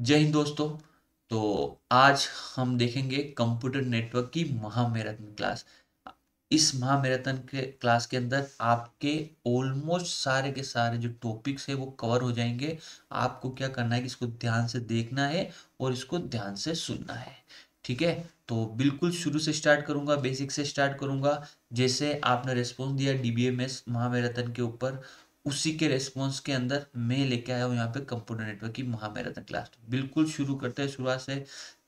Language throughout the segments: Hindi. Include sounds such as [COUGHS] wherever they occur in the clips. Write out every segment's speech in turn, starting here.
जय हिंद दोस्तों तो आज हम देखेंगे कंप्यूटर नेटवर्क की महामैराथन क्लास इस महामैराथन के क्लास के अंदर आपके ऑलमोस्ट सारे के सारे जो टॉपिक्स है वो कवर हो जाएंगे आपको क्या करना है कि इसको ध्यान से देखना है और इसको ध्यान से सुनना है ठीक है तो बिल्कुल शुरू से स्टार्ट करूंगा बेसिक से स्टार्ट करूंगा जैसे आपने रेस्पॉन्स दिया डी बी एम एस महामैराथन के ऊपर उसी के रेस्पॉन्स के अंदर मैं लेके आया हूँ यहाँ पे कंप्यूटर नेटवर्क की महामैराथन क्लास बिल्कुल शुरू करते हैं शुरुआत से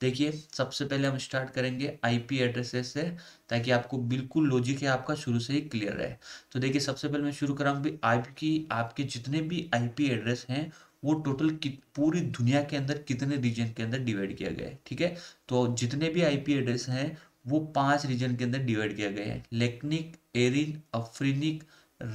देखिए सबसे पहले हम स्टार्ट करेंगे आईपी एड्रेसेस से ताकि आपको बिल्कुल लॉजिक है आपका शुरू से ही क्लियर रहे तो देखिए सबसे पहले मैं शुरू भी आपकी आपके जितने भी आई एड्रेस हैं वो टोटल पूरी दुनिया के अंदर कितने रीजन के अंदर डिवाइड किया गया है ठीक है तो जितने भी आई एड्रेस हैं वो पांच रीजन के अंदर डिवाइड किया गया है LACNIC ARIN AfriNIC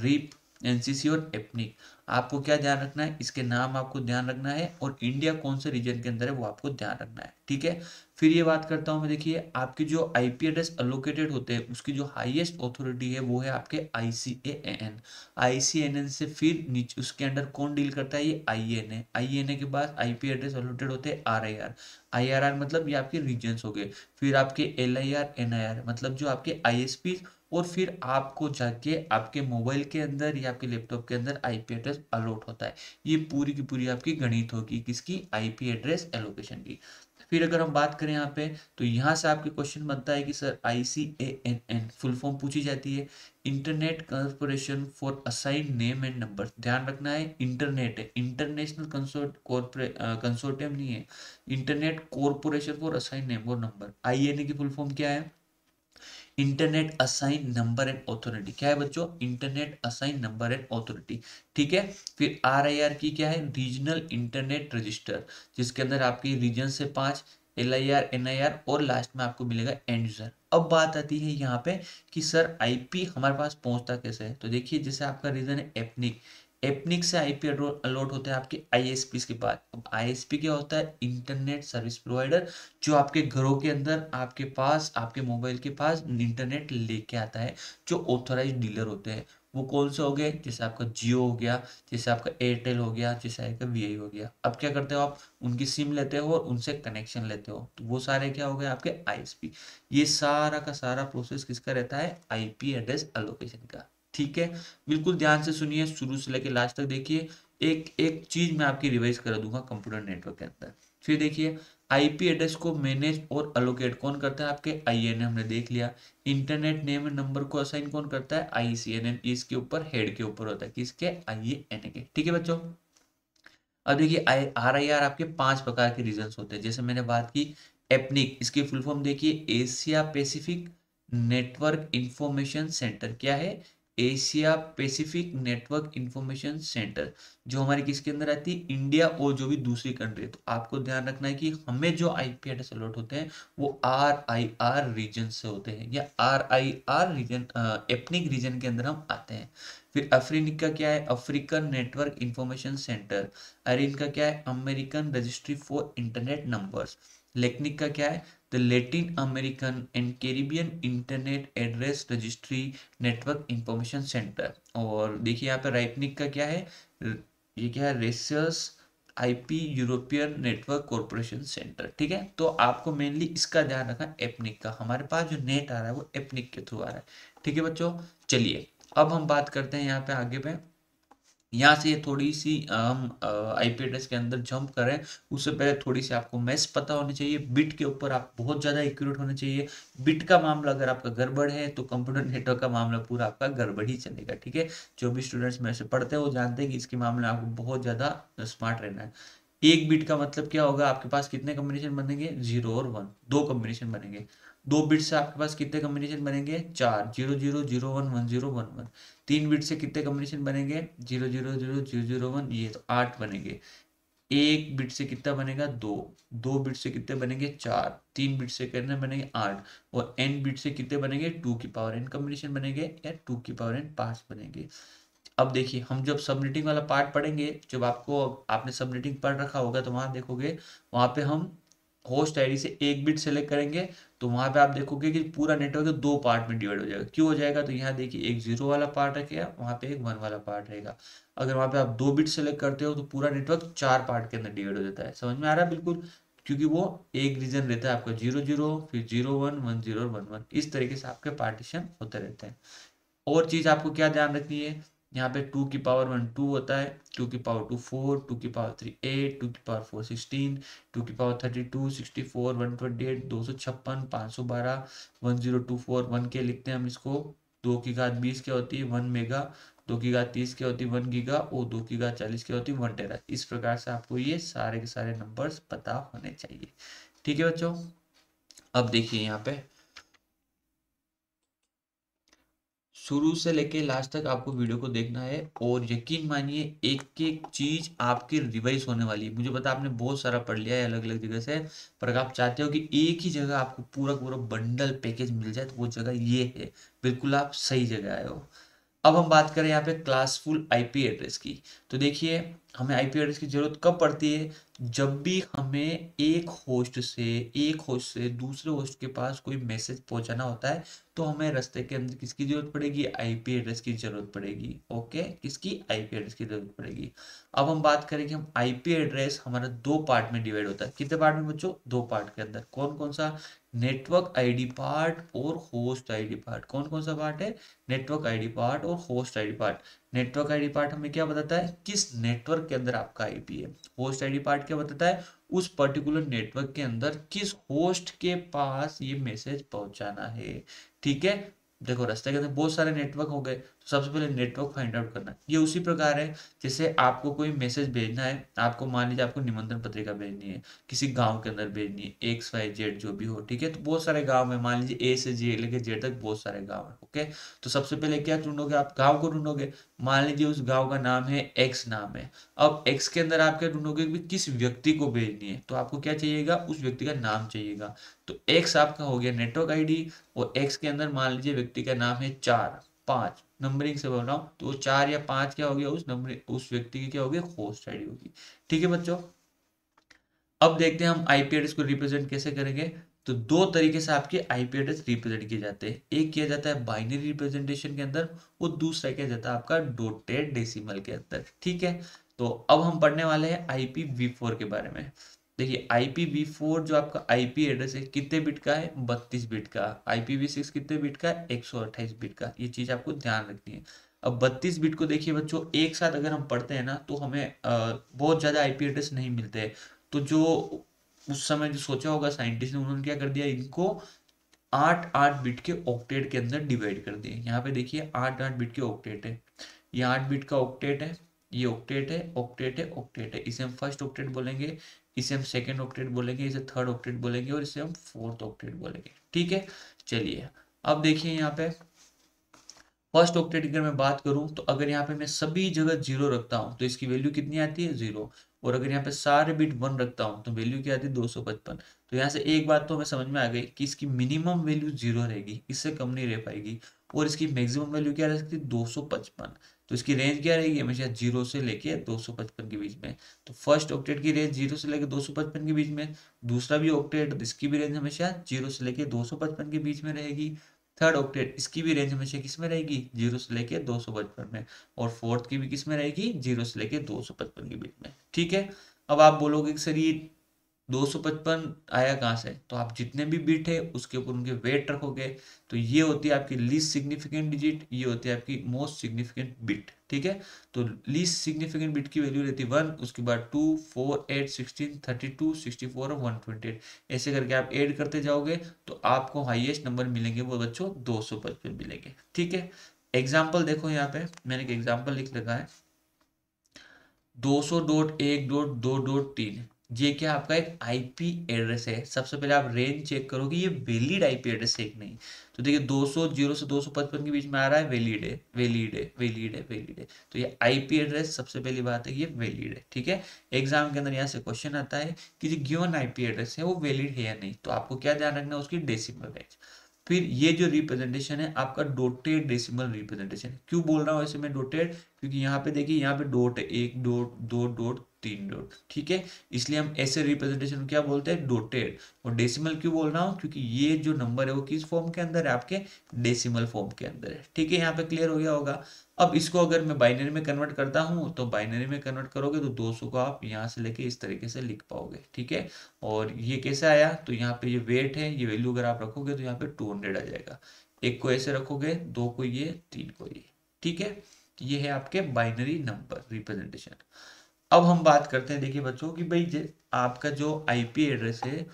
RIPE NCC और एपनिक आपको क्या ध्यान रखना है इसके नाम आपको ध्यान रखना है और इंडिया कौन से रीजन के अंदर है वो आपको ध्यान रखना है ठीक है फिर ये बात करता हूँ मैं देखिए आपके जो आई पी एड्रेस अलोकेटेड होते हैं उसकी जो हाईएस्ट अथॉरिटी है वो है आपके आईसीएन आईसीएनएन एन एन से फिर नीचे उसके अंडर कौन डील करता है ये आई एन ए आई एन ए के बाद आई पी एड्रेस अलोकेटेड होते हैं R I R I R R मतलब ये आपके रीजन्स हो गए फिर आपके L I R N I R मतलब जो आपके आई एस पी और फिर आपको जाके आपके मोबाइल के अंदर या आपके लैपटॉप के अंदर आईपी एड्रेस अलॉट होता है ये पूरी की पूरी आपकी गणित होगी किसकी आईपी एड्रेस एलोकेशन की फिर अगर हम बात करें यहाँ पे तो यहाँ से आपके क्वेश्चन बनता है कि sir I C A N N full form पूछी जाती है internet corporation for assign name and number ध्यान रखना है इंटरनेट है इंटरनेशनल कंसोर्टियम नहीं है internet corporation for assign name और नंबर आई एन ए की फुल फॉर्म क्या है internet assign number and authority क्या है बच्चों internet assign number and authority ठीक है फिर आर आई आर की क्या है रीजनल इंटरनेट रजिस्टर जिसके अंदर आपकी रीजन से पांच L I R N I R और लास्ट में आपको मिलेगा एंड यूजर अब बात आती है यहाँ पे कि सर आईपी हमारे पास पहुंचता कैसे है तो देखिए जैसे आपका रीजन है एपनिक एपनिक से आईपी अलॉट होते हैं आपके आईएसपी के बाद अब आईएसपी क्या होता है इंटरनेट सर्विस प्रोवाइडर जो आपके घरों के अंदर आपके पास आपके मोबाइल के पास इंटरनेट लेके आता है जो ऑथोराइज डीलर होते हैं वो कौन से हो गए जैसे आपका जियो हो गया जैसे आपका एयरटेल हो गया जैसे आपका वी हो गया अब क्या करते हो आप उनकी सिम लेते हो और उनसे कनेक्शन लेते हो तो वो सारे क्या हो गए आपके आईएसपी ये सारा का सारा प्रोसेस किसका रहता है आईपी एड्रेस अलोकेशन का ठीक है बिल्कुल ध्यान से सुनिए शुरू से लेकर लास्ट तक देखिए एक एक चीज मैं आपकी रिवाइज करा दूंगा कंप्यूटर नेटवर्क के अंदर फिर देखिए आईपी एड्रेस को मैनेज और अलोकेट कौन करता है आपके आईएनएम हमने देख लिया इंटरनेट नेम नंबर को असाइन कौन करता है आईसीएनएम इसके ऊपर हेड के ऊपर होता है किसके आईएएन के ठीक है बच्चों अब देखिए आर आई आर आपके पांच प्रकार के रीजन होते हैं जैसे मैंने बात की एपनिक इसके फुल फॉर्म देखिए Asia Pacific network information centre क्या है Asia Pacific network information centre जो हमारी किसके अंदर आती है इंडिया और जो भी दूसरी कंट्री है तो आपको ध्यान रखना है कि हमें जो आई पी एड्रेस अलॉट होते हैं वो आर आई आर रीजन से होते हैं या R I R region APNIC region के अंदर हम आते हैं फिर अफ्रीनिक का क्या है African network information centre ARIN का क्या है American registry for internet numbers LACNIC का क्या है the Latin American and Caribbean Internet Address Registry Network Information Center और देखिए यहाँ पे राइटनिक का क्या है ये क्या है Reseaux IP European network corporation centre ठीक है तो आपको मेनली इसका ध्यान रखना एपनिक का हमारे पास जो नेट आ रहा है वो एपनिक के थ्रू आ रहा है ठीक है बच्चों चलिए अब हम बात करते हैं यहाँ पे आगे पे यहाँ से थोड़ी सी हम आई पी एड्रेस के अंदर जंप करें उससे पहले थोड़ी सी आपको मैस पता होनी चाहिए बिट के ऊपर आप बहुत ज़्यादा एक्यूरेट होने चाहिए बिट का मामला अगर आपका गड़बड़ है तो कंप्यूटर नेटवर्क का मामला पूरा आपका गड़बड़ ही चलेगा ठीक है जो भी स्टूडेंट्स मेरे से पढ़ते हैं वो जानते हैं कि इसके मामले आपको बहुत ज़्यादा स्मार्ट रहना है एक बिट का मतलब क्या होगा आपके पास कितने कम्बिनेशन बनेंगे जीरो और वन दो कम्बिनेशन बनेंगे दो बिट से आपके पास कितने कम्बिनेशन बनेंगे चार zero zero zero one one zero one one तीन बिट से कितने कॉम्बिनेशन बनेंगे zero zero zero zero zero one ये तो आठ बनेंगे एक बिट से कितना बनेगा दो दो बिट से कितने बनेंगे चार तीन बिट से कितने बनेंगे आठ और एन बिट से कितने बनेंगे टू की पावर एन कॉम्बिनेशन बनेंगे या टू की पावर एन पांच बनेंगे अब देखिए हम जब सबनेटिंग वाला पार्ट पढ़ेंगे जब आपको आपने सबनेटिंग पढ़ रखा होगा तो वहां देखोगे वहां पे हम होस्ट आईडी से एक बिट सेलेक्ट करेंगे तो वहां पे आप देखोगे कि पूरा नेटवर्क दो पार्ट में डिवाइड हो जाएगा क्यों हो जाएगा तो यहाँ देखिए एक जीरो वाला पार्ट रखेगा वहां पे एक वन वाला पार्ट रहेगा अगर वहां पे आप दो बिट सेलेक्ट करते हो तो पूरा नेटवर्क चार पार्ट के अंदर डिवाइड हो जाता है समझ में आ रहा है बिल्कुल क्योंकि वो एक रीजन रहता है आपका जीरो जीरो फिर zero one one zero one one इस तरीके से आपके पार्टीशन होते रहते हैं और चीज़ आपको क्या ध्यान रखनी है यहाँ पे टू की पावर वन टू होता है टू की पावर टू फोर टू की पावर थ्री एट टू की पावर फोर सिक्सटीन टू की power thirty two sixty four one twenty eight दो सौ छप्पन पाँच सौ बारह one zero two four one के लिखते हैं हम इसको दो की घात बीस क्या होती है वन मेगा दो की घात तीस क्या होती है वन गीगा और दो की घात चालीस क्या होती है वन टेरा इस प्रकार से आपको ये सारे के सारे नंबर्स पता होने चाहिए ठीक है बच्चों अब देखिए यहाँ पे शुरू से लेके लास्ट तक आपको वीडियो को देखना है और यकीन मानिए एक एक चीज आपकी रिवाइज होने वाली है मुझे पता आपने बहुत सारा पढ़ लिया है अलग अलग जगह से पर आप चाहते हो कि एक ही जगह आपको पूरा पूरा बंडल पैकेज मिल जाए तो वो जगह ये है बिल्कुल आप सही जगह आए हो अब हम बात करें यहाँ पे क्लासफुल आईपी एड्रेस की तो देखिए हमें आईपी एड्रेस की जरूरत कब पड़ती है जब भी हमें एक होस्ट से एक होस्ट से दूसरे होस्ट के पास कोई मैसेज पहुंचाना होता है तो हमें रास्ते के अंदर किसकी जरूरत पड़ेगी आईपी एड्रेस की जरूरत पड़ेगी ओके किसकी आईपी एड्रेस की जरूरत पड़ेगी अब हम बात करेंगे हम आईपी एड्रेस हमारा दो पार्ट में डिवाइड होता है कितने पार्ट में बच्चों दो पार्ट के अंदर कौन कौन सा नेटवर्क आईडी पार्ट और होस्ट आईडी पार्ट कौन कौन सा पार्ट है नेटवर्क आईडी पार्ट और host ID part network ID part हमें क्या बताता है किस नेटवर्क के अंदर आपका आईपी है होस्ट आईडी पार्ट क्या बताता है उस पर्टिकुलर नेटवर्क के अंदर किस होस्ट के पास ये मैसेज पहुंचाना है ठीक है देखो रास्ते के अंदर बहुत सारे नेटवर्क हो गए तो सबसे पहले नेटवर्क फाइंड आउट करना ये उसी प्रकार है जैसे आपको कोई मैसेज भेजना है आपको मान लीजिए आपको निमंत्रण पत्रिका भेजनी है किसी गांव के अंदर भेजनी है एक्स वाई जेड जो भी हो ठीक है तो बहुत सारे गांव है मान लीजिए ए से जे लेके जेड तक बहुत सारे गाँव है ओके तो सबसे पहले क्या ढूंढोगे आप गाँव को ढूंढोगे मान लीजिए उस गाँव का नाम है एक्स नाम है अब एक्स के अंदर आप क्या ढूंढोगे कि किस व्यक्ति को भेजनी है तो आपको क्या चाहिएगा उस व्यक्ति का नाम चाहिएगा तो एक्स आपका हो गया नेटवर्क आई और एक्स के अंदर मान लीजिए व्यक्ति का नाम है चार पाँच नंबरिंग से बोल रहा हूँ तो चार या पांच क्या हो गया उस नंबर उस व्यक्ति की क्या होगी होस्ट आईडी होगी ठीक है बच्चों अब देखते हैं हम आईपी एड्रेस को रिप्रेजेंट कैसे करेंगे तो दो तरीके से आपके आईपी एड्रेस रिप्रेजेंट किए जाते हैं एक किया जाता है बाइनरी रिप्रेजेंटेशन के अंदर और दूसरा किया जाता है आपका डोटेड डेसिमल के अंदर ठीक है तो अब हम पढ़ने वाले हैं आईपी वी फोर के बारे में देखिए IPv4 फोर जो आपका IP एड्रेस है कितने बिट का है बत्तीस बिट का IPv6 कितने बिट का एक सौ अट्ठाईस बिट का ये चीज़ आपको ध्यान रखनी है अब बत्तीस बिट को देखिए बच्चों एक साथ अगर हम पढ़ते हैं ना तो हमें बहुत ज़्यादा आई एड्रेस नहीं मिलते हैं तो जो उस समय जो सोचा होगा साइंटिस्ट ने उन्होंने क्या कर दिया इनको आठ आठ बिट के ऑक्टेट के अंदर डिवाइड कर दिए यहाँ पे देखिए आठ आठ बिट के ऑक्टेट है ये आठ बिट का ऑक्टेट है ये ऑक्टेट है ऑक्टेट है ऑक्टेट है इसे हम फर्स्ट ऑक्टेट बोलेंगे इसे हम सेकेंड ऑक्टेट बोलेंगे इसे थर्ड ऑक्टेट बोलेंगे और इसे हम फोर्थ ऑक्टेट बोलेंगे ठीक है चलिए अब देखिए यहाँ पे फर्स्ट ऑक्टेट की अगर मैं बात करूं तो अगर यहाँ पे मैं सभी जगह जीरो रखता हूँ तो इसकी वैल्यू कितनी आती है जीरो और अगर यहाँ पे सारे बिट वन रखता हूँ तो वैल्यू क्या आती है दो तो यहाँ से एक बात तो हमें समझ में आ गई कि इसकी मिनिमम वैल्यू जीरो रहेगी इससे कम नहीं रह पाएगी और इसकी मैक्सिमम वैल्यू क्या रह सकती है दो तो इसकी रेंज क्या रहेगी हमेशा जीरो से लेके 255 के बीच में तो फर्स्ट ऑक्टेट की रेंज जीरो से लेके 255 के बीच में दूसरा भी ऑक्टेट तो इसकी भी रेंज हमेशा जीरो से लेके 255 के बीच में रहेगी थर्ड ऑक्टेट इसकी भी रेंज हमेशा किस में रहेगी जीरो से लेके दो सौ पचपन में और फोर्थ की भी किस में रहेगी जीरो से लेके दो सौ पचपन के बीच में ठीक है अब आप बोलोगे सर ये 255 आया कहाँ से तो आप जितने भी बिट है उसके ऊपर उनके वेट रखोगे तो ये होती है आपकी लीस्ट सिग्निफिकेंट डिजिट ये होती है आपकी मोस्ट सिग्निफिकेंट बिट ठीक है तो लीस्ट सिग्निफिकेंट बिट की वैल्यू रहती है वन उसके बाद two four eight sixteen thirty two sixty four और वन ट्वेंटी एट ऐसे करके आप ऐड करते जाओगे तो आपको हाइएस्ट नंबर मिलेंगे वो बच्चों दो सौ पचपन मिलेंगे ठीक है एग्जाम्पल देखो यहाँ पे मैंने एक एग्जाम्पल लिख रखा है दो सौ डॉट एक डॉट दो डॉट तीन ये क्या आपका एक आईपी एड्रेस है सबसे पहले आप रेंज चेक करो कि ये वैलिड आईपी एड्रेस है कि नहीं तो देखिए 200 जीरो से 255 के बीच में आ रहा है वैलिड है वैलिड है वैलिड है वैलिड है तो ये आईपी एड्रेस सबसे पहली बात है ये वैलिड है ठीक है एग्जाम के अंदर यहाँ से क्वेश्चन आता है कि जो गिवन आईपी एड्रेस है वो वैलिड है या नहीं तो आपको क्या ध्यान रखना है उसकी डेसिमल रेंज फिर ये जो रिप्रेजेंटेशन है आपका डोटेड डेसिमल रिप्रेजेंटेशन क्यों बोल रहा हूँ ऐसे में डोटेड क्योंकि यहाँ पे देखिए यहाँ पे डोट एक डोट दो डोट तीन डॉट हम्म। ठीक है इसलिए हम ऐसे रिप्रेजेंटेशन क्या बोलते हैं डोटेड और डेसिमल क्यों बोल रहा हूँ क्योंकि ये जो नंबर है वो किस फॉर्म के अंदर है आपके डेसिमल फॉर्म के अंदर है ठीक है यहाँ पे क्लियर हो गया होगा अब इसको अगर मैं बाइनरी में कन्वर्ट करता हूँ तो बाइनरी में कन्वर्ट करोगे तो दो को आप यहाँ से लेके इस तरीके से लिख पाओगे ठीक है और ये कैसे आया तो यहाँ पे ये वेट है ये वैल्यू अगर आप रखोगे तो यहाँ पे टू आ जाएगा एक को ऐसे रखोगे दो को ये तीन को ये ठीक है ये है आपके बाइनरी नंबर रिप्रेजेंटेशन अब हम बात करते हैं देखिए बच्चों कि भाई आपका जो आईपी एड्रेस है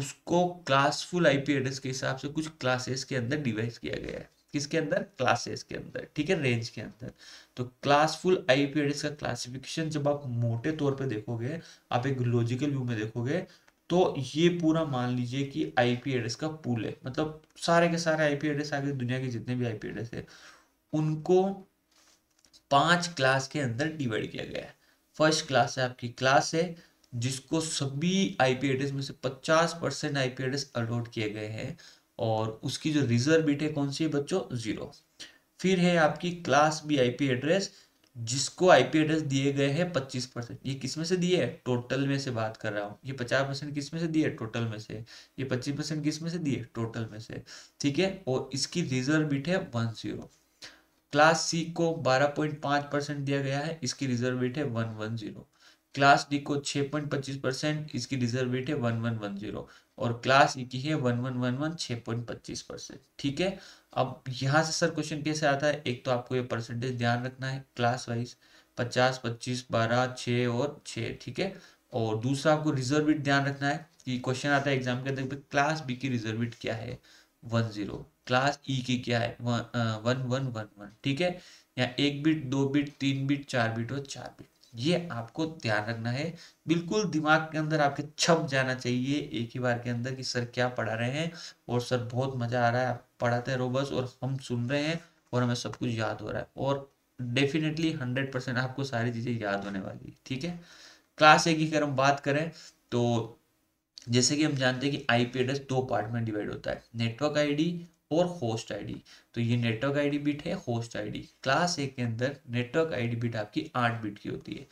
उसको क्लासफुल आईपी एड्रेस के हिसाब से कुछ क्लासेस के अंदर डिवाइड किया गया है किसके अंदर क्लासेस के अंदर ठीक है रेंज के अंदर तो क्लासफुल आईपी एड्रेस का क्लासिफिकेशन जब आप मोटे तौर पे देखोगे आप एक लॉजिकल व्यू में देखोगे तो ये पूरा मान लीजिए कि आईपी एड्रेस का पूल है मतलब सारे के सारे आईपी एड्रेस आगे दुनिया के जितने भी आईपी एड्रेस है उनको पांच क्लास के अंदर डिवाइड किया गया है फर्स्ट क्लास है आपकी क्लास है जिसको सभी आईपी एड्रेस में से 50 परसेंट पी एड्रेस अलॉट किए गए हैं और उसकी जो रिजर्व बिट है कौन सी है बच्चों जीरो फिर है आपकी क्लास बी आईपी एड्रेस जिसको आईपी एड्रेस दिए गए हैं 25 परसेंट ये किस में से दिए है टोटल में से बात कर रहा हूँ ये 50 परसेंट किस में से दिए टोटल में से ये 25 परसेंट किस में से दिए टोटल में से ठीक है और इसकी रिजर्व बिट है वन जीरो क्लास सी को 12.5 परसेंट दिया गया है इसकी रिजर्व रेट है 110 क्लास डी को 6.25 परसेंट इसकी रिजर्व रेट है 1110 और क्लास ई की है 1111 6.25 परसेंट ठीक है अब यहां से सर क्वेश्चन कैसे आता है एक तो आपको ये परसेंटेज ध्यान रखना है क्लास वाइज 50 25 12 6 और 6 ठीक है और दूसरा आपको रिजर्व रेट ध्यान रखना है कि क्वेश्चन आता है एग्जाम के अंदर क्लास बी की रिजर्व रेट क्या है one zero class E e की क्या है वन वन वन वन ठीक है या एक बिट दो बिट तीन बिट चार बिट और चार बिट ये आपको ध्यान रखना है बिल्कुल दिमाग के अंदर आपके छप जाना चाहिए एक ही बार के अंदर कि सर क्या पढ़ा रहे हैं और सर बहुत मज़ा आ रहा है आप पढ़ाते रहो बस और हम सुन रहे हैं और हमें सब कुछ याद हो रहा है और डेफिनेटली हंड्रेड परसेंट आपको सारी चीज़ें याद होने वाली है ठीक है क्लास ए की अगर हम बात करें तो जैसे कि हम जानते हैं कि आई पी एड्रेस दो पार्ट में डिवाइड होता है नेटवर्क आई और होस्ट आईडी तो ये नेटवर्क आईडी बिट है होस्ट आईडी क्लास ए के अंदर नेटवर्क आईडी बिट आपकी आठ बिट की होती है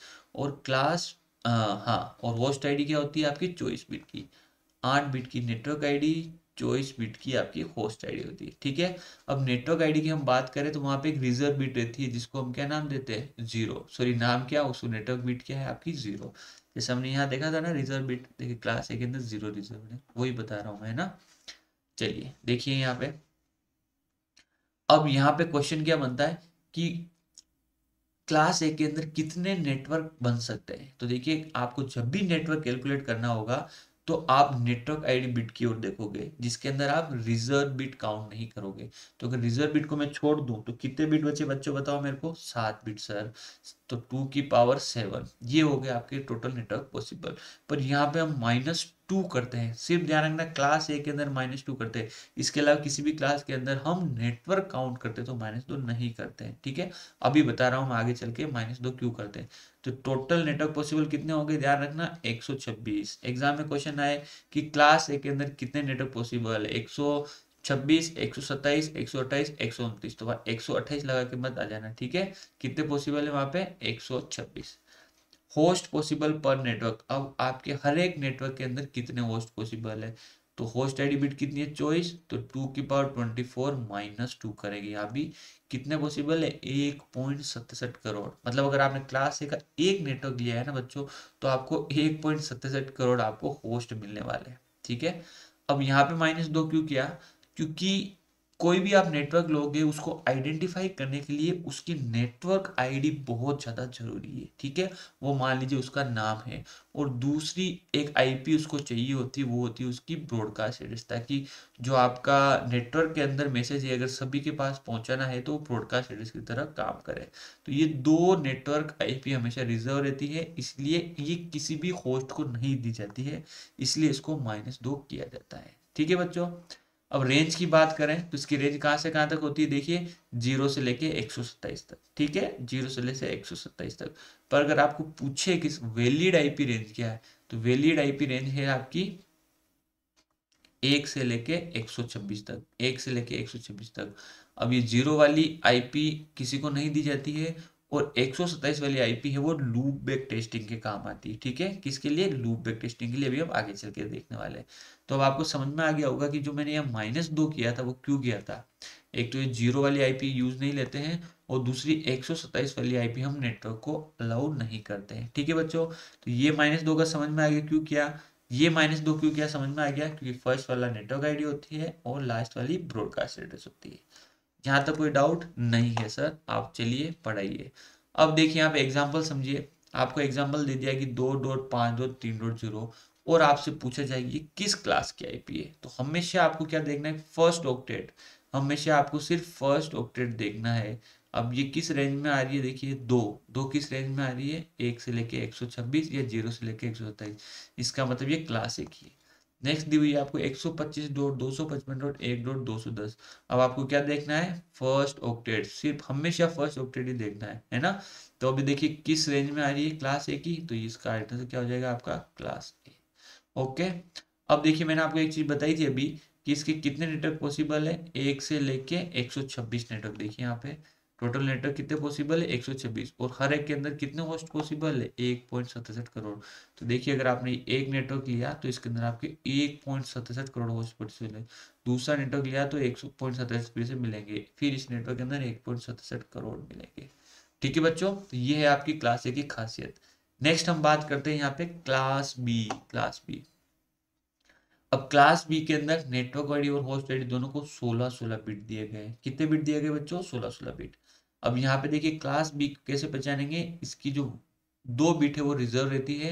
और क्लास हाँ और होस्ट आईडी क्या होती है आपकी चौबीस बिट की आठ बिट की नेटवर्क आईडी चौबीस बिट की आपकी होस्ट आईडी होती है ठीक है अब नेटवर्क आईडी की हम बात करें तो वहाँ पे एक रिजर्व बिट रहती है जिसको हम क्या नाम देते हैं जीरो सॉरी नाम क्या उसको नेटवर्क बिट क्या है आपकी जीरो जैसे हमने यहाँ देखा था ना रिजर्व बिट देखिए क्लास ए के अंदर जीरो रिजर्व है वही बता रहा हूँ है ना चलिए देखिए यहाँ पे अब यहाँ पे क्वेश्चन क्या बनता है कि क्लास ए के अंदर कितने नेटवर्क बन सकते हैं तो देखिए आपको जब भी नेटवर्क कैलकुलेट करना होगा तो आप नेटवर्क आईडी बिट की ओर देखोगे जिसके अंदर आप रिजर्व बिट काउंट नहीं करोगे तो अगर रिजर्व बिट को मैं छोड़ दूं तो कितने बिट बचे बच्चों बताओ मेरे को सात बिट सर तो टू की पावर सेवन ये हो गए आपके टोटल नेटवर्क पॉसिबल पर यहाँ पे हम माइनस टू करते हैं सिर्फ ध्यान रखना क्लास ए के अंदर माइनस टू करते हैं इसके अलावा किसी भी क्लास के अंदर हम नेटवर्क काउंट करते हैं तो माइनस दो नहीं करते हैं ठीक है अभी बता रहा हूँ आगे चल के माइनस दो क्यों करते हैं तो टोटल नेटवर्क पॉसिबल कितने हो गए ध्यान रखना 126 एग्जाम में क्वेश्चन आए कि क्लास ए के अंदर कितने नेटवर्क पॉसिबल है एक 126, 127, 128, 129 तो वहाँ 128 लगा के मत आ जाना ठीक है कितने पॉसिबल है वहाँ पे 126 होस्ट पॉसिबल पर नेटवर्क अब आपके हर एक नेटवर्क के अंदर कितने होस्ट पॉसिबल है तो होस्ट आई बिट कितनी है चॉइस तो टू की power twenty four minus two करेगी यहाँ भी कितने पॉसिबल है एक पॉइंट सतसठ करोड़ मतलब अगर आपने क्लास ए का एक नेटवर्क लिया है ना बच्चों तो आपको एक पॉइंट सतसठ करोड़ आपको होस्ट मिलने वाले हैं ठीक है अब यहाँ पे माइनस दो क्यों किया क्योंकि कोई भी आप नेटवर्क लोगे उसको आइडेंटिफाई करने के लिए उसकी नेटवर्क आईडी बहुत ज़्यादा ज़रूरी है ठीक है वो मान लीजिए उसका नाम है और दूसरी एक आईपी उसको चाहिए होती वो होती उसकी ब्रॉडकास्ट एड्रेस ताकि जो आपका नेटवर्क के अंदर मैसेज है अगर सभी के पास पहुंचाना है तो वो ब्रॉडकास्ट एड्रेस की तरह काम करे तो ये दो नेटवर्क आई हमेशा रिजर्व रहती है इसलिए ये किसी भी होस्ट को नहीं दी जाती है इसलिए इसको माइनस दो किया जाता है ठीक है बच्चों अब रेंज की बात करें तो इसकी रेंज कहाँ से कहाँ तक होती है देखिए जीरो से लेके एक तक ठीक है जीरो से लेके एक तक पर अगर आपको पूछे कि वैलिड आईपी रेंज क्या है तो वैलिड आईपी रेंज है आपकी एक से लेके 126 तक एक से लेके 126 तक अब ये जीरो वाली आईपी किसी को नहीं दी जाती है और एक वाली आईपी है वो लूप बैक टेस्टिंग के काम आती है ठीक है किसके लिए लूप बैक टेस्टिंग के लिए अभी हम आगे चल के देखने वाले हैं तो अब आपको समझ में आ गया होगा कि जो मैंने यहाँ माइनस दो किया था वो क्यों किया था एक तो ये जीरो वाली आईपी यूज नहीं लेते हैं और दूसरी एक वाली आईपी हम नेटवर्क को अलाउ नहीं करते हैं ठीक है बच्चों तो ये माइनस का समझ में आ गया क्यों किया ये माइनस क्यों किया समझ में आ गया क्योंकि फर्स्ट वाला नेटवर्क आईडी होती है और लास्ट वाली ब्रॉडकास्ट एड्रेस होती है यहाँ तक कोई डाउट नहीं है सर आप चलिए पढ़ाइए अब देखिए आप एग्जाम्पल समझिए आपको एग्जाम्पल दे दिया कि दो डॉट पाँच डॉट तीन डॉट जीरो और आपसे पूछा जाएगी किस क्लास की आई है तो हमेशा आपको क्या देखना है फर्स्ट ऑक्टेट हमेशा आपको सिर्फ फर्स्ट ऑक्टेट देखना है अब ये किस रेंज में आ रही है देखिए दो दो किस रेंज में आ रही है एक से लेके 126 या जीरो से लेके सत्ताईस इसका मतलब ये क्लास एक ही है नेक्स्ट दी हुई है आपको एक सौ पच्चीस डॉट दो सौ पचपन डॉट एक डॉट दो सौ दस अब आपको क्या देखना है फर्स्ट ऑक्टेट सिर्फ हमेशा फर्स्ट ऑक्टेट ही देखना है है ना तो अभी देखिए किस रेंज में आ रही है क्लास ए की तो इसका आइटम क्या हो जाएगा आपका क्लास ए ओके अब देखिए मैंने आपको एक चीज बताई थी अभी कि इसके कितने नेटवर्क पॉसिबल है एक से लेके एक सौ छब्बीस नेटवर्क देखिए यहाँ पे टोटल नेटवर्क कितने पॉसिबल है छब्बीस और हर एक के अंदर कितने होस्ट पॉसिबल है एक पॉइंट सतसठ करोड़ तो देखिए अगर आपने एक नेटवर्क लिया तो इसके अंदर आपके एक पॉइंट सतसठ करोड़ होस्ट पॉसिबल है दूसरा नेटवर्क लिया तो एक पॉइंट सतसठ से मिलेंगे फिर इस नेटवर्क के अंदर एक पॉइंट सतसठ करोड़ मिलेंगे ठीक है बच्चों तो ये है आपकी क्लास ए की खासियत नेक्स्ट हम बात करते हैं यहाँ पे क्लास बी क्लास बी अब क्लास बी के अंदर नेटवर्क आईडी और होस्ट आईडी दोनों को 16 16 बिट दिए गए कितने बिट दिए गए बच्चों 16 16 बिट अब यहाँ पे देखिए क्लास बी कैसे पहचानेंगे इसकी जो दो बीट है वो रिजर्व रहती है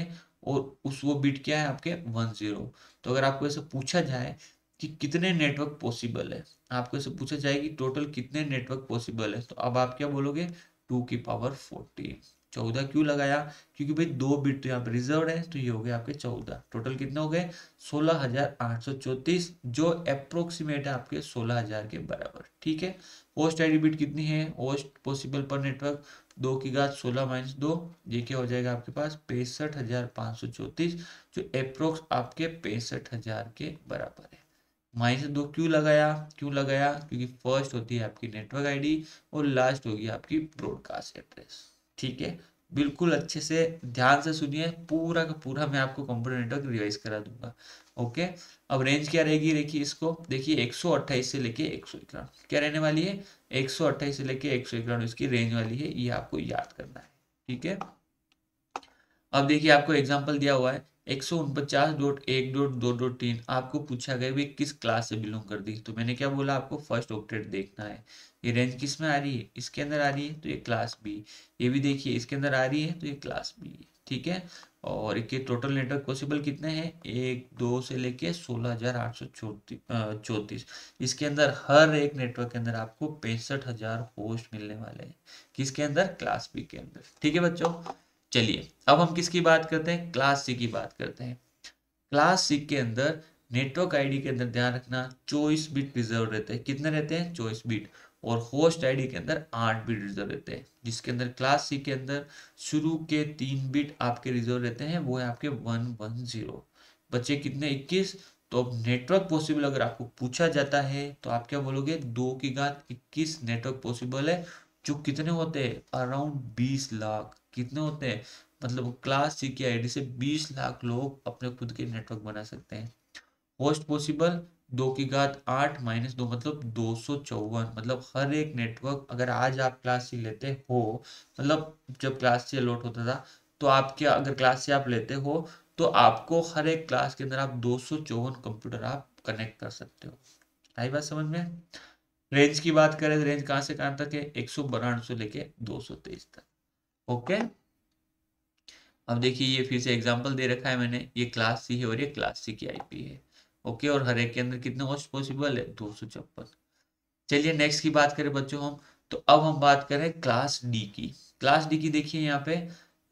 और उस वो बीट क्या है आपके वन जीरो तो अगर आपको ऐसे पूछा जाए कि कितने नेटवर्क पॉसिबल है आपको ऐसे पूछा जाए कि टोटल कितने नेटवर्क पॉसिबल है तो अब आप क्या बोलोगे टू की पावर फोर्टीन चौदह क्यों लगाया क्योंकि भाई दो बिट तो यहाँ पे रिजर्व है तो ये हो गया आपके चौदह टोटल कितने हो गए सोलह हजार आठ सौ चौतीस जो अप्रोक्सीमेट है आपके सोलह हजार के बराबर ठीक है होस्ट आई बिट कितनी है होस्ट पॉसिबल पर नेटवर्क दो की घात सोलह माइनस दो ये क्या हो जाएगा आपके पास पैंसठ हजार पाँच सौ चौतीस जो अप्रोक्स आपके पैंसठ हजार के बराबर है माइनस दो क्यों लगाया क्यों लगाया क्योंकि फर्स्ट होती है आपकी नेटवर्क आईडी और लास्ट होगी आपकी ब्रॉडकास्ट एड्रेस ठीक है बिल्कुल अच्छे से ध्यान से सुनिए पूरा का पूरा मैं आपको कंप्यूटर नेटवर्क रिवाइज करा दूंगा ओके अब रेंज क्या रहेगी देखिए इसको देखिए 128 से लेके एक सौ क्या रहने वाली है 128 से लेके एक सौ इसकी रेंज वाली है ये आपको याद करना है ठीक है अब देखिए आपको एग्जाम्पल दिया हुआ है एक सौ उनपचास डॉट एक डॉट दो डॉट तीन आपको पूछा गया भी किस क्लास से बिलोंग कर दी तो मैंने क्या बोला आपको फर्स्ट ऑक्टेट देखना है ये रेंज किस में आ रही है इसके अंदर आ रही है तो ये क्लास बी ये भी देखिए इसके अंदर आ रही है तो ये क्लास बी ठीक है और इसके टोटल नेटवर्क पॉसिबल कितने हैं एक दो से लेके सोलह हजार आठ सौ चौतीस इसके अंदर हर एक नेटवर्क के अंदर आपको पैंसठ हजार होस्ट मिलने वाले हैं किसके अंदर क्लास बी के अंदर ठीक है बच्चों चलिए अब हम किसकी बात करते हैं क्लास सी की बात करते हैं क्लास सी के अंदर नेटवर्क आईडी के अंदर ध्यान रखना चौबीस बिट रिजर्व रहते हैं कितने रहते हैं चौबीस बिट और होस्ट आईडी के अंदर आठ बिट रिजर्व रहते हैं जिसके अंदर क्लास सी के अंदर शुरू के तीन बिट आपके रिजर्व रहते हैं वो है आपके वन वन जीरो बच्चे कितने इक्कीस तो अब नेटवर्क पॉसिबल अगर आपको पूछा जाता है तो आप क्या बोलोगे दो की घात इक्कीस नेटवर्क पॉसिबल है जो कितने होते हैं अराउंड बीस लाख कितने होते हैं मतलब क्लास सी की आई से बीस लाख लोग अपने खुद के नेटवर्क बना सकते हैं होस्ट पॉसिबल दो की घात आठ माइनस दो मतलब दो सौ चौवन मतलब हर एक नेटवर्क अगर आज आप क्लास सी लेते हो मतलब जब क्लास सी अलॉट होता था तो आपके अगर क्लास सी आप लेते हो तो आपको हर एक क्लास के अंदर आप दो सौ चौवन कंप्यूटर आप कनेक्ट कर सकते हो आई बात समझ में रेंज की बात करें तो रेंज कहाँ से कहाँ तक है एक सौ बारह सौ लेके दो सौ तेईस तक ओके अब देखिए ये फिर से एग्जाम्पल दे रखा है मैंने ये क्लास सी है और ये क्लास सी की आईपी है ओके और हर एक के अंदर कितने ऑप्शन पॉसिबल है दो सौ छप्पन चलिए नेक्स्ट की बात करें बच्चों हम तो अब हम बात करें क्लास डी की क्लास डी की देखिए यहाँ पे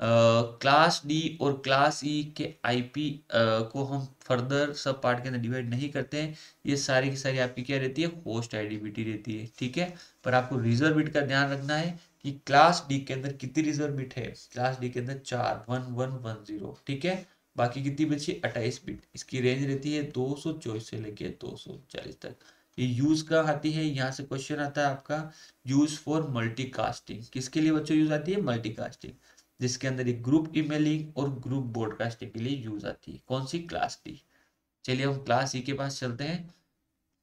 क्लास डी और क्लास ई e के आईपी uh, को हम फर्दर सब पार्ट के अंदर डिवाइड नहीं करते हैं ये सारी की सारी आपकी क्या रहती है होस्ट आईडीबीटी रहती है ठीक है पर आपको रिजर्व बिट का ध्यान रखना है कि क्लास डी के अंदर कितनी रिजर्व बिट है क्लास डी के अंदर चार वन वन वन जीरो ठीक है बाकी कितनी बची अट्ठाईस बिट इसकी रेंज रहती है दो सौ चौबीस से लेके दो सौ चालीस तक ये यूज का आती है यहाँ से क्वेश्चन आता है आपका यूज फॉर मल्टीकास्टिंग किसके लिए बच्चों यूज आती है मल्टीकास्टिंग जिसके अंदर एक ग्रुप ईमेलिंग और ग्रुप ब्रॉडकास्टिंग के लिए यूज आती है कौन सी क्लास डी चलिए हम क्लास ई e के पास चलते हैं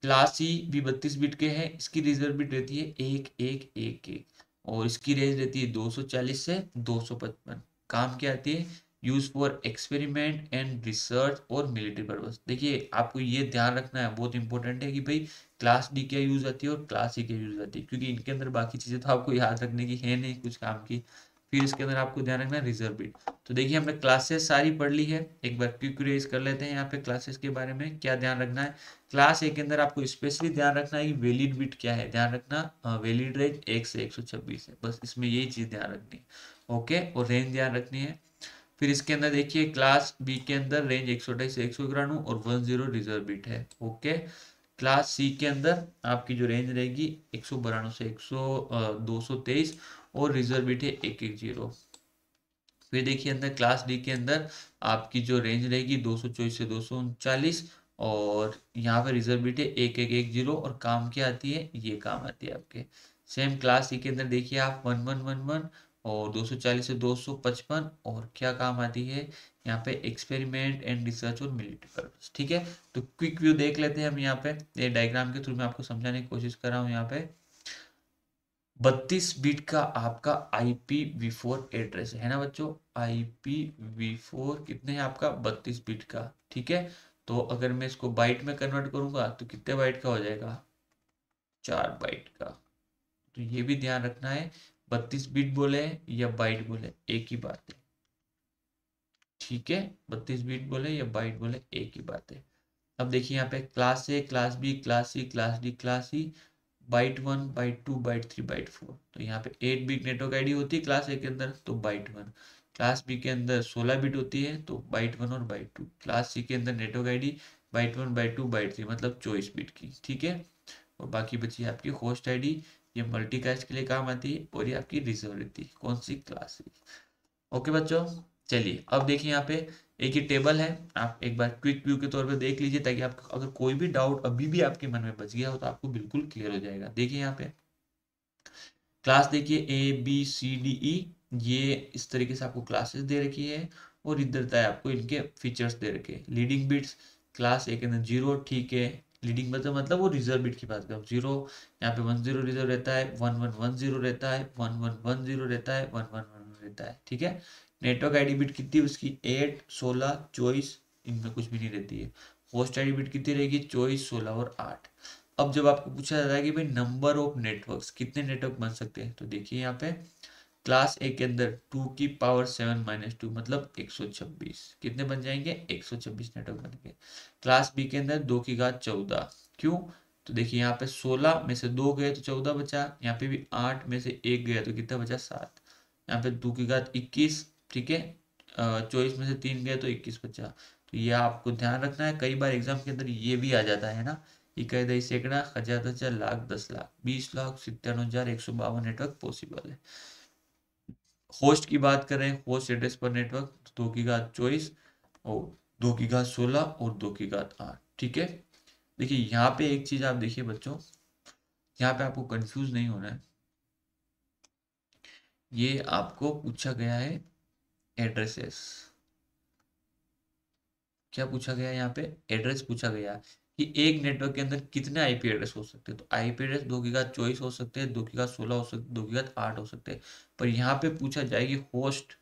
क्लास ई e भी बत्तीस बिट के हैं इसकी रिजर्व बिट रहती है एक एक एक एक और इसकी रेंज रहती है दो सौ चालीस से दो सौ पचपन काम क्या आती है use for experiment and research और मिलिट्री पर्पज देखिए आपको ये ध्यान रखना है बहुत इंपॉर्टेंट है कि भाई क्लास डी क्या यूज आती है और क्लास ई क्या यूज आती है क्योंकि इनके अंदर बाकी चीजें तो आपको याद रखने की है नहीं कुछ काम की फिर इसके अंदर आपको ध्यान रखना है रिजर्व बिट तो देखिए हमने क्लासेस सारी पढ़ ली है एक बार क्विक कर लेते हैं यहाँ पे क्लासेस के बारे में क्या ध्यान रखना है क्लास ए के अंदर आपको स्पेशली ध्यान रखना है कि वैलिड बिट क्या है ध्यान रखना वैलिड रेंज एक से एक सौ छब्बीस है बस इसमें यही चीज ध्यान रखनी है ओके और रेंज ध्यान रखनी है फिर इसके अंदर देखिए क्लास बी के अंदर रेंज एक सौ अट्ठाईस और वन जीरो रिजर्व बीट है ओके क्लास सी के अंदर आपकी जो रेंज रहेगी एक सौ बारानवे से एक सौ और रिजर्व बीट है एक एक जीरो फिर तो देखिए अंदर क्लास डी के अंदर आपकी जो रेंज रहेगी दो से दो और यहाँ पर रिजर्व बीट है एक एक एक जीरो और काम क्या आती है ये काम आती है आपके सेम क्लास सी के अंदर देखिए आप वन वन वन वन और 240 से 255 और क्या काम आती है यहाँ पे एक्सपेरिमेंट एंड रिसर्च और मिलिट्री पर्पज ठीक है तो क्विक व्यू देख लेते हैं हम यहाँ पे ये डायग्राम के थ्रू मैं आपको समझाने की कोशिश कर रहा हूँ यहाँ पे 32 बिट का आपका I P V four address है ना बच्चों आई पी वी फोर कितने है आपका 32 बिट का ठीक है तो अगर मैं इसको बाइट में कन्वर्ट करूंगा तो कितने बाइट का हो जाएगा चार बाइट का तो ये भी ध्यान रखना है बत्तीस बीट बोले या बाइट बोले एक ही बात है ठीक है बत्तीस बीट बोले या बाइट बोले एक ही बात है अब देखिए यहाँ पे class A class B class C class D class E byte one byte two byte three byte four तो यहाँ पे एट बीट नेटवर्क आई होती है क्लास ए के अंदर तो बाइट वन क्लास बी के अंदर सोलह बीट होती है तो बाइट वन और बाइट टू क्लास सी के अंदर network ID byte one byte two byte three मतलब चौबीस बीट की ठीक है और बाकी बची आपकी होस्ट आई ये मल्टीकास्ट के लिए काम आती है और ये आपकी रिजर्व रहती है कौन सी क्लास ओके बच्चों चलिए अब देखिए यहाँ पे एक ही टेबल है आप एक बार क्विक व्यू के तौर पे देख लीजिए ताकि आप अगर कोई भी डाउट अभी भी आपके मन में बच गया हो तो आपको बिल्कुल क्लियर हो जाएगा देखिए यहाँ पे क्लास देखिए ए बी सी डी ई ये इस तरीके से आपको क्लासेस दे रखी है और इधर तय आपको इनके फीचर्स दे रखे लीडिंग बिट्स क्लास एक जीरो ठीक है लीडिंग मतलब मतलब वो रिजर्व बिट की बात करूँ जीरो यहाँ पे वन जीरो रिजर्व रहता है वन वन वन जीरो रहता है वन वन वन जीरो रहता है वन वन वन रहता है ठीक है नेटवर्क आईडी बिट कितनी उसकी एट सोलह चौबीस इनमें कुछ भी नहीं रहती है होस्ट आईडी बिट कितनी रहेगी चौबीस सोलह और आठ अब जब आपको पूछा जाता है कि भाई नंबर ऑफ नेटवर्क कितने नेटवर्क बन सकते हैं तो देखिए यहाँ पे क्लास ए के अंदर टू की पावर सेवन माइनस टू मतलब एक सौ छब्बीस कितने बन जाएंगे एक सौ छब्बीस नेटवर्क बनेंगे क्लास बी के अंदर दो की घात चौदह क्यों तो देखिए यहाँ पे सोलह में से दो गए तो चौदह बचा यहाँ पे भी आठ में से एक गया तो कितना बचा सात यहाँ पे दो की घात इक्कीस ठीक है चौबीस में से तीन गए तो इक्कीस बचा तो ये आपको ध्यान रखना है कई बार एग्जाम के अंदर ये भी आ जाता है ना दी सैकड़ा हजार हजार लाख दस लाख बीस लाख सितानवे हजार एक सौ बावन नेटवर्क पॉसिबल है होस्ट की बात करें होस्ट एड्रेस पर नेटवर्क दो की घात चौबीस और दो की घात सोलह और दो की घात आठ ठीक है देखिए यहाँ पे एक चीज आप देखिए बच्चों यहाँ पे आपको कंफ्यूज नहीं होना है ये आपको पूछा गया है एड्रेसेस क्या पूछा गया यहाँ पे एड्रेस पूछा गया कि एक नेटवर्क के अंदर कितने आई पी एड्रेस हो सकते हैं तो आई पी एड्रेस दो गीगा चौबीस हो सकते हैं दो गीगा सोलह हो सकते दो गीगा आठ हो सकते हैं पर यहाँ पे पूछा जाएगी होस्ट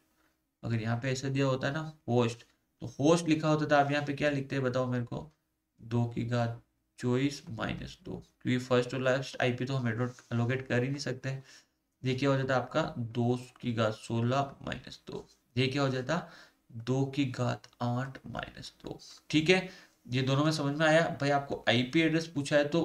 अगर यहाँ पे ऐसा दिया होता है ना होस्ट तो होस्ट लिखा होता था आप यहाँ पे क्या लिखते हैं बताओ मेरे को दो गीगा चौबीस माइनस दो क्योंकि फर्स्ट और लास्ट आईपी तो हम अलोकेट कर ही नहीं सकते ये क्या हो जाता आपका दो की घात सोलह माइनस दो ये क्या हो जाता दो की घात आठ माइनस दो ठीक है ये दोनों में समझ में आया भाई आपको आईपी एड्रेस पूछा है तो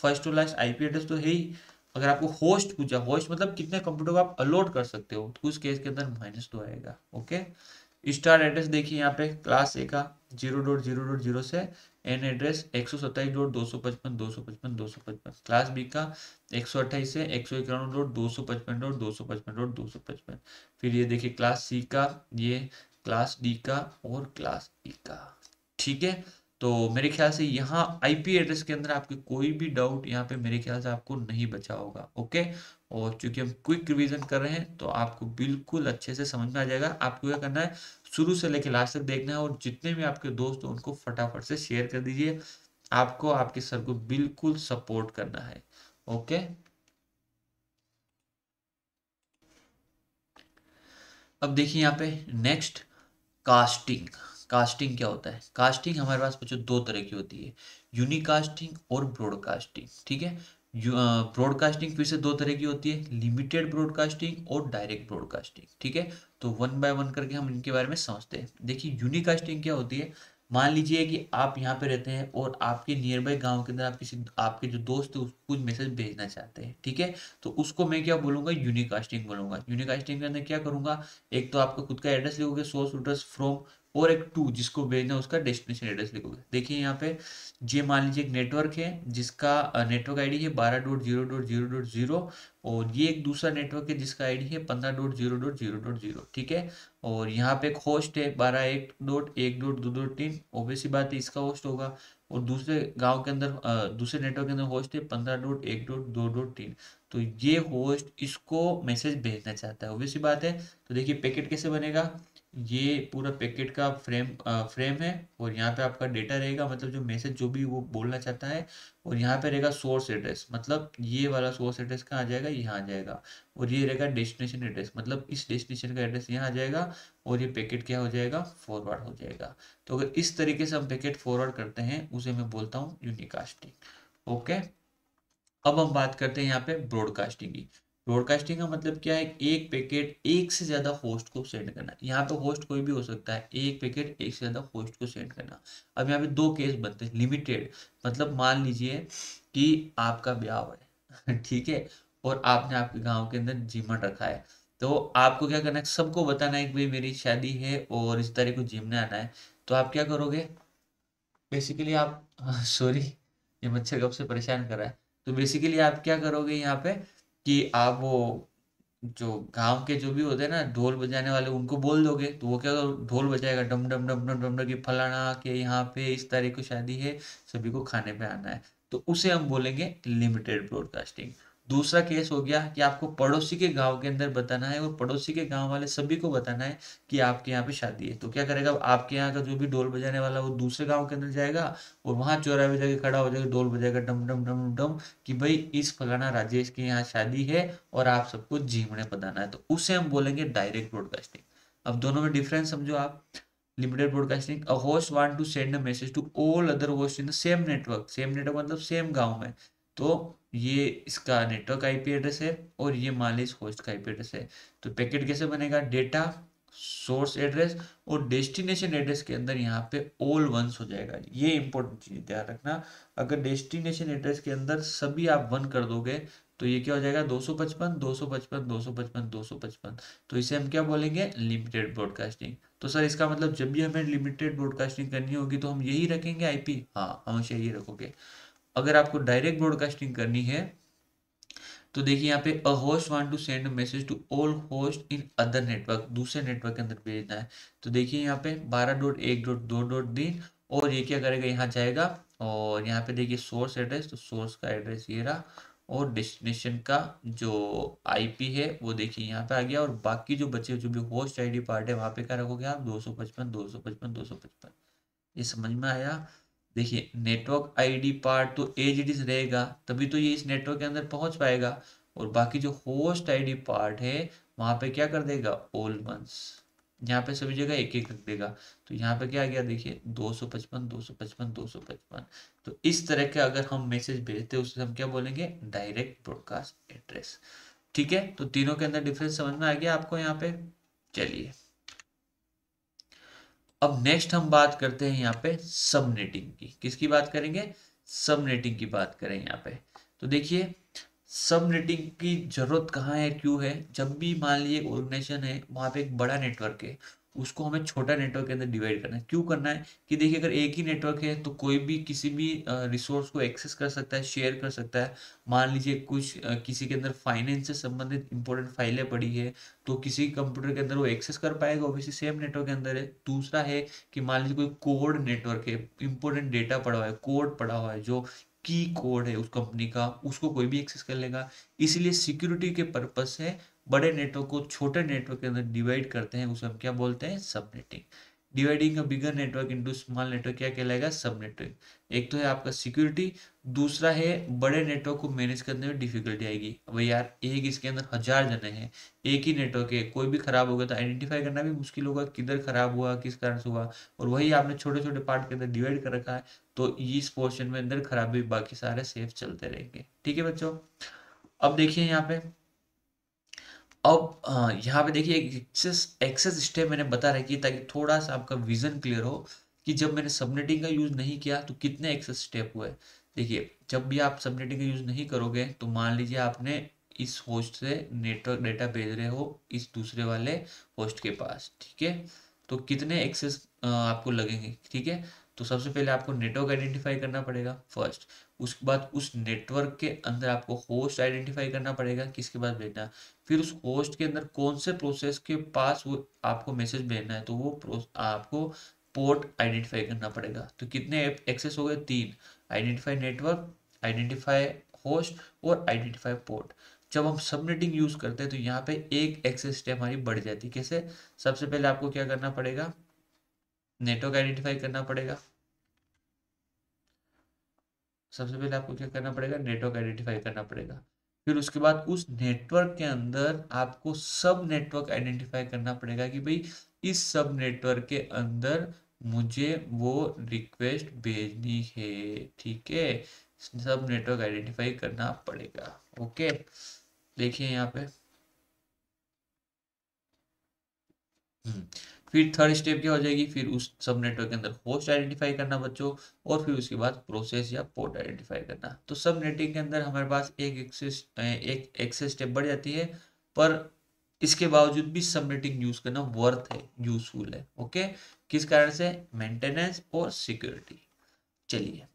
first to last IP address तो है ही अगर आपको होस्ट पूछा होस्ट मतलब कितने कंप्यूटर को आप अलोट कर सकते हो तो उस केस के अंदर माइनस तो आएगा ओके स्टार एड्रेस देखिए यहाँ पे क्लास ए का zero dot zero dot zero से एन एड्रेस एक सौ सत्ताईस डॉट दो सौ पचपन दो सौ पचपन दो सौ पचपन क्लास बी का एक सौ अट्ठाईस से एक सौ इक्यावन डॉट दो सौ पचपन डॉट दो सौ पचपन डॉट दो सौ पचपन फिर ये देखिए क्लास सी का ये क्लास डी का और क्लास ई का ठीक है तो मेरे ख्याल से यहाँ आईपी एड्रेस के अंदर आपके कोई भी डाउट यहाँ पे मेरे ख्याल से आपको नहीं बचा होगा ओके और चूंकि हम क्विक रिवीजन कर रहे हैं तो आपको बिल्कुल अच्छे से समझ में आ जाएगा आपको क्या करना है शुरू से लेकर लास्ट तक देखना है और जितने भी आपके दोस्त हो उनको फटाफट से शेयर कर दीजिए आपको आपके सर को बिल्कुल सपोर्ट करना है ओके अब देखिए यहाँ पे नेक्स्ट कास्टिंग कास्टिंग क्या होता है कास्टिंग हमारे पास बच्चों दो तरह की होती है यूनिकास्टिंग और ब्रॉडकास्टिंग ठीक है ब्रॉडकास्टिंग फिर से दो तरह की होती है लिमिटेड ब्रॉडकास्टिंग और डायरेक्ट ब्रॉडकास्टिंग ठीक है तो वन बाय वन करके हम इनके बारे में समझते हैं देखिए यूनिकास्टिंग क्या होती है मान लीजिए कि आप यहाँ पे रहते हैं और आपके नियर बाई गाँव के अंदर आप किसी आपके जो दोस्त है उसको कुछ मैसेज भेजना चाहते हैं ठीक है तो उसको मैं क्या बोलूँगा यूनिकास्टिंग बोलूँगा यूनिकास्टिंग के अंदर क्या करूँगा एक तो आपका खुद का एड्रेस लिखोगे सोर्स एड्रेस फ्रॉम और एक टू जिसको भेजना उसका डेस्टिनेशन एड्रेस लिखोगे देखिए यहाँ पे ये मान लीजिए एक नेटवर्क है जिसका नेटवर्क आईडी है बारह dot zero dot zero dot zero और ये एक दूसरा नेटवर्क है जिसका आईडी है पंद्रह dot zero dot zero dot zero ठीक है और यहाँ पे एक होस्ट है बारह एक डॉट एक डॉट दो डॉट तीन ओबियसली बात है इसका होस्ट होगा और दूसरे गांव के अंदर दूसरे नेटवर्क के अंदर होस्ट है पंद्रह डॉट एक डॉट दो डॉट तीन तो ये होस्ट इसको मैसेज भेजना चाहता है ओबियसली बात है तो देखिए पैकेट कैसे बनेगा ये पूरा पैकेट का फ्रेम आ, फ्रेम है और यहाँ पे आपका डेटा रहेगा मतलब जो मैसेज जो भी वो बोलना चाहता है और यहाँ पे रहेगा सोर्स एड्रेस मतलब ये वाला सोर्स एड्रेस कहाँ आ जाएगा यहाँ आ जाएगा और ये रहेगा डेस्टिनेशन एड्रेस मतलब इस डेस्टिनेशन का एड्रेस यहाँ आ जाएगा और ये पैकेट क्या हो जाएगा फॉरवर्ड हो जाएगा तो अगर इस तरीके से हम पैकेट फॉरवर्ड करते हैं उसे मैं बोलता हूँ यूनिकास्टिंग ओके अब हम बात करते हैं यहाँ पे ब्रॉडकास्टिंग की ब्रॉडकास्टिंग का मतलब क्या है एक पैकेट एक से ज़्यादा होस्ट को सेंड करना यहाँ पे होस्ट कोई भी हो सकता है एक पैकेट एक से ज़्यादा होस्ट को सेंड करना अब यहाँ पे दो केस बनते हैं लिमिटेड मतलब मान लीजिए कि आपका ब्याह है [LAUGHS] ठीक है और आपने आपके गांव के अंदर जिमन रखा है तो आपको क्या करना है सबको बताना है कि भाई मेरी शादी है और इस तरह को जिम में आना है तो आप क्या करोगे बेसिकली आप सॉरी [LAUGHS] ये मच्छर कब से परेशान कर रहा है तो बेसिकली आप क्या करोगे यहाँ पे कि आप वो जो गांव के जो भी होते हैं ना ढोल बजाने वाले उनको बोल दोगे तो वो क्या ढोल बजाएगा डम डम डम डम डम डम की फलाना के यहाँ पे इस तारीख को शादी है सभी को खाने पे आना है तो उसे हम बोलेंगे लिमिटेड ब्रॉडकास्टिंग दूसरा केस हो गया कि आपको पड़ोसी के गांव के अंदर बताना है और पड़ोसी के गांव वाले सभी को बताना है कि आपके यहाँ पे शादी है तो क्या करेगा आपके यहाँ का जो भी डोल बजाने वाला वो दूसरे गांव के अंदर जाएगा और वहाँ चौराहे पे जाके खड़ा हो जाएगा डोल बजाएगा डम डम डम डम कि भाई इस फलाना राजेश के यहाँ शादी है और आप सबको जीवने बताना है तो उसे हम बोलेंगे डायरेक्ट ब्रॉडकास्टिंग अब दोनों में डिफरेंस समझो आप limited broadcasting a host want to send a message to all other host in the same network same network मतलब सेम गांव में तो ये इसका नेटवर्क आईपी एड्रेस है और ये मान लीजिए होस्ट का आईपी एड्रेस है तो पैकेट कैसे बनेगा डेटा सोर्स एड्रेस और डेस्टिनेशन एड्रेस के अंदर यहाँ पे ऑल वंस हो जाएगा ये इंपॉर्टेंट चीज ध्यान रखना अगर डेस्टिनेशन एड्रेस के अंदर सभी आप वन कर दोगे तो ये क्या हो जाएगा 255, 255, 255, 255 तो इसे हम क्या बोलेंगे लिमिटेड ब्रॉडकास्टिंग तो सर इसका मतलब जब भी हमें लिमिटेड ब्रॉडकास्टिंग करनी होगी तो हम यही रखेंगे आईपी हाँ हमेशा यही रखोगे अगर आपको डायरेक्ट ब्रॉडकास्टिंग करनी है तो देखिए यहाँ पे a host want to send message to all host in other network दूसरे नेटवर्क के अंदर भेजना है तो देखिए यहाँ पे बारह डॉट एक डॉट दो डॉट दिन और ये क्या करेगा यहाँ जाएगा और यहाँ पे देखिए सोर्स एड्रेस तो सोर्स का एड्रेस ये रहा और डेस्टिनेशन का जो आईपी है वो देखिए यहाँ पे आ गया और बाकी जो बचे जो भी होस्ट आईडी पार्ट है वहाँ पे क्या रखोगे आप दो सौ पचपन दो सौ पचपन दो सौ पचपन ये समझ में आया देखिए नेटवर्क आईडी पार्ट तो एज रहेगा तभी तो ये इस नेटवर्क के अंदर पहुंच पाएगा और बाकी जो होस्ट आईडी पार्ट है वहां पे क्या कर देगा ओल्ड मंथ्स यहाँ पे सभी जगह एक एक रख देगा तो यहाँ पे क्या आ गया देखिए 255 255 255 तो इस तरह के अगर हम मैसेज भेजते हैं हम क्या बोलेंगे डायरेक्ट ब्रॉडकास्ट एड्रेस ठीक है तो तीनों के अंदर डिफरेंस समझ में आ गया आपको यहाँ पे चलिए अब नेक्स्ट हम बात करते हैं यहाँ पे सबनेटिंग की किसकी बात करेंगे सबनेटिंग की बात करें यहाँ पे तो देखिए सबनेटिंग की जरूरत कहाँ है क्यों है जब भी मान लीजिए ऑर्गेनाइजेशन है वहां पे एक बड़ा नेटवर्क है उसको हमें छोटा नेटवर्क के अंदर डिवाइड करना है क्यों करना है कि देखिए अगर एक ही नेटवर्क है तो कोई भी किसी भी रिसोर्स को एक्सेस कर सकता है शेयर कर सकता है मान लीजिए कुछ किसी के अंदर फाइनेंस से संबंधित इंपॉर्टेंट फाइलें पड़ी है तो किसी कंप्यूटर के अंदर वो एक्सेस कर पाएगा ऑब्वियसली सेम नेटवर्क के अंदर है दूसरा है कि मान लीजिए कोई कोड नेटवर्क है इंपॉर्टेंट डेटा पड़ा हुआ है कोड पड़ा हुआ है जो की कोड है उस कंपनी का उसको कोई भी एक्सेस कर लेगा इसलिए सिक्योरिटी के पर्पज से बड़े नेटवर्क को छोटे नेटवर्क के अंदर डिवाइड करते हैं उसे हम क्या बोलते हैं subnetting dividing a bigger network into small network क्या कहलाएगा सब नेटवर्क एक तो है आपका सिक्योरिटी दूसरा है बड़े नेटवर्क को मैनेज करने में डिफिकल्टी आएगी अब यार एक इसके अंदर हजार जने हैं एक ही नेटवर्क है कोई भी खराब हो गया तो आइडेंटिफाई करना भी मुश्किल होगा किधर खराब हुआ किस कारण से हुआ और वही आपने छोटे छोटे पार्ट के अंदर डिवाइड कर रखा है तो इस पोर्शन में अंदर खराबी बाकी सारे सेफ चलते रहेंगे ठीक है बच्चों अब देखिए यहाँ पे अब यहाँ पे देखिए एक्सेस एक्सेस स्टेप मैंने बता रखी है ताकि थोड़ा सा आपका विजन क्लियर हो कि जब मैंने सबनेटिंग का यूज़ नहीं किया तो कितने एक्सेस स्टेप हुए देखिए जब भी आप सबनेटिंग का यूज़ नहीं करोगे तो मान लीजिए आपने इस होस्ट से नेटवर्क डेटा भेज रहे हो इस दूसरे वाले होस्ट के पास ठीक है तो कितने एक्सेस आपको लगेंगे ठीक है तो सबसे पहले आपको नेटवर्क आइडेंटिफाई करना पड़ेगा फर्स्ट उसके बाद उस नेटवर्क के अंदर आपको होस्ट आइडेंटिफाई करना पड़ेगा किसके पास भेजना फिर उस होस्ट के अंदर कौन से प्रोसेस के पास वो आपको मैसेज भेजना है तो वो आपको पोर्ट आइडेंटिफाई करना पड़ेगा तो कितने एक्सेस हो गए तीन आइडेंटिफाई नेटवर्क आइडेंटिफाई होस्ट और आइडेंटिफाई पोर्ट जब हम सबनेटिंग यूज करते हैं तो यहाँ पे एक एक्सेस स्टेप हमारी बढ़ जाती है कैसे सबसे पहले आपको क्या करना पड़ेगा नेटवर्क आइडेंटिफाई करना पड़ेगा सबसे पहले आपको क्या करना पड़ेगा नेटवर्क आइडेंटिफाई करना पड़ेगा फिर उसके बाद उस नेटवर्क के अंदर आपको सब नेटवर्क आइडेंटिफाई करना पड़ेगा कि भाई इस सब नेटवर्क के अंदर मुझे वो रिक्वेस्ट भेजनी है ठीक है सब नेटवर्क आइडेंटिफाई करना पड़ेगा ओके देखिए यहाँ पे हम्म फिर थर्ड स्टेप क्या हो जाएगी फिर उस सब नेटवर्क के अंदर होस्ट आइडेंटिफाई करना बच्चों और फिर उसके बाद प्रोसेस या पोर्ट आइडेंटिफाई करना तो सब नेटिंग के अंदर हमारे पास एक एक्सेस एक एक्सेस स्टेप बढ़ जाती है पर इसके बावजूद भी सब सबनेटिंग यूज करना वर्थ है यूजफुल है ओके किस कारण से मेंटेनेंस और सिक्योरिटी चलिए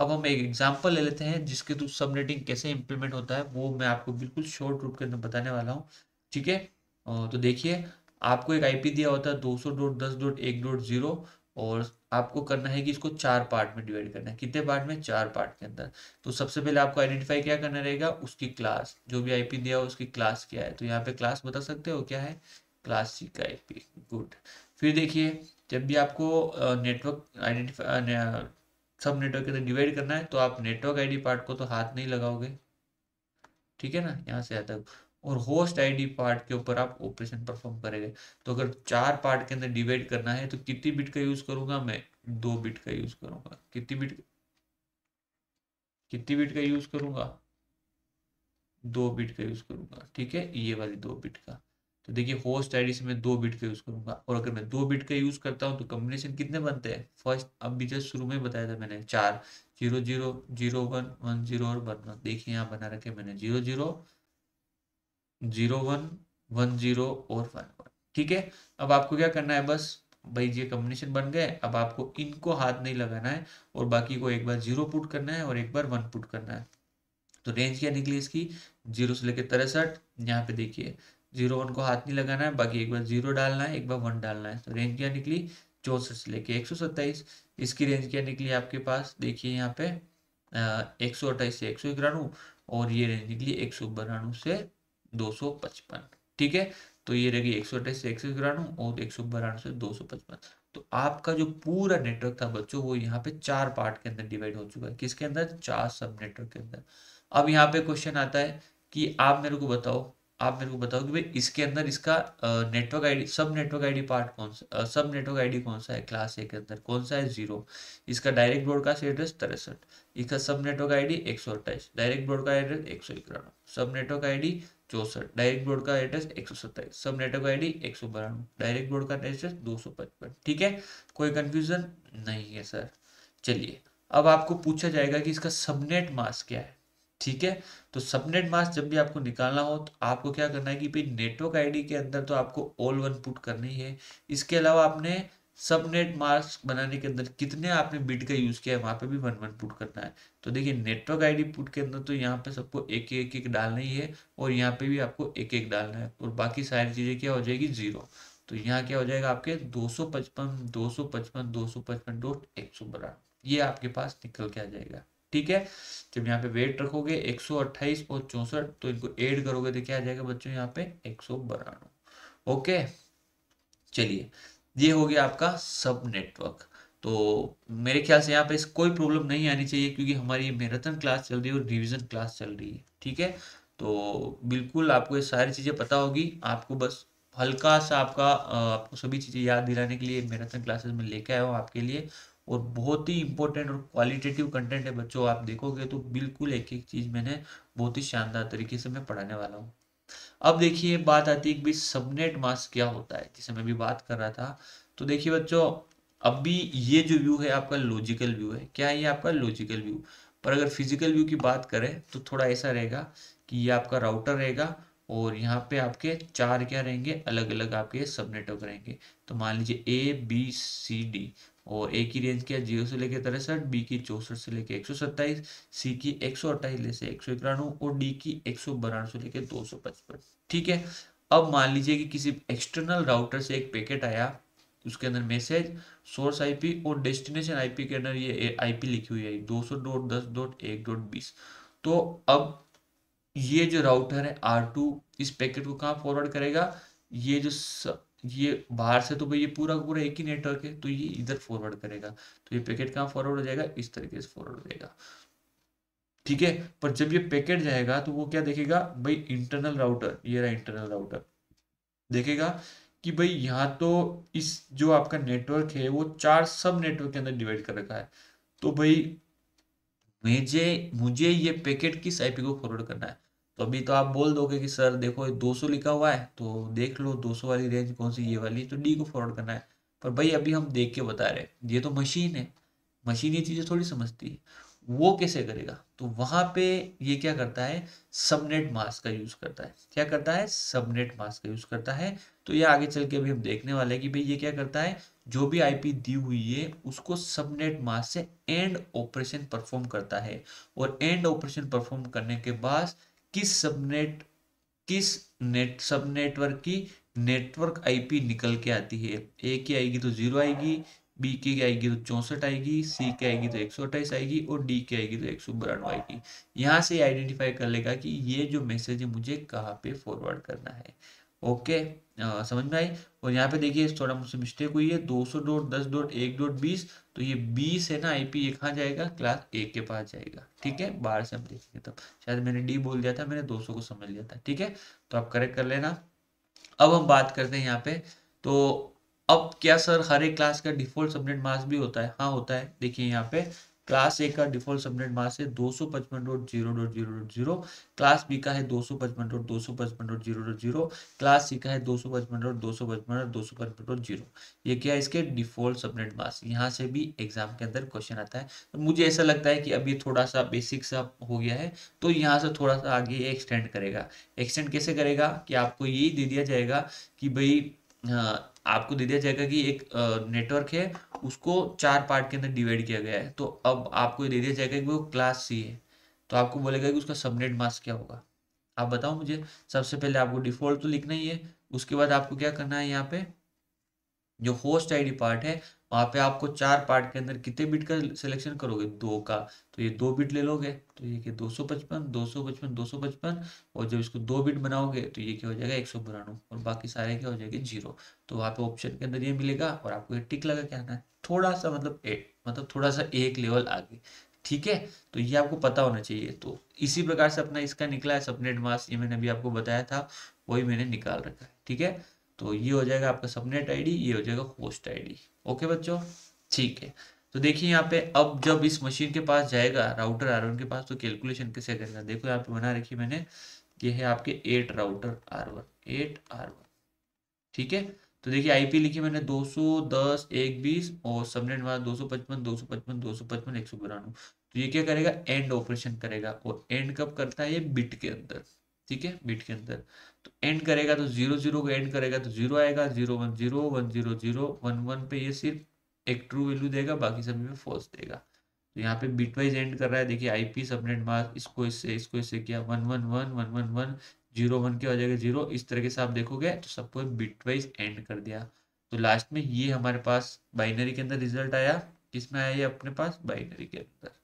अब हम एक एग्जाम्पल ले लेते हैं जिसके थ्रू सब सबनेटिंग कैसे इंप्लीमेंट होता है वो मैं आपको बिल्कुल शॉर्ट रूप के अंदर बताने वाला हूँ ठीक है तो देखिए आपको एक आईपी दिया होता है दो सौ डॉट दस डॉट एक डॉट जीरो और आपको करना है कि इसको चार पार्ट में डिवाइड करना है कितने पार्ट में चार पार्ट के अंदर तो सबसे पहले आपको आइडेंटिफाई क्या करना रहेगा उसकी क्लास जो भी आईपी दिया हो उसकी क्लास क्या है तो यहाँ पे क्लास बता सकते हो क्या है क्लास सी का आईपी गुड फिर देखिए जब भी आपको नेटवर्क आइडेंटिफाई सब नेटवर्क के अंदर डिवाइड करना है तो आप नेटवर्क आईडी पार्ट को तो हाथ नहीं लगाओगे ठीक है ना यहाँ से आता और होस्ट आईडी पार्ट के ऊपर आप ऑपरेशन परफॉर्म करेंगे तो अगर चार पार्ट के अंदर डिवाइड करना है तो कितनी बिट का यूज करूंगा मैं दो बिट का यूज करूंगा कितनी बिट कितनी बिट का यूज करूंगा दो बिट का यूज करूंगा ठीक है ये वाली दो बिट का तो देखिए होस्ट आईडी से मैं दो बिट का यूज करूंगा और अगर मैं दो बिट का यूज करता हूँ तो कम्बिनेशन कितने बनते हैं फर्स्ट अब भी जस्ट शुरू में बताया था मैंने चार zero zero zero one one zero और वन वन देखिए यहाँ बना रखे मैंने zero zero zero one one zero और वन वन ठीक है अब आपको क्या करना है बस भाई ये कम्बिनेशन बन गए अब आपको इनको हाथ नहीं लगाना है और बाकी को एक बार जीरो पुट करना है और एक बार वन पुट करना है तो रेंज क्या निकली इसकी जीरो से लेकर तिरसठ यहाँ पे देखिए जीरो वन को हाथ नहीं लगाना है बाकी एक बार जीरो डालना है एक बार वन डालना है तो रेंज क्या निकली चौसठ से लेके एक सौ सत्ताईस इसकी रेंज क्या निकली आपके पास देखिए यहाँ पे एक सौ अट्ठाईस से एक सौ इक्यानवे और ये रेंज निकली एक सौ बारानवे से 255 ठीक है तो ये रहेगी एक सौ अट्ठाईस से एक सौ बिरानवे और एक सौ बिरानवे से दो सौ पचपन तो आपका जो पूरा नेटवर्क था बच्चों वो यहाँ पे चार पार्ट के अंदर डिवाइड हो चुका है किसके अंदर चार सब नेटवर्क के अंदर अब यहाँ पे क्वेश्चन आता है कि आप मेरे को बताओ आप मेरे को बताओ कि भाई इसके अंदर इसका network ID sub network ID part कौन सा सब नेटवर्क आईडी कौन सा है क्लास ए के अंदर कौन सा है जीरो इसका डायरेक्ट ब्रॉडकास्ट एड्रेस तिरसठ इसका सब नेटवर्क आईडी एक सौ अट्ठाईस डायरेक्ट ब्रॉडकास्ट एड्रेस एक सौ इक्यानवे सब नेटवर्क आईडी चौसठ डायरेक्ट बोर्ड का एड्रेस एक सौ सत्ताईस सब नेटवर्क आई डी एक सौ बारानवे डायरेक्ट बोर्ड का एड्रेस दो सौ पचपन ठीक है कोई कंफ्यूजन नहीं है सर चलिए अब आपको पूछा जाएगा कि इसका सबनेट मास्क क्या है ठीक है तो सबनेट मास्क जब भी आपको निकालना हो तो आपको क्या करना है कि भाई नेटवर्क आईडी के अंदर तो आपको ऑल वन पुट करनी है इसके अलावा आपने सबनेट मास्क बनाने के अंदर कितने आपने बिट का यूज किया है वहां पे भी वन वन पुट करना है तो देखिए नेटवर्क आईडी पुट के अंदर तो यहाँ पे सबको एक एक एक डालना ही है और यहाँ पे भी आपको एक एक डालना है और बाकी सारी चीजें क्या हो जाएगी जीरो तो यहाँ क्या हो जाएगा आपके दो सौ पचपन दो सौ पचपन दो सौ पचपन डॉट एक सौ बारह ये आपके पास निकल के आ जाएगा ठीक है जब यहाँ पे वेट रखोगे एक सौ अट्ठाईस और चौसठ तो इनको एड करोगे तो क्या आ जाएगा बच्चों यहाँ पे एक सौ बारह ओके चलिए ये हो गया आपका सब नेटवर्क तो मेरे ख्याल से यहाँ पे कोई प्रॉब्लम नहीं आनी चाहिए क्योंकि हमारी मैराथन क्लास चल रही है और रिविजन क्लास चल रही है ठीक है तो बिल्कुल आपको ये सारी चीज़ें पता होगी आपको बस हल्का सा आपका आपको सभी चीज़ें याद दिलाने के लिए मैराथन क्लासेस में लेके आया हूँ आपके लिए और बहुत ही इंपॉर्टेंट और क्वालिटेटिव कंटेंट है बच्चों आप देखोगे तो बिल्कुल एक एक चीज़ मैंने बहुत ही शानदार तरीके से मैं पढ़ाने वाला हूँ अब देखिए बात आती है सबनेट मास्क क्या होता है जिसे मैं भी बात कर रहा था तो देखिए बच्चों अब भी ये जो व्यू है आपका लॉजिकल व्यू है क्या है ये आपका लॉजिकल व्यू पर अगर फिजिकल व्यू की बात करें तो थोड़ा ऐसा रहेगा कि ये आपका राउटर रहेगा और यहाँ पे आपके चार क्या रहेंगे अलग अलग आपके सबनेटवर्क रहेंगे तो मान लीजिए ए बी सी डी और ए की रेंज क्या जीरो से लेकर तिरसठ बी की चौसठ से लेकर एक सौ सत्ताईस सी की एक सौ अट्ठाईस से एक सौ इक्यानवे और डी की एक सौ बानवे से लेकर दो सौ पचपन ठीक है अब मान लीजिए कि किसी एक्सटर्नल राउटर से एक पैकेट आया उसके अंदर मैसेज सोर्स आईपी और डेस्टिनेशन आईपी के अंदर ये आईपी लिखी हुई है दो सौ डॉट दस डॉट एक डॉट बीस तो अब ये जो राउटर है आर टू इस पैकेट को कहाँ फॉरवर्ड करेगा ये जो ये बाहर से तो भाई ये पूरा पूरा एक ही नेटवर्क है तो ये इधर फॉरवर्ड करेगा तो ये पैकेट कहाँ फॉरवर्ड हो जाएगा इस तरीके से फॉरवर्ड हो जाएगा ठीक है पर जब ये पैकेट जाएगा तो वो क्या देखेगा भाई इंटरनल राउटर ये रहा इंटरनल राउटर देखेगा कि भाई यहाँ तो इस जो आपका नेटवर्क है वो चार सब नेटवर्क के अंदर डिवाइड कर रखा है तो भाई मुझे मुझे ये पैकेट किस आईपी को फॉरवर्ड करना है तो अभी तो आप बोल दोगे कि सर देखो 200 लिखा हुआ है तो देख लो 200 वाली रेंज कौन सी ये वाली तो डी को फॉरवर्ड करना है पर भाई अभी हम देख के बता रहे हैं ये तो मशीन है मशीन ये चीज़ें थोड़ी समझती है वो कैसे करेगा तो वहाँ पे ये क्या करता है सबनेट मास्क का यूज़ करता है क्या करता है सबनेट मास्क का यूज़ करता है तो ये आगे चल के अभी हम देखने वाले हैं कि भाई ये क्या करता है जो भी आईपी दी हुई है उसको सबनेट मास्क से एंड ऑपरेशन परफॉर्म करता है और एंड ऑपरेशन परफॉर्म करने के बाद किस सबनेट किस नेट सब नेटवर्क की नेटवर्क आईपी निकल के आती है ए की आएगी तो जीरो आएगी बी की आएगी तो चौंसठ आएगी सी की आएगी तो एक सौ अट्ठाईस आएगी और डी की आएगी तो एक सौ बानवे आएगी यहाँ से आइडेंटिफाई कर लेगा कि ये जो मैसेज है मुझे कहाँ पे फॉरवर्ड करना है ओके आ, समझ में आई और यहाँ पे देखिए थोड़ा मुझसे मिस्टेक हुई है दो सौ डॉट दस डॉट एक डॉट बीस तो ये बीस है ना आईपी ये कहाँ जाएगा क्लास एक के पास जाएगा ठीक है बाहर से हम देखेंगे तब शायद मैंने डी बोल दिया था मैंने दो सौ को समझ लिया था ठीक है तो आप करेक्ट कर लेना अब हम बात करते हैं यहाँ पे तो अब क्या सर हर एक क्लास का डिफॉल्ट सबनेट मास्क भी होता है हाँ होता है देखिए यहाँ पे क्लास ए का डिफॉल्ट सबनेट मास्क है दो सौ पचपन dot zero dot zero dot zero class B का है दो सौ पचपन डॉट दो सौ पचपन dot zero dot zero class C का है दो सौ पचपन डॉट दो सौ पचपन डॉट दो सौ पचपन डॉट जीरो ये क्या है इसके डिफॉल्ट सबनेट मास्क यहाँ से भी एग्जाम के अंदर क्वेश्चन आता है तो मुझे ऐसा लगता है कि अभी थोड़ा सा बेसिक सा हो गया है तो यहाँ से थोड़ा सा आगे एक्सटेंड करेगा एक्सटेंड कैसे करेगा कि आपको यही दे दिया जाएगा कि भाई हाँ, आपको दे दिया जाएगा कि एक नेटवर्क है उसको चार पार्ट के अंदर डिवाइड किया गया है तो अब आपको दे दिया जाएगा कि वो क्लास सी है तो आपको बोलेगा कि उसका सबनेट मास्क क्या होगा आप बताओ मुझे सबसे पहले आपको डिफॉल्ट तो लिखना ही है उसके बाद आपको क्या करना है यहाँ पे जो होस्ट आईडी पार्ट है वहां पे आपको चार पार्ट के अंदर कितने बिट का सिलेक्शन करोगे दो का तो ये दो बिट ले लोगे तो ये पचपन दो सौ पचपन और जब इसको दो बिट बनाओगे तो ये क्या हो जाएगा एक सौ और बाकी सारे क्या हो जाएंगे जीरो तो वहां पे ऑप्शन के अंदर ये मिलेगा और आपको ये टिक लगा के आना है थोड़ा सा मतलब एट मतलब थोड़ा सा एक लेवल आगे ठीक है तो ये आपको पता होना चाहिए तो इसी प्रकार से अपना इसका निकला है सबनेट मास्क ये मैंने अभी आपको बताया था वही मैंने निकाल रखा है ठीक है तो ये हो जाएगा आपका सबनेट आईडी ये हो जाएगा होस्ट आईडी ओके बच्चों ठीक है तो देखिए यहाँ पे अब जब इस मशीन के पास जाएगा राउटर आर के पास तो कैलकुलेशन कैसे करना देखो यहाँ पे बना रखी मैंने ये है आपके at router R one at R one ठीक है तो देखिए आईपी लिखी मैंने 210 120 और सबनेट वाला 255 255 255 एक सौ बिरानवे तो ये क्या करेगा एंड ऑपरेशन करेगा और एंड कब करता है ये बिट के अंदर ठीक है बिट के अंदर तो एंड करेगा तो जीरो जीरो को एंड करेगा तो जीरो आएगा zero one zero one zero zero one one पे ये सिर्फ एक ट्रू वैल्यू देगा बाकी सभी में फॉल्स देगा तो यहाँ पे बिट वाइज एंड कर रहा है देखिए आई पी सबनेट मास्क इसको इससे इसको इससे किया one one one one one one zero one के हो जाएगा जीरो इस तरह से आप देखोगे तो सबको बिट वाइज एंड कर दिया तो लास्ट में ये हमारे पास बाइनरी के अंदर रिजल्ट आया किसमें आया ये अपने पास बाइनरी के अंदर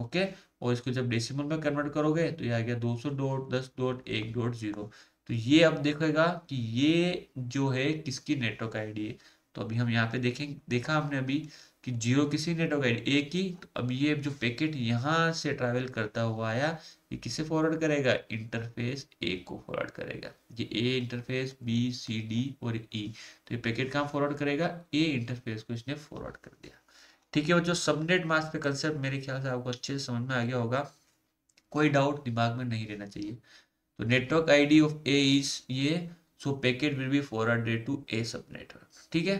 ओके और इसको जब डेसिमल में कन्वर्ट करोगे तो ये आ गया दो सौ डॉट दस डॉट एक डॉट जीरो तो ये अब देखेगा कि ये जो है किसकी नेटवर्क आईडी है तो अभी हम यहाँ पे देखें देखा हमने अभी कि जीरो किसी नेटवर्क आईडी ए की तो अब ये जो पैकेट यहाँ से ट्रैवल करता हुआ आया ये किसे फॉरवर्ड करेगा इंटरफेस ए को फॉरवर्ड करेगा ये A interface B C D और ई e. तो ये पैकेट कहाँ फॉरवर्ड करेगा ए इंटरफेस को इसने फॉरवर्ड कर दिया ठीक है और जो सबनेट मास्क का कंसेप्ट मेरे ख्याल से आपको अच्छे से समझ में आ गया होगा कोई डाउट दिमाग में नहीं रहना चाहिए तो network ID of A is ये so packet will be forwarded to A sub network ठीक है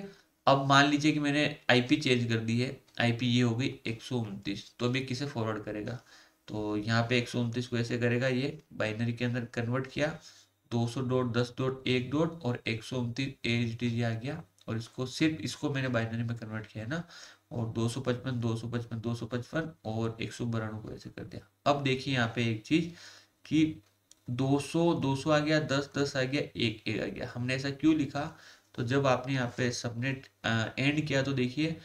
अब मान लीजिए कि मैंने आईपी चेंज कर दी है आईपी ये हो गई एक तो अभी किसे फॉरवर्ड करेगा तो यहाँ पे एक को ऐसे करेगा ये बाइनरी के अंदर कन्वर्ट किया दो सौ डॉट दस डॉट एक डॉट और एक सौ उनतीस ए एच डी आ गया और इसको सिर्फ इसको मैंने बाइनरी में कन्वर्ट किया है ना और 255 255 255 और एक सौ को ऐसे कर दिया अब देखिए यहाँ पे एक चीज कि 200 200 आ गया 10 10 आ गया एक एक आ गया हमने ऐसा क्यों लिखा तो जब आपने यहाँ पे सबनेट एंड किया तो देखिए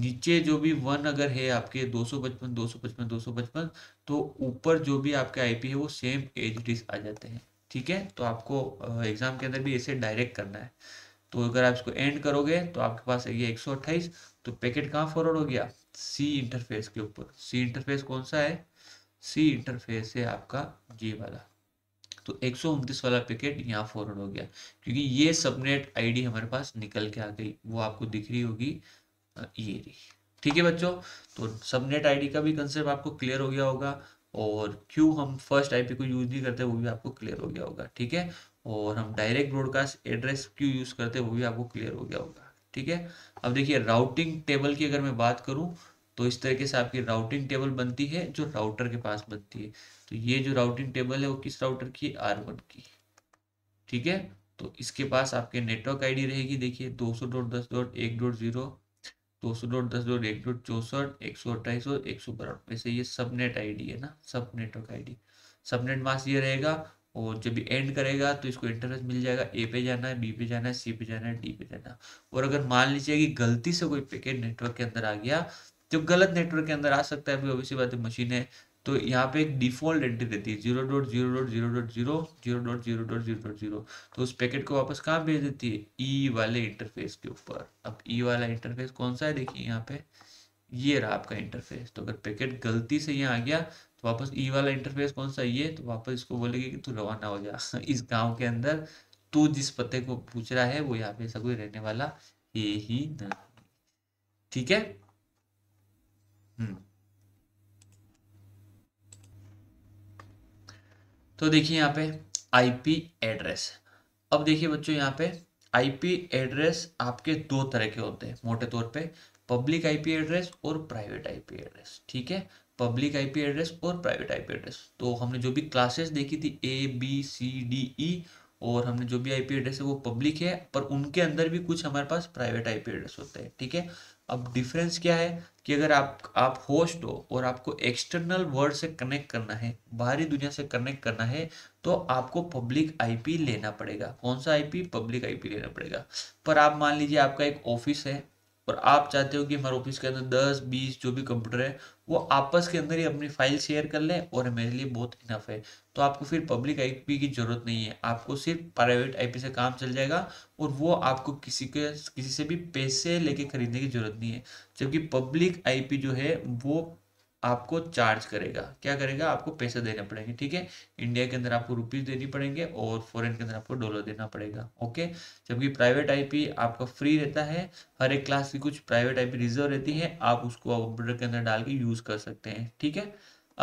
नीचे जो भी वन अगर है आपके 255 255 255 तो ऊपर जो भी आपके आईपी है वो सेम डिस आ जाते हैं ठीक है तो आपको एग्जाम के अंदर भी ऐसे डायरेक्ट करना है तो अगर आप इसको एंड करोगे तो आपके पास आइए एक सौ अट्ठाईस तो पैकेट कहाँ फॉरवर्ड हो गया सी इंटरफेस के ऊपर सी इंटरफेस कौन सा है सी इंटरफेस है आपका जी वाला तो एक वाला पैकेट यहाँ फॉरवर्ड हो गया क्योंकि ये सबनेट आईडी हमारे पास निकल के आ गई वो आपको दिख रही होगी ये रही ठीक है बच्चों तो सबनेट आईडी का भी कंसेप्ट आपको क्लियर हो गया होगा और क्यों हम फर्स्ट आईपी को यूज नहीं करते वो भी आपको क्लियर हो गया होगा ठीक है और हम डायरेक्ट ब्रॉडकास्ट एड्रेस क्यों यूज करते वो भी आपको क्लियर हो गया होगा ठीक है अब देखिए राउटिंग टेबल की अगर मैं बात करूं तो इस तरीके से आपकी राउटिंग टेबल बनती है जो राउटर के पास बनती है तो ये जो राउटिंग टेबल है वो किस राउटर की आर वन की ठीक है तो इसके पास आपके नेटवर्क आईडी रहेगी देखिए दो सौ डॉट दस डॉट एक डॉट जीरो दो सौ डॉट दस डॉट एक डॉट चौसठ एक सौ अट्ठाईस और एक सौ बारह वैसे ये सबनेट आईडी है ना सब नेटवर्क आईडी सबनेट मास्क ये रहेगा और जब एंड करेगा तो इसको इंटरफेस मिल जाएगा ए पे जाना है बी पे जाना है सी पे जाना है डी पे जाना और अगर मान लीजिए कि गलती से कोई पैकेट नेटवर्क के अंदर आ गया जो गलत नेटवर्क के अंदर आ सकता है अभी बात है है तो यहाँ पे एक डिफॉल्ट एंट्री देती है zero dot zero dot zero dot zero zero dot zero dot zero dot zero तो उस पैकेट को वापस कहाँ भेज देती है ई e वाले इंटरफेस के ऊपर अब ई e वाला इंटरफेस कौन सा है देखिए यहाँ पे ये रहा आपका इंटरफेस तो अगर पैकेट गलती से यहाँ आ गया तो वापस ई e वाला इंटरफेस कौन सा ये तो वापस इसको बोलेगी कि तू रवाना हो जा [LAUGHS] इस गांव के अंदर तू जिस पते को पूछ रहा है वो यहाँ पे सब कोई रहने वाला ये ही ठीक है हम्म। तो देखिए यहाँ पे आईपी एड्रेस अब देखिए बच्चों यहाँ पे आईपी एड्रेस आपके दो तरह के होते हैं मोटे तौर पे पब्लिक आईपी एड्रेस और प्राइवेट आईपी एड्रेस ठीक है पब्लिक आईपी एड्रेस और प्राइवेट आईपी एड्रेस तो हमने जो भी क्लासेस देखी थी ए बी सी डी ई और हमने जो भी आईपी एड्रेस है वो पब्लिक है पर उनके अंदर भी कुछ हमारे पास प्राइवेट आईपी एड्रेस होता है ठीक है अब डिफरेंस क्या है कि अगर आप आप होस्ट हो और आपको एक्सटर्नल वर्ल्ड से कनेक्ट करना है बाहरी दुनिया से कनेक्ट करना है तो आपको पब्लिक आईपी लेना पड़ेगा कौन सा आईपी पब्लिक आईपी लेना पड़ेगा पर आप मान लीजिए आपका एक ऑफिस है और आप चाहते हो कि हमारे ऑफिस के अंदर दस बीस जो भी कंप्यूटर है वो आपस के अंदर ही अपनी फाइल शेयर कर लें और मेरे लिए बहुत इनफ है तो आपको फिर पब्लिक आईपी की ज़रूरत नहीं है आपको सिर्फ प्राइवेट आईपी से काम चल जाएगा और वो आपको किसी के किसी से भी पैसे लेके खरीदने की ज़रूरत नहीं है जबकि पब्लिक आईपी जो है वो आपको चार्ज करेगा क्या करेगा आपको पैसे देने पड़ेंगे ठीक है इंडिया के अंदर आपको रुपीज देनी पड़ेंगे और फॉरेन के अंदर आपको डॉलर देना पड़ेगा ओके जबकि प्राइवेट आईपी आपका फ्री रहता है हर एक क्लास की कुछ प्राइवेट आईपी रिजर्व रहती है आप उसको कंप्यूटर के अंदर डाल के यूज कर सकते हैं ठीक है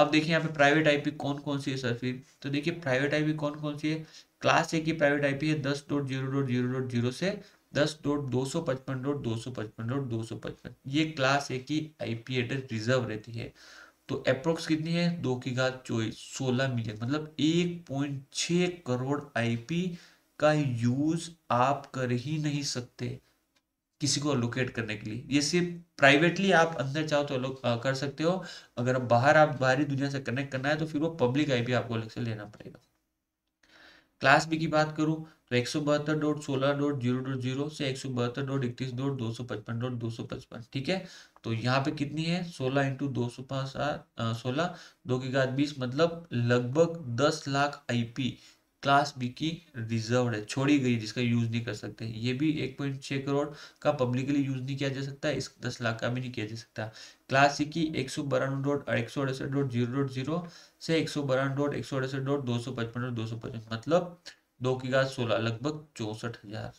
अब देखिए यहाँ पे प्राइवेट आईपी कौन कौन सी है सर फिर तो देखिए प्राइवेट आईपी कौन कौन सी है क्लास ए की प्राइवेट आईपी है दस dot zero dot zero dot zero से दस डॉट दो सौ पचपन डॉट दो सौ पचपन डॉट दो सौ पचपन ये क्लास ए की पी एड्रेस रिजर्व रहती है तो अप्रोक्स कितनी है दो की घात चौबीस सोलह मिलियन मतलब एक पॉइंट छ करोड़ आईपी का यूज आप कर ही नहीं सकते किसी को लोकेट करने के लिए ये सिर्फ प्राइवेटली आप अंदर चाहो तो लोग कर सकते हो अगर आप बाहर आप बाहरी दुनिया से कनेक्ट करना है तो फिर वो पब्लिक आईपी आपको अलग से लेना पड़ेगा क्लास बी की बात करूं तो एक सौ बहत्तर डॉट सोलह डॉट जीरो डॉट जीरो से एक सौ बहत्तर डॉट इकतीस डॉट दो सौ पचपन डॉट दो सौ पचपन ठीक है तो यहाँ पे कितनी है सोलह इंटू दो सौ पांच सोलह दो की घात बीस मतलब लगभग दस लाख आईपी क्लास बी की रिजर्व है छोड़ी गई जिसका यूज नहीं कर सकते ये भी एक पॉइंट छः करोड़ का पब्लिकली यूज नहीं किया जा सकता इस दस लाख का भी नहीं किया जा सकता क्लास सी की एक सौ बारानवे डॉट एक सौ अड़सठ डॉट जीरो डॉट जीरो से एक सौ बारानवे डॉट एक सौ अड़सठ डॉट दो सौ पचपन डॉट दो सौ पचपन मतलब दो की घात सोलह लगभग चौसठ हजार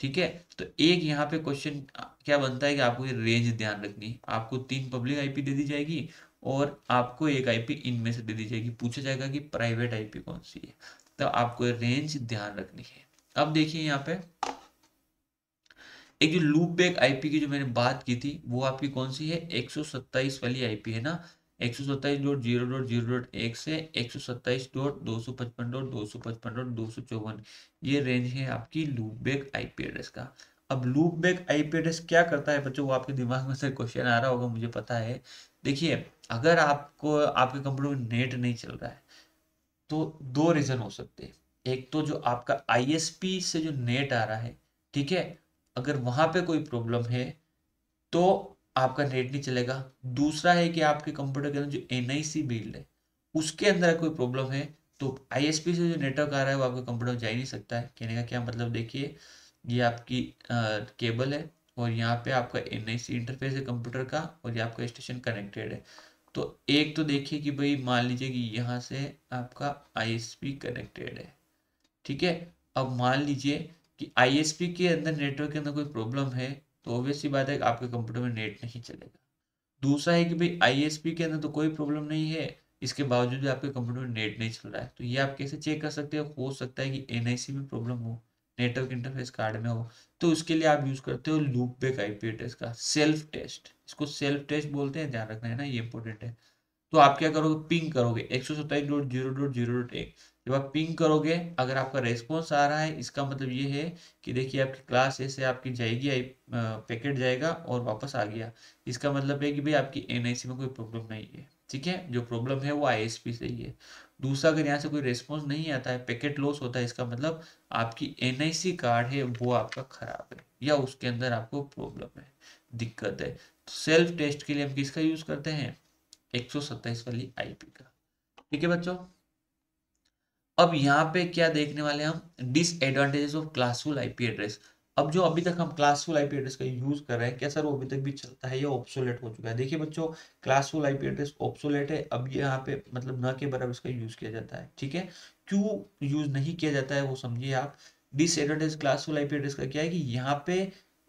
ठीक है तो एक यहाँ पे क्वेश्चन क्या बनता है कि आपको ये रेंज ध्यान रखनी है आपको तीन पब्लिक आईपी दे दी जाएगी और आपको एक आईपी इनमें से दे दी जाएगी पूछा जाएगा कि प्राइवेट आईपी कौन सी है तो आपको रेंज ध्यान रखनी है अब देखिए यहाँ पे एक जो लूप बैक आईपी की जो मैंने बात की थी वो आपकी कौन सी है 127 वाली आईपी है ना एक सौ सत्ताईस dot zero dot zero dot एक से एक सौ सत्ताईस डॉट दो सौ पचपन डॉट दो सौ पचपन डॉट दो सौ चौवन ये रेंज है आपकी लूपबैक आईपी एड्रेस का अब लूपबैक आईपी एड्रेस क्या करता है बच्चों वो आपके दिमाग में से क्वेश्चन आ रहा होगा मुझे पता है देखिए अगर आपको आपके कंप्यूटर में नेट नहीं चल रहा है तो दो रीजन हो सकते हैं एक तो जो आपका आईएसपी से जो नेट आ रहा है ठीक है अगर वहां पे कोई प्रॉब्लम है तो आपका नेट नहीं चलेगा दूसरा है कि आपके कंप्यूटर के अंदर जो एन आई सी बिल्ड है उसके अंदर कोई प्रॉब्लम है तो आई एस पी से जो नेटवर्क आ रहा है वो आपके कंप्यूटर में जा ही नहीं सकता है कहने का क्या मतलब देखिए ये आपकी आ, केबल है और यहाँ पे आपका एन आई सी इंटरफेस है कंप्यूटर का और ये आपका स्टेशन कनेक्टेड है तो एक तो देखिए कि भाई मान लीजिए कि यहाँ से आपका आई एस पी कनेक्टेड है ठीक है अब मान लीजिए कि आई एस पी के अंदर नेटवर्क के अंदर कोई प्रॉब्लम है तो ऑब्वियस ही बात है कि आपके कंप्यूटर में नेट नहीं चलेगा दूसरा है कि भाई आईएसपी के अंदर तो कोई प्रॉब्लम नहीं है इसके बावजूद भी आपके कंप्यूटर में नेट नहीं चल रहा है तो ये आप कैसे चेक कर सकते हैं हो सकता है कि एनआईसी में प्रॉब्लम हो नेटवर्क इंटरफेस कार्ड में हो तो उसके लिए आप यूज करते हो loop back I P address का सेल्फ टेस्ट इसको सेल्फ टेस्ट बोलते हैं ध्यान रखना है ना ये इंपॉर्टेंट है तो आप क्या करोगे पिंग करोगे एक सौ सत्ताईस dot zero dot zero dot एक जब आप पिंग करोगे अगर आपका रेस्पॉन्स आ रहा है इसका मतलब ये है कि देखिए आपकी क्लास ए से आपकी जाएगी पैकेट जाएगा और वापस आ गया इसका मतलब है कि भाई आपकी एन में कोई प्रॉब्लम नहीं है ठीक है जो प्रॉब्लम है वो आई से ही है दूसरा अगर यहाँ से कोई रेस्पॉन्स नहीं आता है पैकेट लॉस होता है इसका मतलब आपकी एन कार्ड है वो आपका खराब है या उसके अंदर आपको प्रॉब्लम है दिक्कत है तो सेल्फ टेस्ट के लिए हम किसका यूज़ करते हैं एक वाली पी का ठीक है बच्चों अब यहाँ पे क्या देखने वाले हम disadvantages of classful IP address अब जो अभी तक हम क्लासफुल आईपी एड्रेस का यूज कर रहे हैं क्या सर वो अभी तक भी चलता है या ऑप्सोलेट हो चुका है देखिए बच्चों क्लासफुल आईपी एड्रेस ऑप्सोलेट है अब यहाँ पे मतलब न के बराबर इसका यूज किया जाता है ठीक है क्यों यूज नहीं किया जाता है वो समझिए आप डिसएडवांटेज क्लासफुल आईपी एड्रेस का क्या है कि यहाँ पे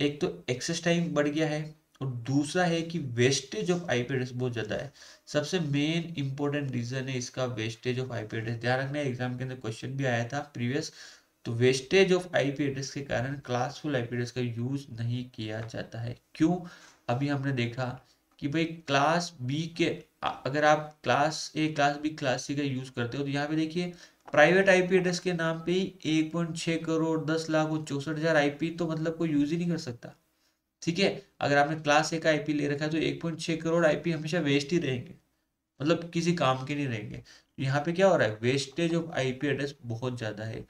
एक तो एक्सेस टाइम बढ़ गया है और दूसरा है कि वेस्टेज ऑफ आई बहुत ज़्यादा है सबसे मेन इंपॉर्टेंट रीज़न है इसका वेस्टेज ऑफ आई ध्यान रखना एग्जाम के अंदर क्वेश्चन भी आया था प्रीवियस तो वेस्टेज ऑफ आई के कारण क्लासफुल आई का यूज़ नहीं किया जाता है क्यों अभी हमने देखा कि भाई क्लास बी के अगर आप class A class B class C का यूज़ करते हो तो यहाँ पे देखिए प्राइवेट आईपी एड्रेस के नाम पे ही एक पॉइंट छह करोड़ दस लाख और चौसठ हज़ार आईपी तो मतलब कोई यूज़ ही नहीं कर सकता ठीक है अगर आपने क्लास ए का आई ले रखा है तो एक पॉइंट छः करोड़ आई हमेशा वेस्ट ही रहेंगे मतलब किसी काम के नहीं रहेंगे तो यहाँ पे क्या हो रहा है वेस्टेज ऑफ पी एड्रेस बहुत ज़्यादा है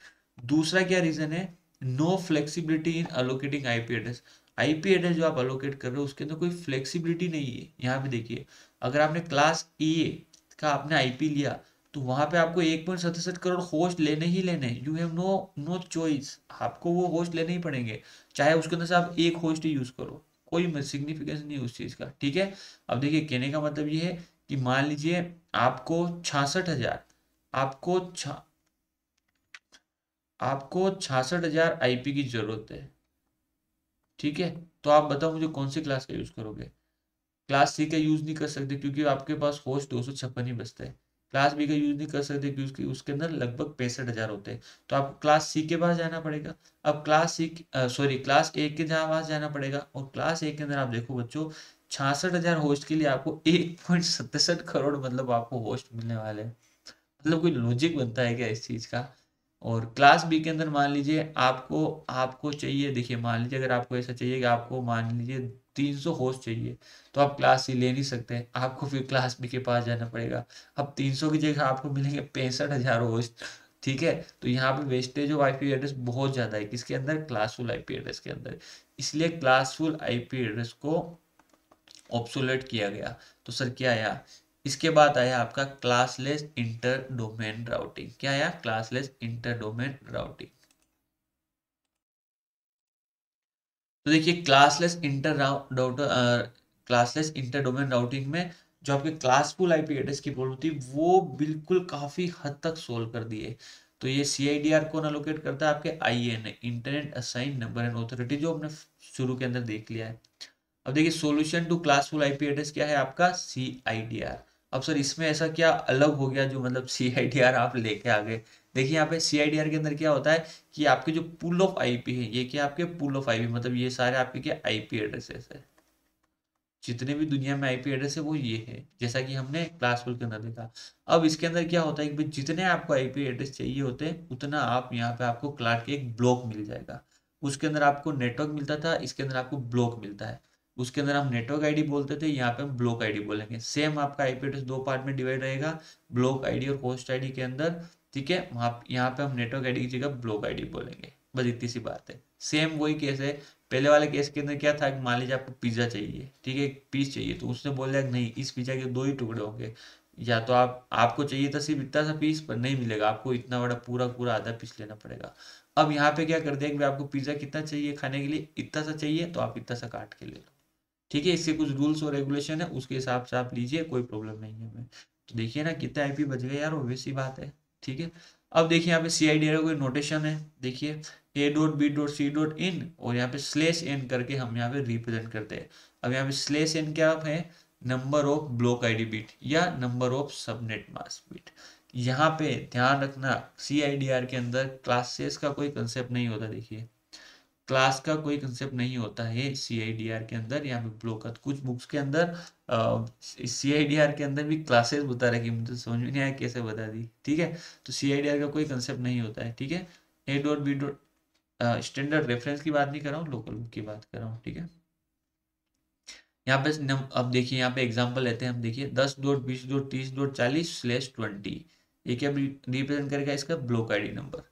दूसरा क्या रीज़न है no flexibility in allocating IP address P address जो आप अलोकेट कर रहे हो उसके अंदर कोई फ्लेक्सीबिलिटी नहीं है यहाँ पे देखिए अगर आपने क्लास ए का आपने आई लिया तो वहां पे आपको एक पॉइंट सतसठ करोड़ होस्ट लेने ही लेने you have no no choice आपको वो होस्ट लेने ही पड़ेंगे चाहे उसके अंदर से आप एक होस्ट ही यूज़ करो कोई सिग्निफिकेंस नहीं उस चीज़ का ठीक है अब देखिए कहने का मतलब ये है कि मान लीजिए आपको छासठ हजार आपको छा आपको छासठ हजार आईपी की जरूरत है ठीक है तो आप बताओ मुझे कौन सी क्लास का यूज़ करोगे क्लास सी का यूज़ नहीं कर सकते क्योंकि आपके पास होस्ट दो सौ छप्पन ही बचता है क्लास बी का यूज नहीं कर सकते क्योंकि उसके अंदर लगभग पैंसठ हज़ार होते हैं तो आपको क्लास सी के पास जाना पड़ेगा अब class C sorry class A के जहाँ पास जाना पड़ेगा और क्लास ए के अंदर आप देखो बच्चों छियासठ हज़ार होस्ट के लिए आपको एक पॉइंट सतसठ करोड़ मतलब आपको होस्ट मिलने वाले हैं मतलब कोई लॉजिक बनता है क्या इस चीज़ का और क्लास बी के अंदर मान लीजिए आपको आपको चाहिए देखिए मान लीजिए अगर आपको ऐसा चाहिए कि आपको मान लीजिए तीन सौ होस्ट चाहिए तो आप क्लास सी ले नहीं सकते आपको फिर क्लास बी के पास जाना पड़ेगा अब तीन सौ की जगह आपको मिलेंगे पैंसठ हज़ार होस्ट ठीक है तो यहाँ पे वेस्टेज ऑफ आईपी एड्रेस बहुत ज़्यादा है किसके अंदर क्लासफुल आईपी एड्रेस के अंदर इसलिए क्लासफुल आईपी एड्रेस को ऑप्सोलेट किया गया तो सर क्या आया इसके बाद आया आपका क्लासलेस इंटर डोमेन राउटिंग क्या आया क्लासलेस इंटर डोमेन राउटिंग तो देखिए classless inter router classless inter domain routing में जो आपके क्लासफुल आई पी एड्रेस की प्रॉब्लम थी वो बिल्कुल काफ़ी हद तक सोल्व कर दिए तो ये सी आई डी आर कौन अलोकेट करता है आपके I N A internet assign number and authority जो हमने शुरू के अंदर देख लिया है अब देखिए solution to classful I P address क्या है आपका सी आई डी आर अब सर इसमें ऐसा क्या अलग हो गया जो मतलब सी आई डी आर आप लेके आ गए देखिए यहाँ पे सी के अंदर क्या होता है कि आपके जो पुल ऑफ आईपी है ये क्या आपके पुल ऑफ आईपी मतलब ये सारे आपके क्या आईपी एड्रेसेस है जितने भी दुनिया में आईपी एड्रेस है वो ये है जैसा कि हमने क्लास फुल के अंदर देखा अब इसके अंदर क्या होता है कि जितने आपको आईपी एड्रेस चाहिए होते हैं उतना आप यहाँ पे आपको क्लाट के एक ब्लॉक मिल जाएगा उसके अंदर आपको नेटवर्क मिलता था इसके अंदर आपको ब्लॉक मिलता है उसके अंदर हम नेटवर्क आईडी बोलते थे यहाँ पे हम ब्लॉक आईडी बोलेंगे सेम आपका आईपी एड्रेस दो पार्ट में डिवाइड रहेगा ब्लॉक आईडी और होस्ट आईडी के अंदर ठीक है वहाँ यहाँ पे हम नेटवर्क आईडी की जगह ब्लॉक आई बोलेंगे बस इतनी सी बात है सेम वही केस है पहले वाले केस के अंदर क्या था कि मान लीजिए आपको पिज्ज़ा चाहिए ठीक है एक पीस चाहिए तो उसने बोल दिया नहीं इस पिज्ज़ा के दो ही टुकड़े होंगे या तो आप आपको चाहिए था सिर्फ इतना सा पीस पर नहीं मिलेगा आपको इतना बड़ा पूरा पूरा आधा पीस लेना पड़ेगा अब यहाँ पे क्या कर दिया कि आपको पिज्ज़ा कितना चाहिए खाने के लिए इतना सा चाहिए तो आप इतना सा काट के ले लो ठीक है इससे कुछ रूल्स और रेगुलेशन है उसके हिसाब से आप लीजिए कोई प्रॉब्लम नहीं है हमें तो देखिए ना कितना आईपी बच गया यार वो वैसी बात है ठीक है अब देखिए यहाँ पे सी आई डी कोई नोटेशन है देखिए A dot B dot C dot इन और यहाँ पे स्लेश एन करके हम यहाँ पे रिप्रेजेंट करते हैं अब यहाँ पे स्लेश एन क्या है number of block ID bit या number of subnet mask bit यहाँ पे ध्यान रखना सी के अंदर क्लासेस का कोई कंसेप्ट नहीं होता देखिए क्लास का कोई कंसेप्ट नहीं होता है सी के अंदर यहाँ पे ब्लॉक कुछ बुक्स के अंदर सी आई डी आर के अंदर भी क्लासेस बता रखी मुझे तो समझ में नहीं आया कैसे बता दी ठीक है तो सी आई डी आर का कोई कंसेप्ट नहीं होता है ठीक है A dot B dot standard reference की बात नहीं कर रहा हूँ लोकल बुक की बात कर रहा हूँ ठीक है यहाँ पे अब देखिए यहाँ पे एग्जाम्पल लेते हैं हम देखिए दस डॉट बीस डॉट तीस डॉट चालीस स्लेश ट्वेंटी ये क्या रिप्रेजेंट करेगा इसका ब्लॉक डी नंबर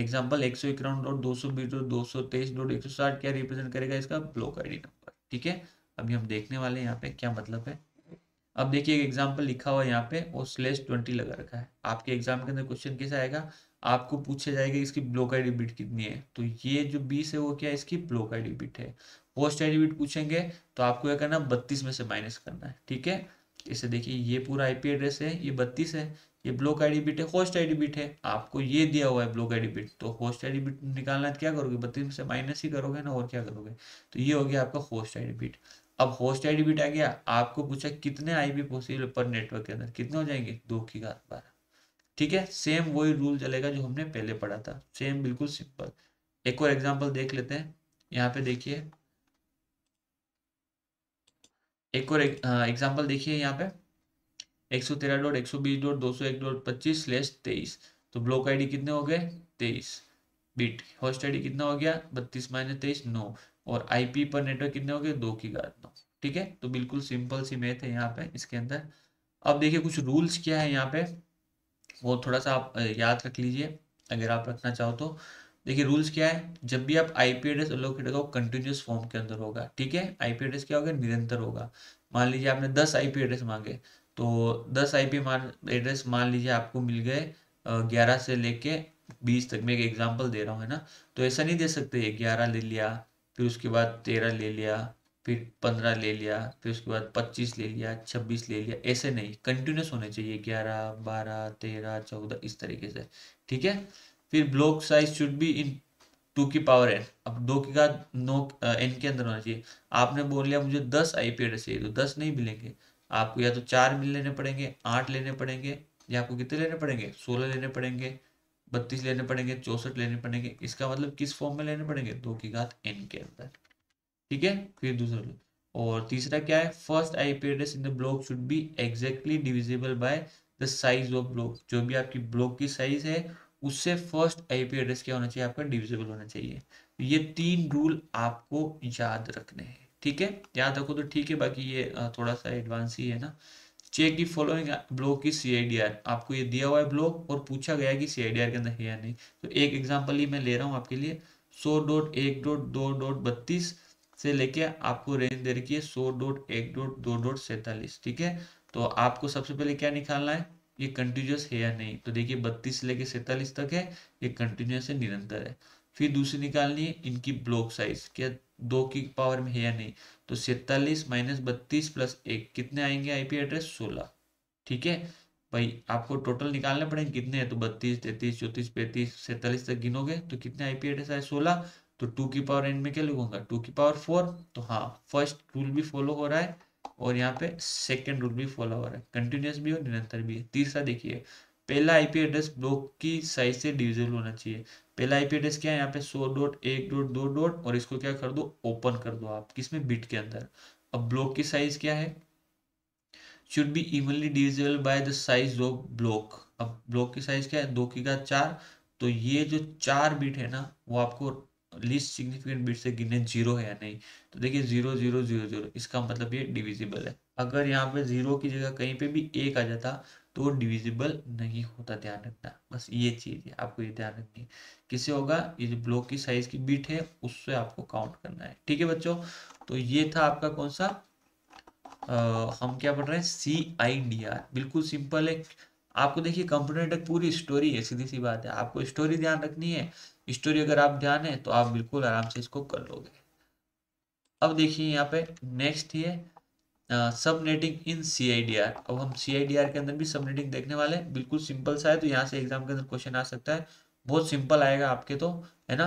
एग्जाम्पल एक सौ इक्यावन डॉट दो सौ बीस डॉट दो सौ तेईस डॉट एक सौ साठ क्या रिप्रेजेंट करेगा इसका ब्लॉक डी नंबर ठीक है अभी हम देखने वाले हैं यहाँ पे क्या मतलब है अब देखिए एक एग्जाम्पल लिखा हुआ है यहाँ पे और स्लेस ट्वेंटी लगा रखा है आपके एग्जाम के अंदर क्वेश्चन कैसे आएगा आपको पूछा जाएगा इसकी ब्लॉक आई डिबिट कितनी है तो ये जो बीस है वो क्या है इसकी ब्लॉक आई डिबिट है होस्ट आई डिबिट पूछेंगे तो आपको क्या करना बत्तीस में से माइनस करना है ठीक है इसे देखिए ये पूरा आईपी एड्रेस है ये बत्तीस है ये ब्लॉक आई डिबिट है होस्ट आई डिबिट है आपको ये दिया हुआ है ब्लॉक आई डिबिट तो होस्ट आई डिबिट निकालना तो क्या करोगे बत्तीस में से माइनस ही करोगे ना और क्या करोगे तो ये हो गया आपका होस्ट आई डिबिट अब होस्ट आई डी टैग गया आपको पूछा कितने आईपी पॉसिबल पर नेटवर्क के अंदर कितने हो जाएंगे दो की घात बारह ठीक है सेम वही रूल चलेगा जो हमने पहले पढ़ा था सेम बिल्कुल सिंपल एक और एग्जांपल देख लेते हैं यहाँ पे देखिए एक और एग्जाम्पल देखिए यहाँ पे एक सौ तेरह डॉट एक सौ बीस डॉट दो सौ एक डॉट पच्चीस स्लेस तेईस तो ब्लॉक आईडी कितने हो गए तेईस बीट होस्ट आईडी कितना हो गया बत्तीस माइनस तेईस नौ और आईपी पर नेटवर्क कितने हो गए दो की घात नौ ठीक है तो बिल्कुल सिंपल सी मैथ है यहाँ पे इसके अंदर अब देखिए कुछ रूल्स क्या है यहाँ पे वो थोड़ा सा आप याद रख लीजिए अगर आप रखना चाहो तो देखिए रूल्स क्या है जब भी आप आईपी एड्रेस अलोकेट वो कंटिन्यूस फॉर्म के अंदर होगा ठीक है आईपी एड्रेस क्या होगा निरंतर होगा मान लीजिए आपने दस आईपी एड्रेस मांगे तो दस आईपी मान एड्रेस मान लीजिए आपको मिल गए ग्यारह से लेके बीस तक मैं एक एग्जाम्पल दे रहा हूँ है ना तो ऐसा नहीं दे सकते ग्यारह ले लिया फिर उसके बाद तेरह ले लिया फिर पंद्रह ले लिया फिर उसके बाद पच्चीस ले लिया छब्बीस ले लिया ऐसे नहीं कंटिन्यूस होने चाहिए ग्यारह बारह तेरह चौदह इस तरीके से ठीक है फिर block size should be in two की पावर एन अब दो की का नौ एन के अंदर होना चाहिए आपने बोल लिया मुझे दस आई पी एड्रेस चाहिए तो दस नहीं मिलेंगे आपको या तो चार मिल लेने पड़ेंगे आठ लेने पड़ेंगे या आपको कितने लेने पड़ेंगे सोलह लेने पड़ेंगे बत्तीस लेने पड़ेंगे चौसठ लेने पड़ेंगे इसका मतलब किस फॉर्म में लेने पड़ेंगे दो की घात एन के अंदर ठीक है फिर दूसरा और तीसरा क्या है first I P address in the block should be exactly divisible by the size of block जो भी आपकी ब्लॉक की साइज है उससे फर्स्ट आई पी एड्रेस क्या होना चाहिए आपका डिविजिबल होना चाहिए तो ये तीन रूल आपको याद रखने हैं ठीक है याद रखो तो ठीक है बाकी ये थोड़ा सा एडवांस ही है ना चेक की फॉलोइंग ब्लॉक की सी आपको ये दिया हुआ है ब्लॉक और पूछा गया कि सी के अंदर है या नहीं तो एक एग्जाम्पल ही मैं ले रहा हूँ आपके लिए सो डॉट एक डॉट दो डॉट बत्तीस से लेके आपको रेंज दे रखी है सो डॉट एक डॉट दो डॉट सैतालीस ठीक है तो आपको सबसे पहले क्या निकालना है ये कंटिन्यूस है या नहीं तो देखिए बत्तीस से लेके सैतालीस तक है ये कंटिन्यूस है निरंतर है फिर दूसरी निकालनी है इनकी ब्लॉक साइज क्या दो की पावर में है या नहीं तो सैतालीस माइनस बत्तीस प्लस एक कितने आएंगे आईपी एड्रेस सोलह ठीक है भाई आपको टोटल निकालने पड़ेंगे कितने हैं तो बत्तीस तैतीस चौतीस पैंतीस सैतालीस तक गिनोगे तो कितने आईपी एड्रेस आए सोलह तो टू की पावर एन में क्या लिखूंगा टू की पावर फोर तो हाँ फर्स्ट रूल भी फॉलो हो रहा है और यहाँ पे सेकेंड रूल भी फॉलो हो रहा है कंटिन्यूस भी और निरंतर भी है तीसरा देखिए पहला आईपी एड्रेस ब्लॉक की साइज से डिविजिबल होना चाहिए पहला आईपी एड्रेस क्या है यहाँ पे सो डॉट एक डॉट दो डॉट और इसको क्या कर दो ओपन कर दो आप किसमें बिट के अंदर अब ब्लॉक की साइज क्या है should be evenly divisible by the size of block अब ब्लॉक की साइज क्या है दो की का चार तो ये जो चार बिट है ना वो आपको लिस्ट सिग्निफिकेंट बिट से गिने जीरो है या नहीं तो देखिए जीरो जीरो जीरो जीरो इसका मतलब ये डिविजिबल है अगर यहाँ पे जीरो की जगह कहीं पे भी एक आ जाता तो डिविजिबल नहीं होता ध्यान रखना बस ये चीज़ है आपको ये ध्यान रखनी है किसे होगा ये जो ब्लॉक की साइज की बीट है उससे आपको काउंट करना है ठीक है बच्चों तो ये था आपका कौन सा आ, हम क्या पढ़ रहे हैं सी आई डी आर बिल्कुल सिंपल है आपको देखिए कंप्यूटर एक पूरी स्टोरी है सीधी सी बात है आपको स्टोरी ध्यान रखनी है स्टोरी अगर आप ध्यान है तो आप बिल्कुल आराम से इसको कर लोगे अब देखिए यहाँ पे नेक्स्ट ये सबनेटिंग इन सी अब हम सी के अंदर भी सबनेटिंग देखने वाले हैं बिल्कुल सिंपल सा है तो यहाँ से एग्जाम के अंदर क्वेश्चन आ सकता है बहुत सिंपल आएगा आपके तो है ना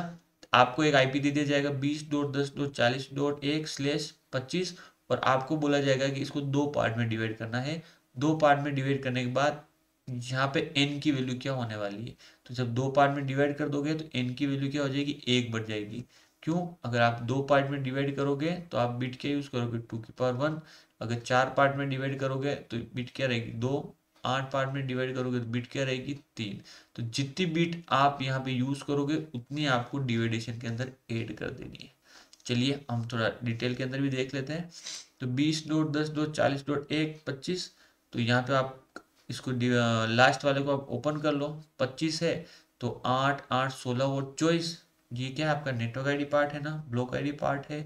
आपको एक आईपी दे दिया जाएगा बीस डॉट दस डॉट चालीस डॉट एक स्लेश पच्चीस और आपको बोला जाएगा कि इसको दो पार्ट में डिवाइड करना है दो पार्ट में डिवाइड करने के बाद यहाँ पे एन की वैल्यू क्या होने वाली है तो जब दो पार्ट में डिवाइड कर दोगे तो एन की वैल्यू क्या हो जाएगी एक बढ़ जाएगी क्यों अगर आप दो पार्ट में डिवाइड करोगे तो आप बिट क्या यूज़ करोगे टू की पावर वन अगर चार पार्ट में डिवाइड करोगे तो बीट क्या रहेगी दो आठ पार्ट में डिवाइड करोगे तो बीट क्या रहेगी तीन तो जितनी बीट आप यहाँ पे यूज करोगे उतनी आपको डिवाइडेशन के अंदर ऐड कर देनी है चलिए हम थोड़ा डिटेल के अंदर भी देख लेते हैं तो बीस डॉट दस डॉट चालीस डॉट एक पच्चीस तो यहाँ पे आप इसको लास्ट वाले को आप ओपन कर लो पच्चीस है तो आठ आठ सोलह और चौबीस ये क्या है आपका नेटवर्क आई पार्ट है ना ब्लॉक आई पार्ट है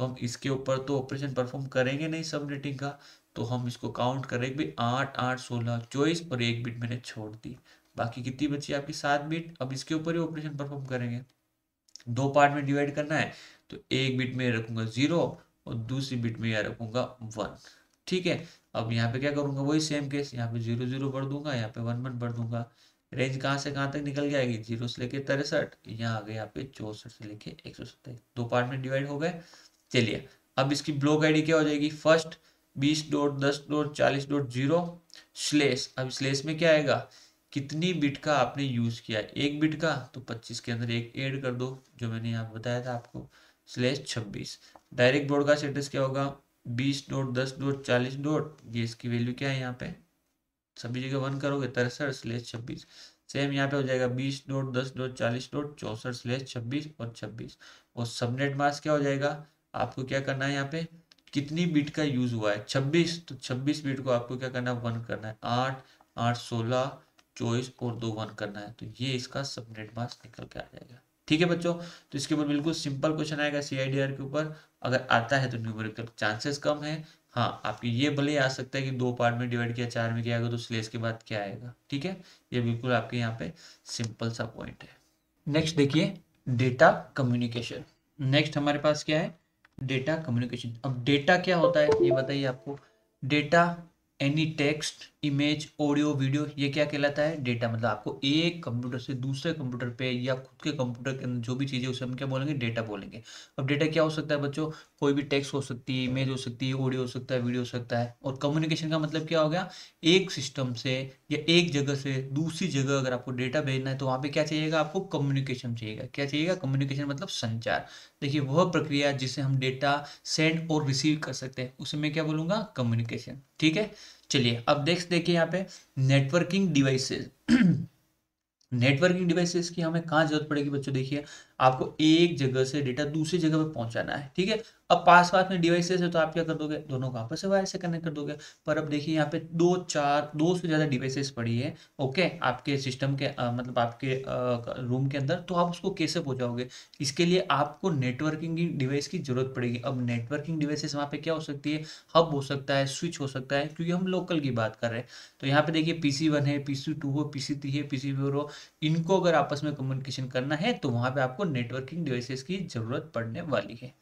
तो हम इसके ऊपर तो ऑपरेशन परफॉर्म करेंगे नहीं सब नेटिंग का तो हम इसको काउंट करेंगे भी आठ आठ सोलह चौबीस और एक बिट मैंने छोड़ दी बाकी कितनी बची आपकी सात बिट अब इसके ऊपर ही ऑपरेशन परफॉर्म करेंगे दो पार्ट में डिवाइड करना है तो एक बीट में रखूंगा जीरो और दूसरी बिट में यह रखूंगा वन ठीक है अब यहाँ पे क्या करूंगा वही सेम केस यहाँ पे जीरो जीरो बढ़ दूंगा यहाँ पे वन वन बढ़ दूंगा रेंज कहाँ से कहाँ तक निकल जाएगी जीरो से लेके तिरसठ यहाँ आ गए यहाँ पे चौसठ से लेके एक सौ सत्ताईस दो पार्ट में डिवाइड हो गए चलिए अब इसकी ब्लॉक आईडी क्या हो जाएगी फर्स्ट बीस डॉट दस डॉट चालीस डॉट जीरो स्लेस अब स्लेस में क्या आएगा कितनी बिट का आपने यूज़ किया एक बिट का तो पच्चीस के अंदर एक एड कर दो जो मैंने यहाँ बताया था आपको स्लेस छब्बीस डायरेक्ट का एड्रेस क्या होगा बीस डॉट दस डॉट चालीस डॉट ये इसकी वैल्यू क्या है यहाँ पे सभी जगह वन करोगे तिरसठ स्लेस छब्बीस सेम यहाँ पे हो जाएगा बीस डॉट दस डॉट चालीस डॉट चौसठ स्लेस छब्बीस और छब्बीस और सबनेट मास क्या हो जाएगा आपको क्या करना है यहाँ पे कितनी बिट का यूज हुआ है 26 तो 26 बिट को आपको क्या करना है वन करना है आठ आठ सोलह चौबीस और दो वन करना है तो ये इसका सबनेट मास निकल के आ जाएगा ठीक है बच्चों तो इसके ऊपर बिल्कुल सिंपल क्वेश्चन आएगा सी के ऊपर अगर आता है तो न्यूमेरिकल चांसेस कम है हाँ आपके ये भले आ सकता है कि दो पार्ट में डिवाइड किया चार में किया गया तो स्लेस के बाद क्या आएगा ठीक है ये बिल्कुल आपके यहाँ पे सिंपल सा पॉइंट है नेक्स्ट देखिए डेटा कम्युनिकेशन नेक्स्ट हमारे पास क्या है डेटा कम्युनिकेशन अब डेटा क्या होता है ये बताइए आपको data any text image audio video ये क्या कहलाता है डेटा मतलब आपको एक कंप्यूटर से दूसरे कंप्यूटर पे या खुद के कंप्यूटर के अंदर जो भी चीज़ें उसे हम क्या बोलेंगे डेटा बोलेंगे अब डेटा क्या हो सकता है बच्चों कोई भी टेक्स्ट हो सकती है इमेज हो सकती है ऑडियो हो सकता है वीडियो हो सकता है और कम्युनिकेशन का मतलब क्या हो गया एक सिस्टम से या एक जगह से दूसरी जगह अगर आपको डेटा भेजना है तो वहाँ पर क्या चाहिएगा आपको कम्युनिकेशन चाहिएगा क्या चाहिएगा कम्युनिकेशन मतलब संचार देखिए वह प्रक्रिया जिसे हम डेटा सेंड और रिसीव कर सकते हैं उसे मैं क्या बोलूंगा कम्युनिकेशन ठीक है चलिए अब नेक्स्ट देखिए यहाँ पे नेटवर्किंग डिवाइसेस नेटवर्किंग डिवाइसेस की हमें कहाँ जरूरत पड़ेगी बच्चों देखिए आपको एक जगह से डेटा दूसरी जगह पर पहुंचाना है ठीक है अब पास पास में डिवाइसेस है तो आप क्या कर दोगे दोनों को आपस से वायर से कनेक्ट कर दोगे पर अब देखिए यहाँ पे दो चार दो से ज़्यादा डिवाइसेस पड़ी है ओके आपके सिस्टम के आ, मतलब आपके आ, रूम के अंदर तो आप उसको कैसे पहुंचाओगे इसके लिए आपको नेटवर्किंग डिवाइस की ज़रूरत पड़ेगी अब नेटवर्किंग डिवाइसेस वहाँ पे क्या हो सकती है हब हो सकता है स्विच हो सकता है क्योंकि हम लोकल की बात कर रहे हैं तो यहाँ पे देखिए पी है पी हो पी है पी हो इनको अगर आपस में कम्युनिकेशन करना है तो वहाँ पर आपको नेटवर्किंग डिवाइसेस की ज़रूरत पड़ने वाली है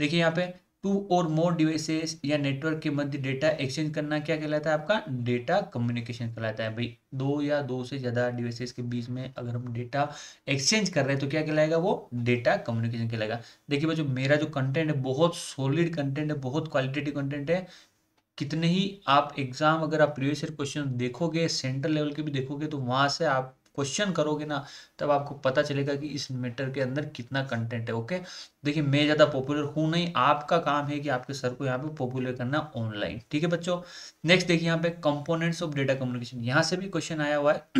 देखिए यहाँ पे टू और मोर डिवाइसेस या नेटवर्क के मध्य डेटा एक्सचेंज करना क्या कहलाता है आपका डेटा कम्युनिकेशन कहलाता है भाई दो या दो से ज़्यादा डिवाइसेस के बीच में अगर हम डेटा एक्सचेंज कर रहे हैं तो क्या कहलाएगा वो डेटा कम्युनिकेशन कहलाएगा देखिए भाई जो मेरा जो कंटेंट है बहुत सॉलिड कंटेंट है बहुत क्वालिटेटिव कंटेंट है कितने ही आप एग्जाम अगर आप प्रीवियस ईयर क्वेश्चन देखोगे सेंट्रल लेवल के भी देखोगे तो वहां से आप क्वेश्चन करोगे ना तब आपको पता चलेगा कि इस मैटर के अंदर कितना कंटेंट है ओके देखिए मैं ज़्यादा पॉपुलर हूं नहीं आपका काम है कि आपके सर को यहाँ पे पॉपुलर करना ऑनलाइन ठीक है बच्चों नेक्स्ट देखिए यहाँ पे कंपोनेंट्स ऑफ डेटा कम्युनिकेशन यहाँ से भी क्वेश्चन आया हुआ है [CLEARS THROAT]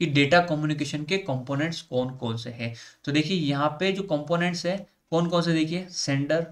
कि डेटा कम्युनिकेशन के कॉम्पोनेंट्स कौन कौन से है तो देखिए यहाँ पे जो कॉम्पोनेंट्स है कौन कौन से देखिए sender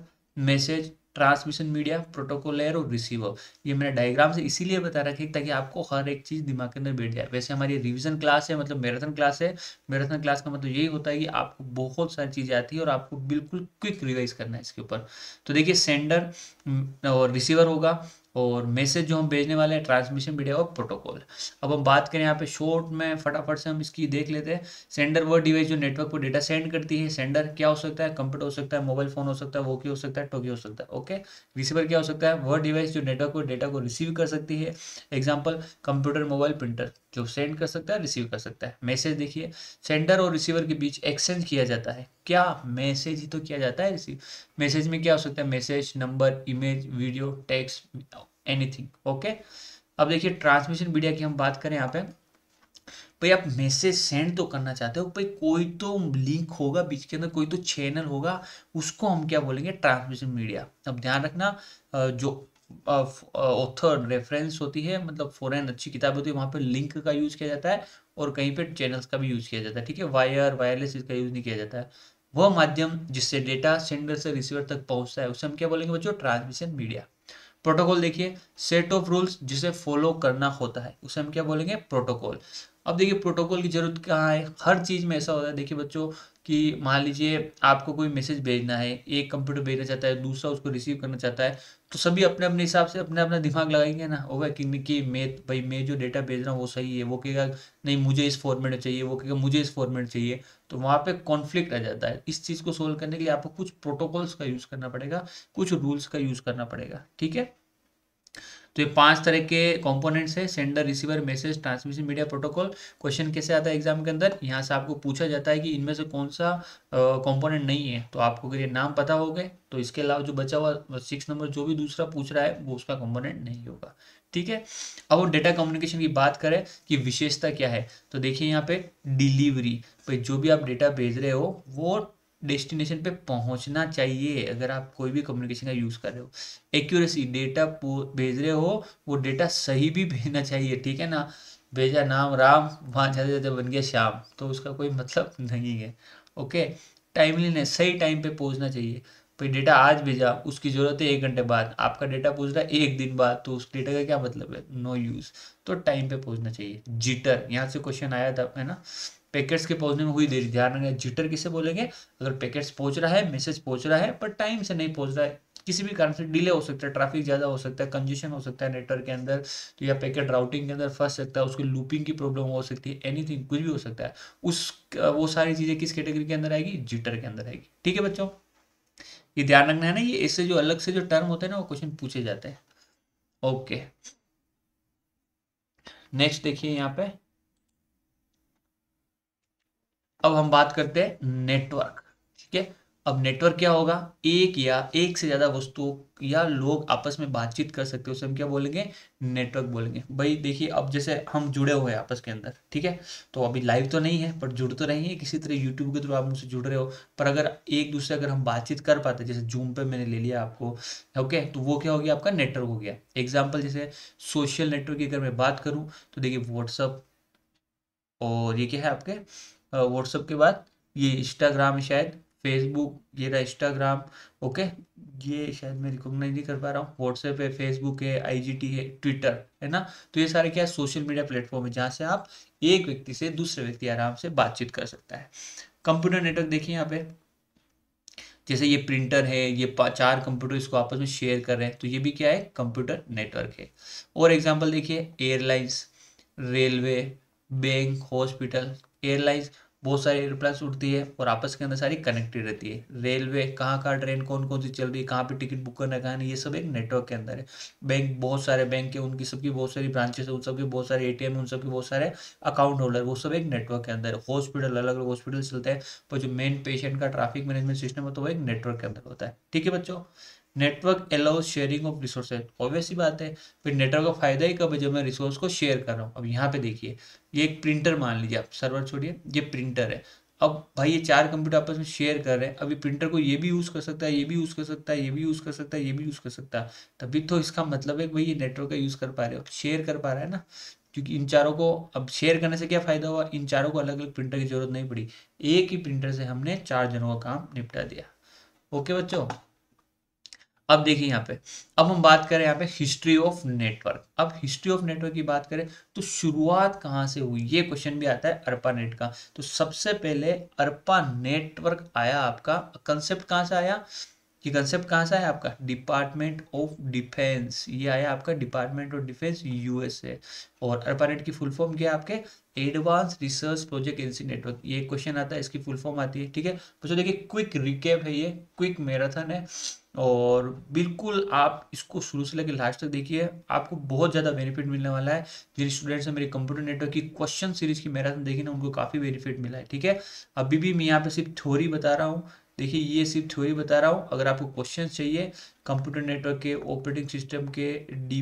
message transmission media protocol layer और रिसीवर ये मैंने डायग्राम से इसीलिए बता रखे ताकि आपको हर एक चीज़ दिमाग के अंदर बैठ जाए वैसे हमारी रिवीजन क्लास है मतलब मैराथन क्लास है मैराथन क्लास का मतलब यही होता है कि आपको बहुत सारी चीज़ें आती है और आपको बिल्कुल क्विक रिवाइज करना है इसके ऊपर तो देखिए सेंडर हम्म, और रिसीवर होगा और मैसेज जो हम भेजने वाले हैं ट्रांसमिशन मीडिया और प्रोटोकॉल अब हम बात करें यहाँ पे शॉर्ट में फटाफट से हम इसकी देख लेते हैं सेंडर वो डिवाइस जो नेटवर्क पर डेटा सेंड करती है सेंडर क्या हो सकता है कंप्यूटर हो सकता है मोबाइल फोन हो सकता है वो तो क्या हो सकता है टोकी हो सकता है ओके रिसीवर क्या हो सकता है वह डिवाइस जो नेटवर्क पर डेटा को रिसीव कर सकती है एग्जाम्पल कंप्यूटर मोबाइल प्रिंटर जो सेंड कर सकता है रिसीव कर सकता है मैसेज देखिए सेंडर और रिसीवर के बीच एक्सचेंज किया जाता है क्या मैसेज ही तो किया जाता है रिसीव मैसेज में क्या हो सकता है message number image video text anything okay अब देखिए ट्रांसमिशन मीडिया की हम बात करें यहाँ पे भाई आप मैसेज सेंड तो करना चाहते हो भाई कोई तो लिंक होगा बीच के अंदर कोई तो चैनल होगा उसको हम क्या बोलेंगे ट्रांसमिशन मीडिया अब ध्यान रखना जो ऑथर रेफरेंस uh, होती है मतलब फॉरेन अच्छी किताब होती है वहाँ पे लिंक का यूज़ किया जाता है और कहीं पे चैनल्स का भी यूज़ किया जाता है ठीक है वायर वायरलेस इसका यूज़ नहीं किया जाता है वह माध्यम जिससे डेटा सेंडर से रिसीवर तक पहुँचता है उसे हम क्या बोलेंगे बच्चों ट्रांसमिशन मीडिया प्रोटोकॉल देखिए सेट ऑफ रूल्स जिसे फॉलो करना होता है उसे हम क्या बोलेंगे प्रोटोकॉल अब देखिए प्रोटोकॉल की जरूरत कहाँ है हर चीज़ में ऐसा होता है देखिए बच्चों कि मान लीजिए आपको कोई मैसेज भेजना है एक कंप्यूटर भेजना चाहता है दूसरा उसको रिसीव करना चाहता है तो सभी अपने अपने हिसाब से अपने अपना दिमाग लगाएंगे ना होगा कि कि मैं भाई मैं जो डेटा भेज रहा हूँ वो सही है वो कहेगा नहीं मुझे इस फॉर्मेट में चाहिए वो कहेगा मुझे इस फॉर्मेट चाहिए तो वहाँ पे कॉन्फ्लिक्ट आ जाता है इस चीज़ को सोल्व करने के लिए आपको कुछ प्रोटोकॉल्स का यूज़ करना पड़ेगा कुछ रूल्स का यूज़ करना पड़ेगा ठीक है तो ये पांच तरह के कंपोनेंट्स है sender receiver message transmission media protocol question कैसे आता है एग्जाम के अंदर यहाँ से आपको पूछा जाता है कि इनमें से कौन सा कंपोनेंट नहीं है तो आपको अगर ये नाम पता हो गए तो इसके अलावा जो बचा हुआ सिक्स नंबर जो भी दूसरा पूछ रहा है वो उसका कॉम्पोनेंट नहीं होगा ठीक है अब वो डेटा कम्युनिकेशन की बात करें कि विशेषता क्या है तो देखिए यहाँ पे डिलीवरी पे जो भी आप डेटा भेज रहे हो वो डेस्टिनेशन पे पहुंचना चाहिए अगर आप कोई भी कम्युनिकेशन का यूज़ कर रहे हो एक्यूरेसी डेटा भेज रहे हो वो डेटा सही भी भेजना चाहिए ठीक है ना भेजा नाम राम वहाँ जाते जाते बन गया श्याम तो उसका कोई मतलब [LAUGHS] नहीं है ओके टाइमलीनेस सही टाइम पे पहुँचना चाहिए भाई डेटा आज भेजा उसकी ज़रूरत है एक घंटे बाद आपका डेटा पहुँच रहा है एक दिन बाद तो उस डेटा का क्या मतलब है नो यूज़ तो टाइम पे पहुँचना चाहिए जिटर यहाँ से क्वेश्चन आया था है ना पैकेट्स के पहुंचने में हुई देरी ध्यान रखना जिटर किसे बोलेंगे अगर पैकेट्स पहुंच रहा है मैसेज पहुंच रहा है पर टाइम से नहीं पहुंच रहा है किसी भी कारण से डिले हो सकता है ट्रैफिक ज़्यादा हो सकता है कंजेशन हो सकता है नेटवर्क के अंदर तो या पैकेट राउटिंग के अंदर फंस सकता है उसकी लूपिंग की प्रॉब्लम हो सकती है एनीथिंग कुछ भी हो सकता है उस वो सारी चीज़ें किस कैटेगरी के अंदर आएगी जिटर के अंदर आएगी ठीक है बच्चों ये ध्यान रखना है ना ये इससे जो अलग से जो टर्म होते हैं ना वो क्वेश्चन पूछे जाते हैं ओके नेक्स्ट देखिए यहाँ पे अब हम बात करते हैं नेटवर्क ठीक है अब नेटवर्क क्या होगा एक या एक से ज़्यादा वस्तुओं या लोग आपस में बातचीत कर सकते हैं उसे हम क्या बोलेंगे नेटवर्क बोलेंगे भाई देखिए अब जैसे हम जुड़े हुए हैं आपस के अंदर ठीक है तो अभी लाइव तो नहीं है पर जुड़ तो रहे है किसी तरह यूट्यूब के थ्रू आप मुझसे जुड़ रहे हो पर अगर एक दूसरे अगर हम बातचीत कर पाते जैसे जूम पे मैंने ले लिया आपको ओके तो वो क्या हो गया आपका नेटवर्क हो गया एग्जाम्पल जैसे सोशल नेटवर्क की अगर मैं बात करूँ तो देखिए व्हाट्सअप और ये क्या है आपके व्हाट्सअप के बाद ये इंस्टाग्राम शायद फेसबुक ये रहा इंस्टाग्राम ओके ये शायद मैं रिकॉग्नाइज नहीं कर पा रहा हूँ व्हाट्सएप है फेसबुक है आईजीटी है ट्विटर है ना तो ये सारे क्या सोशल मीडिया प्लेटफॉर्म है जहाँ से आप एक व्यक्ति से दूसरे व्यक्ति आराम से बातचीत कर सकता है कंप्यूटर नेटवर्क देखिए यहाँ पे जैसे ये प्रिंटर है ये चार कंप्यूटर इसको आपस में शेयर कर रहे हैं तो ये भी क्या है कंप्यूटर नेटवर्क है और एग्जाम्पल देखिए airlines railway bank hospital airlines बहुत सारी एयरप्लेन्स उड़ती है और आपस के अंदर सारी कनेक्टेड रहती है रेलवे कहाँ कहाँ ट्रेन कौन कौन सी चल रही है कहाँ पे टिकट बुक करना कहाँ नहीं ये सब एक नेटवर्क के अंदर है बैंक बहुत सारे बैंक है उनकी सबकी बहुत सारी ब्रांचेस है उन सबके बहुत सारे ए टी उन सबके बहुत सारे अकाउंट होल्डर वो सब एक नेटवर्क के अंदर हॉस्पिटल अलग अलग हॉस्पिटल चलते हैं पर जो मेन पेशेंट का ट्राफिक मैनेजमेंट सिस्टम होता है तो वो एक नेटवर्क के अंदर होता है ठीक है बच्चों network allow sharing of resource obvious ही बात है फिर नेटवर्क का फायदा ही कब है जब मैं रिसोर्स को शेयर कर रहा हूँ अब यहाँ पे देखिए ये एक प्रिंटर मान लीजिए आप सर्वर छोड़िए ये प्रिंटर है अब भाई ये चार कंप्यूटर आपस में शेयर कर रहे हैं अभी प्रिंटर को ये भी यूज़ कर सकता है ये भी यूज़ कर सकता है ये भी यूज़ कर सकता है ये भी यूज़ कर सकता है तभी तो इसका मतलब है भाई ये नेटवर्क का यूज़ कर पा रहे हो शेयर कर पा रहा है ना क्योंकि इन चारों को अब शेयर करने से क्या फ़ायदा हुआ इन चारों को अलग अलग प्रिंटर की ज़रूरत नहीं पड़ी एक ही प्रिंटर से हमने चार जनों का काम निपटा दिया ओके बच्चों अब देखिए यहाँ पे अब हम बात करें यहाँ पे हिस्ट्री ऑफ नेटवर्क अब हिस्ट्री ऑफ नेटवर्क की बात करें तो शुरुआत कहाँ से हुई ये क्वेश्चन भी आता है अर्पा नेट का तो सबसे पहले अर्पा नेटवर्क आया आपका कंसेप्ट कहाँ से आया ये कंसेप्ट कहाँ से आया आपका डिपार्टमेंट ऑफ डिफेंस ये आया आपका डिपार्टमेंट ऑफ डिफेंस यूएसए और अर्पानेट की फुल फॉर्म क्या है आपके advance research project agency network ये क्वेश्चन आता है इसकी फुल फॉर्म आती है ठीक है बच्चों तो देखिए क्विक रिकेप है ये क्विक मैराथन है और बिल्कुल आप इसको शुरू से लेकर लास्ट तक देखिए आपको बहुत ज़्यादा बेनिफिट मिलने वाला है जिन स्टूडेंट्स ने मेरे कंप्यूटर नेटवर्क की क्वेश्चन सीरीज की मैराथन देखी ना उनको काफ़ी बेनिफिट मिला है ठीक है अभी भी मैं यहाँ पे सिर्फ थ्योरी बता रहा हूँ देखिए ये सिर्फ थ्योरी बता रहा हूँ अगर आपको क्वेश्चन चाहिए कंप्यूटर नेटवर्क के ऑपरेटिंग सिस्टम के डी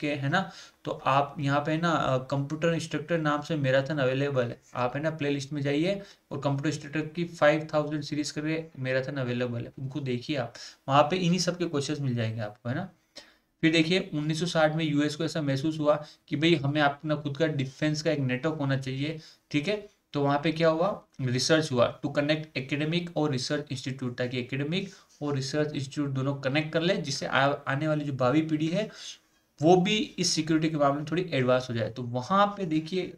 के है ना तो आप यहाँ पे ना कंप्यूटर इंस्ट्रक्टर नाम से मैराथन अवेलेबल है आप है ना प्ले लिस्ट में जाइए और कंप्यूटर इंस्ट्रक्टर की फाइव थाउजेंड सीरीज करके मैराथन अवेलेबल है उनको देखिए आप वहाँ पे इन्हीं सब के क्वेश्चन मिल जाएंगे आपको है ना फिर देखिए 1960 में यूएस को ऐसा महसूस हुआ कि भाई हमें अपना खुद का डिफेंस का एक नेटवर्क होना चाहिए ठीक है तो वहाँ पे क्या हुआ रिसर्च हुआ टू कनेक्ट एकेडमिक और रिसर्च इंस्टीट्यूट ताकि एकेडमिक और रिसर्च इंस्टीट्यूट दोनों कनेक्ट कर ले जिससे आने वाली जो भावी पीढ़ी है वो भी इस सिक्योरिटी के मामले में थोड़ी एडवांस हो जाए तो वहाँ पे देखिए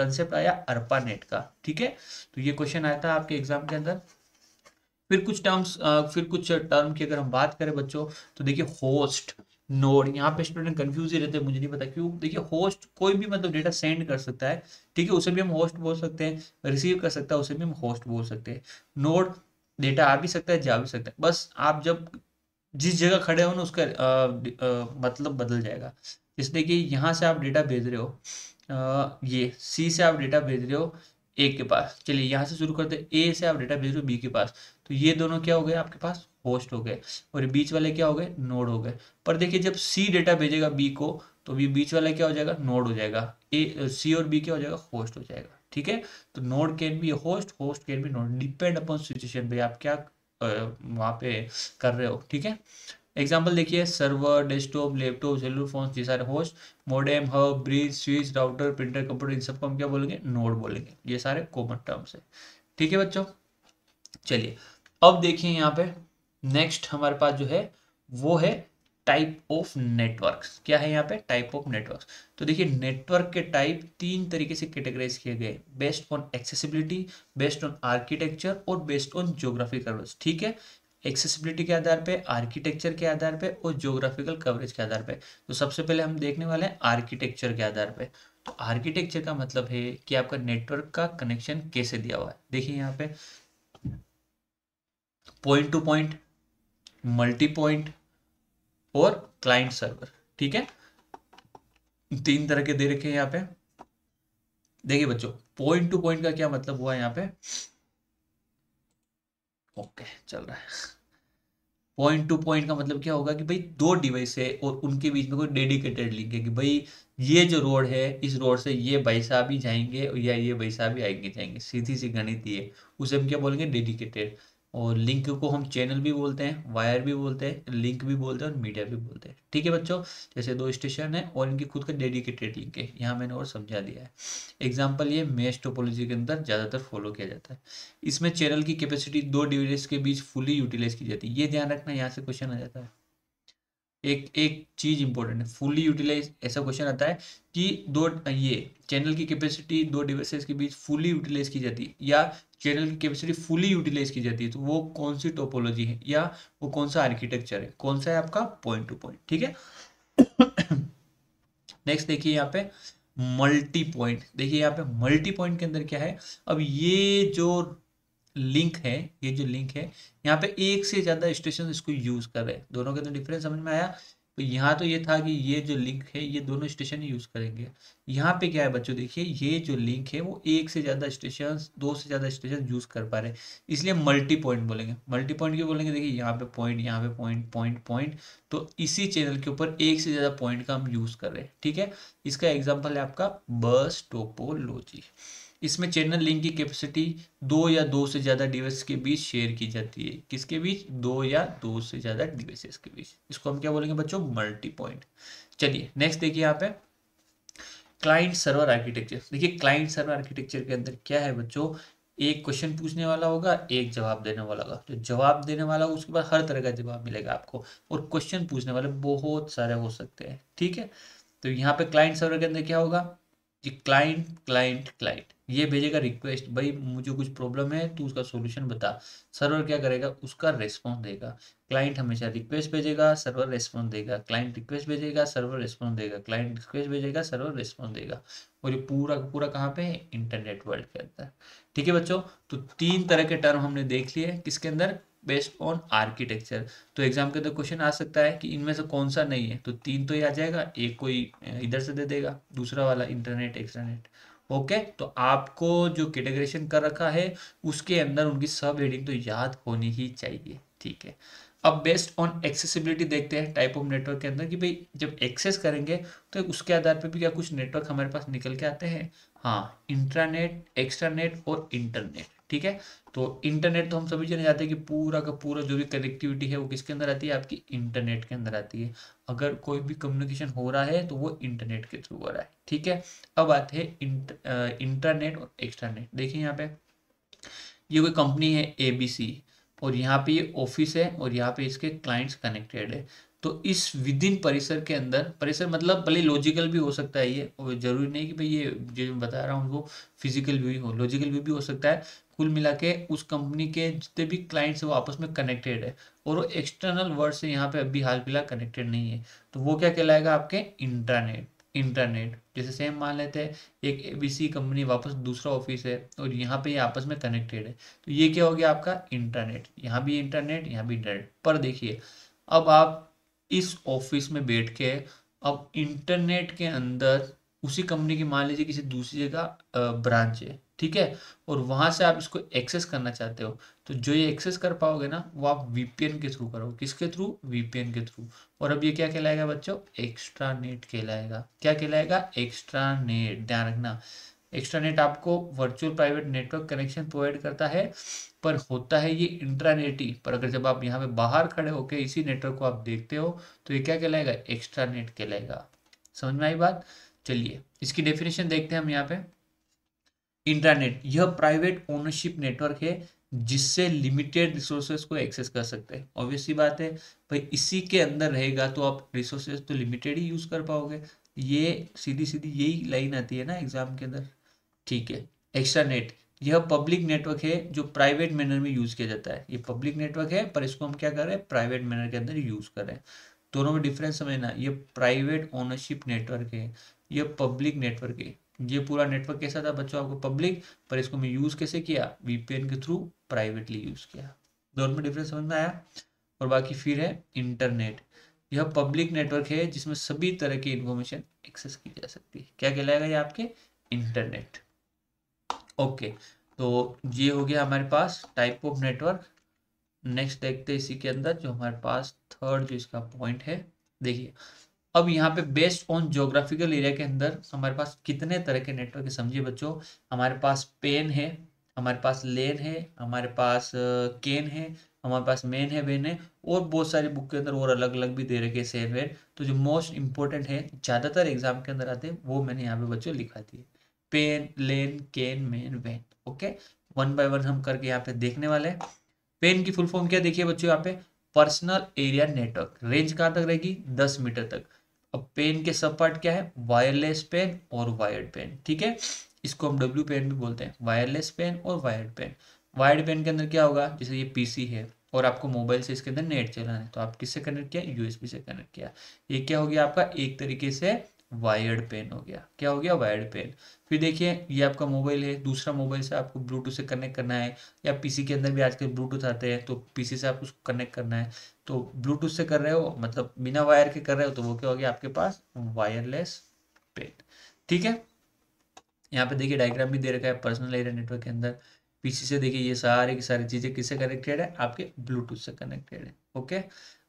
कंसेप्ट आया अरपा नेट का ठीक है तो ये क्वेश्चन आया था आपके एग्जाम के अंदर फिर कुछ टर्म्स फिर कुछ टर्म की अगर हम बात करें बच्चों तो देखिए होस्ट नोड यहाँ पे स्टूडेंट कंफ्यूज ही रहते हैं मुझे नहीं पता क्यों देखिए होस्ट कोई भी मतलब डेटा सेंड कर सकता है ठीक है उसे भी हम होस्ट बोल सकते हैं रिसीव कर सकता है उसे भी हम होस्ट बोल सकते हैं नोड डेटा आ भी सकता है जा भी सकता है बस आप जब जिस जगह खड़े हो ना उसका आ, आ, मतलब बदल जाएगा इसलिए कि यहाँ से आप डेटा भेज रहे हो आ, ये सी से आप डेटा भेज रहे हो ए के पास चलिए यहाँ से शुरू करते ए से आप डेटा भेज रहे हो बी के पास तो ये दोनों क्या हो गए आपके पास होस्ट हो गए और बीच वाले क्या हो गए नोड हो गए पर देखिए जब सी डेटा भेजेगा बी को तो भी बीच वाला क्या हो जाएगा नोड हो जाएगा ए सी और बी क्या हो जाएगा होस्ट हो जाएगा ठीक है तो node can be host host can be node depend upon situation भाई आप क्या वहाँ पे कर रहे हो ठीक है एग्जाम्पल देखिए server desktop laptop cellular phone ये सारे host modem hub bridge switch router printer computer इन सबको हम क्या बोलेंगे नोड बोलेंगे ये सारे कॉमन टर्म्स है ठीक है बच्चों चलिए अब देखिए यहाँ पे नेक्स्ट हमारे पास जो है वो है टाइप ऑफ नेटवर्क्स क्या है यहाँ पे टाइप ऑफ नेटवर्क्स तो देखिए नेटवर्क के टाइप तीन तरीके से कैटेगराइज किए गए based on accessibility based on architecture और बेस्ड ऑन ज्योग्राफी कवरेज ठीक है एक्सेसिबिलिटी के आधार पे आर्किटेक्चर के आधार पे और ज्योग्राफिकल कवरेज के आधार पे तो सबसे पहले हम देखने वाले हैं आर्किटेक्चर के आधार पे तो आर्किटेक्चर का मतलब है कि आपका नेटवर्क का कनेक्शन कैसे दिया हुआ है देखिए यहाँ पे point to point multi point और क्लाइंट सर्वर ठीक है तीन तरह के दे रखे हैं यहाँ पे देखिए बच्चों पॉइंट टू पॉइंट का क्या मतलब हुआ यहाँ पे ओके चल रहा है पॉइंट टू पॉइंट का मतलब क्या होगा कि भाई दो डिवाइस है और उनके बीच में कोई डेडिकेटेड लिंक है कि भाई ये जो रोड है इस रोड से ये भाई साहब ही जाएंगे या ये भाई साहब ही आएंगे जाएंगे सीधी सी गणित ये उसे हम क्या बोलेंगे डेडिकेटेड और लिंक को हम चैनल भी बोलते हैं वायर भी बोलते हैं लिंक भी बोलते हैं और मीडिया भी बोलते हैं ठीक है बच्चों जैसे दो स्टेशन है और इनकी खुद का डेडिकेटेड लिंक है यहाँ मैंने और समझा दिया है एग्जाम्पल ये मेस टोपोलॉजी के अंदर ज़्यादातर फॉलो किया जाता है इसमें चैनल की कैपेसिटी दो डिवाइस के बीच फुली यूटिलाइज की जाती है ये ध्यान रखना यहाँ से क्वेश्चन आ जाता है एक एक चीज इंपॉर्टेंट है फुली यूटिलाइज ऐसा क्वेश्चन आता है कि दो ये चैनल की कैपेसिटी दो डिवाइसेस के बीच फुली यूटिलाइज की जाती है या चैनल की कैपेसिटी फुली यूटिलाइज की जाती है तो वो कौन सी टोपोलॉजी है या वो कौन सा आर्किटेक्चर है कौन सा है आपका पॉइंट टू पॉइंट ठीक है नेक्स्ट [COUGHS] देखिए यहाँ पे मल्टी पॉइंट देखिए यहाँ पे मल्टी पॉइंट के अंदर क्या है अब ये जो लिंक है ये जो लिंक है यहाँ पे एक से ज़्यादा स्टेशन इसको यूज़ कर रहे हैं दोनों के अंदर डिफरेंस समझ में आया तो यहाँ तो ये था कि ये जो लिंक है ये दोनों स्टेशन यूज़ करेंगे यहाँ पे क्या है बच्चों देखिए ये जो लिंक है वो एक से ज़्यादा स्टेशन दो से ज़्यादा स्टेशन यूज़ कर पा रहे हैं इसलिए मल्टी पॉइंट बोलेंगे मल्टी पॉइंट क्यों बोलेंगे देखिए यहाँ पे पॉइंट यहाँ पे पॉइंट पॉइंट पॉइंट तो इसी चैनल के ऊपर एक से ज़्यादा पॉइंट का हम यूज़ कर रहे हैं ठीक है इसका एग्जाम्पल है आपका बस टोपोलॉजी इसमें चैनल लिंक की कैपेसिटी दो या दो से ज़्यादा डिवाइस के बीच शेयर की जाती है किसके बीच दो या दो से ज़्यादा डिवाइसेस के बीच इसको हम क्या बोलेंगे बच्चों मल्टी पॉइंट चलिए नेक्स्ट देखिए यहाँ पे क्लाइंट सर्वर आर्किटेक्चर देखिए क्लाइंट सर्वर आर्किटेक्चर के अंदर क्या है बच्चों एक क्वेश्चन पूछने वाला होगा एक जवाब देने वाला होगा जो तो जवाब देने वाला होगा उसके बाद हर तरह का जवाब मिलेगा आपको और क्वेश्चन पूछने वाले बहुत सारे हो सकते हैं ठीक है तो यहाँ पे क्लाइंट सर्वर के अंदर क्या होगा जी क्लाइंट क्लाइंट क्लाइंट ये भेजेगा रिक्वेस्ट भाई मुझे कुछ प्रॉब्लम है तू उसका सोल्यूशन बता सर्वर क्या करेगा उसका रेस्पॉन्स देगा क्लाइंट हमेशा रिक्वेस्ट भेजेगा सर्वर रेस्पॉन्स देगा क्लाइंट रिक्वेस्ट भेजेगा सर्वर रेस्पॉन्स देगा क्लाइंट रिक्वेस्ट भेजेगा सर्वर रेस्पॉन्स देगा और ये पूरा का पूरा कहाँ पे इंटरनेट वर्ल्ड के अंदर ठीक है बच्चों तो तीन तरह के टर्म हमने देख लिए किसके अंदर बेस्ड ऑन आर्किटेक्चर तो एग्जाम के अंदर क्वेश्चन आ सकता है कि इनमें से कौन सा नहीं है तो तीन तो ये आ जाएगा एक कोई इधर से दे देगा दूसरा वाला इंटरनेट एक्सटरनेट ओके okay, तो आपको जो कैटेगरेशन कर रखा है उसके अंदर उनकी सब हेडिंग तो याद होनी ही चाहिए ठीक है अब बेस्ड ऑन एक्सेसिबिलिटी देखते हैं टाइप ऑफ नेटवर्क के अंदर कि भाई जब एक्सेस करेंगे तो उसके आधार पर भी क्या कुछ नेटवर्क हमारे पास निकल के आते हैं हाँ इंट्रानेट एक्सट्रानेट और इंटरनेट ठीक है तो इंटरनेट तो हम सभी जने जाते हैं कि पूरा का पूरा जो भी कनेक्टिविटी है वो किसके अंदर आती है आपकी इंटरनेट के अंदर आती है अगर कोई भी कम्युनिकेशन हो रहा है तो वो इंटरनेट के थ्रू हो रहा है ठीक है अब आते हैं इंट, इंटरनेट और एक्सटरनेट देखिए यहाँ पे ये कोई कंपनी है ए और यहाँ पे ये ऑफिस है और यहाँ पे इसके क्लाइंट्स कनेक्टेड है तो इस विद इन परिसर के अंदर परिसर मतलब भले लॉजिकल भी हो सकता है ये और जरूरी नहीं कि भाई ये जो बता रहा हूँ वो फिजिकल व्यू हो लॉजिकल व्यू भी हो सकता है कुल मिला के उस कंपनी के जितने भी क्लाइंट्स हैं वो आपस में कनेक्टेड है और वो एक्सटर्नल वर्ड से यहाँ पे अभी हाल फिलहाल कनेक्टेड नहीं है तो वो क्या कहलाएगा आपके इंटरनेट इंटरनेट जैसे सेम मान लेते हैं एक एबीसी कंपनी वापस दूसरा ऑफिस है और यहाँ पे ये आपस में कनेक्टेड है तो ये क्या हो गया आपका इंटरनेट यहाँ भी इंटरनेट यहाँ भी इंटरनेट पर देखिए अब आप इस ऑफिस में बैठ के अब इंटरनेट के अंदर उसी कंपनी की मान लीजिए किसी दूसरी जगह ब्रांच है ठीक है और वहां से आप इसको एक्सेस करना चाहते हो तो जो ये एक्सेस कर पाओगे ना वो आप वीपीएन के थ्रू करोगे किसके थ्रू वीपीएन के थ्रू और अब ये क्या कहलाएगा बच्चों एक्स्ट्रा नेट कहलाएगा क्या कहलाएगा एक्स्ट्रा नेट ध्यान रखना एक्स्ट्रा नेट आपको virtual private network connection provide करता है पर होता है ये इंट्रानेट ही पर अगर जब आप यहाँ पे बाहर खड़े होकर इसी नेटवर्क को आप देखते हो तो ये क्या कहलाएगा एक्स्ट्रा नेट कहलाएगा समझ में आई बात चलिए इसकी डेफिनेशन देखते हैं हम यहाँ पे इंटरनेट यह प्राइवेट ओनरशिप नेटवर्क है जिससे लिमिटेड रिसोर्सेज को एक्सेस कर सकते हैं ऑब्वियस सी बात है भाई इसी के अंदर रहेगा तो आप रिसोर्सेज तो लिमिटेड ही यूज़ कर पाओगे ये सीधी सीधी यही लाइन आती है ना एग्जाम के अंदर ठीक है एक्स्ट्रा नेट यह पब्लिक नेटवर्क है जो प्राइवेट मैनर में यूज़ किया जाता है ये पब्लिक नेटवर्क है पर इसको हम क्या कर रहे हैं प्राइवेट मैनर के अंदर यूज़ कर रहे हैं दोनों में डिफरेंस समझना ये प्राइवेट ओनरशिप नेटवर्क है यह पब्लिक नेटवर्क है ये पूरा नेटवर्क कैसा था बच्चों आपको पब्लिक पर इसको मैं यूज़ कैसे किया वीपीएन के थ्रू प्राइवेटली यूज़ किया दोनों में डिफरेंस समझ में आया और बाकी फिर है इंटरनेट यह पब्लिक नेटवर्क है जिसमें सभी तरह की इंफॉर्मेशन एक्सेस की जा सकती है क्या कहलाएगा ये आपके इंटरनेट ओके तो ये हो गया हमारे पास टाइप ऑफ नेटवर्क नेक्स्ट देखते हैं इसी के अंदर जो हमारे पास थर्ड जो इसका पॉइंट है देखिए अब यहाँ पे बेस्ड ऑन जोग्राफिकल एरिया के अंदर हमारे पास कितने तरह के नेटवर्क है समझिए बच्चों हमारे पास पेन है हमारे पास लेन है हमारे पास केन है हमारे पास मेन है वेन है और बहुत सारी बुक के अंदर और अलग अलग भी दे रखे हैं सेन वेन तो जो मोस्ट इंपॉर्टेंट है ज़्यादातर एग्जाम के अंदर आते हैं वो मैंने यहाँ पे बच्चों लिखा दिए पेन लेन केन मेन वेन ओके वन बाय वन हम करके यहाँ पे देखने वाले हैं पेन की फुल फॉर्म क्या देखिए बच्चों यहाँ पे पर्सनल एरिया नेटवर्क रेंज कहाँ तक रहेगी दस मीटर तक अब पेन के सब पार्ट क्या है वायरलेस पेन और वायर्ड पेन ठीक है इसको हम डब्ल्यू पेन भी बोलते हैं वायरलेस पेन और वायर्ड पेन वायर्ड पेन के अंदर क्या होगा जैसे ये पीसी है और आपको मोबाइल से इसके अंदर नेट चलाना है तो आप किससे कनेक्ट किया यूएसबी से कनेक्ट किया ये क्या हो गया आपका एक तरीके से वायर्ड पेन हो गया क्या हो गया वायर्ड पेन फिर देखिए ये आपका मोबाइल है दूसरा मोबाइल से आपको ब्लूटूथ से कनेक्ट करना है या पीसी के अंदर भी आजकल ब्लूटूथ आते हैं तो पीसी से आपको उसको कनेक्ट करना है तो ब्लूटूथ से कर रहे हो मतलब बिना वायर के कर रहे हो तो वो क्या हो गया आपके पास वायरलेस पेन ठीक है यहाँ पे देखिए डायग्राम भी दे रखा है पर्सनल एरिया नेटवर्क के अंदर पीसी से देखिए ये सारे की सारी चीज़ें किससे कनेक्टेड है आपके ब्लूटूथ से कनेक्टेड है ओके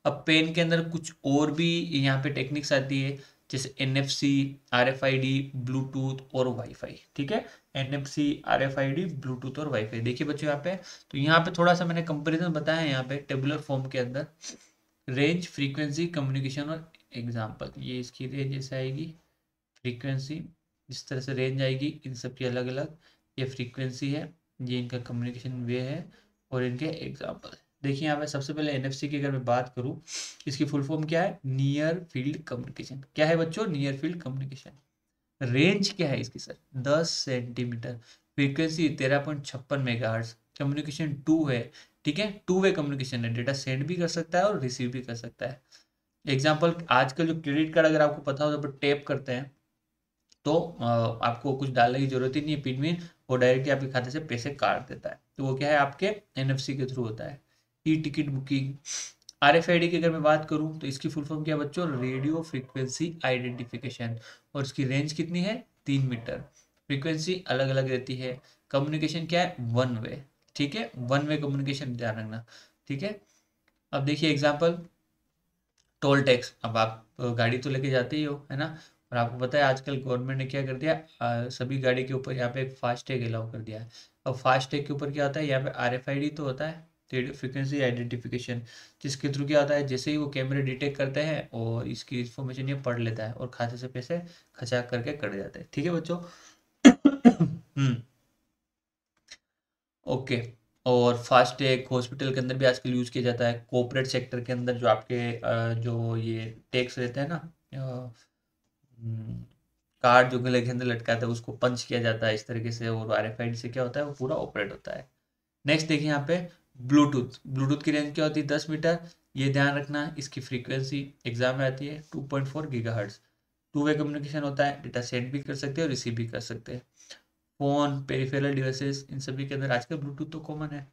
अब पेन के अंदर कुछ और भी यहाँ पे टेक्निक्स आती है जैसे N F C R F I D Bluetooth और वाईफाई ठीक है N F C R F I D Bluetooth और वाईफाई देखिए बच्चों यहाँ पे तो यहाँ पे थोड़ा सा मैंने कंपेरिजन बताया है यहाँ पे टेबुलर फॉर्म के अंदर रेंज फ्रीक्वेंसी कम्युनिकेशन और एग्जाम्पल ये इसकी रेंज ऐसे आएगी फ्रीक्वेंसी जिस तरह से रेंज आएगी इन सब की अलग अलग ये फ्रीक्वेंसी है ये इनका कम्युनिकेशन वे है और इनके एग्जाम्पल देखिए यहाँ पे सबसे पहले एन की अगर मैं बात करूँ इसकी फुल फॉर्म क्या है नियर फील्ड कम्युनिकेशन क्या है बच्चों नियर फील्ड कम्युनिकेशन रेंज क्या है इसकी सर दस सेंटीमीटर फ्रीक्वेंसी तेरह पॉइंट छप्पन मेगा कम्युनिकेशन टू है ठीक है टू वे कम्युनिकेशन है डेटा सेंड भी कर सकता है और रिसीव भी कर सकता है एग्जाम्पल आजकल जो क्रेडिट कार्ड अगर आपको पता हो तो टैप करते हैं तो आपको कुछ डालने की जरूरत ही नहीं है पिन में वो डायरेक्टली आपके खाते से पैसे काट देता है तो वो क्या है आपके एन के थ्रू होता है E ticket booking R F I D की अगर मैं बात करूँ तो इसकी फुल फॉर्म क्या बच्चों रेडियो फ्रिक्वेंसी आइडेंटिफिकेशन और इसकी रेंज कितनी है तीन मीटर फ्रिक्वेंसी अलग अलग रहती है कम्युनिकेशन क्या है वन वे ठीक है वन वे कम्युनिकेशन ध्यान रखना ठीक है अब देखिए एग्जाम्पल टोल टैक्स अब आप गाड़ी तो लेके जाते ही हो है ना और आपको पता है आजकल गवर्नमेंट ने क्या कर दिया आ, सभी गाड़ी के ऊपर यहाँ पे एक फास्टैग अलाउ कर दिया है अब फास्टैग के ऊपर क्या होता है यहाँ पे आर तो होता है फ्रिक्वेंसी आइडेंटिफिकेशन जिसके थ्रू क्या होता है जैसे ही वो कैमरे डिटेक्ट करते हैं और इसकी इन्फॉर्मेशन ये पढ़ लेता है और खाते से पैसे खचा करके कट जाते हैं ठीक है बच्चों ओके हम्म। और फास्ट टैग हॉस्पिटल के अंदर भी आजकल यूज़ किया जाता है कॉपोरेट सेक्टर के अंदर जो आपके जो ये टैक्स रहते हैं ना हम्म, कार्ड जो गले के अंदर लटकाता है उसको पंच किया जाता है इस तरीके से और आर से क्या होता है वो पूरा ऑपरेट होता है नेक्स्ट देखिए यहाँ पे ब्लूटूथ ब्लूटूथ की रेंज क्या होती है दस मीटर ये ध्यान रखना इसकी फ्रीक्वेंसी एग्जाम में आती है two point four giga hertz two way communication होता है डेटा सेंड भी कर सकते हैं और रिसीव भी कर सकते हैं फ़ोन पेरीफेरल डिवाइसेस इन सभी के अंदर आजकल ब्लूटूथ तो कॉमन है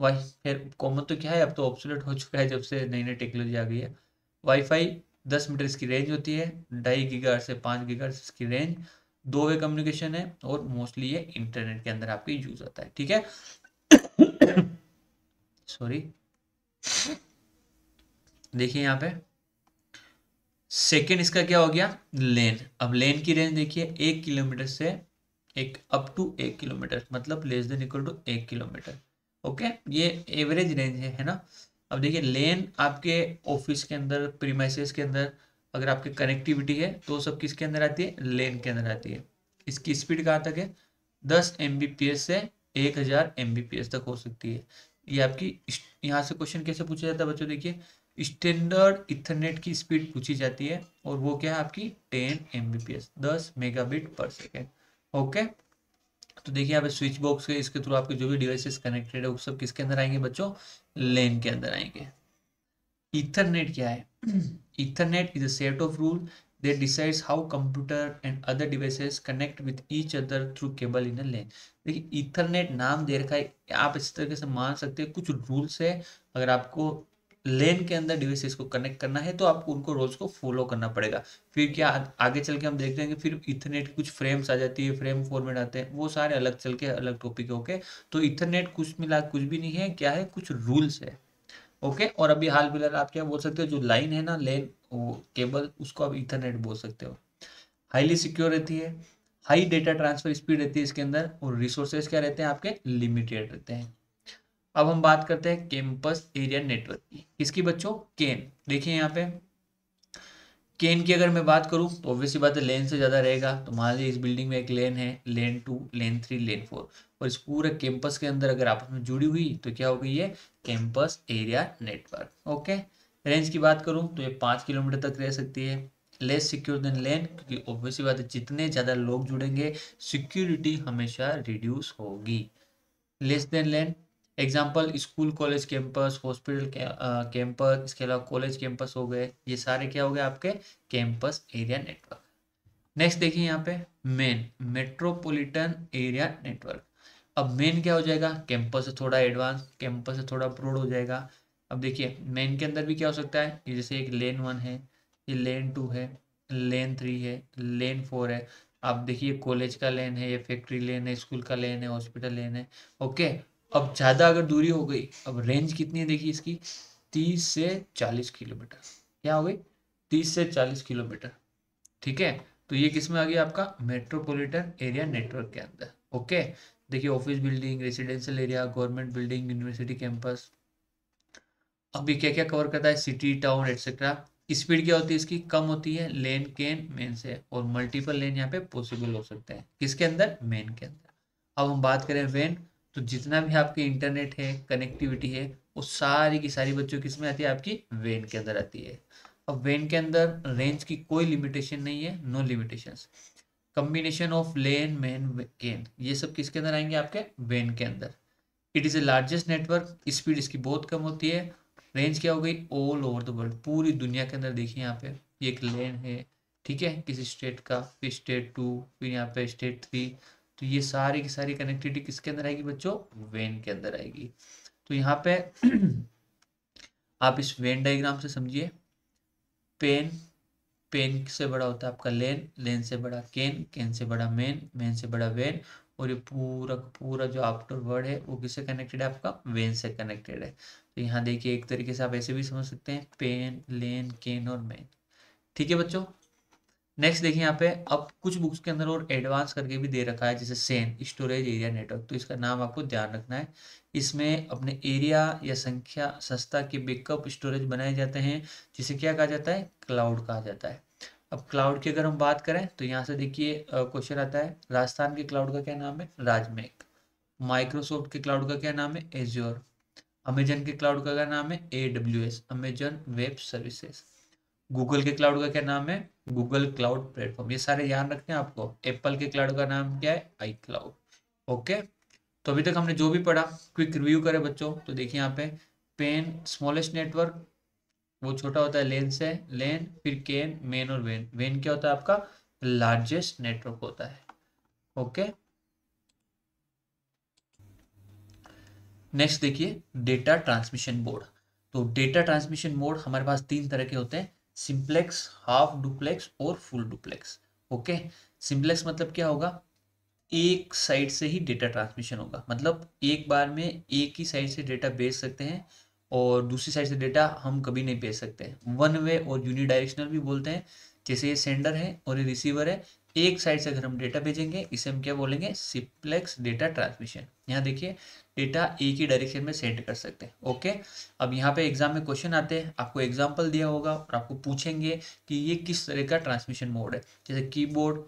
वाई फिर कॉमन तो क्या है अब तो ऑप्सोलेट हो चुका है जब से नई नई टेक्नोलॉजी आ गई है वाईफाई दस मीटर इसकी रेंज होती है ढाई गीगा से पाँच गीगा इसकी रेंज दो वे कम्युनिकेशन है और मोस्टली ये इंटरनेट के अंदर आपकी यूज होता है ठीक है सॉरी देखिए यहाँ पे सेकेंड इसका क्या हो गया लेन अब लेन की रेंज देखिए एक किलोमीटर से एक अप टू एक किलोमीटर मतलब लेस देन इक्वल टू एक किलोमीटर ओके ये एवरेज रेंज है है ना अब देखिए लेन आपके ऑफिस के अंदर प्रीमाइसिस के अंदर अगर आपके कनेक्टिविटी है तो सब किसके अंदर आती है लेन के अंदर आती है इसकी स्पीड कहाँ तक है दस एम से एक हज़ार तक हो सकती है ये आपकी यहाँ से क्वेश्चन कैसे पूछा जाता है बच्चों देखिए स्टैंडर्ड इथरनेट की स्पीड पूछी जाती है और वो क्या है आपकी ten M B P S दस मेगाबिट पर सेकेंड ओके तो देखिए यहाँ पे स्विच बॉक्स के इसके थ्रू आपके जो भी डिवाइसेस कनेक्टेड है वो सब किसके अंदर आएंगे बच्चों लेन के अंदर आएंगे इथरनेट क्या है Ethernet is a set of rule they decides how computer and other devices connect with each other through cable in a LAN देखिए इथरनेट नाम दे रखा है आप इस तरीके से मान सकते हैं कुछ रूल्स है अगर आपको लेन के अंदर डिवाइसेस को कनेक्ट करना है तो आपको उनको रोल्स को फॉलो करना पड़ेगा फिर क्या आगे चल के हम देखते हैं कि फिर इथरनेट कुछ फ्रेम्स आ जाती है फ्रेम फॉर्मेट आते हैं वो सारे अलग चल के अलग टॉपिक होके तो इथरनेट कुछ मिला कुछ भी नहीं है क्या है कुछ रूल्स है ओके और अभी हाल फिलहाल आप क्या बोल सकते हो जो लाइन है ना लेन वो केबल उसको आप इथरनेट बोल सकते हो हाईली सिक्योर रहती है हाई डेटा ट्रांसफर स्पीड रहती है इसके अंदर और रिसोर्सेज क्या रहते हैं आपके लिमिटेड रहते हैं अब हम बात करते हैं कैंपस एरिया नेटवर्क की किसकी बच्चों केन देखिए यहाँ पे केन की अगर मैं बात करूँ तो ऑब्वियसली बात है लेन से ज़्यादा रहेगा तो मान लीजिए इस बिल्डिंग में एक लेन है LAN two LAN three LAN four और इस पूरे कैंपस के अंदर अगर आपस में जुड़ी हुई तो क्या हो गई ये campus area network okay range की बात करूँ तो ये पाँच किलोमीटर तक रह सकती है लेस सिक्योर देन लेन क्योंकि ऑब्वियसली बात है जितने ज़्यादा लोग जुड़ेंगे सिक्योरिटी हमेशा रिड्यूस होगी less than LAN example school college campus hospital campus इसके अलावा कॉलेज कैंपस हो गए ये सारे क्या हो गए आपके कैंपस एरिया नेटवर्क नेक्स्ट देखिए यहाँ पे मेन मेट्रोपॉलिटन एरिया नेटवर्क अब मेन क्या हो जाएगा कैंपस से थोड़ा एडवांस कैंपस से थोड़ा प्रोड हो जाएगा अब देखिए मेन के अंदर भी क्या हो सकता है कि जैसे एक लेन वन है ये लेन टू है लेन थ्री है लेन फोर है आप देखिए कॉलेज का लेन है ये फैक्ट्री लेन है स्कूल का लेन है हॉस्पिटल लेन है ओके अब ज़्यादा अगर दूरी हो गई अब रेंज कितनी है देखिए इसकी तीस से चालीस किलोमीटर क्या हो गई तीस से चालीस किलोमीटर ठीक है तो ये किस में आ गया आपका मेट्रोपॉलिटन एरिया नेटवर्क के अंदर ओके देखिए office building residential area government building university campus अब ये क्या क्या कवर करता है सिटी टाउन एटसेट्रा स्पीड क्या होती है इसकी कम होती है लेन केन मेन से और मल्टीपल लेन यहाँ पे पॉसिबल हो सकते हैं किसके अंदर मेन के अंदर अब हम बात करें वेन तो जितना भी आपकी इंटरनेट है कनेक्टिविटी है वो सारी की सारी बच्चों किस में आती है आपकी वेन के अंदर आती है अब वेन के अंदर रेंज की कोई लिमिटेशन नहीं है no limitations combination of LAN MAN CAN ये सब किसके अंदर आएंगे आपके वेन के अंदर it is a largest network speed इसकी बहुत कम होती है रेंज क्या हो गई ऑल ओवर द वर्ल्ड पूरी दुनिया के अंदर देखिए यहाँ पे ये एक लेन है ठीक है किसी स्टेट का फिर स्टेट टू फिर यहाँ पे स्टेट थ्री तो ये सारी की सारी कनेक्टिविटी किसके अंदर आएगी बच्चों वेन के अंदर आएगी तो यहाँ पे [CLEARS THROAT] आप इस वेन डाइग्राम से समझिए पेन पेन से बड़ा होता है आपका लेन लेन से बड़ा केन केन से बड़ा मेन मेन से बड़ा वेन और ये पूरा पूरा जो आफ्टर वर्ड है वो किससे कनेक्टेड है आपका वेन से कनेक्टेड है तो यहाँ देखिए एक तरीके से आप ऐसे भी समझ सकते हैं पेन लेन केन और मेन ठीक है बच्चों नेक्स्ट देखिए यहाँ पे अब कुछ बुक्स के अंदर और एडवांस करके भी दे रखा है जैसे सेन स्टोरेज एरिया नेटवर्क तो इसका नाम आपको ध्यान रखना है इसमें अपने एरिया या संख्या संस्था के बैकअप स्टोरेज बनाए जाते हैं जिसे क्या कहा जाता है क्लाउड कहा जाता है अब क्लाउड की अगर हम बात करें तो यहाँ से देखिए क्वेश्चन आता है राजस्थान के क्लाउड का क्या नाम है राजमेक माइक्रोसॉफ्ट के क्लाउड का क्या नाम है एज्योर अमेजन के क्लाउड का क्या नाम है A W S Amazon web services Google के क्लाउड का क्या नाम है गूगल क्लाउड प्लेटफॉर्म ये सारे ध्यान रखते हैं आपको एप्पल के क्लाउड का नाम क्या है आई क्लाउड ओके तो अभी तक हमने जो भी पढ़ा क्विक रिव्यू करें बच्चों तो देखिए यहाँ पे पेन स्मॉलेस्ट नेटवर्क वो छोटा होता है लेन से लेन फिर केन मेन और वेन वेन क्या होता है आपका लार्जेस्ट नेटवर्क होता है ओके नेक्स्ट देखिए डेटा ट्रांसमिशन बोर्ड तो डेटा ट्रांसमिशन मोड हमारे पास तीन तरह के होते हैं सिंप्लेक्स हाफ डुप्लेक्स और फुल डुप्लेक्स ओके सिंप्लेक्स मतलब क्या होगा एक साइड से ही डेटा ट्रांसमिशन होगा मतलब एक बार में एक ही साइड से डेटा भेज सकते हैं और दूसरी साइड से डेटा हम कभी नहीं भेज सकते वन वे और यूनिडायरेक्शनल डायरेक्शनल भी बोलते हैं जैसे ये सेंडर है और ये रिसीवर है एक साइड से अगर हम डेटा भेजेंगे इसे हम क्या बोलेंगे सिप्लेक्स डेटा ट्रांसमिशन यहाँ देखिए डेटा एक ही डायरेक्शन में सेंड कर सकते हैं ओके अब यहाँ पे एग्जाम में क्वेश्चन आते हैं आपको एग्जाम्पल दिया होगा और आपको पूछेंगे कि ये किस तरह का ट्रांसमिशन मोड है जैसे कीबोर्ड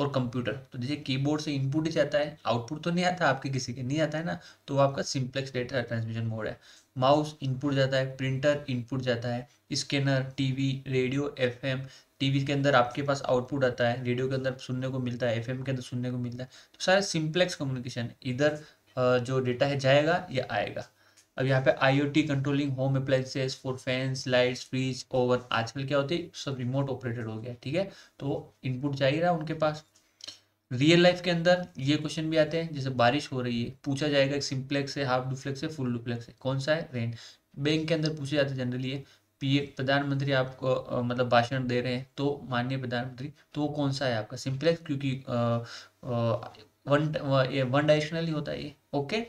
और कंप्यूटर तो जैसे कीबोर्ड से इनपुट ही जाता है आउटपुट तो नहीं आता आपके किसी के नहीं आता है ना तो आपका सिंप्लेक्स डेटा ट्रांसमिशन मोड है माउस इनपुट जाता है प्रिंटर इनपुट जाता है scanner TV radio FM TV के अंदर आपके पास आउटपुट आता है रेडियो के अंदर सुनने को मिलता है एफएम के अंदर सुनने को मिलता है तो सारे सिंप्लेक्स कम्युनिकेशन इधर जो डेटा है जाएगा या आएगा अब यहाँ पे IoT controlling home appliances for fans lights fridge oven आजकल क्या होती है सब रिमोट ऑपरेटेड हो गया ठीक है तो इनपुट जा ही रहा उनके पास रियल लाइफ के अंदर ये क्वेश्चन भी आते हैं जैसे बारिश हो रही है पूछा जाएगा सिंप्लेक्स है हाफ डुप्लेक्स है फुल डुप्लेक्स है कौन सा है रेन बैंक के अंदर पूछे जाते हैं जनरली ये पीए प्रधानमंत्री आपको आ, मतलब भाषण दे रहे हैं तो माननीय प्रधानमंत्री तो वो कौन सा है आपका सिंप्लेक्स क्योंकि वन वन डायरेक्शनल ही होता है ये ओके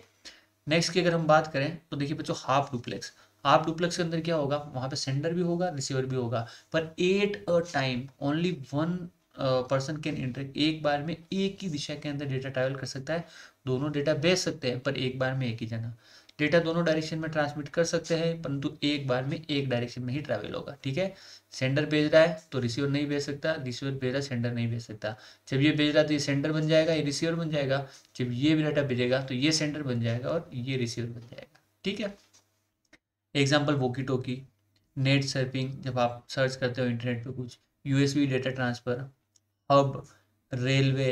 नेक्स्ट की अगर हम बात करें तो देखिए बच्चों हाफ डुप्लेक्स हाफ डुप्लेक्स के अंदर क्या होगा वहाँ पे सेंडर भी होगा रिसीवर भी होगा पर at a time only one person can inter एक बार में एक ही दिशा के अंदर डेटा ट्रैवल कर सकता है दोनों डेटा भेज सकते हैं पर एक बार में एक ही जगह डेटा दोनों डायरेक्शन में ट्रांसमिट कर सकते हैं परंतु एक बार में एक डायरेक्शन में ही ट्रैवल होगा ठीक है सेंडर भेज रहा है तो रिसीवर नहीं भेज सकता रिसीवर भेज रहा सेंडर नहीं भेज सकता जब ये भेज रहा तो ये सेंडर बन जाएगा ये रिसीवर बन जाएगा जब ये डाटा भेजेगा तो ये सेंडर बन जाएगा और ये रिसीवर बन जाएगा ठीक है example walkie talkie net surfing जब आप सर्च करते हो इंटरनेट पर कुछ USB data transfer hub railway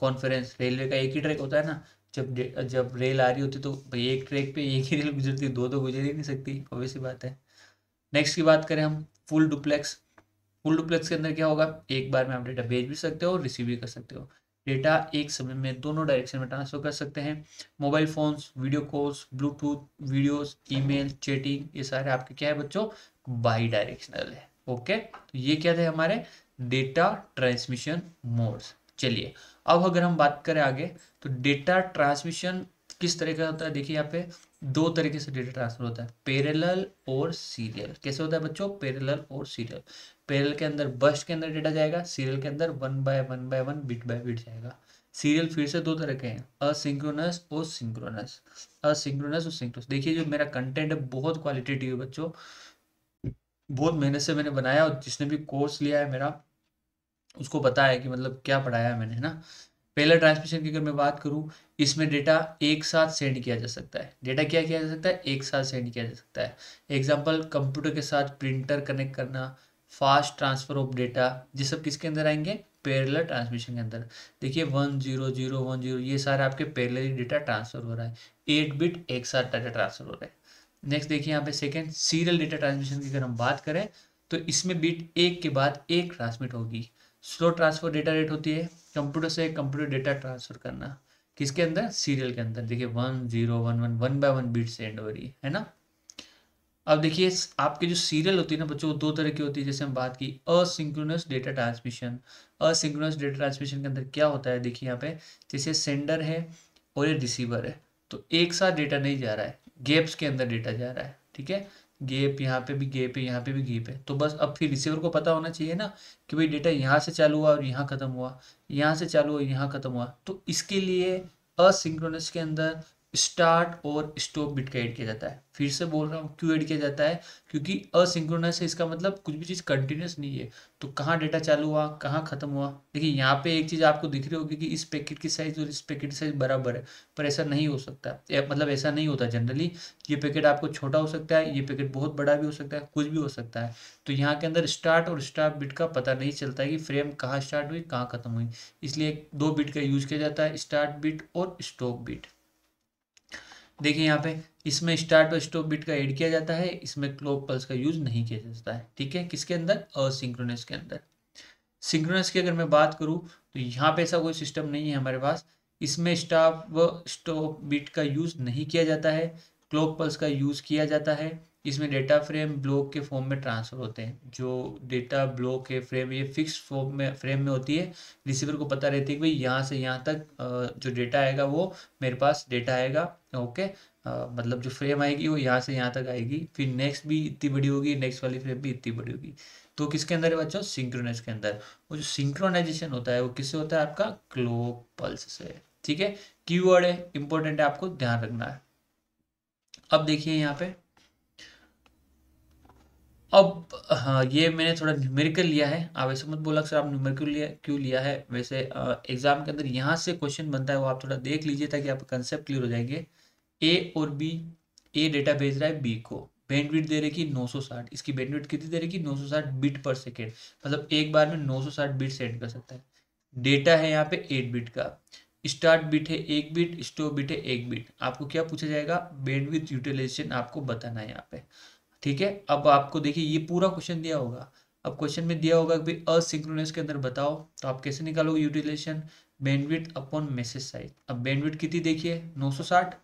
conference railway का एक ही ट्रैक होता है ना जब जब रेल आ रही होती तो भाई एक ट्रैक पे एक ही रेल गुजरती दो तो गुजर ही नहीं सकती ऑब्वियस सी बात है नेक्स्ट की बात करें हम फुल डुप्लेक्स फुल डुप्लेक्स के अंदर क्या होगा एक बार में आप डेटा भेज भी सकते हो और रिसीव भी कर सकते हो डेटा एक समय में दोनों डायरेक्शन में ट्रांसफर कर सकते हैं mobile phones video calls Bluetooth videos email chatting ये सारे आपके क्या है बच्चों बाई डायरेक्शनल है ओके तो ये क्या थे हमारे डेटा ट्रांसमिशन मोड्स चलिए अब अगर हम बात करें आगे तो डेटा ट्रांसमिशन किस तरह का होता है देखिए यहाँ पे दो तरीके से डेटा ट्रांसफर होता है पैरेलल और सीरियल कैसे होता है बच्चों पैरेलल और सीरियल पैरेलल के अंदर बस्ट के अंदर डेटा जाएगा सीरियल के अंदर one by one by one bit by bit जाएगा सीरियल फिर से दो तरह के हैं असिंक्रोनस और सिंक्रोनस असिंक्रोनस और सिंक्रोनस देखिए जो मेरा कंटेंट है बहुत क्वालिटेटिव है बच्चों बहुत मेहनत से मैंने बनाया और जिसने भी कोर्स लिया है मेरा उसको पता है कि मतलब क्या पढ़ाया है मैंने है ना पहले ट्रांसमिशन की अगर मैं बात करूँ इसमें डेटा एक साथ सेंड किया जा सकता है डेटा क्या किया जा सकता है एक साथ सेंड किया जा सकता है एग्जाम्पल कंप्यूटर के साथ प्रिंटर कनेक्ट करना फास्ट ट्रांसफर ऑफ डेटा ये सब किसके अंदर आएंगे पैरेलल ट्रांसमिशन के अंदर देखिए one zero zero one zero ये सारे आपके ही डेटा ट्रांसफर हो रहा है एट बिट एक साथ डाटा ट्रांसफर हो रहा है नेक्स्ट देखिए यहाँ पे सेकेंड सीरियल डेटा ट्रांसमिशन की अगर हम बात करें तो इसमें बिट एक के बाद एक ट्रांसमिट होगी स्लो ट्रांसफर डेटा रेट होती है कंप्यूटर से कंप्यूटर डेटा ट्रांसफर करना किसके अंदर सीरियल के अंदर देखिए one zero one one one by one bit से एंड हो रही है ना अब देखिए आपके जो सीरियल होती है ना बच्चों वो दो तरह की होती है जैसे हम बात की asynchronous data transmission asynchronous data transmission के अंदर क्या होता है देखिए यहाँ पे जैसे सेंडर है और ये रिसीवर है तो एक साथ डेटा नहीं जा रहा है गैप्स के अंदर डेटा जा रहा है ठीक है गेप यहाँ पे भी गेप है यहाँ पे भी गेप है तो बस अब फिर रिसीवर को पता होना चाहिए ना कि भाई डेटा यहाँ से चालू हुआ और यहाँ ख़त्म हुआ यहाँ से चालू हुआ यहाँ ख़त्म हुआ तो इसके लिए असिंक्रोनस के अंदर स्टार्ट और स्टॉप बिट का ऐड किया जाता है फिर से बोल रहा हूँ क्यों ऐड किया जाता है क्योंकि असिंक्रोनाइज है इसका मतलब कुछ भी चीज़ कंटिन्यूस नहीं है तो कहाँ डेटा चालू हुआ कहाँ खत्म हुआ देखिए यहाँ पे एक चीज़ आपको दिख रही होगी कि इस पैकेट की साइज़ और इस पैकेट की साइज़ बराबर है पर ऐसा नहीं हो सकता मतलब ऐसा नहीं होता जनरली ये पैकेट आपको छोटा हो सकता है ये पैकेट बहुत बड़ा भी हो सकता है कुछ भी हो सकता है तो यहाँ के अंदर स्टार्ट और स्टार्ट बिट का पता नहीं चलता है कि फ्रेम कहाँ स्टार्ट हुई कहाँ खत्म हुई इसलिए दो बिट का यूज किया जाता है स्टार्ट बिट और स्टॉप बिट देखिए यहाँ पे इसमें स्टार्ट और स्टॉप बिट का ऐड किया जाता है इसमें क्लॉक पल्स का यूज नहीं किया जाता है ठीक है किसके अंदर असिंक्रोनस के अंदर सिंक्रोनस की अगर मैं बात करूँ तो यहाँ पे ऐसा कोई सिस्टम नहीं है हमारे पास इसमें स्टाफ व स्टॉप बिट का यूज नहीं किया जाता है क्लॉक पल्स का यूज किया जाता है इसमें डेटा फ्रेम ब्लॉक के फॉर्म में ट्रांसफर होते हैं जो डेटा ब्लॉक है फ्रेम ये फिक्स फॉर्म में फ्रेम में होती है रिसीवर को पता रहती है कि भाई यहाँ से यहाँ तक जो डेटा आएगा वो मेरे पास डेटा आएगा ओके मतलब जो फ्रेम आएगी वो यहाँ से यहाँ तक आएगी फिर नेक्स्ट भी इतनी बड़ी होगी नेक्स्ट वाली फ्रेम भी इतनी बड़ी होगी तो किसके अंदर है बच्चों सिंक्रोनाइज के अंदर वो जो सिंक्रोनाइजेशन होता है वो किससे होता है आपका क्लोक पल्स से ठीक है कीवर्ड है इंपॉर्टेंट है आपको ध्यान रखना है अब देखिए यहाँ पे अब हाँ ये मैंने थोड़ा न्यूमेरिकल लिया है आप ऐसे मत बोला सर आप न्यूमेरिकल लिया क्यों लिया है वैसे एग्जाम के अंदर यहाँ से क्वेश्चन बनता है वो आप थोड़ा देख लीजिए ताकि आप कंसेप्ट क्लियर हो जाएंगे ए और बी ए डेटा भेज रहा है बी को बैंडविड्थ दे रही है साठ इसकी बैंडविड्थ कितनी दे रही है साठ बीट पर सेकेंड मतलब एक बार में नौ सौ साठ बीट सेंड कर सकता है डेटा है यहाँ पे एट बिट का स्टार्ट बिट है एक बिट स्टोर बिट है एक बिट आपको क्या पूछा जाएगा बैंडविड्थ यूटिलाइजेशन आपको बताना है यहाँ पे ठीक है अब आपको देखिए ये पूरा क्वेश्चन दिया होगा अब क्वेश्चन में दिया होगा कि असिंक्रोनस के अंदर बताओ तो आप कैसे निकालोगे utilization bandwidth upon message size अब बेनविट कितनी देखिए 960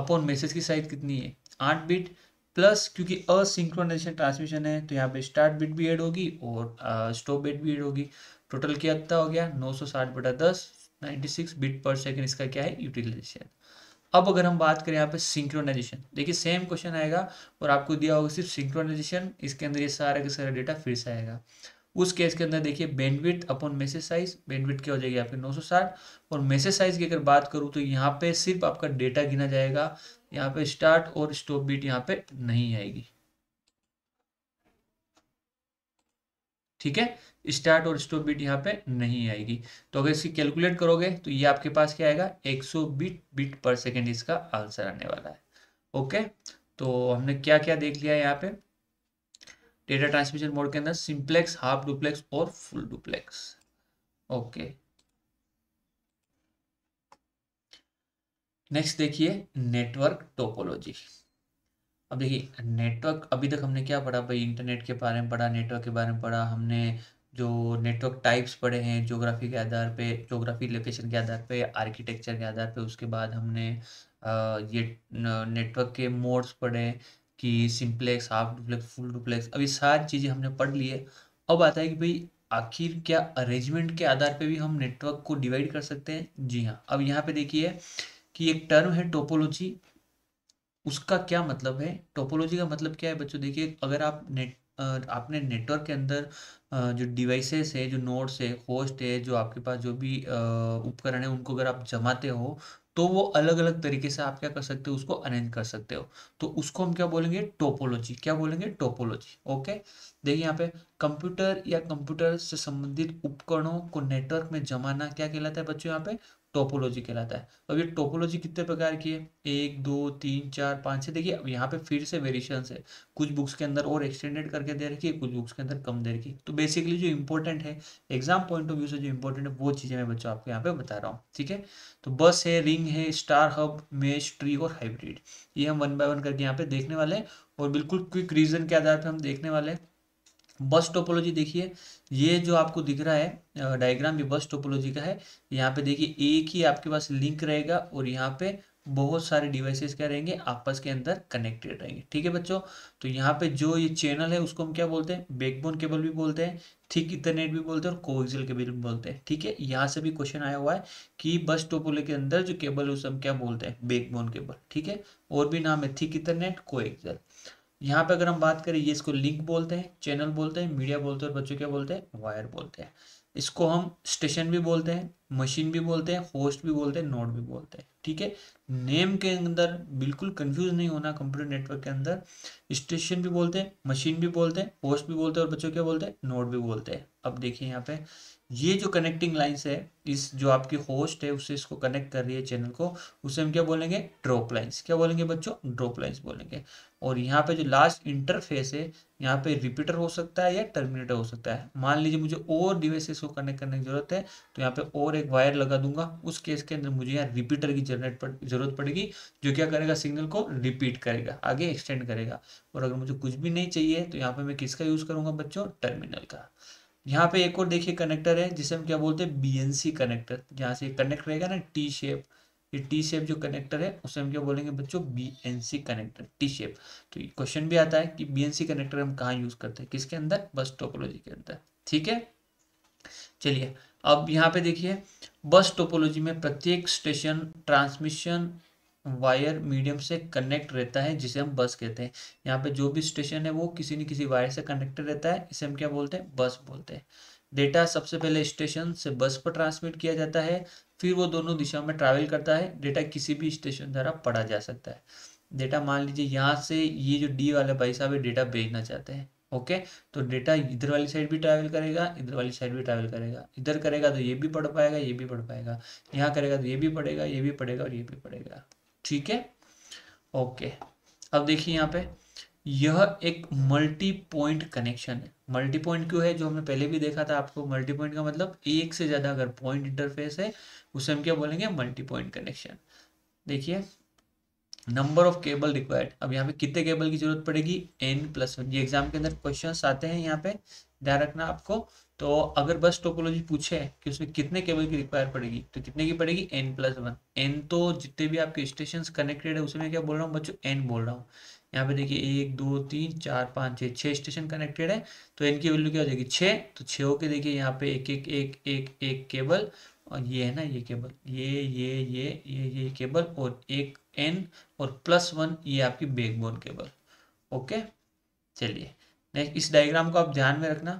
अपॉन मैसेज की साइज कितनी है आठ बिट प्लस क्योंकि असिंक्रोनाइजेशन ट्रांसमिशन है तो यहाँ पे स्टार्ट बिट भी एड होगी और स्टॉप बिट भी एड होगी टोटल क्या हो गया नौ सौ साठ बटा 10 सिक्स बिट पर सेकेंड इसका क्या है यूटिलाइजेशन अब अगर हम बात करें यहाँ पे सिंक्रोनाइजेशन देखिए सेम क्वेश्चन आएगा और आपको दिया होगा सिर्फ सिंक्रोनाइजेशन इसके अंदर ये सारा का सारा डेटा फिर से आएगा उस केस के अंदर देखिए bandwidth upon message size bandwidth क्या हो जाएगी आपकी 960 और मैसेज साइज की अगर बात करूँ तो यहाँ पे सिर्फ आपका डेटा गिना जाएगा यहाँ पे स्टार्ट और स्टॉप बीट यहाँ पे नहीं आएगी ठीक है स्टार्ट और स्टॉप बिट यहाँ पे नहीं आएगी तो अगर इसकी कैलकुलेट करोगे तो ये आपके पास क्या आएगा 100 बीट बिट पर सेकेंड इसका आंसर आने वाला है ओके तो हमने क्या क्या देख लिया यहाँ पे डेटा ट्रांसमिशन मोड के अंदर सिंप्लेक्स हाफ डुप्लेक्स और फुल डुप्लेक्स ओके नेक्स्ट देखिए नेटवर्क टोपोलॉजी अब देखिए नेटवर्क अभी तक हमने क्या पढ़ा भाई इंटरनेट के बारे में पढ़ा नेटवर्क के बारे में पढ़ा हमने जो नेटवर्क टाइप्स पड़े हैं जोग्राफी के आधार पे जोग्राफी लोकेशन के आधार पे आर्किटेक्चर के आधार पे उसके बाद हमने ये नेटवर्क के मोड्स पढ़े कि simplex half duplex full duplex अभी सारी चीज़ें हमने पढ़ ली है अब आता है कि भाई आखिर क्या अरेंजमेंट के आधार पे भी हम नेटवर्क को डिवाइड कर सकते हैं जी हाँ अब यहाँ पे देखिए कि एक टर्म है टोपोलॉजी उसका क्या मतलब है टोपोलॉजी का मतलब क्या है बच्चों देखिए अगर आप नेट आपने नेटवर्क के अंदर जो डिवाइसेस है जो नोट्स है होस्ट है जो आपके पास जो भी उपकरण है उनको अगर आप जमाते हो तो वो अलग अलग तरीके से आप क्या कर सकते हो उसको अरेंज कर सकते हो तो उसको हम क्या बोलेंगे टोपोलॉजी क्या बोलेंगे टोपोलॉजी ओके देखिए यहाँ पे कंप्यूटर या कंप्यूटर से संबंधित उपकरणों को नेटवर्क में जमाना क्या कहलाता है बच्चों यहाँ पे टोपोलॉजी कहलाता है तो अब ये टोपोलॉजी कितने प्रकार की है एक दो तीन चार पाँच छः देखिए अब यहाँ पे फिर से वेरिएशन है कुछ बुक्स के अंदर और एक्सटेंडेड करके दे रखी है कुछ बुक्स के अंदर कम दे रखी तो बेसिकली जो इंपॉर्टेंट है एग्जाम पॉइंट ऑफ व्यू से जो इंपॉर्टेंट है वो चीज़ें मैं बच्चों आपको यहाँ पे बता रहा हूँ ठीक है तो बस है रिंग है स्टार हब मेज ट्री और हाइब्रिड ये हम वन बाय वन करके यहाँ पे देखने वाले हैं और बिल्कुल क्विक रीजन के आधार पर हम देखने वाले हैं बस टोपोलॉजी देखिए ये जो आपको दिख रहा है डायग्राम ये बस टोपोलॉजी का है यहाँ पे देखिए एक ही आपके पास लिंक रहेगा और यहाँ पे बहुत सारे डिवाइसेस क्या रहेंगे आपस के अंदर कनेक्टेड रहेंगे ठीक है बच्चों तो यहाँ पे जो ये चैनल है उसको हम क्या बोलते हैं बैकबोन केबल भी बोलते हैं थिक इंटरनेट भी बोलते हैं और कोएक्सियल केबल भी बोलते हैं ठीक है यहाँ से भी क्वेश्चन आया हुआ है कि बस टोपोले के अंदर जो केबल है उसे हम क्या बोलते हैं बैकबोन केबल ठीक है और भी नाम है थिक इंटरनेट कोएक्सियल यहाँ पे अगर हम बात करें ये इसको लिंक बोलते हैं चैनल बोलते हैं मीडिया बोलते हैं और बच्चों क्या बोलते हैं वायर बोलते हैं इसको हम स्टेशन भी बोलते हैं मशीन भी बोलते हैं होस्ट भी बोलते हैं नोड भी बोलते हैं ठीक है नेम के अंदर बिल्कुल कंफ्यूज नहीं होना कंप्यूटर नेटवर्क के अंदर स्टेशन भी बोलते हैं मशीन भी बोलते हैं होस्ट भी बोलते हैं और बच्चों क्या बोलते हैं नोड भी बोलते हैं अब देखिए यहाँ पे ये जो कनेक्टिंग लाइन्स है इस जो आपकी होस्ट है उससे इसको कनेक्ट कर रही है चैनल को उसे हम क्या बोलेंगे ड्रॉप लाइन्स क्या बोलेंगे बच्चों ड्रॉप लाइन्स बोलेंगे और यहाँ पे जो लास्ट इंटरफेस है यहाँ पे रिपीटर हो सकता है या टर्मिनेटर हो सकता है मान लीजिए मुझे और डिवाइसेस को कनेक्ट करने की जरूरत है तो यहाँ पे और एक वायर लगा दूंगा उस केस के अंदर मुझे यहाँ रिपीटर की जरूरत पड़ जरूरत पड़ेगी जो क्या करेगा सिग्नल को रिपीट करेगा आगे एक्सटेंड करेगा और अगर मुझे कुछ भी नहीं चाहिए तो यहाँ पे मैं किसका यूज़ करूंगा बच्चों टर्मिनल का यहाँ पे एक और देखिए कनेक्टर है जिसे हम क्या बोलते हैं बीएनसी कनेक्टर यहाँ से कनेक्ट रहेगा ना टी शेप ये टी शेप जो कनेक्टर है उसे हम क्या बोलेंगे बच्चों बीएनसी कनेक्टर टी शेप तो क्वेश्चन भी आता है कि बीएनसी कनेक्टर हम कहाँ यूज करते हैं किसके अंदर बस टोपोलॉजी के अंदर ठीक है चलिए अब यहाँ पे देखिए बस टोपोलॉजी में प्रत्येक स्टेशन ट्रांसमिशन वायर मीडियम से कनेक्ट रहता है जिसे हम बस कहते हैं यहाँ पे जो भी स्टेशन है वो किसी न किसी वायर से कनेक्टेड रहता है इसे हम क्या बोलते हैं बस बोलते हैं डेटा सबसे पहले स्टेशन से बस पर ट्रांसमिट किया जाता है फिर वो दोनों दिशा में ट्रैवल करता है डेटा किसी भी स्टेशन द्वारा पढ़ा जा सकता है डेटा मान लीजिए यहाँ से ये जो डी वाले भाई साहब डेटा भेजना चाहते हैं ओके तो डेटा इधर वाली साइड भी ट्रैवल करेगा इधर वाली साइड भी ट्रैवल करेगा इधर करेगा तो ये भी पढ़ पाएगा ये भी पढ़ पाएगा यहाँ करेगा तो ये भी पढ़ेगा ये भी पढ़ेगा और ये भी पढ़ेगा ठीक है ओके अब देखिए यहाँ पे यह एक मल्टी पॉइंट कनेक्शन है मल्टी पॉइंट क्यों है जो हमने पहले भी देखा था आपको मल्टी पॉइंट का मतलब एक से ज़्यादा अगर पॉइंट इंटरफेस है उसे हम क्या बोलेंगे मल्टी पॉइंट कनेक्शन देखिए नंबर ऑफ केबल रिक्वायर्ड अब यहाँ पे कितने केबल की जरूरत पड़ेगी एन प्लस वन ये एग्जाम के अंदर क्वेश्चन आते हैं यहाँ पे ध्यान रखना आपको तो अगर बस टोपोलॉजी पूछे कि उसमें कितने केबल की रिक्वायर पड़ेगी तो कितने की पड़ेगी एन प्लस वन एन तो जितने भी आपके स्टेशन कनेक्टेड है उसमें क्या बोल रहा हूँ बच्चों एन बोल रहा हूँ यहाँ पे देखिए एक दो तीन चार पाँच छः छः स्टेशन कनेक्टेड है तो एन की वैल्यू क्या हो जाएगी छः तो छः होके देखिए यहाँ पे एक एक एक एक एक केबल और ये है ना ये केबल ये ये ये ये ये केबल और एक एन और प्लस वन ये आपकी बैकबोन केबल ओके चलिए नेक्स्ट इस डायग्राम को आप ध्यान में रखना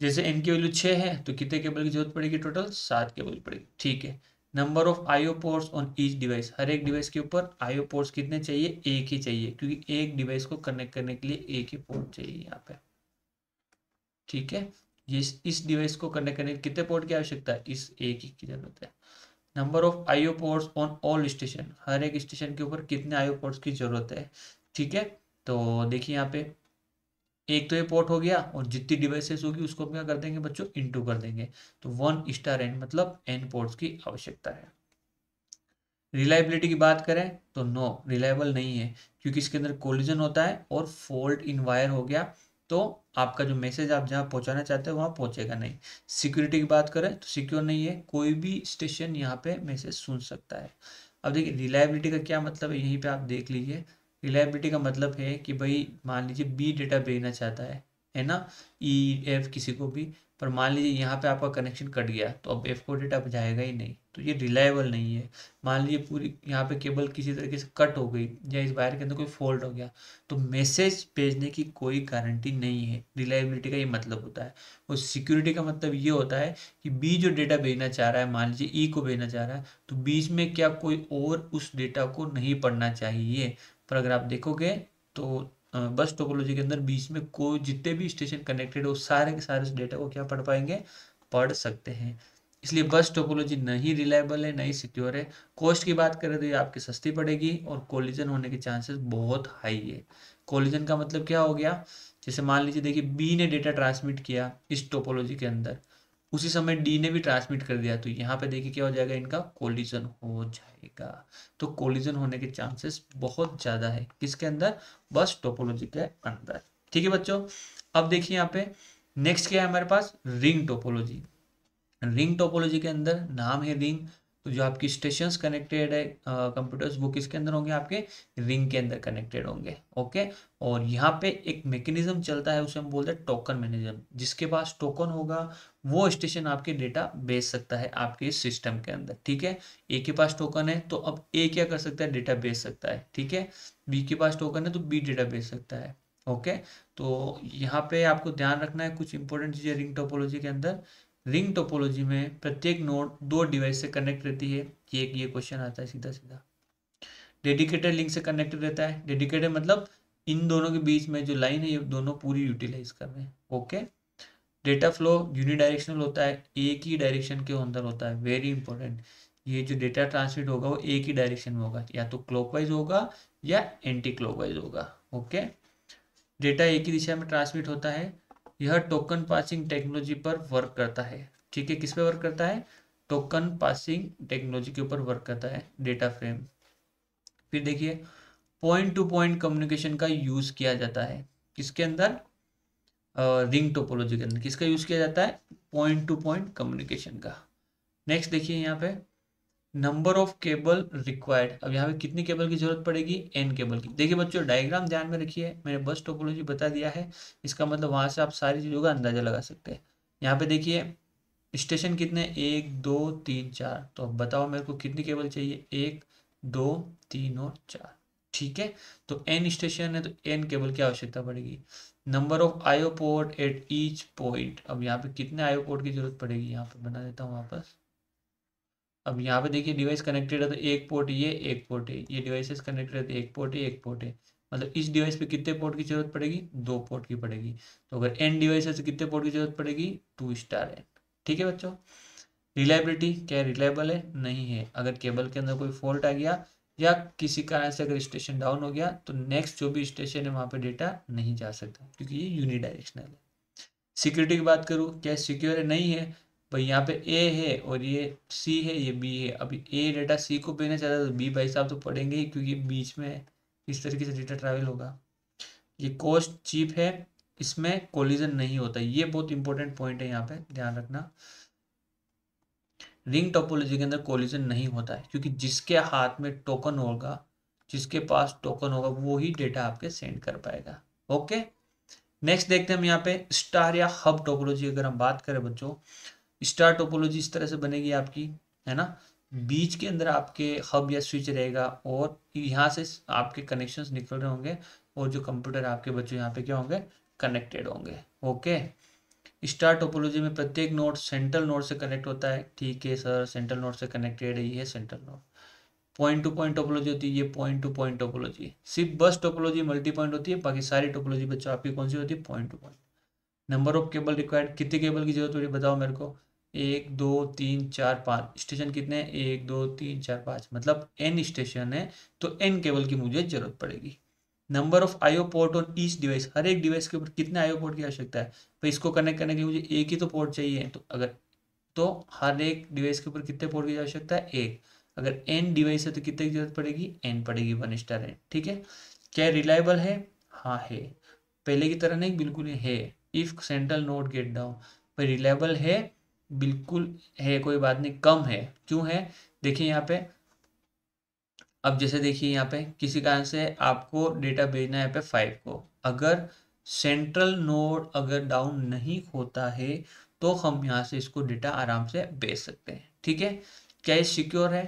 जैसे एन की वैल्यू छः है तो कितने केबल की जरूरत पड़ेगी टोटल सात केबल की पड़ेगी ठीक है number of IO ports on each device हर एक डिवाइस के ऊपर आईओ पोर्ट्स कितने चाहिए एक ही चाहिए क्योंकि एक डिवाइस को कनेक्ट करने के लिए एक ही पोर्ट चाहिए यहाँ पे ठीक है ये इस डिवाइस को कनेक्ट करने के कितने पोर्ट की आवश्यकता है इस एक ही की जरूरत है number of IO ports on all station हर एक स्टेशन के ऊपर कितने आईओ पोर्ट्स की जरूरत है ठीक है तो देखिए यहाँ पे एक तो ये पोर्ट हो गया और जितनी डिवाइसेस होगी उसको क्या कर देंगे बच्चों इनटू कर देंगे तो वन स्टार एन मतलब एन पोर्ट्स की आवश्यकता है रिलायबिलिटी की बात करें तो नो रिलायबल नहीं है क्योंकि इसके अंदर कोलिजन होता है और फॉल्ट इन वायर हो गया तो आपका जो मैसेज आप जहाँ पहुँचाना चाहते हो वहाँ पहुँचेगा नहीं सिक्योरिटी की बात करें तो सिक्योर नहीं है कोई भी स्टेशन यहाँ पे मैसेज सुन सकता है अब देखिए रिलायबिलिटी का क्या मतलब है यहीं पे आप देख लीजिए रिलायबिलिटी का मतलब है कि भाई मान लीजिए बी डेटा भेजना चाहता है है ना ई e, एफ किसी को भी पर मान लीजिए यहाँ पे आपका कनेक्शन कट गया तो अब एफ को डेटा जाएगा ही नहीं तो ये रिलायबल नहीं है मान लीजिए पूरी यहाँ पे केबल किसी तरीके से कट हो गई या इस वायर के अंदर कोई फॉल्ट हो गया तो मैसेज भेजने की कोई गारंटी नहीं है रिलायबिलिटी का ये मतलब होता है और सिक्योरिटी का मतलब ये होता है कि बी जो डेटा भेजना चाह रहा है मान लीजिए ई e को भेजना चाह रहा है तो बीच में क्या कोई और उस डेटा को नहीं पढ़ना चाहिए पर अगर आप देखोगे तो बस टोपोलॉजी के अंदर बीच में कोई जितने भी स्टेशन कनेक्टेड हो सारे के सारे डेटा को क्या पढ़ पाएंगे पढ़ सकते हैं इसलिए बस टोपोलॉजी नहीं रिलायबल है नहीं सिक्योर है कॉस्ट की बात करें तो ये आपकी सस्ती पड़ेगी और कोलिजन होने के चांसेस बहुत हाई है कोलिजन का मतलब क्या हो गया जैसे मान लीजिए देखिए बी ने डेटा ट्रांसमिट किया इस टोपोलॉजी के अंदर उसी समय डी ने भी ट्रांसमिट कर दिया तो यहाँ पे देखिए क्या हो जाएगा इनका कोलिजन हो जाएगा तो कोलिजन होने के चांसेस बहुत ज़्यादा है किसके अंदर बस टोपोलॉजी के अंदर ठीक है बच्चों अब देखिए यहाँ पे नेक्स्ट क्या है हमारे पास रिंग टोपोलॉजी रिंग टोपोलॉजी के अंदर नाम है रिंग तो जो आपकी स्टेशन कनेक्टेड है कंप्यूटर्स वो किसके अंदर होंगे आपके रिंग के अंदर कनेक्टेड होंगे ओके और यहाँ पे एक मेकेनिज्म चलता है उसे हम बोलते हैं टोकन मैनेजर जिसके पास टोकन होगा वो स्टेशन आपके डेटा भेज सकता है आपके सिस्टम के अंदर ठीक है ए के पास टोकन है तो अब ए क्या कर सकता है डेटा भेज सकता है ठीक है बी के पास टोकन है तो बी डेटा भेज सकता है ओके तो यहाँ पे आपको ध्यान रखना है कुछ इंपॉर्टेंट चीज़ें रिंग टोपोलॉजी के अंदर रिंग टोपोलॉजी में प्रत्येक नोड दो डिवाइस से कनेक्ट रहती है ये एक ये क्वेश्चन आता है सीधा सीधा डेडिकेटेड लिंक से कनेक्टेड रहता है डेडिकेटेड मतलब इन दोनों के बीच में जो लाइन है ये दोनों पूरी यूटिलाइज कर रहे हैं ओके डेटा फ्लो यूनिडायरेक्शनल होता है एक ही डायरेक्शन के अंदर होता है वेरी इंपॉर्टेंट ये जो डेटा ट्रांसमिट होगा वो एक ही डायरेक्शन में होगा या तो क्लॉकवाइज होगा या एंटी क्लॉकवाइज होगा ओके डेटा एक ही दिशा में ट्रांसमिट होता है यह टोकन पासिंग टेक्नोलॉजी पर वर्क करता है ठीक है किस पे वर्क करता है टोकन पासिंग टेक्नोलॉजी के ऊपर वर्क करता है डेटा फ्रेम फिर देखिए पॉइंट टू पॉइंट कम्युनिकेशन का यूज किया जाता है किसके अंदर रिंग टोपोलॉजी के अंदर किसका यूज किया जाता है पॉइंट टू पॉइंट कम्युनिकेशन का नेक्स्ट देखिए यहाँ पे नंबर ऑफ केबल रिक्वायर्ड अब यहाँ पे कितनी केबल की जरूरत पड़ेगी एन केबल की देखिए बच्चों डायग्राम ध्यान में रखिए मैंने बस टोपोलॉजी बता दिया है इसका मतलब वहां से आप सारी चीज़ों का अंदाजा लगा सकते हैं यहाँ पे देखिए स्टेशन कितने एक दो तीन चार तो अब बताओ मेरे को कितनी केबल चाहिए एक दो तीन और चार ठीक है तो एन स्टेशन है तो एन केबल की आवश्यकता पड़ेगी number of IO port at each point अब यहाँ पे कितने आयो पोर्ट की जरूरत पड़ेगी यहाँ पे बना देता हूँ वापस अब यहाँ पे देखिए डिवाइस कनेक्टेड है तो एक पोर्ट ये एक पोर्ट है ये डिवाइसेस कनेक्टेड है तो एक पोर्ट है एक पोर्ट है मतलब इस डिवाइस पे कितने पोर्ट की जरूरत पड़ेगी दो पोर्ट की पड़ेगी तो अगर एन डिवाइस है तो कितने पोर्ट की जरूरत पड़ेगी टू स्टार एन ठीक है बच्चों रिलायबिलिटी क्या रिलायबल है नहीं है अगर केबल के अंदर कोई फॉल्ट आ गया या किसी कारण से अगर स्टेशन डाउन हो गया तो नेक्स्ट जो भी स्टेशन है वहाँ पर डेटा नहीं जा सकता क्योंकि ये यूनिडायरेक्शनल है सिक्योरिटी की बात करूँ क्या सिक्योर है नहीं है भाई यहाँ पे ए है और ये सी है ये बी है अभी ए डेटा सी को देना चाहता है तो बी भाई साहब तो पढ़ेंगे ही क्योंकि बीच में इस तरीके से डेटा ट्रैवल होगा ये कॉस्ट चीप है इसमें कोलिजन नहीं होता ये बहुत इंपॉर्टेंट पॉइंट है यहाँ पे ध्यान रखना रिंग टोपोलॉजी के अंदर कोलिजन नहीं होता है क्योंकि जिसके हाथ में टोकन होगा जिसके पास टोकन होगा वो ही डेटा आपके सेंड कर पाएगा ओके नेक्स्ट देखते हैं हम यहाँ पे स्टार या हब टोपोलॉजी अगर हम बात करें बच्चों स्टार टोपोलॉजी इस तरह से बनेगी आपकी है ना हम्म। बीच के अंदर आपके हब या स्विच रहेगा और यहाँ से आपके कनेक्शन निकल रहे होंगे और जो कंप्यूटर आपके बच्चों यहाँ पे क्या होंगे कनेक्टेड होंगे ओके स्टार टोपोलॉजी में प्रत्येक नोड सेंट्रल नोड से कनेक्ट होता है ठीक है सर सेंट्रल नोड से कनेक्टेड है ये central node point to point topology होती है ये पॉइंट टू पॉइंट टोपोलॉजी सिर्फ बस टोपोलॉजी मल्टी पॉइंट होती है बाकी सारी टोपोलॉजी बच्चों आपकी कौन सी होती है point to point number of cable required कितने केबल की जरूरत होती है बताओ मेरे को एक दो तीन चार पाँच स्टेशन कितने हैं एक दो तीन चार पाँच मतलब एन स्टेशन है तो एन केबल की मुझे जरूरत पड़ेगी number of IO port on each device हर एक डिवाइस के ऊपर कितने आईओ पोर्ट की आवश्यकता है तो इसको कनेक्ट करने के लिए मुझे एक ही तो पोर्ट चाहिए तो अगर तो हर एक डिवाइस के ऊपर कितने पोर्ट की आवश्यकता है एक अगर एन डिवाइस है तो कितने की जरूरत पड़ेगी एन पड़ेगी वन स्टार एन ठीक है क्या रिलायबल है हाँ है पहले की तरह नहीं बिल्कुल है if central node get down reliable है बिल्कुल है कोई बात नहीं कम है क्यों है देखिए यहाँ पे अब जैसे देखिए यहाँ पे किसी कारण से आपको डेटा भेजना है यहाँ पे फाइव को अगर सेंट्रल नोड अगर डाउन नहीं होता है तो हम यहाँ से इसको डेटा आराम से भेज सकते हैं ठीक है क्या ये सिक्योर है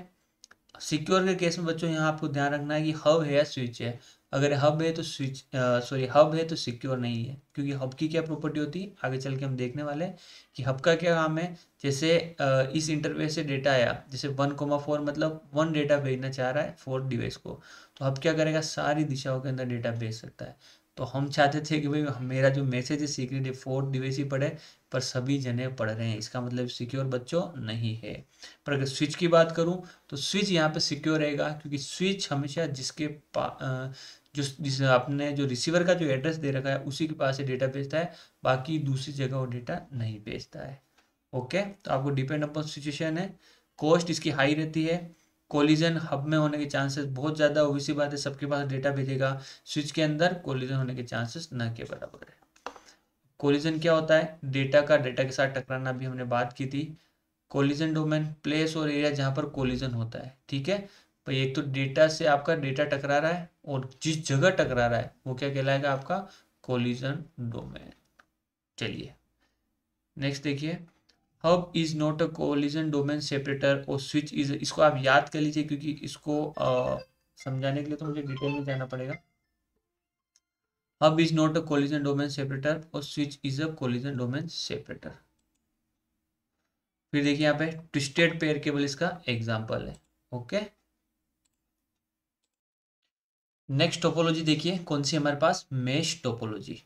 सिक्योर के केस में बच्चों यहाँ आपको ध्यान रखना है कि हव है या स्विच है अगर हब है तो स्विच सॉरी हब है तो सिक्योर नहीं है क्योंकि हब की क्या प्रॉपर्टी होती है आगे चल के हम देखने वाले हैं कि हब का क्या काम है जैसे uh, इस इंटरफेस से डेटा आया जैसे वन कोमा फोर मतलब वन डेटा भेजना चाह रहा है फोर डिवाइस को तो हब क्या करेगा सारी दिशाओं के अंदर डेटा भेज सकता है तो हम चाहते थे कि भाई मेरा जो मैसेज है सीक्रेट है फोर डिवाइस ही पढ़े पर सभी जने पढ़ रहे हैं इसका मतलब सिक्योर बच्चों नहीं है पर अगर स्विच की बात करूं तो स्विच यहाँ पे सिक्योर रहेगा क्योंकि स्विच हमेशा जिसके पा जो जिस आपने जो रिसीवर का जो एड्रेस दे रखा है उसी के पास ये डेटा भेजता है बाकी दूसरी जगह वो डेटा नहीं भेजता है ओके तो आपको डिपेंड अपॉन सिचुएशन है कॉस्ट इसकी हाई रहती है कोलिजन हब में होने के चांसेस बहुत ज़्यादा ओबिसी बात है सबके पास डेटा भेजेगा स्विच के अंदर कोलिजन होने के चांसेस न के बराबर है कोलिजन क्या होता है डेटा का डेटा के साथ टकराना भी हमने बात की थी कोलिजन डोमेन प्लेस और एरिया जहाँ पर कोलिजन होता है ठीक है और एक तो डेटा से आपका डेटा टकरा रहा है और जिस जगह टकरा रहा है वो क्या कहलाएगा आपका कोलिजन डोमेन चलिए नेक्स्ट देखिए hub is not a collision domain separator और स्विच इज इसको आप याद कर लीजिए क्योंकि इसको समझाने के लिए तो मुझे डिटेल में जाना पड़ेगा hub is not a collision domain separator और switch is a collision domain separator फिर देखिए यहाँ पे ट्विस्टेड पेयर केबल इसका एग्जाम्पल है ओके नेक्स्ट टोपोलॉजी देखिए कौन सी हमारे पास मेश टोपोलॉजी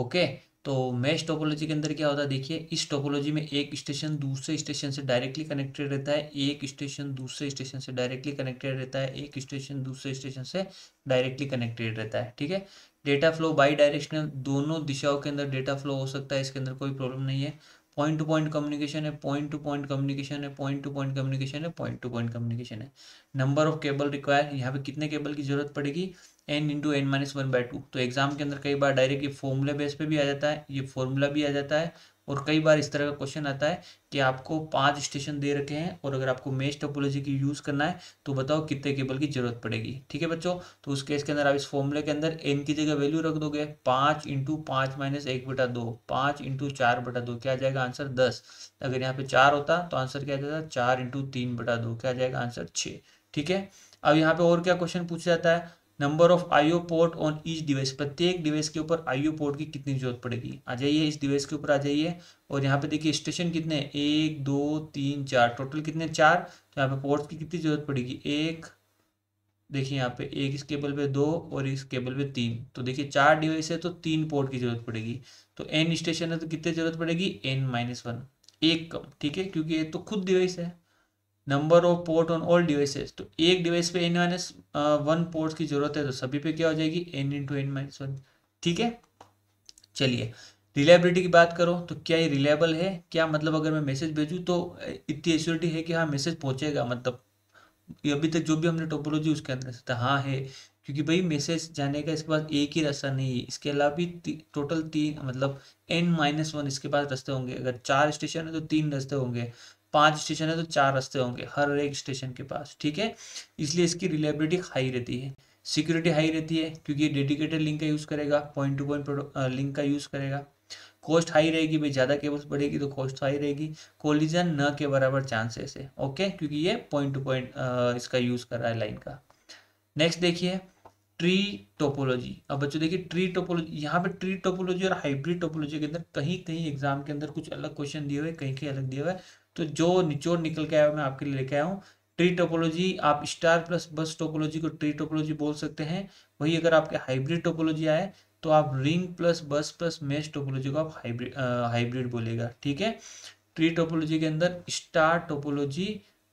ओके तो मेश टोपोलॉजी के अंदर क्या होता है देखिए इस टोपोलॉजी में एक स्टेशन दूसरे स्टेशन से डायरेक्टली कनेक्टेड रहता है एक स्टेशन दूसरे स्टेशन से डायरेक्टली कनेक्टेड रहता है एक स्टेशन दूसरे स्टेशन से डायरेक्टली कनेक्टेड रहता है ठीक है डेटा फ्लो बाई डायरेक्शनल दोनों दिशाओं के अंदर डेटा फ्लो हो सकता है इसके अंदर कोई प्रॉब्लम नहीं है पॉइंट टू पॉइंट कम्युनिकेशन है पॉइंट टू पॉइंट कम्युनिकेशन है पॉइंट टू पॉइंट कम्युनिकेशन है पॉइंट टू पॉइंट कम्युनिकेशन है नंबर ऑफ केबल रिक्वायर यहाँ पे कितने केबल की जरूरत पड़ेगी N into N minus one by two तो एग्जाम के अंदर कई बार डायरेक्ट ये फॉर्मूला बेस पे भी आ जाता है ये फॉर्मूला भी आ जाता है और कई बार इस तरह का क्वेश्चन आता है कि आपको पांच स्टेशन दे रखे हैं और अगर आपको मेज टोपोलॉजी की यूज़ करना है तो बताओ कितने केबल की जरूरत पड़ेगी ठीक है बच्चों तो उस केस के अंदर आप इस फॉर्मूले के अंदर एन की जगह वैल्यू रख दोगे पाँच इंटू पाँच माइनस एक बटा दो पाँच इंटू चार बटा दो क्या आ जाएगा आंसर दस अगर यहाँ पे चार होता तो आंसर क्या आ जाता चार इंटू तीन बटा दो क्या आ जाएगा आंसर छः ठीक है अब यहाँ पे और क्या क्वेश्चन पूछा जाता है number of IO port on each device प्रत्येक डिवाइस के ऊपर आईओ पोर्ट की कितनी जरूरत पड़ेगी आ जाइए इस डिवाइस के ऊपर आ जाइए और यहाँ पे देखिए स्टेशन कितने एक दो तीन चार टोटल कितने चार तो यहाँ पे पोर्ट की कितनी जरूरत पड़ेगी एक देखिए यहाँ पे एक इस केबल पे दो और इस केबल पे तीन तो देखिए चार डिवाइस है तो तीन पोर्ट की जरूरत पड़ेगी तो एन स्टेशन है तो कितनी जरूरत पड़ेगी एन माइनस वन एक कम ठीक है क्योंकि ये तो खुद डिवाइस है number of port on all devices तो एक डिवाइस पे एन माइनस वन पोर्ट की जरूरत है तो सभी पे क्या हो जाएगी N into N minus one ठीक है चलिए रिलायबिलिटी की बात करो तो क्या ये रिलायबल है क्या मतलब अगर मैं मैसेज भेजूँ तो इतनी एश्योरिटी है कि हाँ मैसेज पहुँचेगा मतलब अभी तक जो भी हमने टोपोलॉजी उसके अंदर से तो हाँ है क्योंकि भाई मैसेज जाने का इसके पास एक ही रास्ता नहीं है इसके अलावा भी ती, टोटल तीन मतलब एन माइनस वन इसके पास रास्ते होंगे अगर चार स्टेशन है तो तीन रास्ते होंगे पांच स्टेशन है तो चार रास्ते होंगे हर एक स्टेशन के पास ठीक है इसलिए इसकी रिलेबिलिटी हाई रहती है सिक्योरिटी हाई रहती है क्योंकि ये डेडिकेटेड लिंक का यूज़ करेगा पॉइंट टू पॉइंट लिंक का यूज़ करेगा कॉस्ट हाई रहेगी भाई ज़्यादा केबल्स बढ़ेगी तो कॉस्ट हाई रहेगी कोलिजन न के बराबर चांसेस है ओके क्योंकि ये पॉइंट टू पॉइंट इसका यूज़ कर रहा है लाइन का नेक्स्ट देखिए ट्री टोपोलॉजी अब बच्चों देखिए ट्री टोपोलॉजी यहाँ पे ट्री टोपोलॉजी और हाइब्रिड टोपोलॉजी के अंदर कहीं कहीं एग्जाम के अंदर कुछ अलग क्वेश्चन दिए हुए कहीं कहीं अलग दिए हुए तो जो निचोड़ निकल के आया मैं आपके लिए लेके आया हूँ ट्री टोपोलॉजी आप स्टार प्लस बस टोपोलॉजी को ट्री टोपोलॉजी बोल सकते हैं वही अगर आपके हाइब्रिड टोपोलॉजी आए तो आप ring plus bus plus mesh topology को आप हाइब्रिड हाइब्रिड बोलेगा ठीक है ट्री टोपोलॉजी के अंदर star topology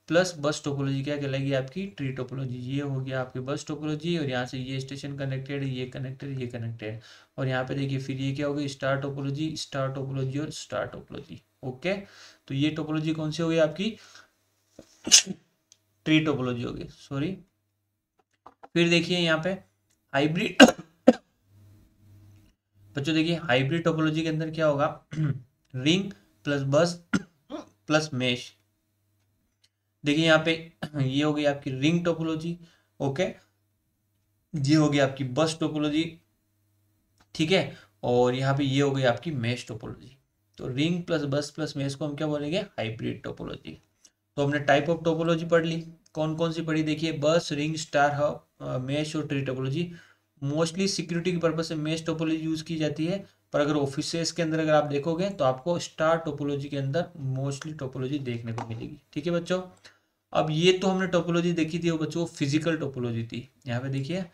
plus bus topology क्या कहलाएगी आपकी ट्री टोपोलॉजी ये हो गया आपकी बस टोपोलॉजी और यहाँ से ये स्टेशन कनेक्टेड ये कनेक्टेड ये कनेक्टेड और यहाँ पे देखिए फिर ये क्या होगी स्टार टोपोलॉजी स्टार टोपोलॉजी और स्टार टोपोलॉजी ओके तो ये टोपोलॉजी कौन सी होगी आपकी ट्री टोपोलॉजी होगी सॉरी फिर देखिए यहाँ पे हाइब्रिड बच्चों देखिए हाइब्रिड टोपोलॉजी के अंदर क्या होगा ring plus bus plus mesh देखिए यहाँ पे ये हो गई आपकी रिंग टोपोलॉजी ओके ये हो गई आपकी बस टोपोलॉजी ठीक है और यहाँ पे ये हो गई आपकी मेश टोपोलॉजी तो ring plus bus plus mesh को हम क्या बोलेंगे हाइब्रिड टोपोलॉजी तो हमने टाइप ऑफ टोपोलॉजी पढ़ ली कौन कौन सी पढ़ी देखिए bus ring star hub mesh और ट्री टोपोलॉजी मोस्टली सिक्योरिटी के पर्पज से मेश टोपोलॉजी यूज़ की जाती है पर अगर ऑफिसेस के अंदर अगर आप देखोगे तो आपको स्टार टोपोलॉजी के अंदर मोस्टली टोपोलॉजी देखने को मिलेगी ठीक है बच्चों अब ये तो हमने टोपोलॉजी देखी थी वो बच्चों फिजिकल टोपोलॉजी थी यहाँ पे देखिए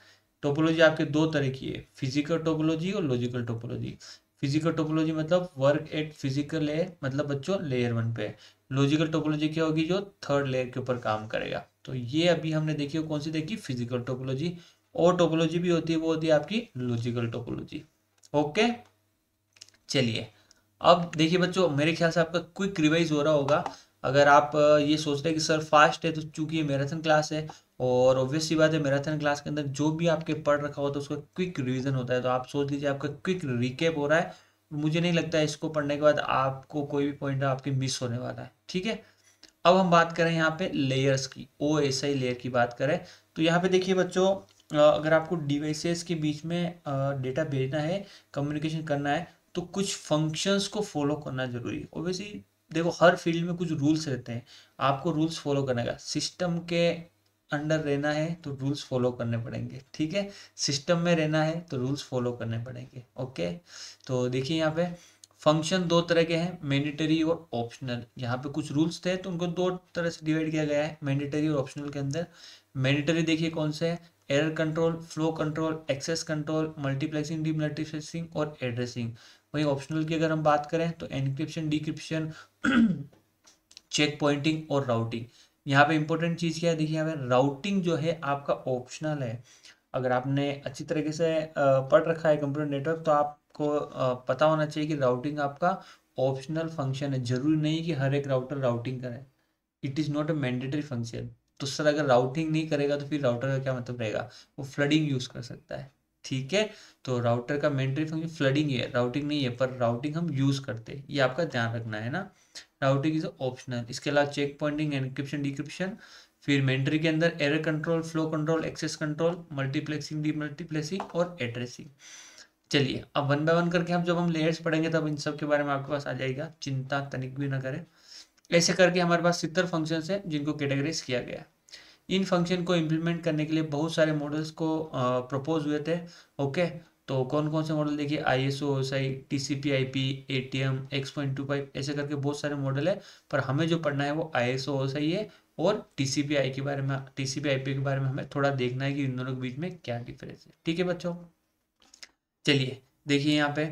टोपोलॉजी आपके दो तरह की है फिजिकल टोपोलॉजी और लॉजिकल टोपोलॉजी फिजिकल टोपोलॉजी मतलब वर्क एट फिजिकल लेयर मतलब बच्चों लेयर वन पे लॉजिकल टोपोलॉजी क्या होगी जो थर्ड लेयर के ऊपर काम करेगा तो ये अभी हमने देखी कौन सी देखी फिजिकल टोपोलॉजी और टोपोलॉजी भी होती है वो होती है आपकी लॉजिकल टोपोलॉजी ओके चलिए अब देखिए बच्चों मेरे ख्याल से आपका क्विक रिवाइज हो रहा होगा अगर आप ये सोच रहे हैं कि सर फास्ट है तो चूंकि मैराथन क्लास है और ऑब्वियस सी बात है मैराथन क्लास के अंदर जो भी आपके पढ़ रखा होता है उसका क्विक रिवीजन होता है तो आप सोच लीजिए आपका क्विक रिकेप हो रहा है मुझे नहीं लगता है इसको पढ़ने के बाद आपको कोई भी पॉइंट आपके मिस होने वाला है ठीक है अब हम बात करें यहाँ पे लेयर्स की ओ एस आई लेयर की बात करें तो यहाँ पे देखिए बच्चों अगर आपको डिवाइसेस के बीच में डेटा भेजना है कम्युनिकेशन करना है तो कुछ फंक्शंस को फॉलो करना जरूरी है ओबियसली देखो हर फील्ड में कुछ रूल्स रहते हैं आपको रूल्स फॉलो करने का सिस्टम के अंडर रहना है तो रूल्स फॉलो करने पड़ेंगे ठीक है सिस्टम में रहना है तो रूल्स फॉलो करने पड़ेंगे ओके तो देखिए यहाँ पे फंक्शन दो तरह के हैं मैंडेटरी और ऑप्शनल यहाँ पे कुछ रूल्स थे तो उनको दो तरह से डिवाइड किया गया है मैंडेटरी और ऑप्शनल के अंदर मैंडेटरी देखिए कौन से है error control flow control access control multiplexing demultiplexing और एड्रेसिंग वही ऑप्शनल की अगर हम बात करें तो एनक्रिप्शन डिक्रिप्शन चेक पॉइंटिंग और राउटिंग यहाँ पे इम्पोर्टेंट चीज़ क्या है देखिए यहाँ पे राउटिंग जो है आपका ऑप्शनल है अगर आपने अच्छी तरीके से पढ़ रखा है कंप्यूटर नेटवर्क तो आपको पता होना चाहिए कि राउटिंग आपका ऑप्शनल फंक्शन है जरूरी नहीं कि हर एक राउटर राउटिंग करे it is not a mandatory function तो सर अगर राउटिंग नहीं करेगा तो फिर राउटर का क्या मतलब रहेगा वो फ्लडिंग यूज़ कर सकता है ठीक है तो राउटर का मैंडेटरी फंक्शन फ्लडिंग है राउटिंग नहीं है पर राउटिंग हम यूज़ करते ये आपका ध्यान रखना है ना राउटिंग इज ऑप्शनल इसके अलावा चेक पॉइंटिंग एनक्रिप्शन डिक्रिप्शन फिर मेंट्री के अंदर error control flow control access control multiplexing demultiplexing और एड्रेसिंग चलिए अब वन बाय वन करके हम जब हम लेयर्स पढ़ेंगे तब इन सब के बारे में आपके पास आ जाएगा चिंता तनिक भी ना करें ऐसे करके हमारे पास सितर फंक्शन है जिनको कैटेगराइज किया गया इन फंक्शन को इम्प्लीमेंट करने के लिए बहुत सारे मॉडल्स को प्रपोज हुए थे ओके तो कौन कौन से मॉडल देखिए I S O S I T C P I P A T M X point two five ऐसे करके बहुत सारे मॉडल है पर हमें जो पढ़ना है वो आई एस ओ एस आई है और टी सी पी आई के बारे में T C P I P के बारे में हमें थोड़ा देखना है कि इन दोनों के बीच में क्या डिफरेंस है ठीक है बच्चों चलिए देखिए यहाँ पे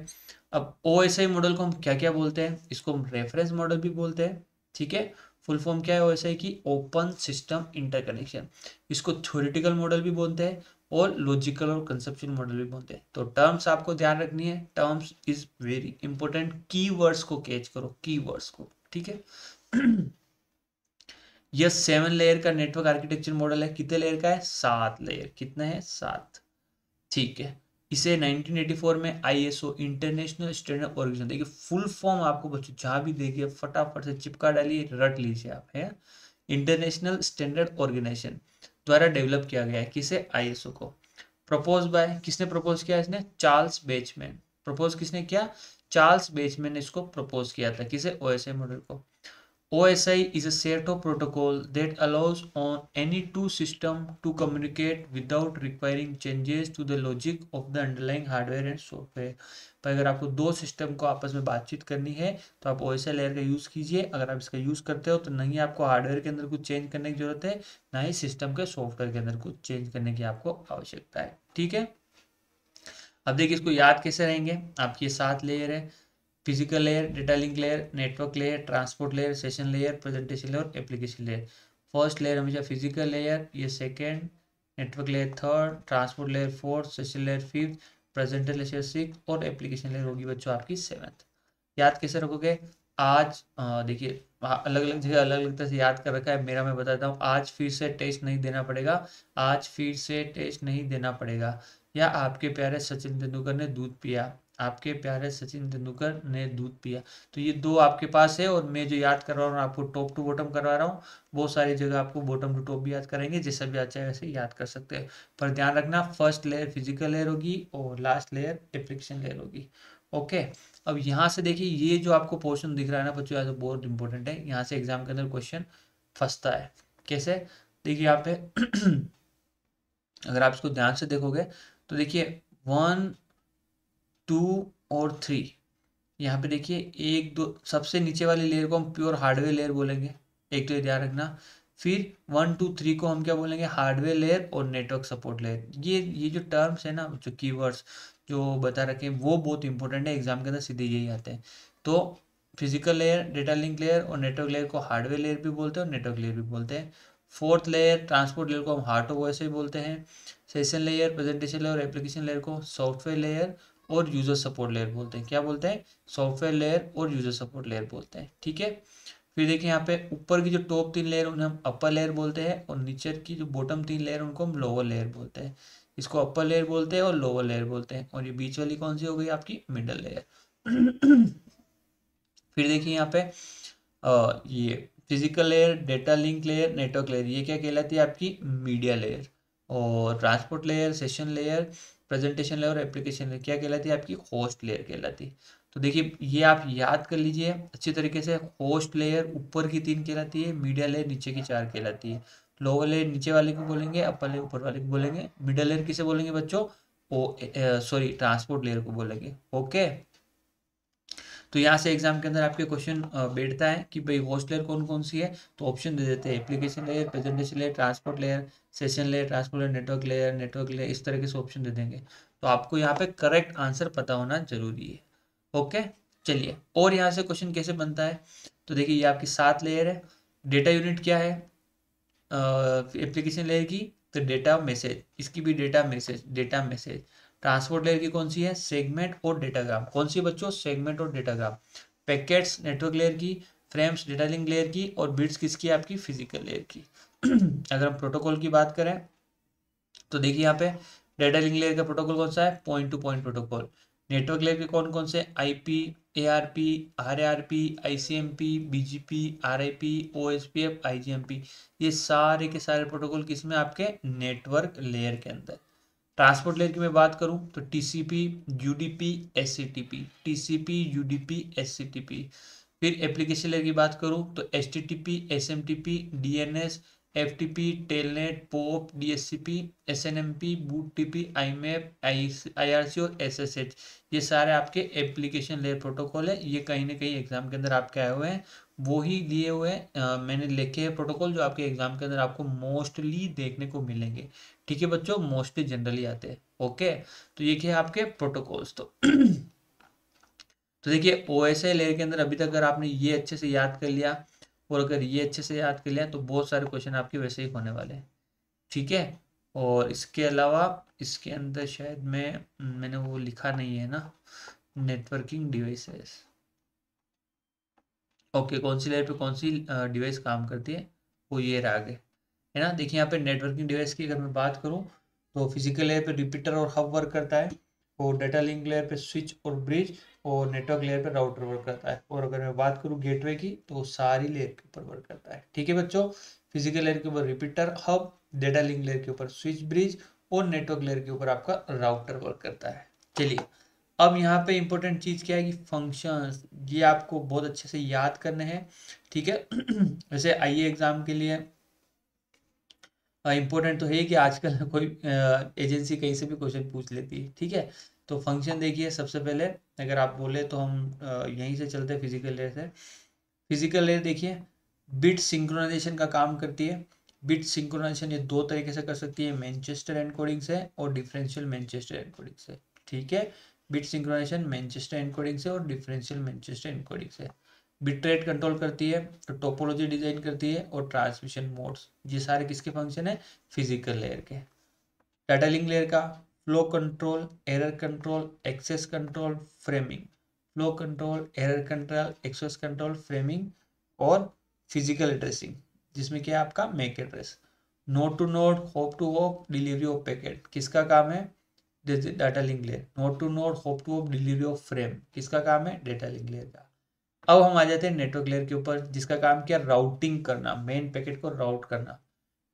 अब ओ एस आई मॉडल को हम क्या क्या बोलते हैं इसको हम रेफरेंस मॉडल भी बोलते हैं ठीक है फुल फॉर्म क्या है ओ एस आई की ओपन सिस्टम इंटरकनेक्शन इसको थ्योरेटिकल मॉडल भी बोलते हैं और लॉजिकल और कंसेप्शन मॉडल भी बोलते हैं तो टर्म्स आपको ध्यान रखनी है terms is very important keywords को कैच करो की वर्ड्स को ठीक है यह सेवन लेयर का नेटवर्क आर्किटेक्चर मॉडल है कितने लेयर का है सात लेयर कितना है सात ठीक है इसे 1984 में आईएसओ इंटरनेशनल स्टैंडर्ड ऑर्गेनाइजेशन देखिए फुल फॉर्म आपको बच्चों जहां भी देखिए फटाफट से चिपका डालिए रट लीजिए आप है इंटरनेशनल स्टैंडर्ड ऑर्गेनाइजेशन द्वारा डेवलप किया गया है किसे आईएसओ को प्रपोज बाय किसने प्रपोज किया इसने चार्ल्स बेचमैन प्रपोज किसने किया चार्ल्स बेचमैन ने इसको प्रपोज किया था किसे ओ मॉडल को O S I is at of protocol that allows on any two system to communicate without requiring changes to the logic of the underlying hardware and software पर तो अगर आपको दो सिस्टम को आपस में बातचीत करनी है तो आप ओ लेयर का यूज़ कीजिए अगर आप इसका यूज़ करते हो तो ही आपको हार्डवेयर के अंदर कुछ चेंज करने की ज़रूरत है ना ही सिस्टम के सॉफ्टवेयर के अंदर कुछ चेंज करने की आपको आवश्यकता है ठीक है अब देखिए इसको याद कैसे रहेंगे आपकी सात लेयर है physical layer data link layer network layer transport layer session layer presentation layer application layer first layer हमेशा फिजिकल लेयर ये second network layer third transport layer fourth session layer fifth presenter lecture six और एप्लीकेशन लेयर होगी बच्चों आपकी सेवन्थ याद कैसे रखोगे आज देखिए अलग अलग जगह अलग अलग तरह से याद कर रखा है मेरा मैं बताता हूँ आज फिर से टेस्ट नहीं देना पड़ेगा आज फिर से टेस्ट नहीं देना पड़ेगा या आपके प्यारे सचिन तेंदुलकर ने दूध पिया आपके प्यारे सचिन तेंदुलकर ने दूध पिया तो ये दो आपके पास है और मैं जो याद करवा रहा हूँ आपको टॉप टू बॉटम करवा रहा हूँ बहुत सारी जगह आपको बॉटम टू टॉप भी याद करेंगे जैसा भी अच्छा वैसे याद कर सकते हैं पर ध्यान रखना फर्स्ट लेयर फिजिकल लेयर होगी और लास्ट लेयर डिफ्रिक्शन लेयर होगी ओके अब यहाँ से देखिए ये जो आपको पोर्शन दिख रहा है ना बच्चों तो बहुत इंपॉर्टेंट है यहाँ से एग्जाम के अंदर क्वेश्चन फंसता है कैसे देखिए यहाँ पे [CLEARS THROAT] अगर आप इसको ध्यान से देखोगे तो देखिए वन टू और थ्री यहाँ पे देखिए एक दो सबसे नीचे वाली लेयर को हम प्योर हार्डवेयर लेयर बोलेंगे एक तो ध्यान रखना फिर वन टू थ्री को हम क्या बोलेंगे हार्डवेयर लेयर और नेटवर्क सपोर्ट लेयर ये ये जो टर्म्स है ना जो कीवर्ड्स जो बता रखे हैं वो बहुत इंपॉर्टेंट है एग्जाम के अंदर सीधे यही आते हैं तो physical layer data link layer और नेटवर्क लेयर को हार्डवेयर लेयर भी बोलते हैं और नेटवर्क लेयर भी बोलते हैं फोर्थ लेयर ट्रांसपोर्ट लेयर को हम हार्ट ऑफ वॉइस भी बोलते हैं session layer presentation layer application layer को सॉफ्टवेयर लेयर और यूज़र सपोर्ट लेयर बोलते हैं क्या बोलते हैं सॉफ्टवेयर लेयर और यूज़र सपोर्ट लेयर बोलते हैं ठीक है फिर देखिए यहाँ पे ऊपर की जो टॉप तीन लेयर उन्हें हम अपर लेयर बोलते हैं और नीचे की जो बॉटम तीन लेयर उनको हम लोअर लेयर बोलते हैं इसको अपर लेयर बोलते हैं और लोअर लेयर बोलते हैं और ये बीच वाली कौन सी हो गई आपकी मिडल लेयर [CLEARS THROAT] फिर देखिए यहाँ पे ये physical layer data link layer network layer ये क्या कहलाती है आपकी मीडिया लेयर और transport layer session layer presentation layer और एप्लीकेशन लेयर क्या कहलाती है आपकी होस्ट लेयर कहलाती है तो देखिए ये आप याद कर लीजिए अच्छी तरीके से होस्ट लेयर ऊपर की तीन कहलाती है मीडिया लेयर नीचे की चार कहलाती है लोअर लेयर नीचे वाले को बोलेंगे अपर लेयर ऊपर वाले को बोलेंगे मिडल लेयर किसे बोलेंगे बच्चों सॉरी ट्रांसपोर्ट लेयर को बोलेंगे ओके okay? तो यहाँ से एग्जाम के अंदर आपके क्वेश्चन बैठता है कि भाई होस्ट लेयर कौन कौन सी है तो ऑप्शन दे देते हैं application layer presentation layer transport layer session layer transport layer network layer network layer इस तरीके से ऑप्शन दे देंगे तो आपको यहाँ पे करेक्ट आंसर पता होना जरूरी है ओके चलिए और यहाँ से क्वेश्चन कैसे बनता है तो देखिए ये आपकी सात लेयर है डेटा यूनिट क्या है एप्लीकेशन लेयर की तो डेटा मैसेज इसकी भी data message data message transport layer की कौन सी है सेगमेंट और डेटाग्राम कौन सी बच्चों सेगमेंट और डेटाग्राम पैकेट्स नेटवर्क लेयर की फ्रेम्स डेटा लिंक लेयर की और बिट्स किसकी आपकी फिजिकल लेयर की [CLEARS THROAT] अगर हम प्रोटोकॉल की बात करें तो देखिए यहाँ पे डेटा लिंक लेयर का प्रोटोकॉल कौन सा है point to point protocol network layer के कौन कौन से I P A R P R R P I C M P B G P R I P O S P F I G M P ये सारे के सारे प्रोटोकॉल किसमें आपके नेटवर्क लेयर के अंदर ट्रांसपोर्ट लेयर की मैं बात करूं तो TCP UDP SCTP TCP UDP SCTP फिर एप्लीकेशन लेयर की बात करूं तो S T T P S M T P F T P telnet POP D S C P S N M P boot I I R C और एस एस एच ये सारे आपके एप्लीकेशन लेयर प्रोटोकॉल है ये कहीं ना कहीं एग्जाम के अंदर आपके आए हुए हैं वो ही लिए हुए मैंने लिखे हैं प्रोटोकॉल जो आपके एग्जाम के अंदर आपको मोस्टली देखने को मिलेंगे ठीक है बच्चों मोस्टली जनरली आते हैं ओके तो ये क्या है आपके प्रोटोकॉल्स तो तो देखिए ओ एस आई लेयर के अंदर अभी तक अगर आपने ये अच्छे से याद कर लिया और अगर ये अच्छे से याद कर लिया तो बहुत सारे क्वेश्चन आपके वैसे ही होने वाले हैं ठीक है और इसके अलावा इसके अंदर शायद मैं मैंने वो लिखा नहीं है ना नेटवर्किंग डिवाइसेस ओके कौन सी लेयर पे कौन सी डिवाइस काम करती है वो ये है है ना देखिए यहाँ पे नेटवर्किंग डिवाइस की अगर मैं बात करूँ तो फिजिकल लेयर पे रिपीटर और हब वर्क करता है और डेटा लिंक लेयर पे स्विच और ब्रिज और नेटवर्क लेयर पे राउटर वर्क करता है और अगर मैं बात करूँ गेटवे की तो सारी लेयर के ऊपर वर्क करता है ठीक है बच्चों फिजिकल लेयर के ऊपर repeater hub data link layer के ऊपर स्विच ब्रिज और नेटवर्क लेयर के ऊपर आपका राउटर वर्क करता है चलिए अब यहाँ पे इम्पोर्टेंट चीज़ क्या है कि फंक्शंस ये आपको बहुत अच्छे से याद करने हैं ठीक है [CLEARS THROAT] वैसे आइए एग्ज़ाम के लिए इम्पोर्टेंट तो है कि आजकल [LAUGHS] कोई एजेंसी कहीं से भी क्वेश्चन पूछ लेती है ठीक है तो फंक्शन देखिए सबसे पहले अगर आप बोले तो हम यहीं से चलते फिजिकल लेयर से फिजिकल लेयर देखिए बिट सिंक्रोनाइजेशन का काम करती है बिट सिंक्रोनाइजेशन ये दो तरीके से कर सकती है मैनचेस्टर एनकोडिंग से और डिफरेंशियल मैनचेस्टर एनकोडिंग से ठीक है बिट सिंक्रोनाइजेशन मैनचेस्टर एनकोडिंग से और डिफरेंशियल मैनचेस्टर एनकोडिंग से बिट्रेट कंट्रोल करती है तो टोपोलॉजी डिजाइन करती है और ट्रांसमिशन मोड्स ये सारे किसके फंक्शन है फिजिकल लेयर के डाटा लिंक लेयर का flow control error control access control framing flow control error control access control framing और फिजिकल एड्रेसिंग जिसमें क्या है आपका MAC address node to node hop to hop delivery of packet किसका काम है data link layer node to node hop to hop delivery of frame किसका काम है डाटा लिंक लेयर का अब हम आ जाते हैं नेटवर्क लेयर के ऊपर जिसका काम क्या राउटिंग करना मेन पैकेट को राउट करना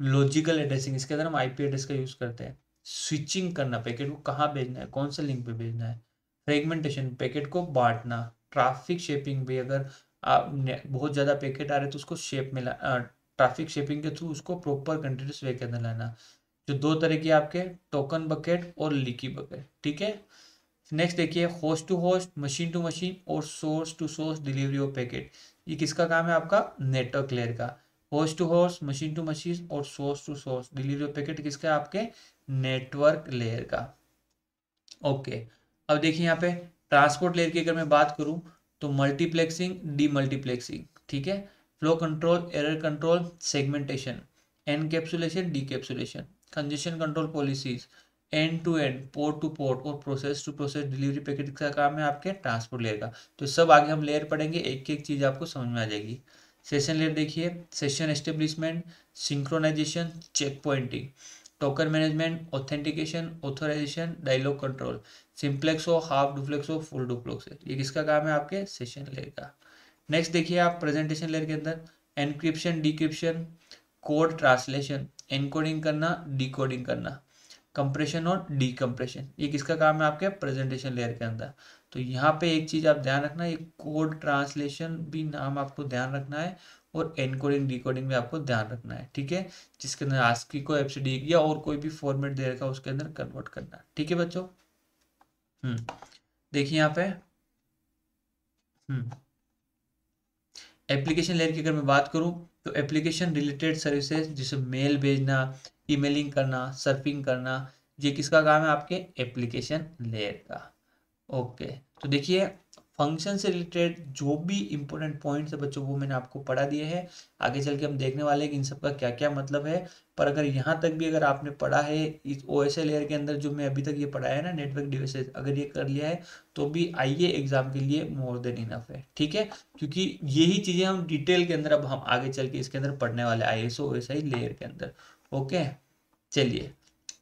लॉजिकल एड्रेसिंग इसके अंदर हम आईपी एड्रेस का यूज करते हैं स्विचिंग करना पैकेट को कहाँ भेजना है कौन से लिंक पे भेजना है फ्रेगमेंटेशन पैकेट को बांटना ट्राफिक शेपिंग भी अगर आप बहुत ज़्यादा पैकेट आ रहे तो उसको शेप में ट्राफिक शेपिंग के थ्रू उसको प्रॉपर कंटिन्यूस वे के अंदर लाना जो दो तरह की आपके टोकन बकेट और लीकी बकेट ठीक है नेक्स्ट देखिए host to host machine to machine और source to source delivery of packet ये किसका काम है आपका नेटवर्क लेयर का host to host machine to machine और source to source delivery of packet किसका है आपके नेटवर्क लेयर का ओके अब देखिए यहाँ पे ट्रांसपोर्ट लेयर की अगर मैं बात करूँ तो मल्टीप्लेक्सिंग डी मल्टीप्लेक्सिंग ठीक है flow control error control segmentation encapsulation capsulation congestion control policies end to end port to port और process to process delivery packet का काम है आपके ट्रांसपोर्ट लेयर का तो सब आगे हम लेयर पढ़ेंगे एक एक चीज़ आपको समझ में आ जाएगी सेशन लेयर देखिए session establishment synchronization check pointing token management authentication authorization dialogue control simplex हो हाफ डुप्लेक्स हो फुल डुप्लेक्स ये किसका काम है आपके सेशन लेयर का नेक्स्ट देखिए आप प्रेजेंटेशन लेयर के अंदर encryption decryption code translation encoding करना डिकोडिंग करना कंप्रेशन और डीकम्प्रेशन ये किसका काम है आपके प्रेजेंटेशन लेयर के अंदर तो यहाँ पे एक चीज़ आप ध्यान रखना है कोड ट्रांसलेशन भी नाम आपको ध्यान रखना है और एनकोडिंग डिकोडिंग भी आपको ध्यान रखना है ठीक है जिसके अंदर आस्की को एफ या और कोई भी फॉर्मेट दे रखा उसके अंदर कन्वर्ट करना ठीक है बच्चों हम्म, देखिए यहाँ पे हम्म एप्लीकेशन लेयर की अगर मैं बात करूँ तो एप्लीकेशन रिलेटेड सर्विसेज जैसे मेल भेजना ईमेलिंग करना सर्फिंग करना ये किसका काम है आपके एप्लीकेशन लेयर का ओके तो देखिए फंक्शन से रिलेटेड जो भी इंपॉर्टेंट पॉइंट्स है बच्चों वो मैंने आपको पढ़ा दिए हैं आगे चल के हम देखने वाले हैं कि इन सब का क्या क्या मतलब है पर अगर यहाँ तक भी अगर आपने पढ़ा है इस ओ एस लेयर के अंदर जो मैं अभी तक ये पढ़ाया है ना नेटवर्क डिवाइसेस अगर ये कर लिया है तो भी आइए एग्जाम के लिए मोर देन इनफ है ठीक है क्योंकि यही चीज़ें हम डिटेल के अंदर अब हम आगे चल के इसके अंदर पढ़ने वाले I S O S I layer के अंदर ओके चलिए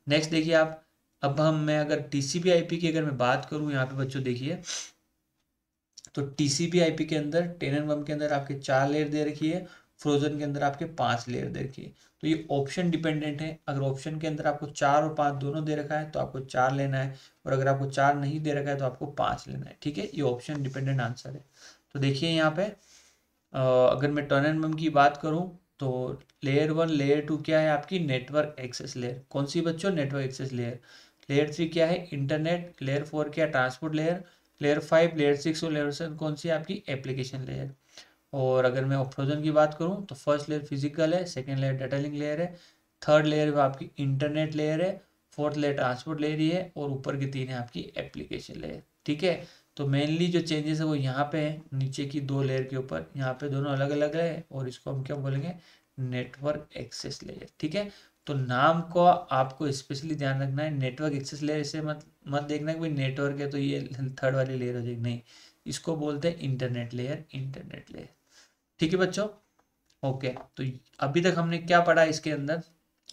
नेक्स्ट देखिए आप अब हम मैं अगर टी सी की अगर मैं बात करूँ यहाँ पे बच्चों देखिए तो टी सी के अंदर टेन एन बम के अंदर आपके चार लेयर दे रखी है फ्रोजन के अंदर आपके पांच लेयर दे रखी है तो ये ऑप्शन डिपेंडेंट है अगर ऑप्शन के अंदर आपको चार और पांच दोनों दे रखा है तो आपको चार लेना है और अगर आपको चार नहीं दे रखा है तो आपको पांच लेना है ठीक है ये ऑप्शन डिपेंडेंट आंसर है तो देखिए यहाँ पे अगर मैं टर्न एन बम की बात करूँ तो लेयर वन लेयर टू क्या है आपकी नेटवर्क एक्सेस लेयर कौन सी बच्चों network access layer layer three क्या है इंटरनेट लेयर फोर क्या transport layer layer five layer six और लेयर सेवन कौन सी आपकी एप्लीकेशन लेयर और अगर मैं ऑप्टोजन की बात करूँ तो फर्स्ट लेयर फिजिकल है second layer data link layer है थर्ड लेयर आपकी इंटरनेट लेयर है फोर्थ लेयर ट्रांसपोर्ट लेयर ही है और ऊपर की तीन है आपकी एप्लीकेशन लेयर ठीक है तो मेनली जो चेंजेस है वो यहाँ पे है नीचे की दो लेयर के ऊपर यहाँ पे दोनों अलग अलग है और इसको हम क्या बोलेंगे नेटवर्क एक्सेस लेयर ठीक है तो नाम को आपको स्पेशली ध्यान रखना है नेटवर्क एक्सेस लेयर इसे मत मत देखना कि नेटवर्क है तो ये थर्ड वाली लेयर हो जाएगी नहीं इसको बोलते हैं इंटरनेट लेयर इंटरनेट लेयर ठीक है बच्चों ओके तो अभी तक हमने क्या पढ़ा इसके अंदर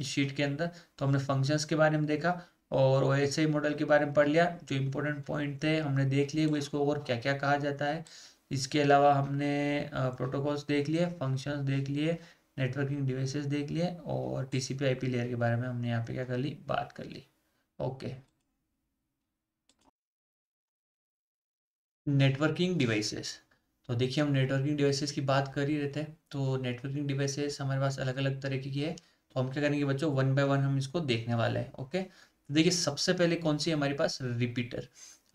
इस शीट के अंदर तो हमने फंक्शंस के बारे में देखा और ऐसे ही मॉडल के बारे में पढ़ लिया जो इम्पोर्टेंट पॉइंट थे हमने देख लिए इसको और क्या क्या कहा जाता है इसके अलावा हमने प्रोटोकॉल्स देख लिए फंक्शंस देख लिए नेटवर्किंग डिवाइसेस देख लिए और टीसीपी आईपी पी लेयर के बारे में हमने यहाँ पे क्या कर ली बात कर ली ओके नेटवर्किंग डिवाइसेस तो देखिए हम नेटवर्किंग डिवाइसेस की बात कर ही रहे थे तो नेटवर्किंग डिवाइसेस हमारे पास अलग अलग तरीके की है तो हम क्या करेंगे बच्चों वन बाय वन हम इसको देखने वाले हैं ओके देखिए सबसे पहले कौन सी है हमारे पास रिपीटर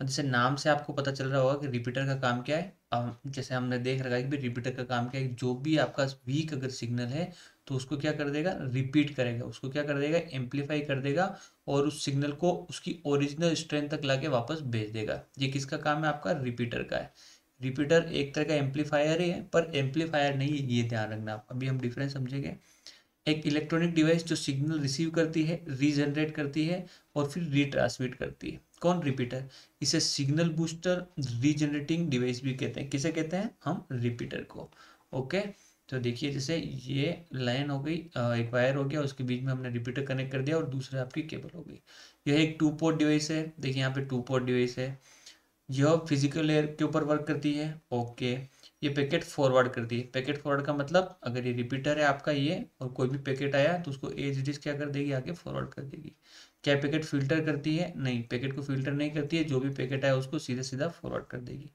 जैसे नाम से आपको पता चल रहा होगा कि रिपीटर का काम क्या है जैसे हमने देख रखा है कि रिपीटर का काम क्या है जो भी आपका वीक अगर सिग्नल है तो उसको क्या कर देगा रिपीट करेगा उसको क्या कर देगा एम्पलीफाई कर देगा और उस सिग्नल को उसकी ओरिजिनल स्ट्रेंथ तक लाके वापस भेज देगा ये किसका काम है आपका रिपीटर का है रिपीटर एक तरह का एम्पलीफायर ही है पर एम्पलीफायर नहीं है ये ध्यान रखना अभी हम डिफरेंस समझेंगे एक इलेक्ट्रॉनिक डिवाइस जो सिग्नल रिसीव करती है रीजनरेट करती है और फिर रिट्रांसमिट करती है कौन रिपीटर इसे सिग्नल बूस्टर रीजनरेटिंग डिवाइस भी कहते हैं किसे कहते हैं हम रिपीटर को ओके तो देखिए जैसे ये लाइन हो गई एक वायर हो गया उसके बीच में हमने रिपीटर कनेक्ट कर दिया और दूसरा आपकी केबल हो गई यह एक टू पोर्ट डिवाइस है देखिए यहाँ पे टू पोर्ट डिवाइस है यह फिजिकल लेयर के ऊपर वर्क करती है ओके okay. ये पैकेट फॉरवर्ड कर दिए पैकेट फॉरवर्ड का मतलब अगर ये रिपीटर है आपका ये और कोई भी पैकेट आया तो उसको एज डिस्क क्या कर देगी आगे फॉरवर्ड कर देगी क्या पैकेट फिल्टर करती है नहीं पैकेट को फिल्टर नहीं करती है जो भी पैकेट आया उसको सीधे सीधा फॉरवर्ड कर देगी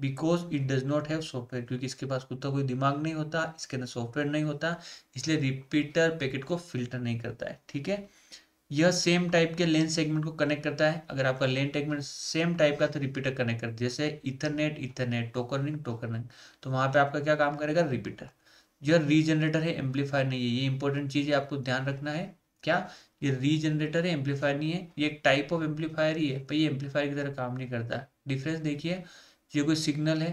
because it does not have software क्योंकि इसके पास खुद का कोई दिमाग नहीं होता इसके अंदर सॉफ्टवेयर नहीं होता इसलिए रिपीटर पैकेट को फिल्टर नहीं करता है ठीक है यह सेम टाइप के लेन सेगमेंट को कनेक्ट करता है अगर आपका लेन सेगमेंट सेम टाइप का तो रिपीटर कनेक्ट कर जैसे इथरनेट इथरनेट टोकनिंग टोकनिंग तो वहाँ पे आपका क्या काम करेगा रिपीटर यह रीजनरेटर है एम्पलीफायर नहीं है ये इंपॉर्टेंट चीज़ है आपको ध्यान रखना है क्या ये रीजनरेटर है एम्पलीफायर नहीं है ये एक टाइप ऑफ एम्पलीफायर ही है पर ये एम्पलीफायर की तरह काम नहीं करता डिफरेंस देखिए ये कोई सिग्नल है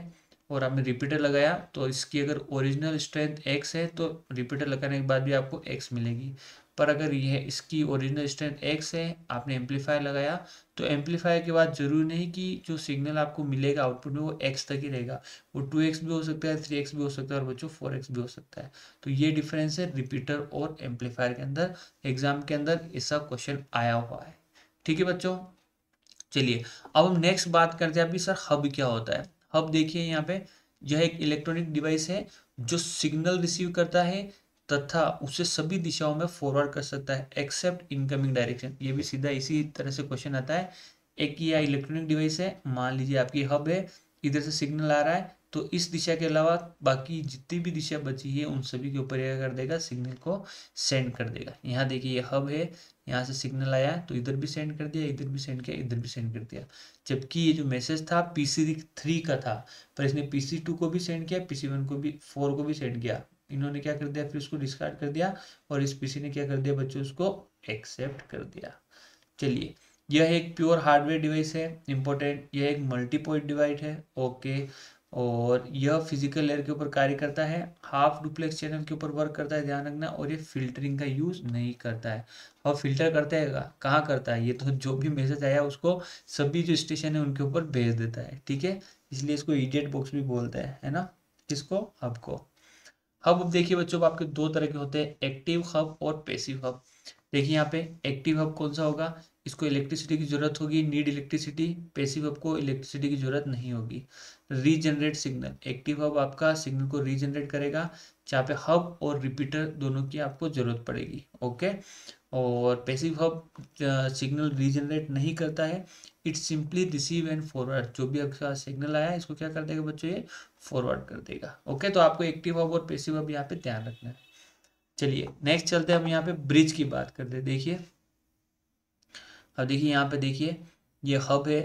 और आपने रिपीटर लगाया तो इसकी अगर ओरिजिनल स्ट्रेंथ एक्स है तो रिपीटर लगाने के बाद भी आपको एक्स मिलेगी पर अगर यह इसकी ओरिजिनल स्ट्रेंथ एक्स है आपने एम्पलीफायर लगाया तो एम्पलीफायर के बाद जरूरी नहीं कि जो सिग्नल आपको मिलेगा आउटपुट में वो एक्स तक ही रहेगा वो टू एक्स भी हो सकता है थ्री एक्स भी हो सकता है और बच्चों फोर एक्स भी हो सकता है तो ये डिफरेंस है रिपीटर और एम्पलीफायर के अंदर एग्जाम के अंदर ऐसा क्वेश्चन आया हुआ है ठीक है बच्चों चलिए अब हम नेक्स्ट बात करते हैं अभी सर हब क्या होता है हब देखिए यहाँ पे यह एक इलेक्ट्रॉनिक डिवाइस है जो सिग्नल रिसीव करता है तथा उसे सभी दिशाओं में फॉरवर्ड कर सकता है एक्सेप्ट इनकमिंग डायरेक्शन ये भी सीधा इसी तरह से क्वेश्चन आता है एक या इलेक्ट्रॉनिक डिवाइस है मान लीजिए आपकी हब है इधर से सिग्नल आ रहा है तो इस दिशा के अलावा बाकी जितनी भी दिशा बची है उन सभी के ऊपर क्या कर देगा सिग्नल को सेंड कर देगा यहाँ देखिए ये हब है यहाँ से सिग्नल आया तो इधर भी सेंड कर दिया इधर भी सेंड किया इधर भी सेंड कर दिया जबकि ये जो मैसेज था पीसी थ्री का था पर इसने पीसी टू को भी सेंड किया पीसी वन को भी फोर को भी सेंड किया इन्होंने क्या कर दिया फिर उसको डिस्कार्ड कर दिया और इस पीसी ने क्या कर दिया बच्चों उसको एक्सेप्ट कर दिया चलिए यह एक प्योर हार्डवेयर डिवाइस है इम्पोर्टेंट यह एक मल्टी डिवाइस है ओके और यह फिजिकल लेयर के ऊपर कार्य करता है हाफ डुप्लेक्स चैनल के ऊपर वर्क करता है ध्यान रखना और ये फिल्टरिंग का यूज़ नहीं करता है और फिल्टर करता है कहाँ करता है ये तो जो भी मैसेज आया उसको सभी जो स्टेशन है उनके ऊपर भेज देता है ठीक है इसलिए इसको इडियट बॉक्स भी बोलते हैं है ना किसको आपको हब देखिए बच्चों आपके दो तरह के होते हैं एक्टिव हब और पैसिव हब देखिए यहाँ पे एक्टिव हब कौन सा होगा इसको इलेक्ट्रिसिटी की जरूरत होगी नीड इलेक्ट्रिसिटी पैसिव हब को इलेक्ट्रिसिटी की जरूरत नहीं होगी रीजनरेट सिग्नल एक्टिव हब आपका सिग्नल को रीजनरेट करेगा जहाँ पे हब और रिपीटर दोनों की आपको जरूरत पड़ेगी ओके और पैसिव हब सिग्नल रीजनरेट नहीं करता है it simply receive and forward जो भी आपका सिग्नल आया है इसको क्या कर देगा बच्चों ये फॉरवर्ड कर देगा ओके तो आपको एक्टिव हब और पैसिव हब यहाँ पे ध्यान रखना है चलिए नेक्स्ट चलते हैं हम यहाँ पे ब्रिज की बात करते हैं देखिए अब देखिए यहाँ पे देखिए ये हब है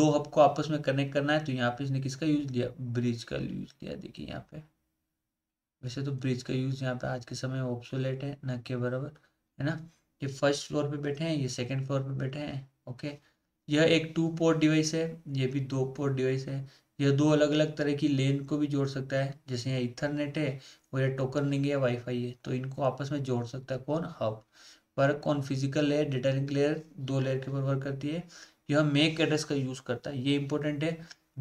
दो हब को आपस में कनेक्ट करना है तो यहाँ पे इसने किसका यूज लिया ब्रिज का यूज लिया देखिए यहाँ पे वैसे तो ब्रिज का यूज यहाँ पे आज के समय ऑप्सोलेट है न के बराबर है ना ये फर्स्ट फ्लोर पे बैठे हैं ये सेकंड फ्लोर पे बैठे हैं ओके यह एक टू पोर्ट डिवाइस है ये भी दो पोर्ट डिवाइस है यह दो अलग अलग तरह की लेन को भी जोड़ सकता है जैसे यहाँ इथरनेट है और यह टोकनिंग या वाईफाई है तो इनको आपस में जोड़ सकता है कौन हब हाँ। वर्क कौन physical layer data link layer दो लेयर के ऊपर वर्क करती है यह मेक एड्रेस का यूज़ करता है ये इंपॉर्टेंट है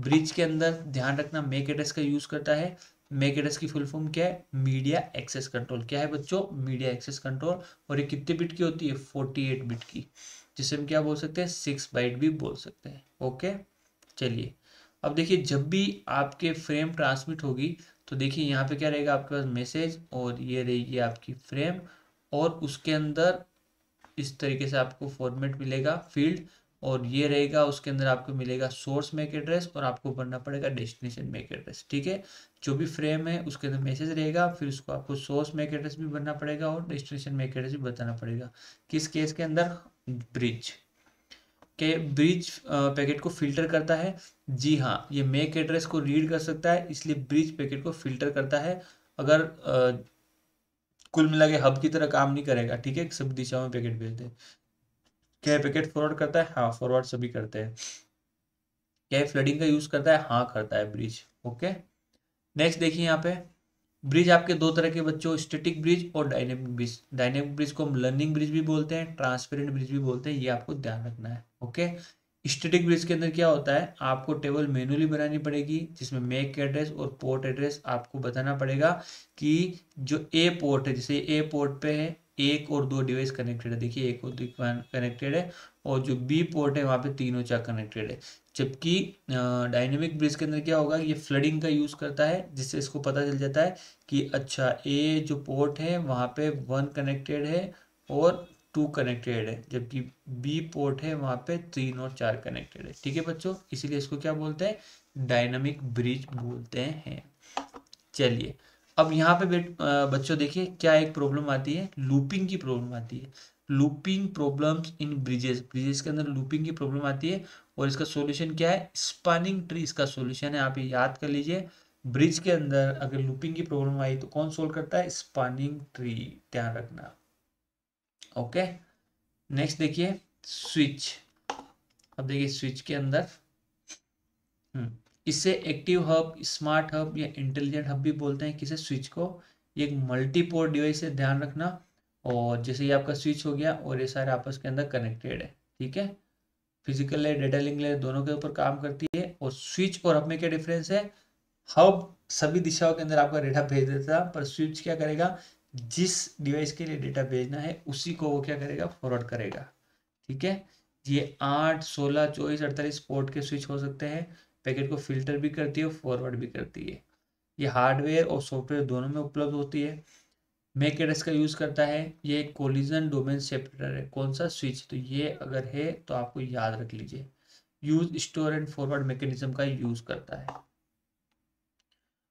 ब्रिज के अंदर ध्यान रखना मेक एड्रेस का यूज़ करता है मेकेडस की फुल फॉर्म क्या है मीडिया एक्सेस कंट्रोल क्या है बच्चों मीडिया एक्सेस कंट्रोल और ये कितने बिट की होती है फोर्टी एट बिट की जिसे हम क्या बोल सकते हैं सिक्स बाइट भी बोल सकते हैं ओके चलिए अब देखिए जब भी आपके फ्रेम ट्रांसमिट होगी तो देखिए यहाँ पे क्या रहेगा आपके पास मैसेज और ये रहेगी आपकी फ्रेम और उसके अंदर इस तरीके से आपको फॉर्मेट मिलेगा फील्ड और ये रहेगा उसके अंदर आपको मिलेगा सोर्स मेक एड्रेस और आपको बनना पड़ेगा डेस्टिनेशन मेक एड्रेस ठीक है जो भी फ्रेम है उसके अंदर मैसेज रहेगा फिर उसको आपको सोर्स मेक एड्रेस भी बनना पड़ेगा और डेस्टिनेशन मेक एड्रेस भी बताना पड़ेगा किस केस के अंदर ब्रिज के ब्रिज पैकेट को फिल्टर करता है जी हाँ ये मेक एड्रेस को रीड कर सकता है इसलिए ब्रिज पैकेट को फिल्टर करता है अगर आ, कुल मिला के हब की तरह काम नहीं करेगा ठीक है सब दिशाओं में पैकेट भेजते हैं क्या विकेट फॉरवर्ड करता है हाँ फॉरवर्ड सभी करते हैं क्या फ्लडिंग का यूज करता है हाँ करता है ब्रिज ओके नेक्स्ट देखिए यहाँ पे ब्रिज आपके दो तरह के बच्चों स्टेटिक ब्रिज और डायनेमिक ब्रिज डायनेमिक ब्रिज को हम लर्निंग ब्रिज भी बोलते हैं ट्रांसपेरेंट ब्रिज भी बोलते हैं ये आपको ध्यान रखना है ओके स्टेटिक ब्रिज के अंदर क्या होता है आपको टेबल मैनुअली बनानी पड़ेगी जिसमें मेक एड्रेस और पोर्ट एड्रेस आपको बताना पड़ेगा कि जो ए पोर्ट है जैसे ए पोर्ट पे है एक और दो डिवाइस कनेक्टेड है देखिए एक और दो कनेक्टेड है और जो बी पोर्ट है वहाँ पे तीन और चार कनेक्टेड है जबकि डायनेमिक ब्रिज के अंदर क्या होगा ये फ्लडिंग का यूज़ करता है जिससे इसको पता चल जाता है कि अच्छा ए जो पोर्ट है वहाँ पे वन कनेक्टेड है और टू कनेक्टेड है जबकि बी पोर्ट है वहाँ पे तीन और चार कनेक्टेड है ठीक है बच्चों इसीलिए इसको क्या बोलते हैं डायनामिक ब्रिज बोलते हैं चलिए अब यहाँ पे बेट बच्चों देखिए क्या एक प्रॉब्लम आती है लूपिंग की प्रॉब्लम आती है looping problems in bridges bridges के अंदर लूपिंग की प्रॉब्लम आती है और इसका सॉल्यूशन क्या है स्पानिंग ट्री इसका सॉल्यूशन है आप ये याद कर लीजिए ब्रिज के अंदर अगर लूपिंग की प्रॉब्लम आई तो कौन सोल्व करता है स्पानिंग ट्री ध्यान रखना ओके नेक्स्ट देखिए स्विच अब देखिए स्विच के अंदर हम्म इसे एक्टिव हब स्मार्ट हब या इंटेलिजेंट हब भी बोलते हैं किसे स्विच को ये एक मल्टीपोर्ट डिवाइस है ध्यान रखना और जैसे ये आपका स्विच हो गया और ये सारे आपस के अंदर कनेक्टेड है ठीक है physical layer data link layer दोनों के ऊपर काम करती है और स्विच और हब में क्या डिफरेंस है हब सभी दिशाओं के अंदर आपका डेटा भेज देता पर स्विच क्या करेगा जिस डिवाइस के लिए डेटा भेजना है उसी को वो क्या करेगा फॉरवर्ड करेगा ठीक है ये आठ सोलह चौबीस अड़तालीस पोर्ट के स्विच हो सकते हैं पैकेट को फिल्टर भी करती है और फॉरवर्ड भी करती है ये हार्डवेयर और सॉफ्टवेयर दोनों में उपलब्ध होती है मेक एड्रेस का यूज़ करता है ये कोलिजन डोमेन सेपरेटर है कौन सा स्विच तो ये अगर है तो आपको याद रख लीजिए use store and forward mechanism का यूज़ करता है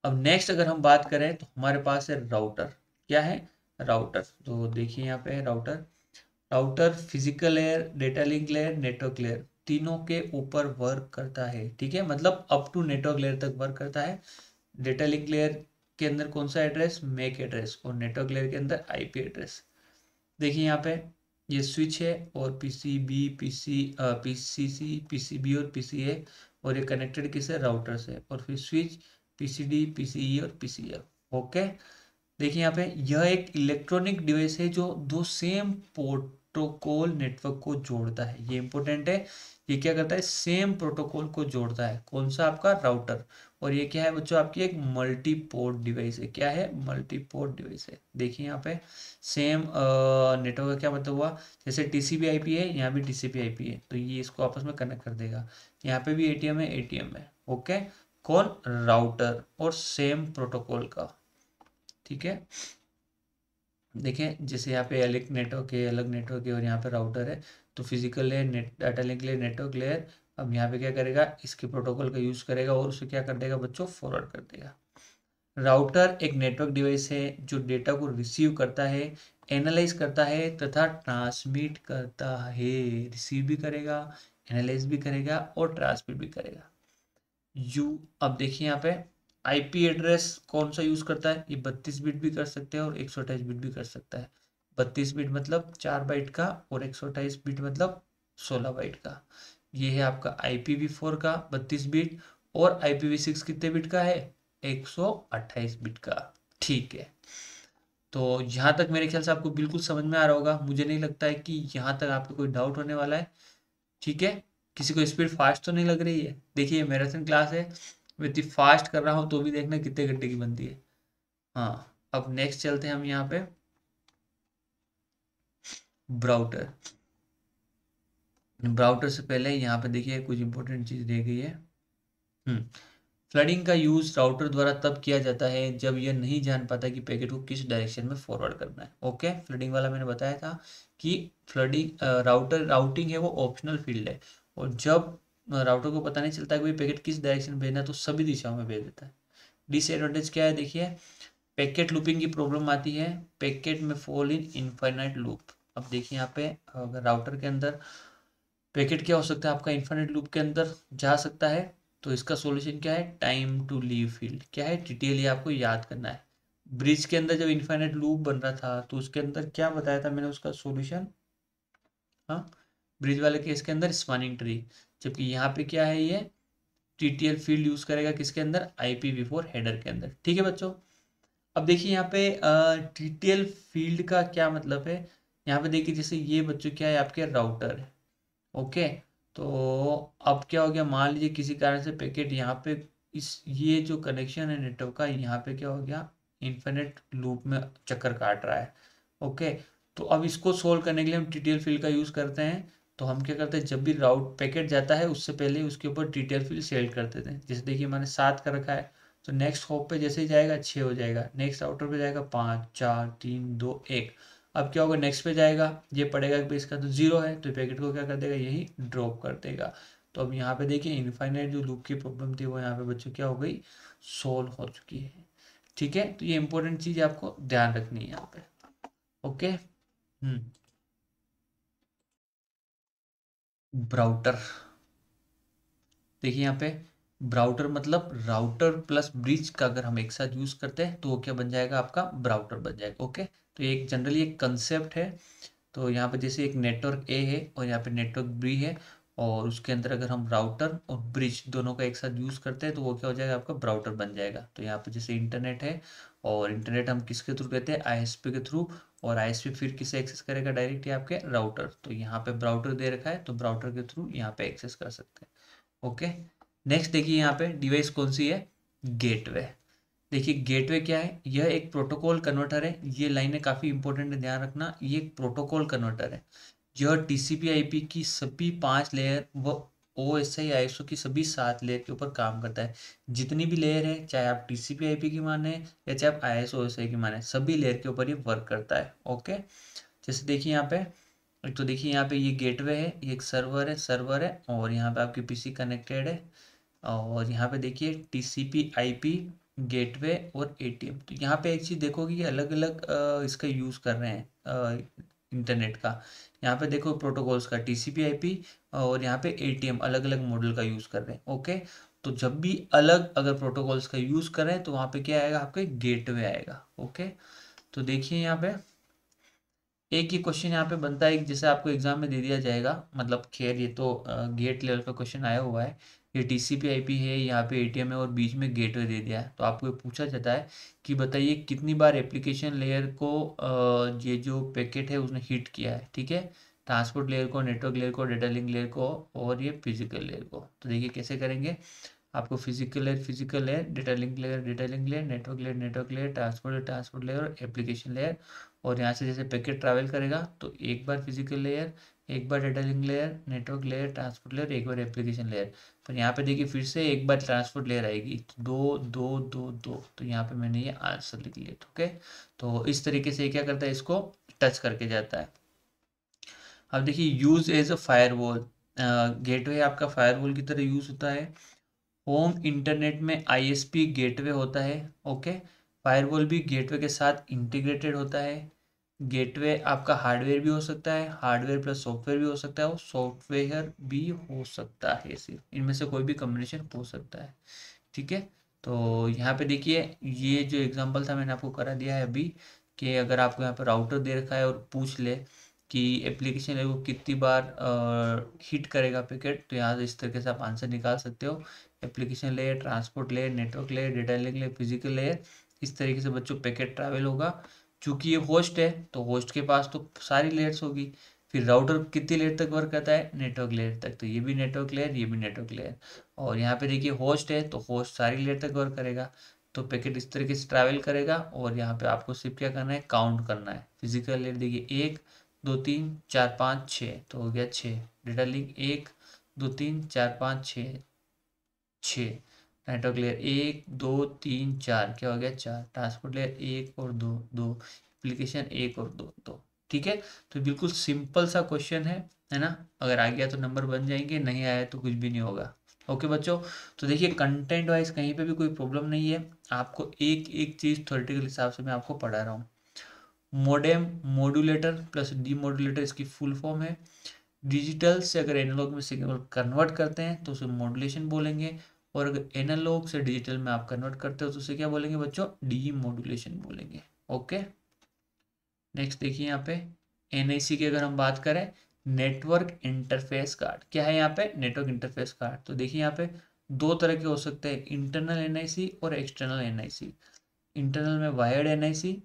अब नेक्स्ट अगर हम बात करें तो हमारे पास है राउटर क्या है राउटर तो देखिए यहाँ पे है router router physical layer data link layer network layer तीनों के ऊपर वर्क करता है ठीक है मतलब अप टू नेटवर्क लेयर तक वर्क करता है डेटा लिंक लेयर के अंदर कौन सा एड्रेस मेक एड्रेस और नेटवर्क लेयर के अंदर आईपी एड्रेस देखिए यहाँ पे ये स्विच है और पीसीबी पीसी पीसीसी पीसीबी और पीसीए और ये कनेक्टेड किससे राउटर से और फिर स्विच पीसीडी पीसीई और पीसीएफ ओके देखिए यहाँ पे यह एक इलेक्ट्रॉनिक डिवाइस है जो दो सेम पोर्टोकॉल नेटवर्क को जोड़ता है ये इंपॉर्टेंट है ये क्या करता है सेम प्रोटोकॉल को जोड़ता है कौन सा आपका राउटर और ये क्या है बच्चों आपकी एक मल्टी पोर्ट डिवाइस है क्या है मल्टी पोर्ट डिवाइस है देखिए यहाँ पे सेम नेटवर्क का क्या मतलब हुआ जैसे टीसीपी आईपी है यहाँ भी टीसीपी आईपी है तो ये इसको आपस में कनेक्ट कर देगा यहाँ पे भी एटीएम है एटीएम है ओके कौन राउटर और सेम प्रोटोकॉल का ठीक है देखें जैसे यहाँ पे अलग नेटवर्क है अलग नेटवर्क है और यहाँ पे राउटर है तो physical layer net data link layer network layer अब यहाँ पे क्या करेगा इसके प्रोटोकॉल का यूज़ करेगा और उसे क्या कर देगा बच्चों फॉरवर्ड कर देगा राउटर एक नेटवर्क डिवाइस है जो डेटा को रिसीव करता है एनालाइज करता है तथा ट्रांसमिट करता है रिसीव भी करेगा एनालाइज भी करेगा और ट्रांसमिट भी करेगा यू अब देखिए यहाँ पे आईपी एड्रेस कौन सा यूज़ करता है ये बत्तीस बिट भी कर सकते हैं और एक सौ अट्ठाईस बिट भी कर सकता है बत्तीस बिट मतलब चार बाइट का और एक सौ अट्ठाईस बिट मतलब सोलह बाइट का ये है आपका आई पी वी फोर का बत्तीस बिट और आई पी वी सिक्स कितने बिट का है एक सौ अट्ठाईस बिट का ठीक है तो यहाँ तक मेरे ख्याल से आपको बिल्कुल समझ में आ रहा होगा मुझे नहीं लगता है कि यहाँ तक आपको कोई डाउट होने वाला है ठीक है किसी को स्पीड फास्ट तो नहीं लग रही है देखिए ये मैराथन क्लास है मैं इतनी फास्ट कर रहा हूँ तो भी देखना कितने घंटे की बनती है हाँ अब नेक्स्ट चलते हैं हम यहाँ पे ब्राउटर ब्राउटर से पहले यहाँ पे देखिए कुछ इंपॉर्टेंट चीज़ दे गई है फ्लडिंग हम्म, का यूज़ राउटर द्वारा तब किया जाता है जब यह नहीं जान पाता कि पैकेट को किस डायरेक्शन में फॉरवर्ड करना है ओके फ्लडिंग वाला मैंने बताया था कि फ्लडिंग राउटर राउटिंग है वो ऑप्शनल फील्ड है और जब राउटर को पता नहीं चलता कि पैकेट किस डायरेक्शन में भेजना है तो सभी दिशाओं में भेज देता है डिसएडवांटेज क्या है देखिए पैकेट लूपिंग की प्रॉब्लम आती है पैकेट में फॉल इन इनफाइनाइट लूप अब देखिए यहाँ पे अगर राउटर के अंदर पैकेट क्या हो सकता है आपका इन्फाइनेट लूप के अंदर जा सकता है तो इसका सोल्यूशन क्या है टाइम टू लीव फील्ड क्या है डिटेल ये आपको याद करना है ब्रिज के अंदर जब इन्फाइनेट लूप बन रहा था तो उसके अंदर क्या बताया था मैंने उसका सोल्यूशन हाँ ब्रिज वाले केस के अंदर स्पानिंग ट्री जबकि यहाँ पे क्या है ये T T L field use करेगा किसके अंदर I P V four header के अंदर ठीक है बच्चों अब देखिए यहाँ पे टी टी एल फील्ड का क्या मतलब है यहाँ पे देखिए जैसे ये बच्चों क्या है आपके राउटर है ओके तो अब क्या हो गया मान लीजिए किसी कारण से पैकेट यहाँ पे इस ये जो कनेक्शन है नेटवर्क का यहाँ पे क्या हो गया इन्फिनेट लूप में चक्कर काट रहा है ओके तो अब इसको सोल्व करने के लिए हम टी फील्ड का यूज़ करते हैं तो हम क्या करते हैं जब भी राउट पैकेट जाता है उससे पहले उसके ऊपर डिटेल फील्ड सेल्ड कर देते हैं जैसे देखिए मैंने सात का रखा है तो नेक्स्ट होप पे जैसे ही जाएगा छः हो जाएगा नेक्स्ट राउटर पे जाएगा पाँच चार तीन दो एक अब क्या होगा नेक्स्ट पे जाएगा ये पड़ेगा कि इसका तो जीरो है तो पैकेट को क्या कर देगा यही ड्रॉप कर देगा तो अब यहाँ पे देखिए इनफाइनाइट जो लूप की प्रॉब्लम थी वो यहाँ पे बच्चों क्या हो गई सोल्व हो चुकी है ठीक है तो ये इंपॉर्टेंट चीज आपको ध्यान रखनी है यहाँ पे ओके हम्म ब्राउटर देखिए यहाँ पे ब्राउटर मतलब राउटर प्लस ब्रिज का अगर हम एक साथ यूज करते हैं तो वो क्या बन जाएगा आपका ब्राउटर बन जाएगा ओके तो एक जनरली एक कंसेप्ट है तो यहाँ पे जैसे एक नेटवर्क ए है और यहाँ पे नेटवर्क बी है और उसके अंदर अगर हम राउटर और ब्रिज दोनों का एक साथ यूज़ करते हैं तो वो क्या हो जाएगा आपका ब्राउटर बन जाएगा तो यहाँ पे जैसे इंटरनेट है और इंटरनेट हम किसके थ्रू कहते हैं आईएसपी के थ्रू और आईएसपी फिर किसे एक्सेस करेगा डायरेक्ट आपके राउटर तो यहाँ पे ब्राउटर दे रखा है तो ब्राउटर के थ्रू यहाँ पे एक्सेस कर सकते हैं ओके नेक्स्ट देखिए यहाँ पे डिवाइस कौन सी है गेटवे देखिए गेटवे क्या है यह एक प्रोटोकॉल कन्वर्टर है ये लाइनें काफ़ी इंपॉर्टेंट है ध्यान रखना ये एक प्रोटोकॉल कन्वर्टर है यह टीसीपी की सभी पांच लेयर व ओ एस आई आई की सभी सात लेयर के ऊपर काम करता है जितनी भी लेयर है चाहे आप T C P I P की माने या चाहे आप आई एस ओ एस आई की माने सभी लेयर के ऊपर ये वर्क करता है ओके जैसे देखिए यहाँ पे एक तो देखिए यहाँ पे ये गेटवे है ये एक सर्वर है सर्वर है और यहाँ पे आपकी पीसी कनेक्टेड है और यहाँ पे देखिए T C P I P gateway और एटीएम तो यहाँ पे एक चीज़ देखो कि अलग अलग इसका यूज़ कर रहे हैं इंटरनेट का यहाँ पे देखो प्रोटोकॉल्स का टीसीपीआईपी और यहाँ पे एटीएम अलग अलग मॉडल का यूज़ कर रहे हैं ओके तो जब भी अलग अगर प्रोटोकॉल्स का यूज़ करें तो वहाँ पे क्या आएगा आपके गेटवे आएगा ओके तो देखिए यहाँ पे एक ही क्वेश्चन यहाँ पे बनता है जैसे आपको एग्जाम में दे दिया जाएगा मतलब खैर ये तो गेट लेवल का क्वेश्चन आया हुआ है ये T C P I P है यहाँ पे ए टी एम है और बीच में गेटवे दे दिया है तो आपको ये पूछा जाता है कि बताइए कितनी बार एप्लीकेशन लेयर को ये जो पैकेट है उसने हिट किया है ठीक है ट्रांसपोर्ट लेयर को नेटवर्क लेयर को डेटा लिंक लेयर को और ये फिजिकल लेयर को तो देखिए कैसे करेंगे आपको physical layer physical layer data link layer data link layer network layer network layer transport layer transport layer और एप्लीकेशन लेयर और यहाँ से जैसे पैकेट ट्रैवल करेगा तो एक बार फिजिकल लेयर एक बार data link layer network layer transport layer एक बार एप्लीकेशन लेयर पर यहाँ पे देखिए फिर से एक बार ट्रांसपोर्ट लेयर आएगी तो दो दो दो दो तो यहाँ पे मैंने ये आंसर लिख लिया ओके तो इस तरीके से क्या करता है इसको टच करके जाता है अब देखिए use as a firewall gateway आपका फायरवॉल की तरह यूज होता है होम इंटरनेट में आईएसपी गेटवे होता है ओके फायरवॉल भी गेटवे के साथ इंटीग्रेटेड होता है गेटवे आपका हार्डवेयर भी हो सकता है हार्डवेयर प्लस सॉफ्टवेयर भी हो सकता है और सॉफ्टवेयर भी हो सकता है सिर्फ इनमें से कोई भी कम्बिनेशन हो सकता है ठीक है तो यहाँ पे देखिए ये जो एग्जांपल था मैंने आपको करा दिया है अभी कि अगर आपको यहाँ पे राउटर दे रखा है और पूछ ले कि एप्लीकेशन है वो कितनी बार हिट करेगा पैकेट तो यहाँ से इस तरीके से आप आंसर निकाल सकते हो एप्लीकेशन ले ट्रांसपोर्ट ले नेटवर्क ले डेटा लिंक ले फिजिकल ले इस तरीके से बच्चों पैकेट ट्रैवल होगा चूंकि ये होस्ट है तो होस्ट के पास तो सारी लेयर्स होगी फिर राउटर कितनी लेयर तक वर्क करता है नेटवर्क लेयर तक तो ये भी नेटवर्क लेयर ये भी नेटवर्क लेयर और यहाँ पे देखिए होस्ट है तो होस्ट सारी लेयर तक वर्क करेगा तो पैकेट इस तरीके से ट्रैवल करेगा और यहाँ पे आपको सिर्फ क्या करना है काउंट करना है फिजिकल लेयर देखिए एक दो तीन चार पाँच छः तो हो गया छः डेटा लिंक एक दो तीन चार पाँच छः छः नेटवर्क लेयर एक दो तीन चार क्या हो गया चार ट्रांसपोर्ट लेयर एक और दो दो एप्लीकेशन एक और दो दो ठीक है तो बिल्कुल सिंपल सा क्वेश्चन है है ना अगर आ गया तो नंबर बन जाएंगे नहीं आया तो कुछ भी नहीं होगा ओके बच्चों तो देखिए कंटेंट वाइज कहीं पे भी कोई प्रॉब्लम नहीं है आपको एक एक चीज़ थोरिटिकल हिसाब से मैं आपको पढ़ा रहा हूँ modem modulator plus demodulator इसकी फुल फॉर्म है डिजिटल से अगर एनालॉग में सिग्नल कन्वर्ट करते हैं तो उसे मॉड्यूलेशन बोलेंगे और एनालॉग से डिजिटल में आप कन्वर्ट करते हो तो उसे क्या बोलेंगे बच्चों डी मॉडुलेशन बोलेंगे ओके नेक्स्ट देखिए यहाँ पे एन की अगर हम बात करें नेटवर्क इंटरफेस कार्ड क्या है यहाँ पे नेटवर्क इंटरफेस कार्ड तो देखिए यहाँ पे दो तरह के हो सकते हैं इंटरनल एनआईसी और एक्सटर्नल एनआईसी इंटरनल में वायर्ड एनआईसी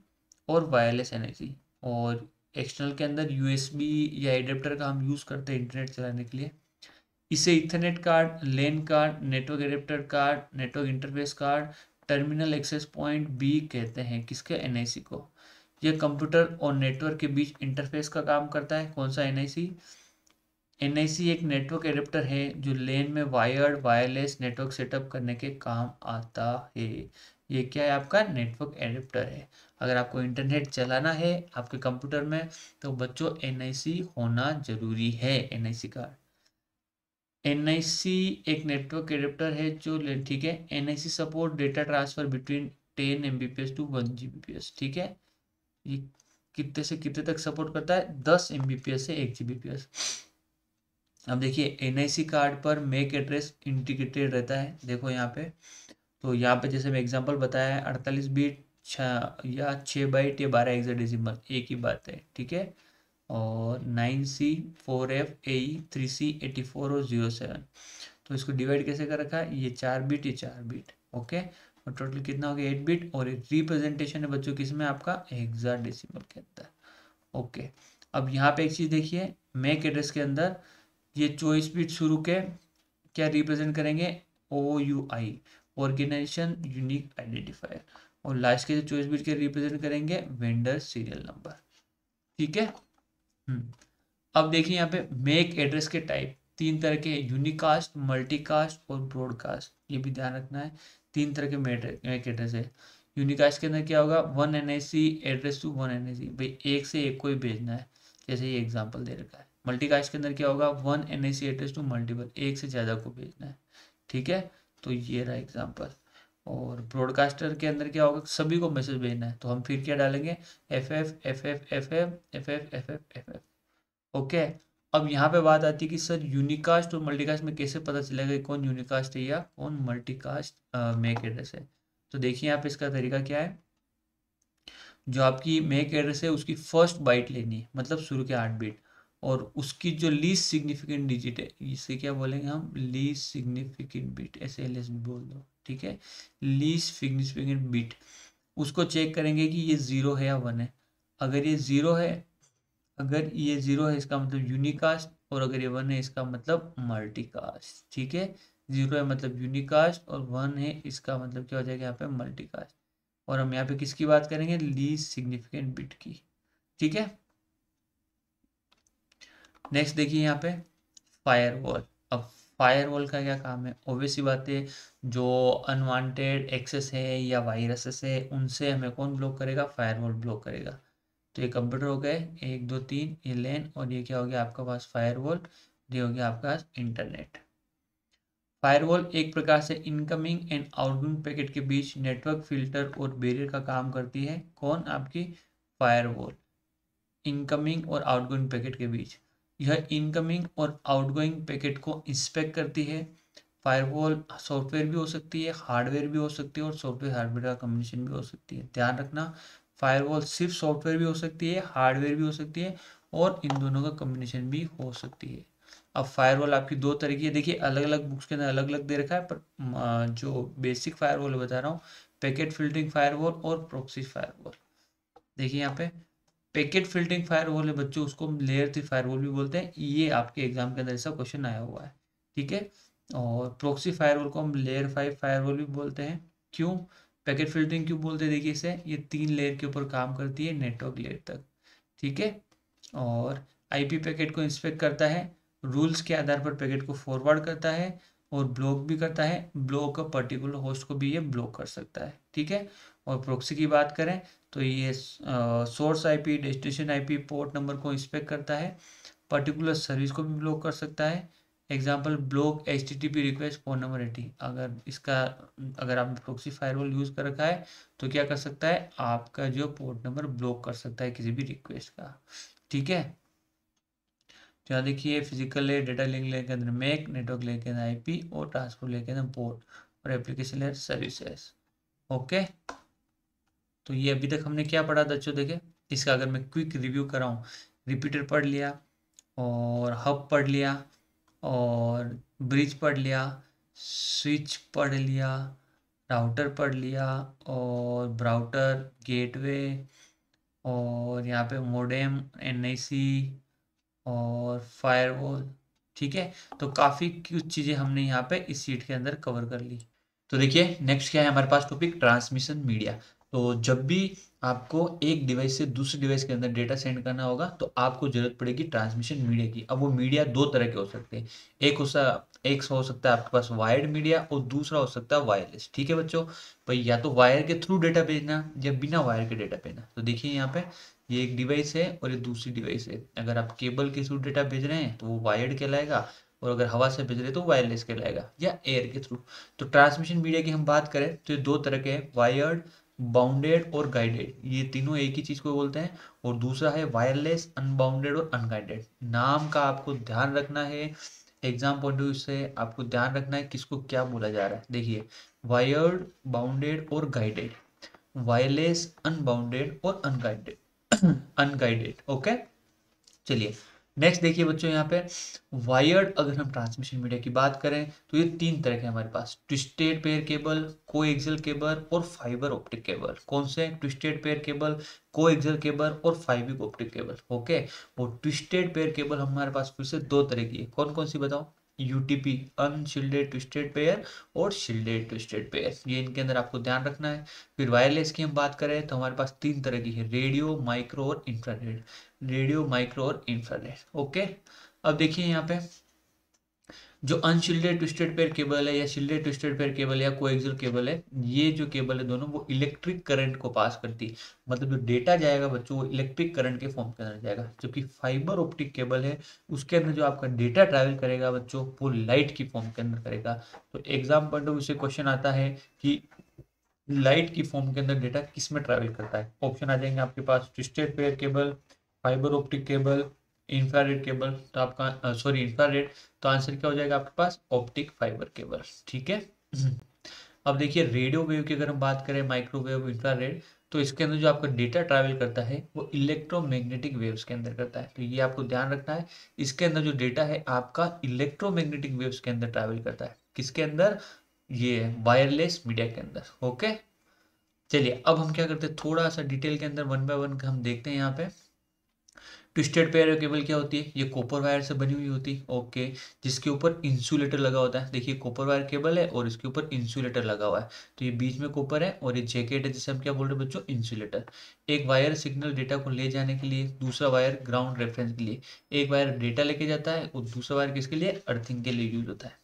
और वायरलेस एनआईसी और एक्सटर्नल के अंदर यूएसबी या एडेप्टर का हम यूज़ करते हैं इंटरनेट चलाने के लिए इसे Ethernet card LAN card network adapter card network interface card terminal access point बी कहते हैं किसके एन को यह कंप्यूटर और नेटवर्क के बीच इंटरफेस का काम करता है कौन सा एन एन एक नेटवर्क एडेप्टर है जो लेन में वायर्ड वायरलेस नेटवर्क सेटअप करने के काम आता है ये क्या है आपका नेटवर्क एडेप्टर है अगर आपको इंटरनेट चलाना है आपके कंप्यूटर में तो बच्चों एन होना जरूरी है एन कार्ड एन एक नेटवर्क एडेप्टर है जो ठीक है N support data transfer between ten M to one G ठीक है ये कितने से कितने तक सपोर्ट करता है दस एम से एक जी अब देखिए एन कार्ड पर मेक एड्रेस इंटीग्रेटेड रहता है देखो यहाँ पे तो यहाँ पे जैसे मैं एग्जांपल बताया है अड़तालीस बीट या छः बाइट या बारह एग्जा डिजिमल एक ही बात है ठीक है और nine C four F A three C eighty four और जीरो सेवन तो इसको डिवाइड कैसे कर रखा है ये चार बिट ये चार बिट ओके और टोटल कितना हो गया एट बिट और एक रिप्रेजेंटेशन है बच्चों किसमें आपका एग्जा डेसिमल के अंदर ओके अब यहाँ पे एक चीज़ देखिए मैक एड्रेस के अंदर ये चौबीस बिट शुरू के क्या रिप्रेजेंट करेंगे O U I organisation unique identifier और लास्ट के जो चौबीस बिट के रिप्रेजेंट करेंगे वेंडर सीरियल नंबर ठीक है अब देखिए यहाँ पे मेक एड्रेस के टाइप तीन तरह के यूनिकास्ट मल्टीकास्ट और ब्रॉडकास्ट ये भी ध्यान रखना है तीन तरह के मेक एड्रेस है यूनिकास्ट के अंदर क्या होगा one N address to one N भाई एक से एक को ही भेजना है जैसे ये एग्जाम्पल दे रखा है मल्टीकास्ट के अंदर क्या होगा one N address to multiple एक से ज़्यादा को भेजना है ठीक है तो ये रहा एग्जाम्पल और ब्रॉडकास्टर के अंदर क्या होगा सभी को मैसेज भेजना है तो हम फिर क्या डालेंगे F F F F F F F F F F F F okay अब यहाँ पे बात आती है कि सर यूनिकास्ट और मल्टीकास्ट में कैसे पता चलेगा कि कौन यूनिकास्ट है या कौन मल्टीकास्ट मेक एड्रेस है तो देखिए यहाँ पे इसका तरीका क्या है जो आपकी मेक एड्रेस है उसकी फर्स्ट बाइट लेनी है मतलब शुरू के आठ बीट और उसकी जो लीस्ट सिग्निफिकेंट डिजिट है इसे क्या बोलेंगे हम least significant bit S L S बोल दो ठीक है लीस्ट सिग्निफिकेंट बिट उसको चेक करेंगे कि ये ज़ीरो है या वन है अगर ये ज़ीरो है अगर ये ज़ीरो है इसका मतलब यूनिकास्ट और अगर ये वन है इसका मतलब मल्टीकास्ट ठीक है ज़ीरो है मतलब यूनिकास्ट और वन है इसका मतलब क्या हो जाएगा यहाँ पे मल्टीकास्ट और हम यहाँ पे किसकी बात करेंगे लीज सिग्निफिकेंट बिट की ठीक है नेक्स्ट देखिए यहाँ पे फायरवॉल फायरवॉल का क्या काम है ओबियस सी बात है जो अनवांटेड एक्सेस है या वायरसेस है उनसे हमें कौन ब्लॉक करेगा फायरवॉल ब्लॉक करेगा तो ये कंप्यूटर हो गए एक दो तीन ये लेन और ये क्या हो गया आपके पास फायरवॉल ये हो गया आपके पास इंटरनेट फायरवॉल एक प्रकार से इनकमिंग एंड आउटगोइंग पैकेट के बीच नेटवर्क फिल्टर और बेरियर का काम करती है कौन आपकी फायरवॉल इनकमिंग और आउटगोइंग पैकेट के बीच यह इनकमिंग और आउटगोइंग पैकेट को इंस्पेक्ट करती है फायरवॉल सॉफ्टवेयर भी हो सकती है हार्डवेयर भी हो सकती है और सॉफ्टवेयर हार्डवेयर का कम्बिनेशन भी हो सकती है ध्यान रखना फायरवॉल सिर्फ सॉफ्टवेयर भी हो सकती है हार्डवेयर भी हो सकती है और इन दोनों का कम्बिनेशन भी हो सकती है अब फायरवॉल आपकी दो तरीके है देखिए अलग अलग बुक्स के अंदर अलग अलग दे रखा है पर जो बेसिक फायरवॉल बता रहा हूँ पैकेट फिल्टरिंग फायरवॉल और प्रोक्सी फायरवॉल देखिए यहाँ पे पैकेट फिल्टरिंग फायरवॉल है बच्चों उसको लेयर थ्री फायरवॉल भी बोलते हैं ये आपके एग्जाम के अंदर ऐसा क्वेश्चन आया हुआ है ठीक है और प्रोक्सी फायरवॉल को हम लेयर फाइव फायरवॉल भी बोलते हैं क्यों पैकेट फिल्टरिंग क्यों बोलते हैं देखिए इसे ये तीन लेयर के ऊपर काम करती है नेटवर्क लेयर तक ठीक है और आईपी पैकेट को इंस्पेक्ट करता है रूल्स के आधार पर पैकेट को फॉरवर्ड करता है और ब्लॉक भी करता है ब्लॉक का पर्टिकुलर होस्ट को भी ये ब्लॉक कर सकता है ठीक है और प्रोक्सी की बात करें तो ये source IP destination IP port number को इंस्पेक्ट करता है पर्टिकुलर सर्विस को भी ब्लॉक कर सकता है example block H T T P request phone number eighty अगर इसका अगर आपने प्रोक्सी फायरवॉल यूज़ कर रखा है तो क्या कर सकता है आपका जो पोर्ट नंबर ब्लॉक कर सकता है किसी भी रिक्वेस्ट का ठीक है तो यहाँ देखिए physical layer data link layer के अंदर मैक नेटवर्क लेयर के अंदर आईपी और ट्रांसपोर्ट लेयर के अंदर पोर्ट और एप्लीकेशन लेयर सर्विसेज ओके तो ये अभी तक हमने क्या पढ़ा बच्चों देखे इसका अगर मैं क्विक रिव्यू कराऊँ रिपीटर पढ़ लिया और हब पढ़ लिया और ब्रिज पढ़ लिया स्विच पढ़ लिया राउटर पढ़ लिया और ब्राउटर गेटवे और यहाँ पे मोडेम एन और फायरवॉल ठीक है तो काफ़ी कुछ चीज़ें हमने यहाँ पे इस सीट के अंदर कवर कर ली तो देखिए नेक्स्ट क्या है हमारे पास टॉपिक ट्रांसमिशन मीडिया तो जब भी आपको एक डिवाइस से दूसरे डिवाइस के अंदर डेटा सेंड करना होगा तो आपको जरूरत पड़ेगी ट्रांसमिशन मीडिया की अब वो मीडिया दो तरह के हो सकते हैं एक हो सकता एक हो सकता है आपके पास वायर्ड मीडिया और दूसरा हो सकता है वायरलेस ठीक है बच्चों भाई या तो वायर के थ्रू डेटा भेजना या बिना वायर के डेटा भेजना तो देखिए यहाँ पे ये एक डिवाइस है और ये दूसरी डिवाइस है अगर आप केबल के थ्रू डेटा भेज रहे हैं तो वो वायर्ड कहलाएगा और अगर हवा से भेज रहे तो वायरलेस कहलाएगा या एयर के थ्रू तो ट्रांसमिशन मीडिया की हम बात करें तो ये दो तरह के हैं वायर्ड बाउंडेड और गाइडेड ये तीनों एक ही चीज़ को बोलते हैं और दूसरा है वायरलेस अनबाउंडेड और अनगाइडेड नाम का आपको ध्यान रखना है एग्जाम पॉइंट ऑफ व्यू से आपको ध्यान रखना है किसको क्या बोला जा रहा है देखिए वायर्ड बाउंडेड और गाइडेड वायरलेस अनबाउंडेड और अनगाइडेड अनगाइडेड ओके चलिए नेक्स्ट देखिए बच्चों यहाँ पे वायर्ड अगर हम ट्रांसमिशन मीडिया की बात करें तो ये तीन तरह के हमारे पास ट्विस्टेड पेयर केबल को केबल और फाइबर ऑप्टिक केबल कौन से ट्विस्टेड पेयर केबल को केबल और फाइबिक ऑप्टिक केबल ओके वो ट्विस्टेड पेयर केबल हमारे पास फिर से दो तरह की है कौन कौन सी बताओ यूटीपी अनशील्डेड ट्विस्टेड पेयर और शिल्डेड ट्विस्टेड पेयर ये इनके अंदर आपको ध्यान रखना है फिर वायरलेस की हम बात करें तो हमारे पास तीन तरह की है रेडियो माइक्रो और इंफ्रारेड रेडियो माइक्रो और इंफ्रारेड ओके अब देखिए यहाँ पे जो अनशिल्डेड ट्विस्टेड पेयर केबल है या शिल्डेड ट्विस्टेड पेयर केबल या कोएक्सियल केबल है ये जो केबल है दोनों वो इलेक्ट्रिक करंट को पास करती है मतलब जो डेटा जाएगा बच्चों वो इलेक्ट्रिक करंट के फॉर्म के अंदर जाएगा जबकि फाइबर ऑप्टिक केबल है उसके अंदर जो आपका डेटा ट्रैवल करेगा बच्चों वो लाइट की फॉर्म के अंदर करेगा तो एग्जाम पॉइंट ऑफ व्यू से क्वेश्चन आता है कि लाइट की फॉर्म के अंदर डेटा किस में ट्रैवल करता है ऑप्शन आ जाएंगे आपके पास twisted pair cable fibre optic cable infrared cable तो आपका सॉरी इंफ्रारेड तो आंसर क्या हो जाएगा आपके पास ऑप्टिक फाइबर केबल ठीक है अब देखिए रेडियो वेव की अगर हम बात करें माइक्रोवेव इंफ्रारेड तो इसके अंदर जो आपका डेटा ट्रैवल करता है वो इलेक्ट्रोमैग्नेटिक वेव्स के अंदर करता है तो ये आपको ध्यान रखना है इसके अंदर जो डेटा है आपका इलेक्ट्रोमैग्नेटिक वेव्स के अंदर ट्रैवल करता है किसके अंदर ये वायरलेस मीडिया के अंदर ओके चलिए अब हम क्या करते हैं थोड़ा सा डिटेल के अंदर वन बाय वन हम देखते हैं यहाँ पे ट्विस्टेड पेयर केबल क्या होती है ये कॉपर वायर से बनी हुई होती है ओके जिसके ऊपर इंसुलेटर लगा होता है देखिए कॉपर वायर केबल है और इसके ऊपर इंसुलेटर लगा हुआ है तो ये बीच में कॉपर है और ये जैकेट है जिसे हम क्या बोल रहे हैं बच्चों इंसुलेटर एक वायर सिग्नल डेटा को ले जाने के लिए दूसरा वायर ग्राउंड रेफरेंस के लिए एक वायर डेटा लेके जाता है और दूसरा वायर किसके लिए अर्थिंग के लिए यूज होता है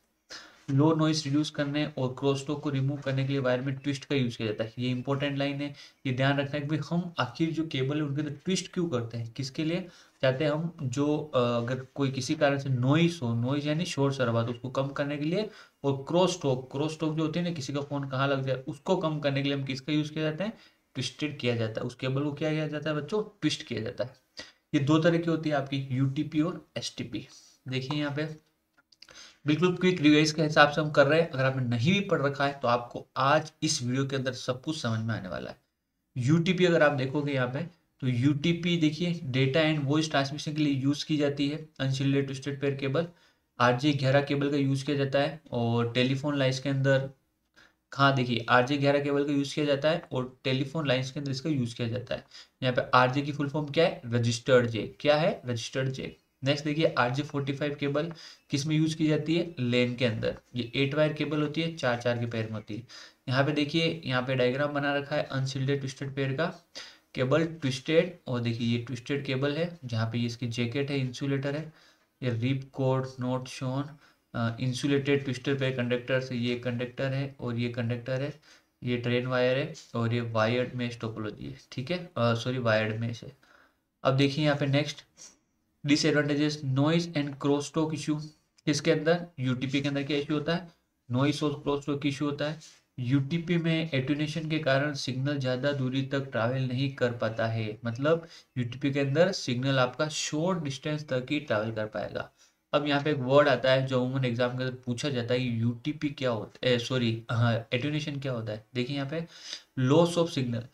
लो नॉइस रिड्यूस करने और क्रॉसटॉक को रिमूव करने के लिए वायर में ट्विस्ट का यूज़ किया जाता है ये इंपॉर्टेंट लाइन है ये ध्यान रखना है कि हम आखिर जो केबल है उनके अंदर ट्विस्ट क्यों करते हैं किसके लिए चाहते हम जो अगर कोई किसी कारण से नोइस हो नोइस यानी शोर शराबा तो उसको कम करने के लिए और क्रॉस टॉक क्रॉस टॉक जो होती है ना किसी का फ़ोन कहाँ लग जाए उसको कम करने के लिए हम किसका यूज़ किया जाता है ट्विस्टेड किया जाता है उस केबल को क्या किया जाता है बच्चों ट्विस्ट किया जाता है ये दो तरह की होती है आपकी यूटीपी और एस देखिए यहाँ पे बिल्कुल क्विक रिवाइज के हिसाब से हम कर रहे हैं अगर आपने नहीं भी पढ़ रखा है तो आपको आज इस वीडियो के अंदर सब कुछ समझ में आने वाला है यूटीपी अगर आप देखोगे यहाँ पे तो यूटीपी देखिए डेटा एंड वॉइस ट्रांसमिशन के लिए यूज़ की जाती है unshielded twisted pair cable R J ग्यारह केबल का यूज़ किया जाता है और टेलीफोन लाइन्स के अंदर हाँ देखिए आर जे ग्यारह केबल का यूज़ किया जाता है और टेलीफोन लाइन्स के अंदर इसका यूज़ किया जाता है यहाँ पे आर जे की फुल फॉर्म क्या है रजिस्टर्ड जे क्या है रजिस्टर्ड जे नेक्स्ट देखिए R J forty five cable किस में यूज़ की जाती है लेन के अंदर ये एट वायर केबल होती है चार चार के पेयर में होती है यहाँ पे देखिए यहाँ पे डायग्राम बना रखा है अनशील्डेड ट्विस्टेड पेयर का केबल ट्विस्टेड और देखिए ये ट्विस्टेड केबल है जहाँ पे ये इसकी जैकेट है इंसुलेटर है ये rip cord not shown insulated twisted pair conductor से ये कंडक्टर है और ये कंडक्टर है ये ट्रेन वायर है और ये वायर्ड में स्टोपोलॉजी है ठीक है सॉरी वायर्ड में है अब देखिए यहाँ पे next disadvantages noise and cross issue किसके अंदर यूटीपी के अंदर क्या इशू होता है नॉइस और क्रॉस टॉक इशू होता है यूटीपी में एटोनेशन के कारण सिग्नल ज़्यादा दूरी तक ट्रैवल नहीं कर पाता है मतलब यूटीपी के अंदर सिग्नल आपका शॉर्ट डिस्टेंस तक ही ट्रैवल कर पाएगा अब यहाँ पे एक वर्ड आता है जो अमूमन एग्जाम के अंदर पूछा जाता है यूटीपी क्या होता है सॉरी eh, एटोनेशन हाँ, क्या होता है देखिए यहाँ पे लॉस ऑफ सिग्नल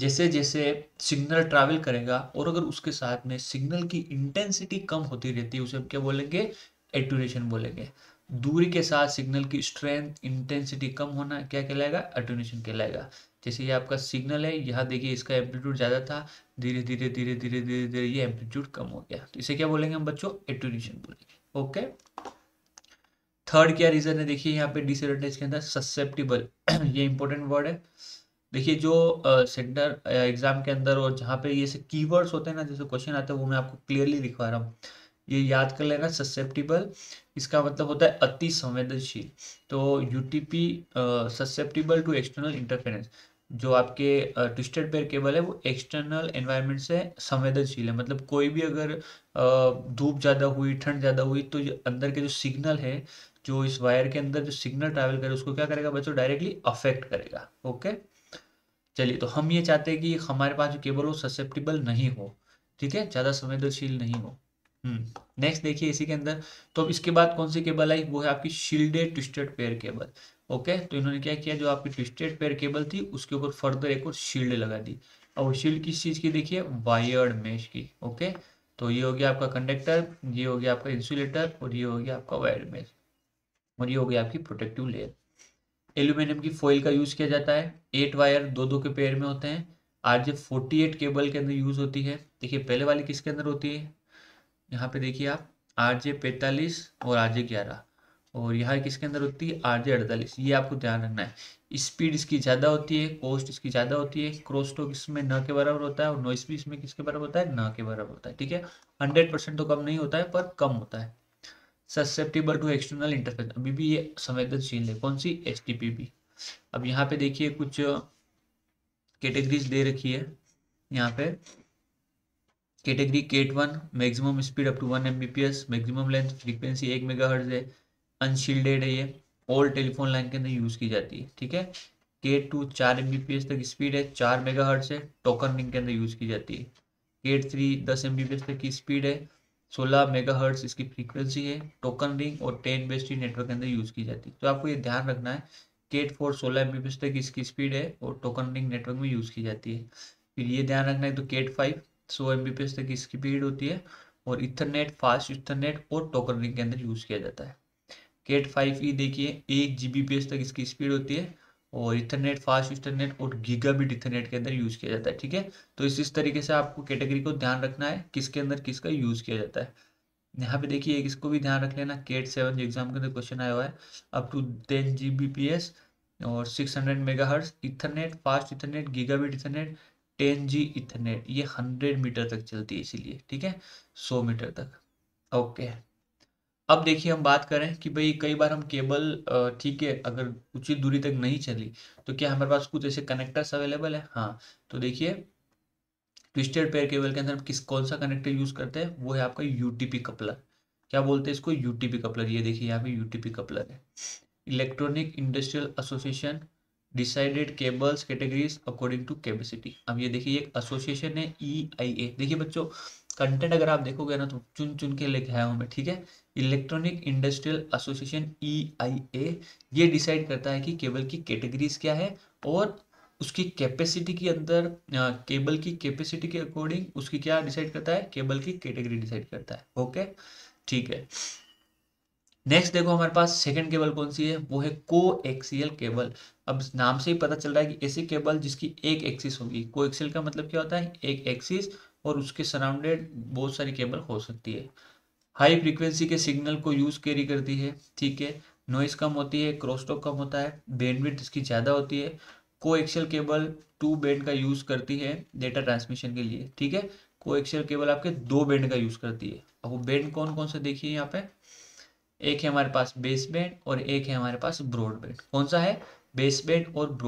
जैसे जैसे सिग्नल ट्रैवल करेगा और अगर उसके साथ में सिग्नल की इंटेंसिटी कम होती रहती है उसे हम क्या बोलेंगे एटोनेशन बोलेंगे दूरी के साथ सिग्नल की स्ट्रेंथ इंटेंसिटी कम होना क्या कहलाएगा अटोनेशन कहलाएगा जैसे ये आपका सिग्नल है यहाँ देखिए इसका एम्पलीट्यूड ज़्यादा था धीरे धीरे धीरे धीरे धीरे धीरे ये एम्पलीट्यूड कम हो गया तो इसे क्या बोलेंगे हम बच्चों एटोनेशन बोलेंगे ओके थर्ड क्या रीज़न है देखिए यहाँ पे डिसएडवांटेज के अंदर ससेप्टिबल [CLEARS THROAT] ये इंपॉर्टेंट वर्ड है देखिए जो सेंटर एग्जाम के अंदर और जहाँ पे ये से कीवर्ड्स होते हैं ना जैसे क्वेश्चन आते हैं वो मैं आपको क्लियरली दिखवा रहा हूँ ये याद कर लेना ससेप्टिबल इसका मतलब होता है अति संवेदनशील तो UTP susceptible to external interference जो आपके ट्विस्टेड पेयर केबल है वो एक्सटर्नल एनवायरनमेंट से संवेदनशील है मतलब कोई भी अगर धूप ज़्यादा हुई ठंड ज़्यादा हुई तो अंदर के जो सिग्नल है जो इस वायर के अंदर जो सिग्नल ट्रैवल करे उसको क्या करेगा बच्चों डायरेक्टली अफेक्ट करेगा ओके चलिए तो हम ये चाहते हैं कि हमारे पास जो केबल हो ससेप्टिबल नहीं हो ठीक है ज़्यादा संवेदनशील नहीं हो नेक्स्ट हम्म, देखिए इसी के अंदर तो अब इसके बाद कौन सी केबल आई वो है आपकी shielded twisted pair cable okay तो इन्होंने क्या किया जो आपकी ट्विस्टेड पेयर केबल थी उसके ऊपर फर्दर एक और शील्ड लगा दी और शील्ड किस चीज़ की देखिए वायर्ड मेश की ओके तो ये हो गया आपका कंडक्टर ये हो गया आपका इंसुलेटर और ये हो गया आपका वायर्ड मेश और ये हो गया आपकी प्रोटेक्टिव लेयर एल्यूमिनियम की फॉइल का यूज़ किया जाता है एट वायर दो दो के पेयर में होते हैं आरजे फोर्टी एट केबल के अंदर यूज़ होती है देखिए पहले वाली किसके अंदर होती है यहाँ पे देखिए आप आर जे पैंतालीस और आर जे ग्यारह और यहाँ किसके अंदर होती है आर जे अड़तालीस ये आपको ध्यान रखना है स्पीड इसकी ज़्यादा होती है कॉस्ट इसकी ज़्यादा होती है क्रॉस टॉक इसमें न के बराबर होता है और नॉइस भी इसमें किसके बराबर होता है न के बराबर होता है ठीक है हंड्रेड परसेंट तो कम नहीं होता है पर कम होता है ससेप्टेबल टू एक्सटर्नल इंटरफेरेंस अभी भी ये संवेदनशील है कौन सी एस भी अब यहाँ पे देखिए कुछ कैटेगरीज दे रखी है यहाँ पे category cat one maximum speed up to one M maximum length frequency एक मेगा है अनशील्डेड है ये ऑल टेलीफोन लाइन के अंदर यूज़ की जाती है ठीक है केट टू चार एम तक स्पीड है चार मेगा है टोकन रिंग के अंदर यूज़ की जाती है केट थ्री दस एम तक की स्पीड है सोलह मेगा इसकी फ्रीक्वेंसी है टोकन रिंग और टेन बेस्टी नेटवर्क के अंदर यूज़ की जाती है तो आपको ये ध्यान रखना है केट फोर सोलह एम तक इसकी स्पीड है और टोकन रिंग नेटवर्क में यूज़ की जाती है फिर ये ध्यान रखना है तो केट फाइव सौ एम तक की स्पीड होती है और इथरनेट फास्ट इथरनेट और टोकन रिंग के अंदर यूज़ किया जाता है केट फाइव ई देखिए एक जी बी पी एस तक इसकी स्पीड होती है और इथरनेट फास्ट इथरनेट और गीगाबिट इथरनेट के अंदर यूज़ किया जाता है ठीक है तो इस इस तरीके से आपको कैटेगरी को ध्यान रखना है किसके अंदर किसका यूज़ किया जाता है यहाँ पे देखिए इसको भी ध्यान रख लेना केट सेवन जो एग्जाम के अंदर क्वेश्चन आया हुआ है up to ten G B P S और six hundred megahertz Ethernet fast Ethernet gigabit Ethernet ten G Ethernet ये हंड्रेड मीटर तक चलती है इसीलिए ठीक है सौ मीटर तक ओके अब देखिए हम बात करें कि भाई कई बार हम केबल ठीक है अगर उचित दूरी तक नहीं चली तो क्या हमारे पास कुछ ऐसे कनेक्टर्स अवेलेबल है हाँ तो देखिए ट्विस्टेड पेयर केबल के अंदर हम किस कौन सा कनेक्टर यूज़ करते हैं वो है आपका यूटीपी कपलर क्या बोलते हैं इसको यूटीपी कपलर ये देखिए यहाँ पे यूटीपी कपलर है electronic industrial association decided cables categories according to capacity अब ये देखिए एक एसोसिएशन है ई आई ए देखिए बच्चों कंटेंट अगर आप देखोगे ना तो चुन चुन के लेके आया हूँ मैं ठीक है electronic industrial association E I A ये डिसाइड करता है कि केबल की कैटेगरीज क्या है और उसकी कैपेसिटी के अंदर केबल की कैपेसिटी के अकॉर्डिंग उसकी क्या डिसाइड करता है केबल की कैटेगरी डिसाइड करता है ओके ठीक है नेक्स्ट देखो हमारे पास सेकंड केबल कौन सी है वो है को एक्सीएल केबल अब नाम से ही पता चल रहा है कि ऐसी केबल जिसकी एक एक्सिस होगी को एक्सीएल का मतलब क्या होता है एक एक्सिस और उसके सराउंडेड बहुत सारी केबल हो सकती है हाई फ्रीक्वेंसी के सिग्नल को यूज़ कैरी करती है ठीक है नॉइस कम होती है क्रोस्टॉक कम होता है बैंडविड्थ इसकी ज़्यादा होती है coaxial cable two band का यूज़ करती है डेटा ट्रांसमिशन के लिए ठीक है को एक्सियल केबल आपके दो बैंड का यूज़ करती है अब वो बैंड कौन कौन से देखिए यहाँ पे एक है हमारे पास बेसबैंड और एक है हमारे पास ब्रॉडबैंड कौन सा है बैंड और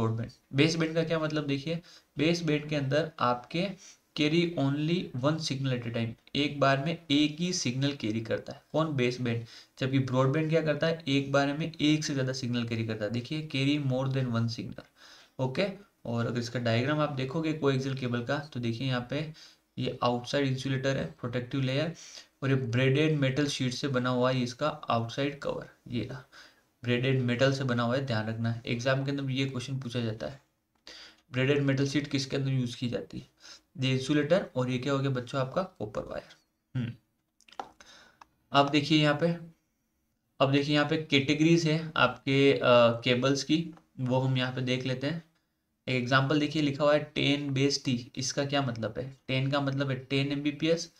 बेस बैंड का क्या मतलब देखिए बैंड के अंदर आपके carry only one signal at a time एक बार में एक ही सिग्नल कैरी करता है कौन बेस बैंड जबकि ब्रॉडबैंड क्या करता है एक बार में एक से ज़्यादा सिग्नल कैरी करता है देखिए carry more than one signal okay और अगर इसका डायग्राम आप देखोगे कोएक्सल केबल का तो देखिए यहाँ पे ये आउटसाइड इंसुलेटर है प्रोटेक्टिव लेयर और ये ब्रेडेड मेटल शीट से बना हुआ है इसका आउटसाइड कवर ये रहा ब्रेडेड मेटल से बना हुआ है ध्यान रखना है एग्जाम के अंदर ये क्वेश्चन पूछा जाता है ब्रेडेड मेटल शीट किसके अंदर यूज की जाती है ये इंसुलेटर और ये क्या हो गया बच्चों आपका कॉपर वायर आप देखिए यहाँ पे अब देखिए यहाँ पे कैटेगरीज है आपके आ, केबल्स की वो हम यहाँ पे देख लेते हैं एक एग्जाम्पल देखिए लिखा हुआ है टेन बेस टी इसका क्या मतलब है टेन का मतलब है ten M B P S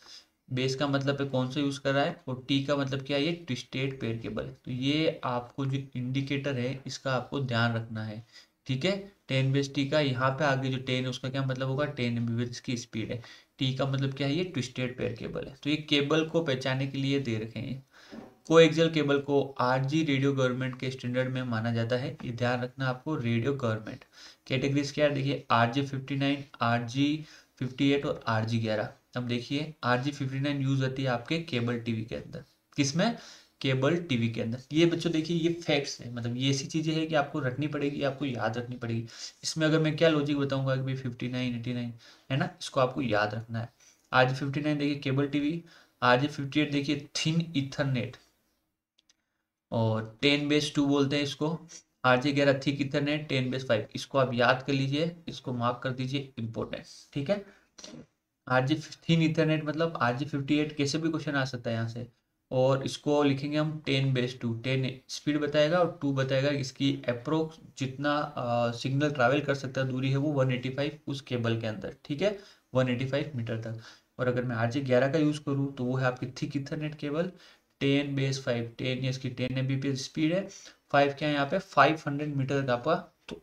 base का मतलब पे कौन सा यूज़ कर रहा है और टी का मतलब क्या है ये ट्विस्टेड पेयर केबल है तो ये आपको जो इंडिकेटर है इसका आपको ध्यान रखना है ठीक है टेन बेस टी का यहाँ पे आगे जो टेन है उसका क्या मतलब होगा टेन बेस की स्पीड है टी का मतलब क्या है ये ट्विस्टेड पेयर केबल है तो ये केबल को पहचानने के लिए दे रखे हैं को एक्जल केबल को आर जी रेडियो गवर्नमेंट के स्टैंडर्ड में माना जाता है ये ध्यान रखना आपको रेडियो गवर्नमेंट कैटेगरीज क्या है देखिए R G fifty nine R G fifty eight और आर जी ग्यारह अब देखिए R G fifty nine use होती है आपके केबल टीवी के अंदर किसमें केबल टीवी के अंदर ये बच्चों देखिए ये फैक्ट्स है मतलब ये ऐसी चीज़ें हैं कि आपको रखनी पड़ेगी आपको याद रखनी पड़ेगी इसमें अगर मैं क्या लॉजिक बताऊंगा कि भाई फिफ्टी नाइन एटी नाइन है ना इसको आपको याद रखना है आर जी फिफ्टी नाइन देखिए cable TV G fifty eight देखिए थिन इथरनेट और टेन बेस टू बोलते हैं इसको आर जी ग्यारह thick Ethernet ten base five इसको आप याद कर लीजिए इसको मार्क कर दीजिए इम्पोर्टेंट ठीक है आरजे फिफ्टीन इथरनेट मतलब आरजे फिफ्टी एट कैसे भी क्वेश्चन आ सकता है यहाँ से और इसको लिखेंगे हम ten base two ten speed बताएगा और टू बताएगा इसकी अप्रोक्स जितना सिग्नल ट्रैवल कर सकता है दूरी है वो वन एटी फाइव उस केबल के अंदर ठीक है वन एटी फाइव मीटर तक और अगर मैं आर जी ग्यारह का यूज़ करूँ तो वो है आपकी thick Ethernet cable ten base five ten इसकी ten M B P speed है फाइव क्या है यहाँ पे फाइव हंड्रेड मीटर तक आपका तो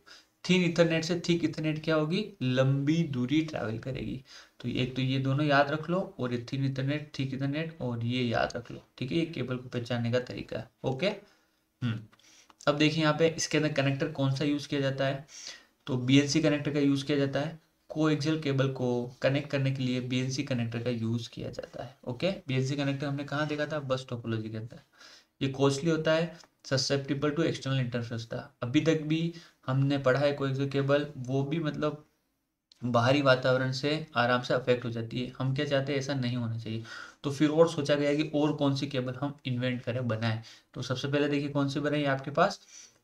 थीन इथरनेट से थीक इथरनेट क्या होगी लंबी दूरी ट्रैवल करेगी तो एक तो ये दोनों याद रख लो और ये थीन इथरनेट थीक इथरनेट और ये याद रख लो ठीक है ये केबल को पहचानने का तरीका है ओके हम्म। अब देखिए यहाँ पे इसके अंदर कनेक्टर कौन सा यूज़ किया जाता है तो बी कनेक्टर का यूज़ किया जाता है कोएक्सियल केबल को कनेक्ट करने के लिए बीएनसी कनेक्टर का यूज़ किया जाता है ओके बीएनसी कनेक्टर हमने कहाँ देखा था बस टोपोलॉजी के अंदर ये कॉस्टली होता है ससेप्टेबल टू एक्सटर्नल इंटरफेस था अभी तक भी हमने पढ़ा है कोई केबल वो भी मतलब बाहरी वातावरण से आराम से अफेक्ट हो जाती है हम क्या चाहते हैं ऐसा नहीं होना चाहिए तो फिर और सोचा गया कि और कौन सी केबल हम इन्वेंट करें बनाए तो सबसे पहले देखिए कौन सी बनाई आपके पास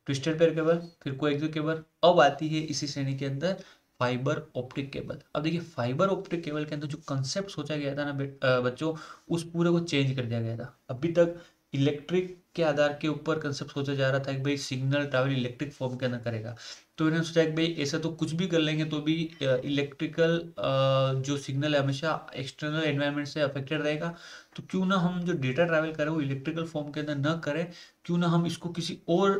ट्विस्टेड पेयर केबल फिर कोएक्सो केबल अब आती है इसी श्रेणी के अंदर फाइबर ऑप्टिक केबल अब देखिए फाइबर ऑप्टिक केबल के अंदर जो कंसेप्ट सोचा गया था ना बच्चों उस पूरे को चेंज कर दिया गया था अभी तक इलेक्ट्रिक के आधार के ऊपर कंसेप्ट सोचा जा रहा था कि भाई सिग्नल ट्रैवल इलेक्ट्रिक फॉर्म के अंदर करेगा तो इन्होंने सोचा कि भाई ऐसा तो कुछ भी कर लेंगे तो भी इलेक्ट्रिकल जो सिग्नल है हमेशा एक्सटर्नल एनवायरनमेंट से अफेक्टेड रहेगा तो क्यों ना हम जो डेटा ट्रैवल करें वो इलेक्ट्रिकल फॉर्म के अंदर ना करें क्यों ना हम इसको किसी और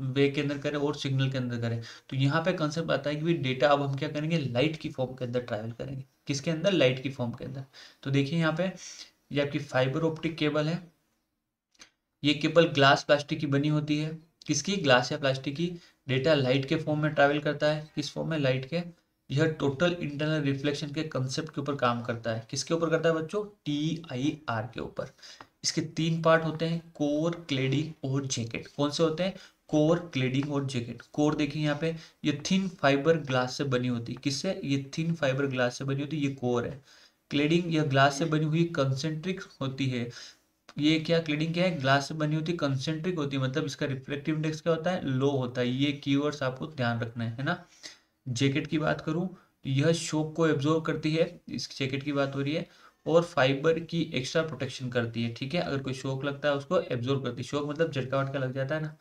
वे के अंदर करें और सिग्नल के अंदर करें तो यहाँ पे कंसेप्ट आता है कि भाई डेटा अब हम क्या करेंगे लाइट की फॉर्म के अंदर ट्रैवल करेंगे किसके अंदर लाइट की फॉर्म के अंदर तो देखिए यहाँ पे ये आपकी फाइबर ऑप्टिक केबल है ये केवल ग्लास प्लास्टिक की बनी होती है किसकी ग्लास या प्लास्टिक की डेटा लाइट के फॉर्म में ट्रैवल करता है किस फॉर्म में लाइट के यह टोटल इंटरनल रिफ्लेक्शन के कंसेप्ट के ऊपर काम करता है किसके ऊपर करता है बच्चों टी आई आर के ऊपर इसके तीन पार्ट होते हैं कोर क्लेडिंग और जैकेट कौन से होते हैं कोर क्लेडिंग और जैकेट कोर देखिए यहाँ पे ये थिन फाइबर ग्लास से बनी होती है किससे ये थिन फाइबर ग्लास से बनी होती है ये कोर है क्लेडिंग यह ग्लास से बनी हुई कंसेंट्रिक होती है ये क्या क्लीडिंग क्या है ग्लास से बनी होती है कंसेंट्रिक होती है मतलब इसका रिफ्लेक्टिव इंडेक्स क्या होता है लो होता है ये कीवर्ड्स आपको ध्यान रखना है है ना जैकेट की बात करूँ तो यह शोक को एब्जॉर्व करती है इस जैकेट की बात हो रही है और फाइबर की एक्स्ट्रा प्रोटेक्शन करती है ठीक है अगर कोई शोक लगता है उसको एब्जॉर्व करती है शोक मतलब झटका वटका लग जाता है ना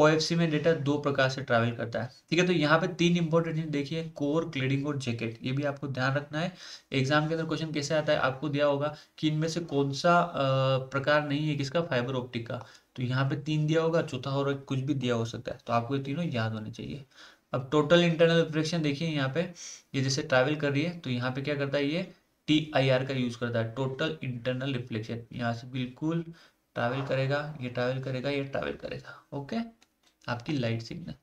ओएफसी में डेटा दो प्रकार से ट्रैवल करता है ठीक है तो यहाँ पे तीन इंपॉर्टेंट चीज देखिए कोर क्लीडिंग और जैकेट ये भी आपको ध्यान रखना है एग्जाम के अंदर क्वेश्चन कैसे आता है आपको दिया होगा कि इनमें से कौन सा प्रकार नहीं है किसका फाइबर ऑप्टिक का तो यहाँ पे तीन दिया होगा चौथा और कुछ भी दिया हो सकता है तो आपको ये तीनों याद होने चाहिए अब टोटल इंटरनल रिफ्लेक्शन देखिए यहाँ पे ये जैसे ट्रैवल कर रही है तो यहाँ पे क्या करता है ये टी आई आर का यूज करता है टोटल इंटरनल रिफ्लेक्शन यहाँ से बिल्कुल ट्रैवल करेगा ये ट्रैवल करेगा ये ट्रैवल करेगा ओके आपकी लाइट सिग्नल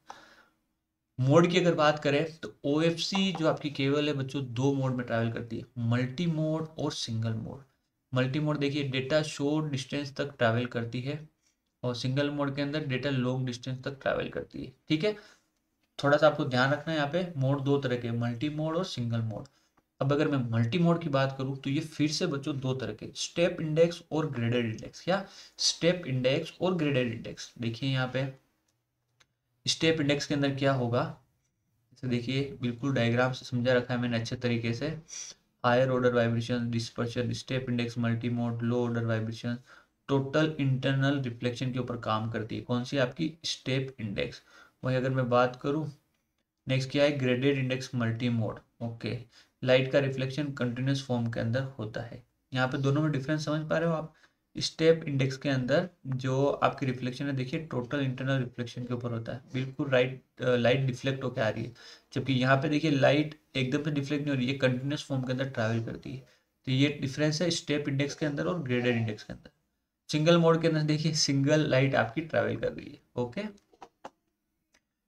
मोड की अगर बात करें तो ओ जो आपकी केबल है बच्चों दो मोड में ट्रैवल करती है मल्टी मोड और सिंगल मोड मल्टी मोड देखिए डेटा शोर डिस्टेंस तक ट्रैवल करती है और सिंगल मोड के अंदर डेटा लॉन्ग डिस्टेंस तक ट्रैवल करती है ठीक है थोड़ा सा आपको ध्यान रखना है यहाँ पे मोड दो तरह के मल्टी मोड और सिंगल मोड अब अगर मैं मल्टी मोड की बात करूँ तो ये फिर से बच्चों दो तरह के स्टेप इंडेक्स और ग्रेडेड इंडेक्स या स्टेप इंडेक्स और ग्रेडेड इंडेक्स देखिए यहाँ पे स्टेप इंडेक्स के अंदर क्या होगा इसे देखिए बिल्कुल डायग्राम से समझा रखा है मैंने अच्छे तरीके से higher order vibration dispersion step index mode low order vibration total internal reflection के ऊपर काम करती है कौन सी आपकी स्टेप इंडेक्स वही अगर मैं बात करूँ नेक्स्ट क्या है graded index multi mode okay light का रिफ्लेक्शन कंटिन्यूस फॉर्म के अंदर होता है यहाँ पे दोनों में डिफरेंस समझ पा रहे हो आप स्टेप इंडेक्स के अंदर जो आपकी रिफ्लेक्शन है देखिए टोटल इंटरनल रिफ्लेक्शन के ऊपर होता है बिल्कुल राइट लाइट डिफ्लेक्ट होकर आ रही है जबकि यहाँ पे देखिए लाइट एकदम से डिफ्लेक्ट नहीं हो रही है कंटिन्यूस फॉर्म के अंदर ट्रैवल करती है तो ये डिफरेंस है स्टेप इंडेक्स के अंदर और ग्रेडेड इंडेक्स के अंदर सिंगल मोड के अंदर देखिए सिंगल लाइट आपकी ट्रैवल कर रही है ओके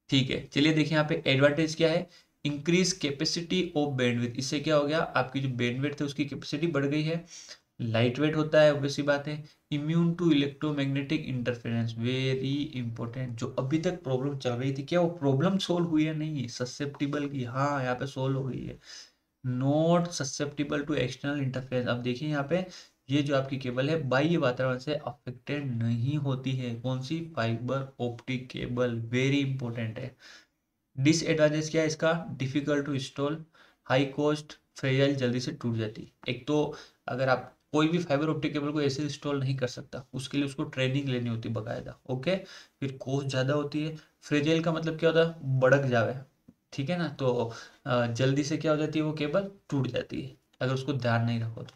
ठीक है चलिए देखिए यहाँ पे एडवांटेज क्या है इंक्रीज कैपेसिटी ऑफ बैंडविथ इससे क्या हो गया आपकी जो बैंडविथ है उसकी कैपेसिटी बढ़ गई है लाइट वेट होता है ऑब्वियसली बात है immune to electromagnetic interference very important जो अभी तक प्रॉब्लम चल रही थी क्या वो प्रॉब्लम सोल्व हुई है नहीं ससेप्टिबल की हाँ यहाँ पे सोल्व हो गई है not susceptible to external interference अब देखिए यहाँ पे ये जो आपकी केबल है बाह्य वातावरण से अफेक्टेड नहीं होती है कौन सी fibre optic cable very important है डिसएडवांटेज क्या है इसका difficult to install high cost fragile जल्दी से टूट जाती एक तो अगर आप कोई भी फाइबर ऑप्टिक केबल को ऐसे इंस्टॉल नहीं कर सकता उसके लिए उसको ट्रेनिंग लेनी होती है बकायदा ओके फिर कोस्ट ज़्यादा होती है फ्रेजाइल का मतलब क्या होता है बड़क जावे ठीक है ना तो जल्दी से क्या हो जाती है वो केबल टूट जाती है अगर उसको ध्यान नहीं रखो तो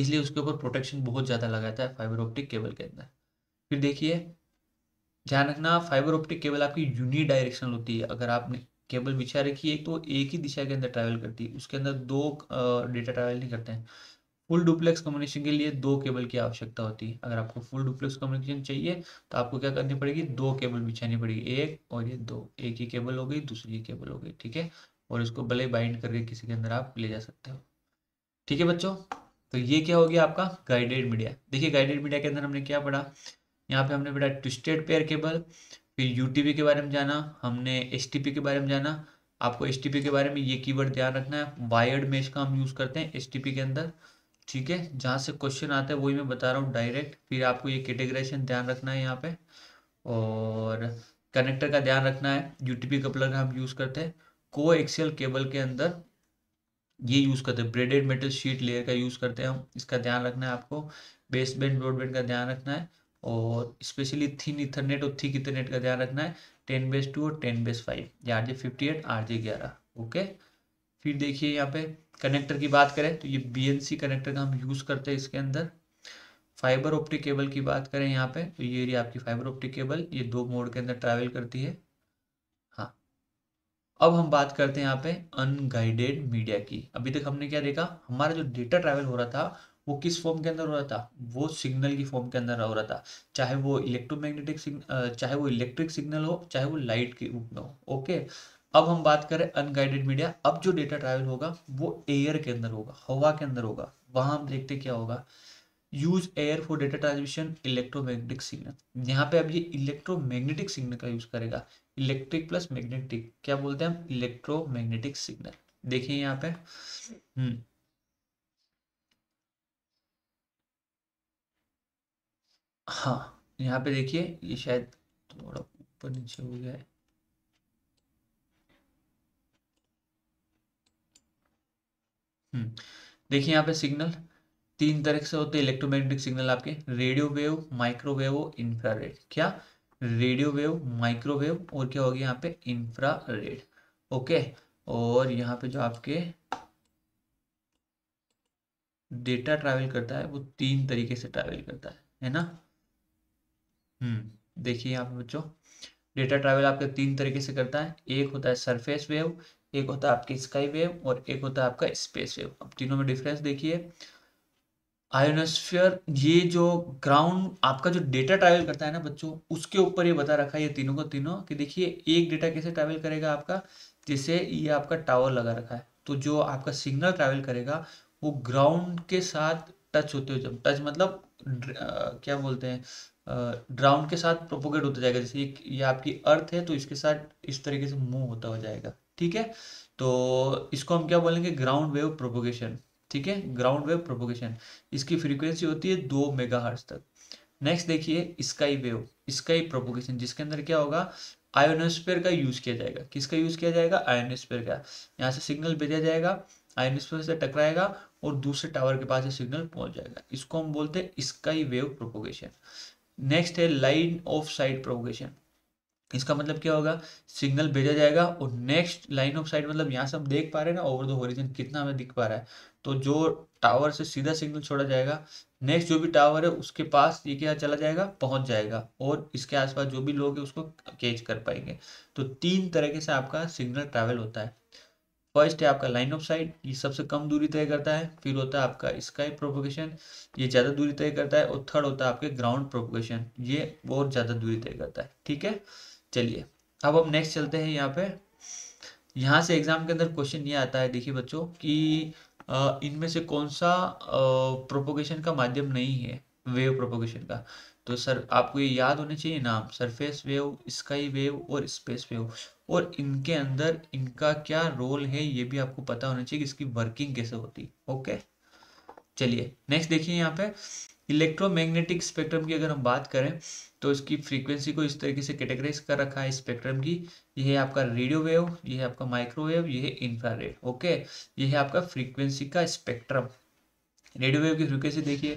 इसलिए उसके ऊपर प्रोटेक्शन बहुत ज़्यादा लगाता है फाइबर ऑप्टिक केबल के अंदर फिर देखिए ध्यान रखना फाइबर ऑप्टिक केबल आपकी यूनी डायरेक्शनल होती है अगर आपने केबल बिछा रखी है तो एक ही दिशा के अंदर ट्रैवल करती है उसके अंदर दो डेटा ट्रैवल नहीं करते हैं फुल डुप्लेक्स कम्युनिकेशन के लिए दो केबल की आवश्यकता होती है अगर आपको फुल डुप्लेक्स कम्युनिकेशन चाहिए तो आपको क्या करनी पड़ेगी दो केबल बिछानी पड़ेगी एक और ये दो एक ही केबल हो गई दूसरी केबल हो गई ठीक है और इसको भले बाइंड करके किसी के अंदर आप ले जा सकते हो ठीक है बच्चों तो ये क्या हो गया आपका गाइडेड मीडिया देखिए गाइडेड मीडिया के अंदर हमने क्या पढ़ा यहाँ पे हमने पढ़ा ट्विस्टेड पेयर केबल फिर यूटीपी के बारे में जाना हमने एसटीपी के बारे में जाना आपको एसटीपी के बारे में ये कीवर्ड ध्यान रखना है वायर्ड मेश का हम यूज़ करते हैं एसटीपी के अंदर ठीक है जहाँ से क्वेश्चन आता है वही मैं बता रहा हूँ डायरेक्ट फिर आपको ये कैटेगराइजेशन ध्यान रखना है यहाँ पे और कनेक्टर का ध्यान रखना है यूटीपी कपलर हम यूज़ करते हैं को एक्सेल केबल के अंदर ये यूज़ करते हैं ब्रेडेड मेटल शीट लेयर का यूज़ करते हैं हम इसका ध्यान रखना है आपको बेसबैंड ब्रॉडबैंड का ध्यान रखना है और स्पेशली थिन इथरनेट और थिक इथरनेट का ध्यान रखना है टेन बेस टू और टेन बेस फाइव ये R J fifty eight R J ग्यारह ओके फिर देखिए यहाँ पे कनेक्टर की बात करें तो ये बीएनसी कनेक्टर का हम यूज़ करते हैं इसके अंदर फाइबर ऑप्टिक केबल की बात करें यहाँ पे तो ये रही आपकी फाइबर ऑप्टिक केबल ये दो मोड के अंदर ट्रैवल करती है हाँ अब हम बात करते हैं यहाँ पे अनगाइडेड मीडिया की अभी तक हमने क्या देखा हमारा जो डेटा ट्रैवल हो रहा था वो किस फॉर्म के अंदर हो रहा था वो सिग्नल की फॉर्म के अंदर हो रहा था चाहे वो इलेक्ट्रोमैग्नेटिक सिग्नल चाहे वो इलेक्ट्रिक सिग्नल हो चाहे वो लाइट के रूप में हो ओके अब हम बात करें अनगाइडेड मीडिया अब जो डेटा ट्रैवल होगा वो एयर के अंदर होगा हवा के अंदर होगा वहां हम देखते क्या होगा use air for data transmission electromagnetic signal यहाँ पे अब ये इलेक्ट्रोमैग्नेटिक सिग्नल का यूज करेगा इलेक्ट्रिक प्लस मैग्नेटिक क्या बोलते हैं हम इलेक्ट्रोमैग्नेटिक सिग्नल देखिए यहाँ पे हम्म हाँ यहाँ पे देखिए ये शायद थोड़ा ऊपर नीचे हो गया है हम्म। देखिए यहाँ पे सिग्नल तीन तरह से होते हैं इलेक्ट्रोमैग्नेटिक सिग्नल आपके रेडियो वेव माइक्रोवेव और इंफ्रारेड क्या रेडियो वेव माइक्रोवेव और क्या होगी यहाँ पे इंफ्रारेड ओके और यहाँ पे जो आपके डेटा ट्रैवल करता है वो तीन तरीके से ट्रैवल करता है है ना हम्म देखिए यहाँ पे बच्चों डेटा ट्रैवल आपके तीन तरीके से करता है एक होता है सरफेस वेव एक होता है आपकी स्काई वेव और एक होता है आपका स्पेस वेव अब तीनों में डिफरेंस देखिए आयोनोस्फियर ये जो ग्राउंड आपका जो डेटा ट्रैवल करता है ना बच्चों उसके ऊपर ये बता रखा है ये तीनों को तीनों कि देखिए एक डेटा कैसे ट्रैवल करेगा आपका जैसे ये आपका टावर लगा रखा है तो जो आपका सिग्नल ट्रैवल करेगा वो ग्राउंड के साथ टच होते हुए टच मतलब क्या बोलते हैं ग्राउंड के साथ प्रोपोगेट होता जाएगा जैसे ये आपकी अर्थ है तो इसके साथ इस तरीके से मूव होता हो जाएगा ठीक है तो इसको हम क्या बोलेंगे ग्राउंड वेव प्रोपोगेशन ठीक है ग्राउंड वेव प्रोपोगेशन इसकी फ्रीक्वेंसी होती है दो मेगाहर्ट्ज तक नेक्स्ट देखिए स्काई वेव स्काई प्रोपोगेशन जिसके अंदर क्या होगा आयोनोस्फेयर का यूज किया जाएगा किसका यूज किया जाएगा आयोनोस्फेयर का यहाँ से सिग्नल भेजा जाएगा आयोनोस्फेयर से टकराएगा और दूसरे टावर के पास सिग्नल पहुंच जाएगा इसको हम बोलते हैं स्काई वेव प्रोपोगेशन नेक्स्ट है लाइन ऑफ साइट प्रोपोगेशन इसका मतलब क्या होगा सिग्नल भेजा जाएगा और नेक्स्ट लाइन ऑफ साइट मतलब यहाँ से हम देख पा रहे हैं ना ओवर द होरिजन कितना हमें दिख पा रहा है तो जो टावर से सीधा सिग्नल छोड़ा जाएगा नेक्स्ट जो भी टावर है उसके पास ये क्या चला जाएगा पहुंच जाएगा और इसके आसपास जो भी लोग हैं उसको कैच कर पाएंगे तो तीन तरीके से आपका सिग्नल ट्रैवल होता है फर्स्ट है आपका लाइन ऑफ साइट ये सबसे कम दूरी तय करता है फिर होता है आपका स्काई प्रोपोगेशन ये ज़्यादा दूरी तय करता है और थर्ड होता है आपके ग्राउंड प्रोपोगेशन ये बहुत ज़्यादा दूरी तय करता है ठीक है चलिए अब हम नेक्स्ट चलते हैं यहाँ पे यहाँ से एग्जाम के अंदर क्वेश्चन ये आता है देखिए बच्चों कि इनमें से कौन सा प्रोपोगेशन का माध्यम नहीं है वेव प्रोपोगेशन का तो सर आपको ये याद होने चाहिए नाम सरफेस वेव स्काई वेव और स्पेस वेव और इनके अंदर इनका क्या रोल है ये भी आपको पता होना चाहिए कि इसकी वर्किंग कैसे होती ओके चलिए नेक्स्ट देखिए यहाँ पे इलेक्ट्रोमैग्नेटिक स्पेक्ट्रम की अगर हम बात करें तो इसकी फ्रीक्वेंसी को इस तरीके से कैटेगराइज कर रखा है स्पेक्ट्रम की यह है आपका रेडियो वेव यह है आपका माइक्रोवेव यह है इंफ्रारेड ओके यह है आपका फ्रीक्वेंसी का स्पेक्ट्रम रेडियो वेव की फ्रीक्वेंसी देखिए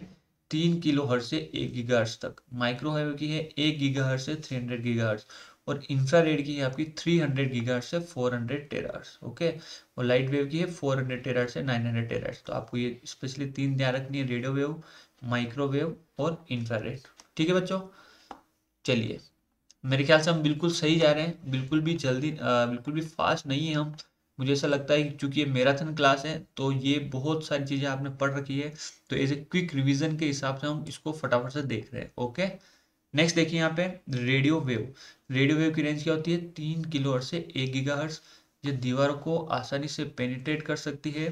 तीन किलो हर से एक गीगा हर्ष तक माइक्रोवेव की है एक गीगा हर्ट से थ्री हंड्रेड गीगा हर्ष और इंफ्रारेड की है आपकी थ्री हंड्रेड गीगा हर्ष से फोर हंड्रेड टेराहर्ट्ज ओके और लाइट वेव की है फोर हंड्रेड टेराहर्ट्ज से नाइन हंड्रेड टेराहर्ट्ज तो आपको ये स्पेशली तीन ध्यान रखनी है रेडियो वेव माइक्रोवेव और इंफ्रारेड ठीक है बच्चों चलिए मेरे ख्याल से हम बिल्कुल सही जा रहे हैं बिल्कुल भी जल्दी आ, बिल्कुल भी फास्ट नहीं है हम मुझे ऐसा लगता है कि चूंकि ये मैराथन क्लास है तो ये बहुत सारी चीज़ें आपने पढ़ रखी है तो एज ए क्विक रिविजन के हिसाब से हम इसको फटाफट से देख रहे हैं ओके नेक्स्ट देखिए यहाँ पे रेडियो वेव रेडियो वेव की रेंज क्या होती है तीन किलो से एक गीगा हर्ट्स ये दीवारों को आसानी से पेनिट्रेट कर सकती है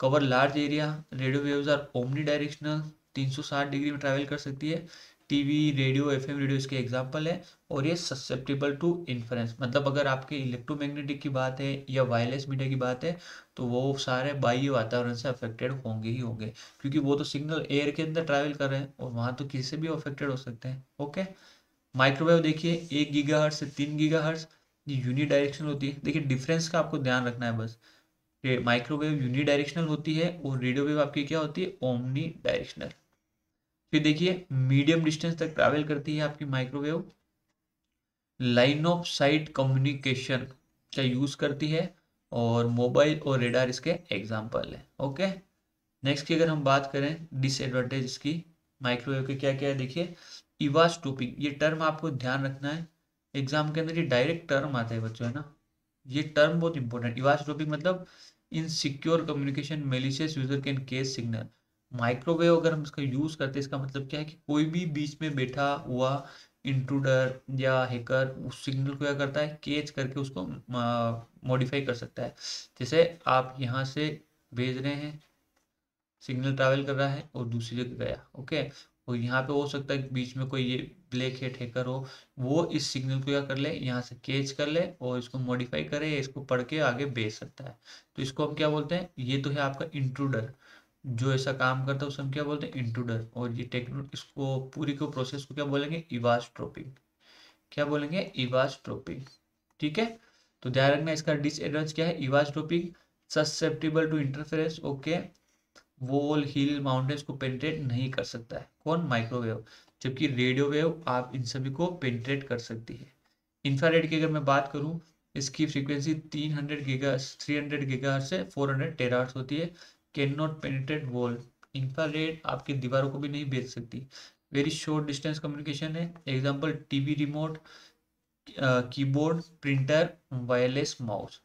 cover large area radio waves are omnidirectional 360 degree में ट्रैवल कर सकती है टीवी रेडियो एफएम रेडियो इसके एग्जांपल है और ये ससेप्टेबल टू इन्फ्रेंस मतलब अगर आपके इलेक्ट्रोमैग्नेटिक की बात है या वायरलेस मीडिया की बात है तो वो सारे बाह्य वातावरण से अफेक्टेड होंगे ही होंगे क्योंकि वो तो सिग्नल एयर के अंदर ट्रैवल कर रहे हैं और वहाँ तो किसी से भी अफेक्टेड हो सकते हैं ओके माइक्रोवेव देखिए एक गीगा हर्ट से तीन गीगा हर्ट ये यूनि डायरेक्शनल होती है देखिए डिफरेंस का आपको ध्यान रखना है बस माइक्रोवेव यूनिडायरेक्शनल होती है और रेडियो वेव आपकी क्या होती है ओमनी डायरेक्शनल फिर देखिए मीडियम डिस्टेंस तक ट्रैवल करती है आपकी microwave line of sight communication का यूज करती है और मोबाइल और रेडार इसके एग्जाम्पल है ओके नेक्स्ट की अगर हम बात करें डिसएडवांटेज की माइक्रोवेव के क्या क्या है देखिए इवास टोपिंग ये टर्म आपको ध्यान रखना है एग्जाम के अंदर ये डायरेक्ट टर्म आता है बच्चों है ना ये टर्म बहुत इंपॉर्टेंट इवास टोपिंग मतलब insecure communication malicious user can case signal microwave अगर हम इसका यूज़ करते हैं इसका मतलब क्या है कि कोई भी बीच में बैठा हुआ इंट्रूडर या हैकर उस सिग्नल को क्या करता है कैच करके उसको मॉडिफाई कर सकता है जैसे आप यहाँ से भेज रहे हैं सिग्नल ट्रैवल कर रहा है और दूसरी जगह गया ओके और यहाँ पे हो सकता है बीच में कोई ये ब्लैक हेड हैकर हो वो इस सिग्नल को क्या कर ले यहाँ से कैच कर ले और इसको मॉडिफाई करे इसको पढ़ के आगे भेज सकता है तो इसको हम क्या बोलते हैं ये तो है आपका इंट्रूडर जो ऐसा काम करता है उसे हम क्या बोलते हैं इंट्रूडर और ये टेक्नो इसको पूरी को प्रोसेस को क्या बोलेंगे इवास ट्रोपिंग क्या बोलेंगे इवास ट्रोपिंग ठीक है तो ध्यान रखना इसका डिसएडवांटेज क्या है eavesdropping susceptible to interference okay wall hill mountains को पेंट्रेट नहीं कर सकता है कौन माइक्रोवेव जबकि रेडियो वेव आप इन सभी को पेंट्रेट कर सकती है इंफ्रारेड की अगर मैं बात करूँ इसकी फ्रीक्वेंसी तीन हंड्रेड गीगा 300 गीगा से 400 टेराहर्ट्ज होती है can not penetrate wall infrared आपकी दीवारों को भी नहीं भेज सकती वेरी शॉर्ट डिस्टेंस कम्युनिकेशन है example TV remote keyboard printer wireless mouse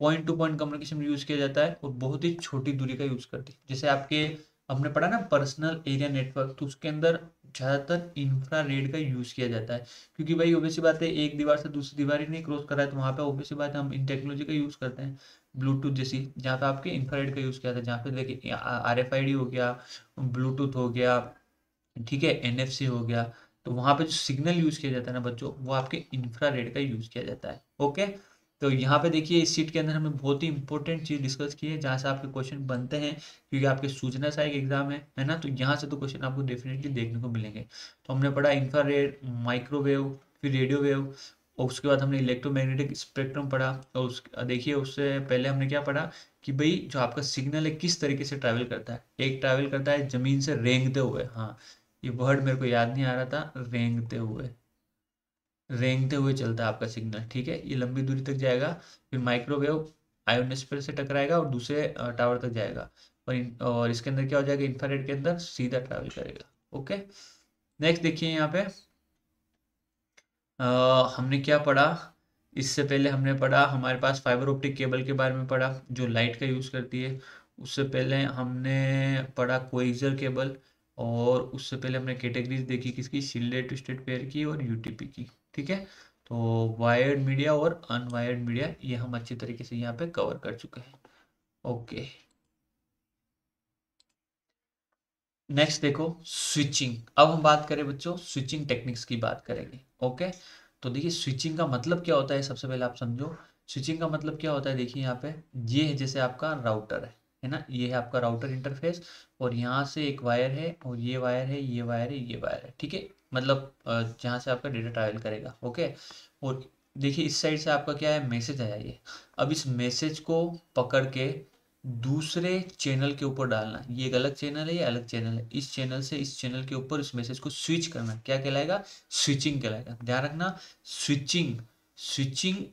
point to point communication use किया जाता है और बहुत ही छोटी दूरी का यूज करती है जैसे आपके हमने पढ़ा ना पर्सनल एरिया नेटवर्क तो उसके अंदर ज़्यादातर इंफ्रा रेड का यूज़ किया जाता है क्योंकि भाई ओबे सी बात है एक दीवार से दूसरी दीवार ही नहीं क्रॉस कर रहा है तो वहाँ पे ओबे सी बात है हम इन टेक्नोलॉजी का यूज़ करते हैं ब्लूटूथ जैसी जहाँ पे आपके इंफ्रा रेड का यूज़ किया जाता है जहाँ पे देखिए आर एफ आई डी हो गया ब्लूटूथ हो गया ठीक है एन एफ सी हो गया तो वहाँ पे जो सिग्नल यूज़ किया जाता है ना बच्चों वो आपके इंफ्रा रेड का यूज़ किया जाता है ओके तो यहाँ पे देखिए इस सीट के अंदर हमें बहुत ही इंपॉर्टेंट चीज़ डिस्कस की है जहाँ से आपके क्वेश्चन बनते हैं क्योंकि आपके सूचना एक एग्जाम है है ना तो यहाँ से तो क्वेश्चन आपको डेफिनेटली देखने को मिलेंगे तो हमने पढ़ा इंफ्रारेड माइक्रोवेव फिर रेडियो वेव और उसके बाद हमने इलेक्ट्रोमैग्नेटिक स्पेक्ट्रम पढ़ा और उस देखिए उससे पहले हमने क्या पढ़ा कि भाई जो आपका सिग्नल है किस तरीके से ट्रैवल करता है एक ट्रैवल करता है ज़मीन से रेंगते हुए हाँ ये वर्ड मेरे को याद नहीं आ रहा था रेंगते हुए रेंगते हुए चलता है आपका सिग्नल ठीक है ये लंबी दूरी तक जाएगा फिर माइक्रोवेव आयोनस्फेयर से टकराएगा और दूसरे टावर तक जाएगा और और इसके अंदर क्या हो जाएगा इंफ्रारेड के अंदर सीधा ट्रैवल करेगा ओके नेक्स्ट देखिए यहाँ पे आ, हमने क्या पढ़ा इससे पहले हमने पढ़ा हमारे पास फाइबर ऑप्टिक केबल के बारे में पढ़ा जो लाइट का यूज़ करती है उससे पहले हमने पढ़ा कोइजर केबल और उससे पहले हमने कैटेगरीज देखी किसकी शिल्डेड ट्विस्टेड पेयर की और यूटीपी की ठीक है तो वायर्ड मीडिया और अनवायर्ड मीडिया ये हम अच्छी तरीके से यहाँ पे कवर कर चुके हैं ओके नेक्स्ट देखो स्विचिंग अब हम बात करें बच्चों स्विचिंग टेक्निक्स की बात करेंगे ओके तो देखिए स्विचिंग का मतलब क्या होता है सबसे पहले आप समझो स्विचिंग का मतलब क्या होता है देखिए यहाँ पे ये है जैसे आपका राउटर है है ना ये है आपका राउटर इंटरफेस और यहाँ से एक वायर है और ये वायर है ये वायर है ये वायर है ठीक है मतलब जहाँ से आपका डेटा ट्रैवल करेगा ओके और देखिए इस साइड से आपका क्या है मैसेज आया ये अब इस मैसेज को पकड़ के दूसरे चैनल के ऊपर डालना ये एक अलग चैनल है ये अलग चैनल है इस चैनल से इस चैनल के ऊपर इस मैसेज को स्विच करना क्या कहलाएगा स्विचिंग कहलाएगा ध्यान रखना स्विचिंग स्विचिंग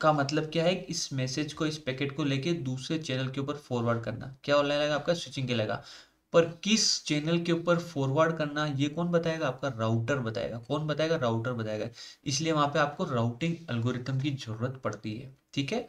का मतलब क्या है इस मैसेज को इस पैकेट को लेके दूसरे चैनल के ऊपर फॉरवर्ड करना क्या होने लगेगा आपका स्विचिंग कहलाएगा पर किस चैनल के ऊपर फॉरवर्ड करना ये कौन बताएगा आपका राउटर बताएगा कौन बताएगा राउटर बताएगा इसलिए वहां पे आपको राउटिंग एल्गोरिथम की जरूरत पड़ती है ठीक है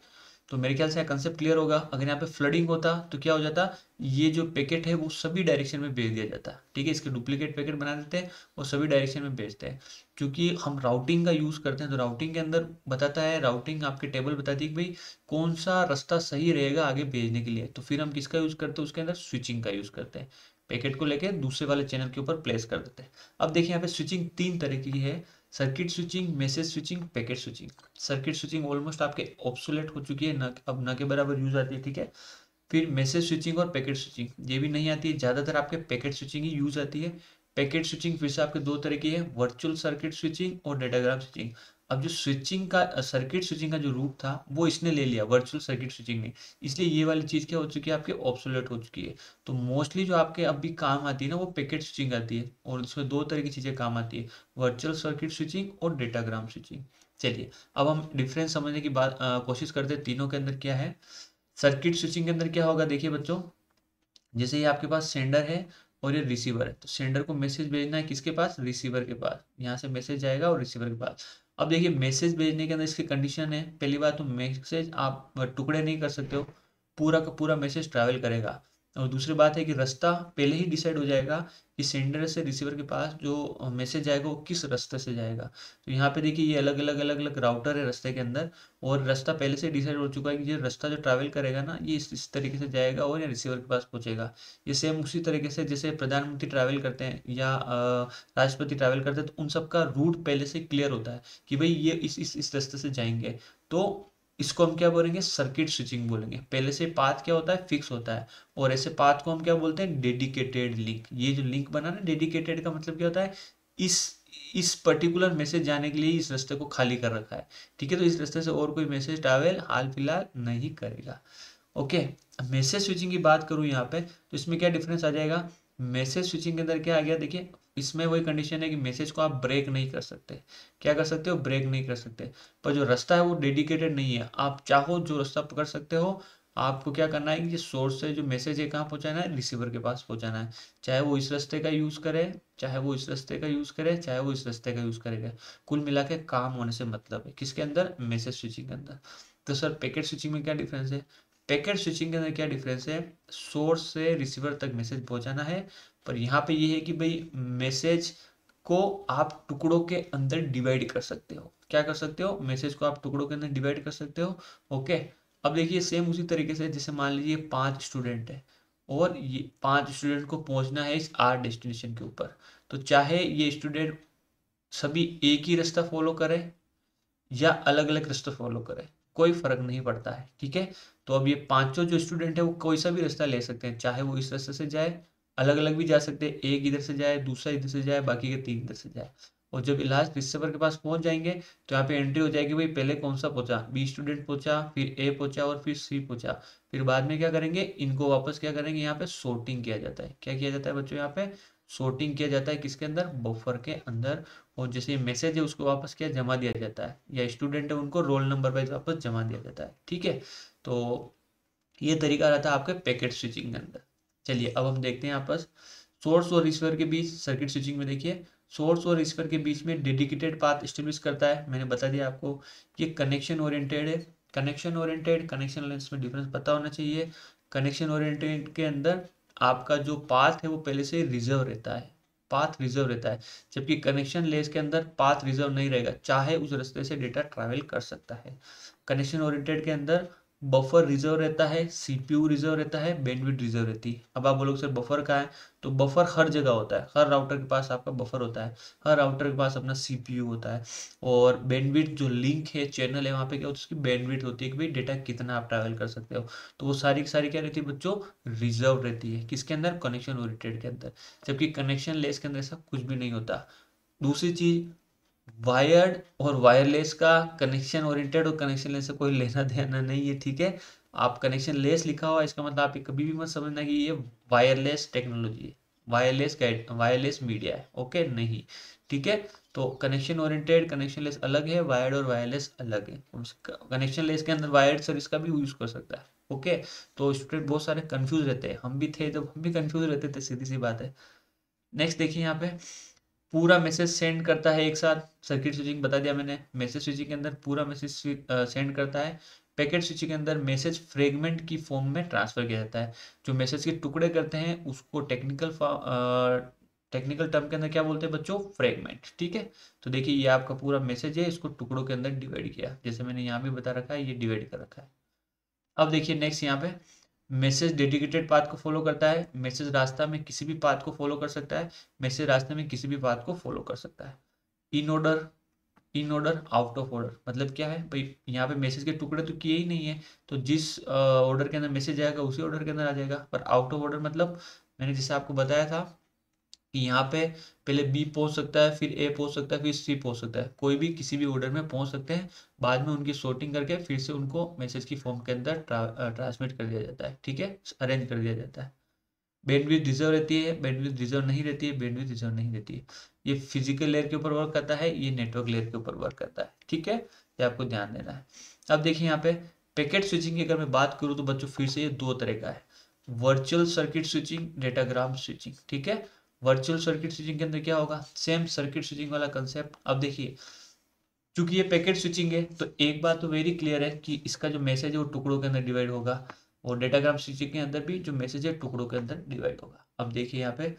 तो मेरे ख्याल से यह कंसेप्ट क्लियर होगा अगर यहाँ पे फ्लडिंग होता तो क्या हो जाता ये जो पैकेट है वो सभी डायरेक्शन में भेज दिया जाता ठीक है इसके डुप्लीकेट पैकेट बना देते हैं और सभी डायरेक्शन में भेजते हैं क्योंकि हम राउटिंग का यूज़ करते हैं तो राउटिंग के अंदर बताता है राउटिंग आपके टेबल बताती है कि भाई कौन सा रास्ता सही रहेगा आगे भेजने के लिए तो फिर हम किसका यूज़ करते हैं उसके अंदर स्विचिंग का यूज़ करते हैं पैकेट को लेकर दूसरे वाले चैनल के ऊपर प्लेस कर देते हैं अब देखिए यहाँ पे स्विचिंग तीन तरह की है circuit switching message switching packet switching circuit switching almost आपके ऑप्सुलेट हो चुकी है न अब न के बराबर यूज आती है ठीक है फिर मैसेज स्विचिंग और पैकेट स्विचिंग ये भी नहीं आती है ज़्यादातर आपके पैकेट स्विचिंग ही यूज आती है पैकेट स्विचिंग फिर से आपके दो तरह की है वर्चुअल सर्किट स्विचिंग और डेटाग्राम स्विचिंग अब जो स्विचिंग का सर्किट स्विचिंग का जो रूप था वो इसने ले लिया वर्चुअल सर्किट स्विचिंग ने इसलिए ये वाली चीज़ क्या हो चुकी है आपके ऑप्सोलेट हो चुकी है तो मोस्टली जो आपके अब भी काम आती है ना वो पैकेट स्विचिंग आती है और उसमें दो तरह की चीज़ें काम आती है वर्चुअल सर्किट स्विचिंग और डेटाग्राम स्विचिंग चलिए अब हम डिफरेंस समझने की बात कोशिश करते हैं तीनों के अंदर क्या है सर्किट स्विचिंग के अंदर क्या होगा देखिए बच्चों जैसे ये आपके पास सेंडर है और ये रिसीवर है तो सेंडर को मैसेज भेजना है किसके पास रिसीवर के पास यहाँ से मैसेज जाएगा और रिसीवर के पास अब देखिए मैसेज भेजने के अंदर इसकी कंडीशन है पहली बात तो मैसेज आप टुकड़े नहीं कर सकते हो पूरा का पूरा मैसेज ट्रैवल करेगा और दूसरी बात है कि रास्ता पहले ही डिसाइड हो जाएगा कि सेंडर से रिसीवर के पास जो मैसेज आएगा वो किस रास्ते से जाएगा तो यहाँ पे देखिए ये अलग अलग अलग अलग राउटर है रास्ते के अंदर और रास्ता पहले से डिसाइड हो चुका है कि ये रास्ता जो ट्रैवल करेगा ना ये इस इस तरीके से जाएगा और ये रिसीवर के पास पहुँचेगा ये सेम उसी तरीके से जैसे प्रधानमंत्री ट्रैवल करते हैं या राष्ट्रपति ट्रैवल करते हैं तो उन सबका रूट पहले से क्लियर होता है कि भाई ये इस इस इस रास्ते से जाएंगे तो इसको हम क्या बोलेंगे सर्किट स्विचिंग बोलेंगे पहले से पाथ क्या होता है फिक्स होता है और ऐसे पाथ को हम क्या बोलते हैं डेडिकेटेड लिंक ये जो लिंक बना ना डेडिकेटेड का मतलब क्या होता है इस इस पर्टिकुलर मैसेज जाने के लिए इस रास्ते को खाली कर रखा है ठीक है तो इस रास्ते से और कोई मैसेज ट्रैवल हाल फिलहाल नहीं करेगा ओके मैसेज स्विचिंग की बात करूं यहाँ पे तो इसमें क्या डिफरेंस आ जाएगा मैसेज स्विचिंग के अंदर क्या आ गया देखिए इसमें वही कंडीशन है कि मैसेज को आप ब्रेक नहीं कर सकते क्या कर सकते हो ब्रेक नहीं कर सकते पर जो रास्ता है वो डेडिकेटेड नहीं है आप चाहो जो रास्ता पकड़ सकते हो आपको क्या करना है कि सोर्स से जो मैसेज है कहाँ पहुँचाना है रिसीवर के पास पहुँचाना है चाहे वो इस रास्ते का यूज़ करे चाहे वो इस रास्ते का यूज़ करे चाहे वो इस रास्ते का यूज़ करेगा कुल मिला के काम होने से मतलब है किसके अंदर मैसेज स्विचिंग के अंदर तो सर पैकेट स्विचिंग में क्या डिफरेंस है पैकेट स्विचिंग के अंदर क्या डिफरेंस है सोर्स से रिसीवर तक मैसेज पहुंचाना है पर यहाँ पे ये है कि भाई मैसेज को आप टुकड़ों के अंदर डिवाइड कर सकते हो क्या कर सकते हो मैसेज को आप टुकड़ों के अंदर डिवाइड कर सकते हो ओके अब देखिए सेम उसी तरीके से जैसे मान लीजिए पांच स्टूडेंट है और ये पांच स्टूडेंट को पहुंचना है इस आर डेस्टिनेशन के ऊपर तो चाहे ये स्टूडेंट सभी एक ही रास्ता फॉलो करें या अलग अलग रास्ता फॉलो करें कोई फर्क नहीं पड़ता है ठीक है तो अब ये पांचों जो स्टूडेंट है वो कोई सा भी रास्ता ले सकते हैं चाहे वो इस रास्ते से जाए अलग अलग भी जा सकते हैं एक इधर से जाए दूसरा इधर से जाए बाकी के तीन इधर से जाए और जब इलाज रिसीवर के पास पहुंच जाएंगे तो यहाँ पे एंट्री हो जाएगी भाई पहले कौन सा पहुंचा बी स्टूडेंट पहुंचा फिर ए पहुंचा और फिर सी पहुंचा फिर बाद में क्या करेंगे इनको वापस क्या करेंगे यहाँ पे सॉर्टिंग किया जाता है क्या किया जाता है बच्चों यहाँ पे सॉर्टिंग किया जाता है किसके अंदर बफर के अंदर और जैसे मैसेज है उसको वापस क्या जमा दिया जाता है या स्टूडेंट है उनको रोल नंबर वाइज वापस जमा दिया जाता है ठीक है तो ये तरीका रहता है आपके पैकेट स्विचिंग के अंदर चलिए अब हम देखते हैं आपस सोर्स और रिसीवर के बीच सर्किट स्विचिंग में देखिए सोर्स और रिसीवर के बीच में डेडिकेटेड पाथ स्टेब्लिश करता है मैंने बता दिया आपको कि कनेक्शन ओरिएंटेड है कनेक्शन ओरिएंटेड कनेक्शन लेंस में डिफरेंस पता होना चाहिए कनेक्शन ओरिएंटेड के अंदर आपका जो पाथ है वो पहले से रिजर्व रहता है पाथ रिजर्व रहता है जबकि कनेक्शन लेस के अंदर पाथ रिजर्व नहीं रहेगा चाहे उस रास्ते से डेटा ट्रैवल कर सकता है कनेक्शन ओरिएंटेड के अंदर बफर रिजर्व रहता है सीपीयू रिजर्व रहता है बैंडविड रिजर्व रहती है अब आप बोलोगे सर बफर कहाँ है तो बफर हर जगह होता है हर राउटर के पास आपका बफर होता है हर राउटर के पास अपना सीपीयू होता है और बैंडविड जो लिंक है चैनल है वहाँ पे क्या होता है उसकी बैंडविड होती है कि भाई डेटा कितना आप ट्रैवल कर सकते हो तो वो सारी की सारी क्या रहती है बच्चों रिजर्व रहती है किसके अंदर कनेक्शन ओरिएटेड के अंदर जबकि कनेक्शन लेस के अंदर ऐसा कुछ भी नहीं होता दूसरी चीज वायर्ड और वायरलेस का कनेक्शन ओरिएंटेड और कनेक्शन लेस से कोई लेना देना नहीं है ठीक है आप कनेक्शन लेस लिखा हुआ इसका मतलब आप कभी भी मत समझना कि ये वायरलेस टेक्नोलॉजी है वायरलेस वायरलेस मीडिया है ओके नहीं ठीक है तो कनेक्शन ओरिएंटेड कनेक्शन लेस अलग है वायर्ड और वायरलेस अलग है कनेक्शन लेस के अंदर वायर्ड सर्विस का भी यूज कर सकता है ओके तो स्टूडेंट बहुत सारे कंफ्यूज रहते हैं हम भी थे जब हम भी कंफ्यूज रहते थे सीधी सी बात है नेक्स्ट देखिए यहाँ पे पूरा मैसेज सेंड करता है एक साथ सर्किट स्विचिंग बता दिया मैंने मैसेज स्विचिंग के अंदर पूरा मैसेज सेंड करता है पैकेट स्विचिंग के अंदर मैसेज फ्रेगमेंट की फॉर्म में ट्रांसफर किया जाता है जो मैसेज के टुकड़े करते हैं उसको टेक्निकल टेक्निकल टर्म के अंदर क्या बोलते हैं बच्चों फ्रेगमेंट ठीक है तो देखिए ये आपका पूरा मैसेज है इसको टुकड़ों के अंदर डिवाइड किया जैसे मैंने यहाँ भी बता रखा है ये डिवाइड कर रखा है अब देखिए नेक्स्ट यहाँ पे मैसेज डेडिकेटेड पाथ को फॉलो करता है मैसेज रास्ता में किसी भी पाथ को फॉलो कर सकता है मैसेज रास्ते में किसी भी पाथ को फॉलो कर सकता है in order in order out of order मतलब क्या है भाई यहाँ पे मैसेज के टुकड़े तो किए ही नहीं है तो जिस ऑर्डर के अंदर मैसेज आएगा उसी ऑर्डर के अंदर आ जाएगा पर आउट ऑफ ऑर्डर मतलब मैंने जैसे आपको बताया था कि यहाँ पे पहले बी पहुँच सकता है फिर ए पहुँच सकता है फिर सी पहुँच सकता है कोई भी किसी भी ऑर्डर में पहुँच सकते हैं बाद में उनकी सॉर्टिंग करके फिर से उनको मैसेज की फॉर्म के अंदर ट्रांसमिट कर दिया जाता है ठीक है अरेंज कर दिया जाता है बैंडविड्थ रिजर्व रहती है बैंडविड्थ रिजर्व नहीं रहती है बैंडविड्थ रिजर्व नहीं रहती है ये फिजिकल लेयर के ऊपर वर्क करता है ये नेटवर्क लेयर के ऊपर वर्क करता है ठीक है ये आपको ध्यान देना है अब देखिए यहाँ पे पैकेट स्विचिंग की अगर मैं बात करूँ तो बच्चों फिर से ये दो तरह का है virtual circuit switching datagram switching ठीक है वर्चुअल सर्किट स्विचिंग के अंदर क्या होगा सेम सर्किट स्विचिंग वाला कंसेप्ट अब देखिए चूंकि ये पैकेट स्विचिंग है तो एक बात तो वेरी क्लियर है कि इसका जो मैसेज है वो टुकड़ों के अंदर डिवाइड होगा और डेटाग्राम स्विचिंग के अंदर भी जो मैसेज है टुकड़ों के अंदर डिवाइड होगा अब देखिए यहाँ पे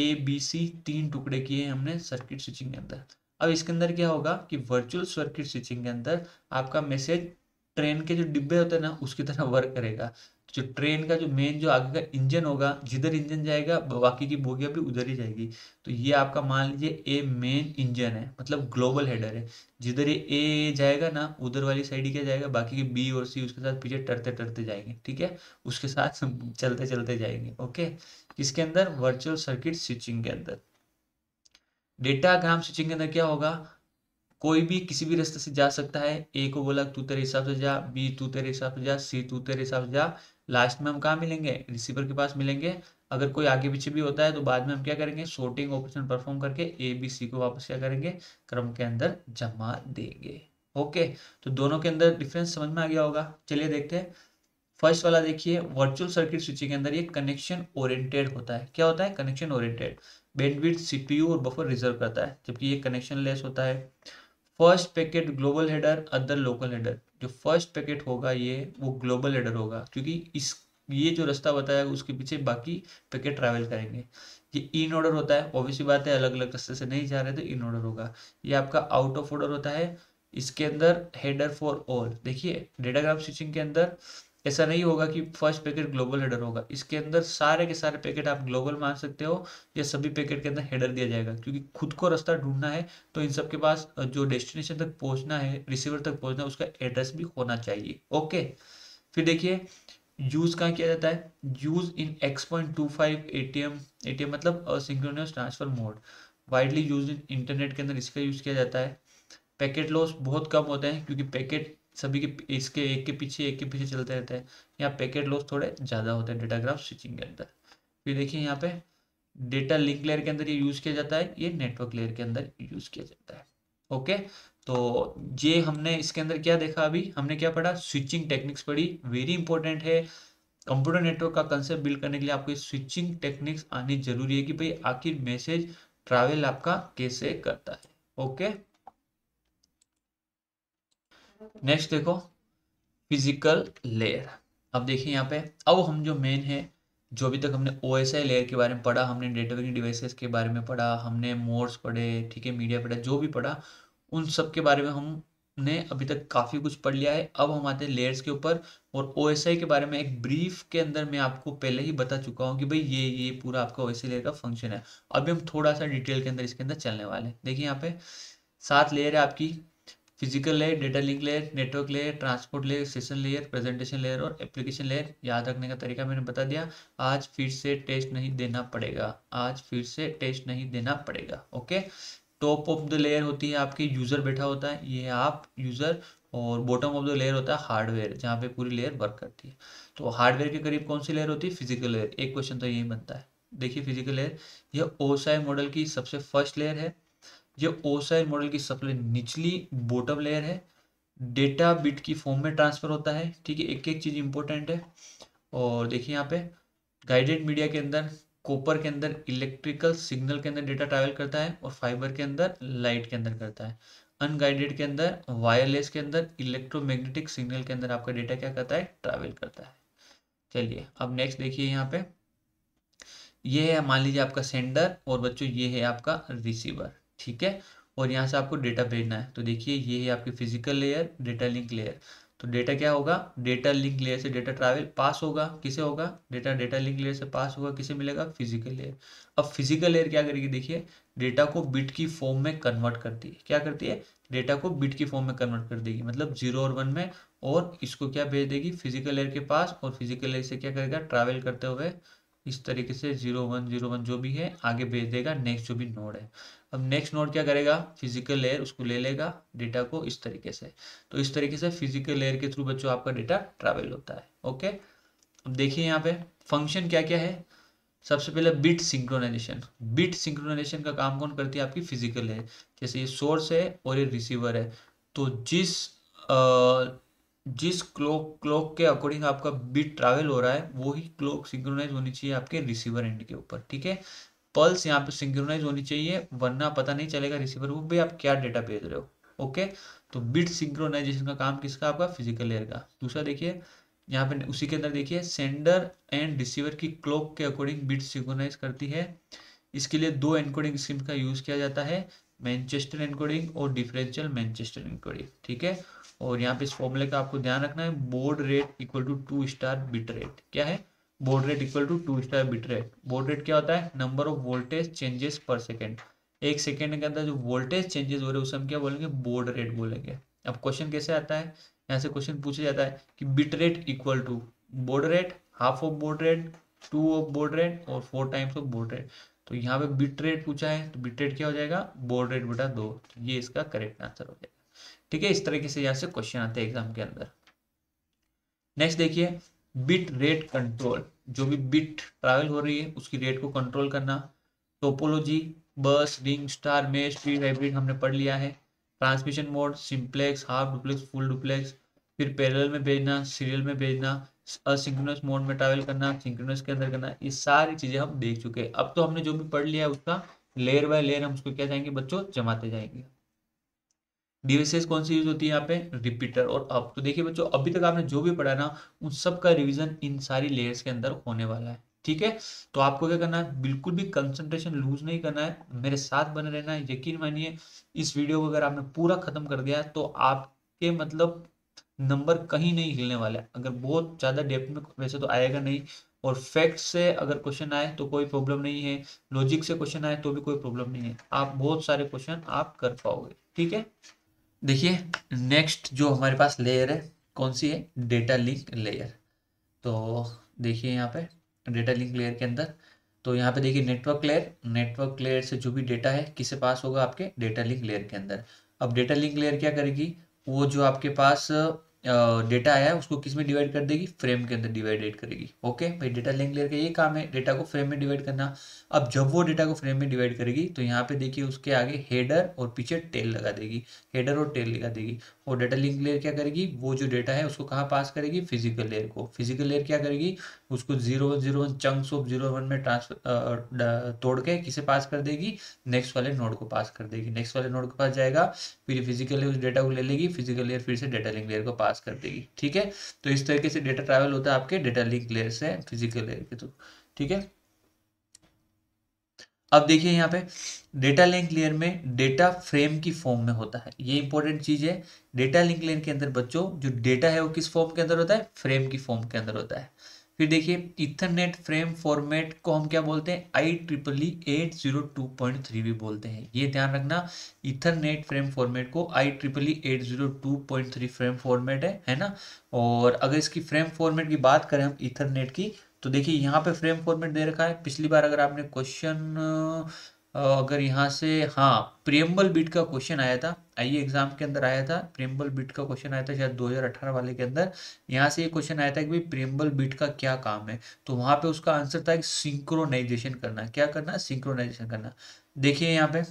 ए बी सी तीन टुकड़े किए हैं हमने सर्किट स्विचिंग के अंदर अब इसके अंदर क्या होगा कि वर्चुअल सर्किट स्विचिंग के अंदर आपका मैसेज ट्रेन के जो डिब्बे होते हैं ना उसकी तरह वर्क करेगा जो ट्रेन का जो मेन जो आगे का इंजन होगा जिधर इंजन जाएगा बाकी की बोगिया भी उधर ही जाएगी तो ये आपका मान लीजिए ए मेन इंजन है मतलब ग्लोबल हेडर है जिधर ये ए जाएगा ना उधर वाली साइड ही क्या जाएगा बाकी के बी और सी उसके साथ पीछे टरते टरते जाएंगे ठीक है उसके साथ [LAUGHS] चलते चलते जाएंगे ओके किसके अंदर वर्चुअल सर्किट स्विचिंग के अंदर डेटाग्राम स्विचिंग के अंदर क्या होगा कोई भी किसी भी रास्ते से जा सकता है ए को बोला तू तेरे हिसाब से जा बी तू तेरे हिसाब से जा सी तू तेरे हिसाब से जा लास्ट में हम कहाँ मिलेंगे रिसीवर के पास मिलेंगे अगर कोई आगे पीछे भी होता है तो बाद में हम क्या करेंगे शॉर्टिंग ऑपरेशन परफॉर्म करके ए बी सी को वापस क्या करेंगे क्रम के अंदर जमा देंगे ओके तो दोनों के अंदर डिफरेंस समझ में आ गया होगा चलिए देखते हैं फर्स्ट वाला देखिए वर्चुअल सर्किट स्विचिंग के अंदर ये कनेक्शन ओरिएंटेड होता है क्या होता है कनेक्शन ओरिएंटेड बैंडविड्थ सीपीयू और बफर रिजर्व करता है जबकि ये कनेक्शन लेस होता है first packet global header other local header जो फर्स्ट पैकेट होगा ये वो ग्लोबल हेडर होगा क्योंकि इस ये जो रास्ता बताया उसके पीछे बाकी पैकेट ट्रैवल करेंगे ये इन ऑर्डर होता है ऑब्वियसली बात है अलग अलग रास्ते से नहीं जा रहे तो इन ऑर्डर होगा ये आपका आउट ऑफ ऑर्डर होता है इसके अंदर हेडर फॉर ऑल देखिए डेटाग्राम स्विचिंग के अंदर ऐसा नहीं होगा कि फर्स्ट पैकेट ग्लोबल हेडर होगा इसके अंदर सारे के सारे पैकेट आप ग्लोबल मान सकते हो या सभी पैकेट के अंदर हेडर दिया जाएगा क्योंकि खुद को रास्ता ढूंढना है तो इन सब के पास जो डेस्टिनेशन तक पहुंचना है रिसीवर तक पहुंचना है उसका एड्रेस भी होना चाहिए ओके फिर देखिए यूज़ कहाँ किया जाता है use in X point two five A T M A T M मतलब synchronous transfer mode widely use in internet के अंदर इसका यूज़ किया जाता है पैकेट लॉस बहुत कम होते हैं क्योंकि पैकेट सभी के इसके एक के पीछे एक के पीछे चलते रहते हैं यहाँ पैकेट लॉस थोड़े ज़्यादा होते हैं डेटाग्राफ स्विचिंग के अंदर फिर देखिए यहाँ पे डेटा लिंक लेयर के अंदर ये यूज़ किया जाता है ये नेटवर्क लेयर के अंदर यूज़ किया जाता है ओके तो ये हमने इसके अंदर क्या देखा अभी हमने क्या पढ़ा स्विचिंग टेक्निक्स पढ़ी वेरी इंपॉर्टेंट है कंप्यूटर नेटवर्क का कंसेप्ट बिल्ड करने के लिए आपको स्विचिंग टेक्निक्स आनी जरूरी है कि भाई आखिर मैसेज ट्रैवल आपका कैसे करता है ओके okay? नेक्स्ट देखो फिजिकल लेयर अब देखिए यहाँ पे अब हम जो मेन है जो अभी तक हमने ओ एस आई लेयर के बारे में पढ़ा हमने नेटवर्किंग डिवाइसेस के बारे में पढ़ा हमने मोड्स पढ़े ठीक है मीडिया पढ़ा जो भी पढ़ा उन सब के बारे में हमने अभी तक काफ़ी कुछ पढ़ लिया है अब हम आते हैं लेयर्स के ऊपर और ओ एस आई के बारे में एक ब्रीफ के अंदर मैं आपको पहले ही बता चुका हूँ कि भाई ये ये पूरा आपका ओ एस आई लेयर का फंक्शन है अभी हम थोड़ा सा डिटेल के अंदर इसके अंदर चलने वाले हैं देखिए यहाँ पे सात लेयर है आपकी physical layer data link layer network layer transport layer session layer presentation layer और एप्लीकेशन लेयर याद रखने का तरीका मैंने बता दिया आज फिर से टेस्ट नहीं देना पड़ेगा आज फिर से टेस्ट नहीं देना पड़ेगा okay top of the layer होती है आपके यूज़र बैठा होता है ये आप यूज़र और बॉटम ऑफ द लेयर होता है हार्डवेयर जहाँ पे पूरी लेयर वर्क करती है तो हार्डवेयर के करीब कौन सी लेयर होती है फिजिकल लेयर एक क्वेश्चन तो यही बनता है देखिए फिजिकल लेयर यह ओसाई मॉडल की सबसे फर्स्ट लेयर है ये ओसाइल मॉडल की सबसे निचली बॉटम लेयर है डेटा बिट की फॉर्म में ट्रांसफर होता है ठीक है एक एक चीज़ इंपॉर्टेंट है और देखिए यहाँ पे गाइडेड मीडिया के अंदर कॉपर के अंदर इलेक्ट्रिकल सिग्नल के अंदर डेटा ट्रैवल करता है और फाइबर के अंदर लाइट के अंदर करता है अनगाइडेड के अंदर वायरलेस के अंदर इलेक्ट्रोमैग्नेटिक सिग्नल के अंदर आपका डेटा क्या करता है ट्रैवल करता है चलिए अब नेक्स्ट देखिए यहाँ पे ये है मान लीजिए आपका सेंडर और बच्चों ये है आपका रिसीवर ठीक है और यहाँ से आपको डेटा भेजना है तो देखिए ये है आपकी physical layer data link layer तो डेटा क्या होगा डेटा लिंक लेयर से डेटा ट्रैवल पास होगा किसे होगा डेटा डेटा लिंक लेयर से पास होगा किसे मिलेगा फिजिकल लेयर अब फिजिकल लेयर क्या करेगी देखिए डेटा को बिट की फॉर्म में कन्वर्ट करती है क्या करती है डेटा को बिट की फॉर्म में कन्वर्ट कर देगी मतलब जीरो और वन में और इसको क्या भेज देगी फिजिकल लेयर के पास और फिजिकल लेयर से क्या करेगा ट्रैवल करते हुए इस तरीके से जीरो वन जीरो वन जो भी है आगे भेज देगा नेक्स्ट जो भी नोड है अब नेक्स्ट नोड क्या करेगा फिजिकल लेयर उसको ले लेगा डेटा को इस तरीके से तो इस तरीके से फिजिकल लेयर के थ्रू बच्चों आपका डेटा ट्रैवल होता है ओके अब देखिए यहाँ पे फंक्शन क्या क्या है सबसे पहले बिट सिंक्रोनाइजेशन बिट सिंक्रोनाइजेशन का काम कौन करती है आपकी फिजिकल है जैसे ये सोर्स है और ये रिसीवर है तो जिस आ, जिस क्लॉक क्लॉक के अकॉर्डिंग आपका बिट ट्रैवल हो रहा है वो ही क्लॉक सिंक्रोनाइज होनी चाहिए आपके रिसीवर एंड के ऊपर ठीक है पल्स यहाँ पे सिंक्रोनाइज होनी चाहिए वरना पता नहीं चलेगा रिसीवर को भी आप क्या डेटा भेज रहे हो ओके तो बिट सिंक्रोनाइजेशन का काम किसका आपका फिजिकल लेयर का दूसरा देखिए यहाँ पे उसी के अंदर देखिए सेंडर एंड रिसीवर की क्लॉक के अकॉर्डिंग बिट सिंक्रोनाइज करती है इसके लिए दो एनकोडिंग स्कीम का यूज़ किया जाता है मैनचेस्टर एनकोडिंग और डिफरेंशियल मैनचेस्टर एनकोडिंग ठीक है और यहाँ पे इस फॉर्मूले का आपको ध्यान रखना है baud rate equal to two star bit rate क्या है baud rate equal to two star bit rate baud rate क्या होता है number of voltage changes per second एक सेकेंड के अंदर जो वोल्टेज चेंजेस हो रहे हैं उसे हम क्या बोलेंगे बोर्ड रेट बोलेंगे अब क्वेश्चन कैसे आता है यहाँ से क्वेश्चन पूछा जाता है कि bit rate equal to baud rate half of baud rate two of baud rate और four times of baud rate तो यहाँ पे बिट रेट पूछा है तो बिट रेट क्या हो जाएगा बोर्ड रेट बेटा दो तो ये इसका करेक्ट आंसर हो जाएगा ठीक है इस तरीके से यहाँ से क्वेश्चन आते हैं एग्जाम के अंदर नेक्स्ट देखिए बिट रेट कंट्रोल जो भी बिट ट्रैवल हो रही है उसकी रेट को कंट्रोल करना टोपोलॉजी बस रिंग स्टार मे फीड हाइब्रिड हमने पढ़ लिया है transmission mode simplex half duplex full duplex फिर पैरेलल में भेजना सीरियल में भेजना असिंक्रोनस मोड में ट्रैवल करना सिंक्रोनस के अंदर करना ये सारी चीज़ें हम देख चुके हैं अब तो हमने जो भी पढ़ लिया है उसका लेयर बाय लेयर हम उसको क्या जाएंगे बच्चों जमाते जाएंगे डिवाइसेस कौन सी यूज होती है यहाँ पे रिपीटर और अब तो देखिए बच्चों अभी तक आपने जो भी पढ़ा ना उन सब का रिविजन इन सारी लेयर्स के अंदर होने वाला है ठीक है तो आपको क्या करना है बिल्कुल भी कंसंट्रेशन लूज नहीं करना है मेरे साथ बने रहना है यकीन मानिए इस वीडियो को अगर आपने पूरा खत्म कर दिया तो आपके मतलब नंबर कहीं नहीं हिलने वाला है अगर बहुत ज़्यादा डेप्थ में वैसे तो आएगा नहीं और फैक्ट से अगर क्वेश्चन आए तो कोई प्रॉब्लम नहीं है लॉजिक से क्वेश्चन आए तो भी कोई प्रॉब्लम नहीं है आप बहुत सारे क्वेश्चन आप कर पाओगे ठीक है देखिए नेक्स्ट जो हमारे पास लेयर है कौन सी है डेटा लिंक लेयर तो देखिए यहाँ पे डेटा लिंक लेयर के अंदर तो यहाँ पे देखिए नेटवर्क लेयर नेटवर्क लेयर से जो भी डेटा है किसे पास होगा आपके डेटा लिंक लेयर के अंदर अब डेटा लिंक लेयर क्या करेगी वो जो आपके पास डेटा है उसको किस में डिवाइड कर देगी फ्रेम के अंदर डिवाइडेड करेगी ओके भाई डेटा लिंक लेकर ये काम है डेटा को फ्रेम में डिवाइड करना अब जब वो डेटा को फ्रेम में डिवाइड करेगी तो यहाँ पे देखिए उसके आगे हेडर और पीछे टेल लगा देगी हेडर और टेल लगा देगी और डेटा लिंक लेयर क्या करेगी वो जो डेटा है उसको कहाँ पास करेगी फिजिकल लेयर को फिजिकल लेयर क्या करेगी उसको zero zero one chunks of zero one में ट्रांसफर तोड़ के किसे पास कर देगी नेक्स्ट वाले नोड को पास कर देगी नेक्स्ट वाले नोड के पास जाएगा फिर फिजिकली उस डेटा को ले लेगी फिजिकल लेयर फिर से डेटा लिंक लेयर को पास कर देगी ठीक है तो इस तरीके से डेटा ट्रैवल होता है आपके डेटा लिंक लेयर से फिजिकल लेयर के थ्रू ठीक है अब देखिए यहाँ पे डेटा लिंक लेयर में डेटा फ्रेम की फॉर्म में होता है ये इंपॉर्टेंट चीज़ है डेटा लिंक लेयर के अंदर बच्चों जो डेटा है वो किस फॉर्म के अंदर होता है फ्रेम की फॉर्म के अंदर होता है फिर देखिए इथरनेट फ्रेम फॉर्मेट को हम क्या बोलते हैं I triple E eight zero two point three भी बोलते हैं ये ध्यान रखना इथरनेट फ्रेम फॉर्मेट को I triple E eight zero two point three frame format है है ना और अगर इसकी फ्रेम फॉर्मेट की बात करें हम इथरनेट की तो देखिए यहाँ पे फ्रेम फॉर्मेट दे रखा है पिछली बार अगर आपने क्वेश्चन अगर यहाँ से हाँ प्रियम्बल बिट का क्वेश्चन आया था आइए एग्जाम e के अंदर आया था प्रियम्बल बिट का क्वेश्चन आया था शायद 2018 वाले के अंदर यहाँ से ये क्वेश्चन आया था कि भाई प्रियम्बल बिट का क्या काम है तो वहाँ पे उसका आंसर था कि सिंक्रोनाइजेशन करना क्या करना सिंक्रोनाइजेशन करना देखिए यहाँ पे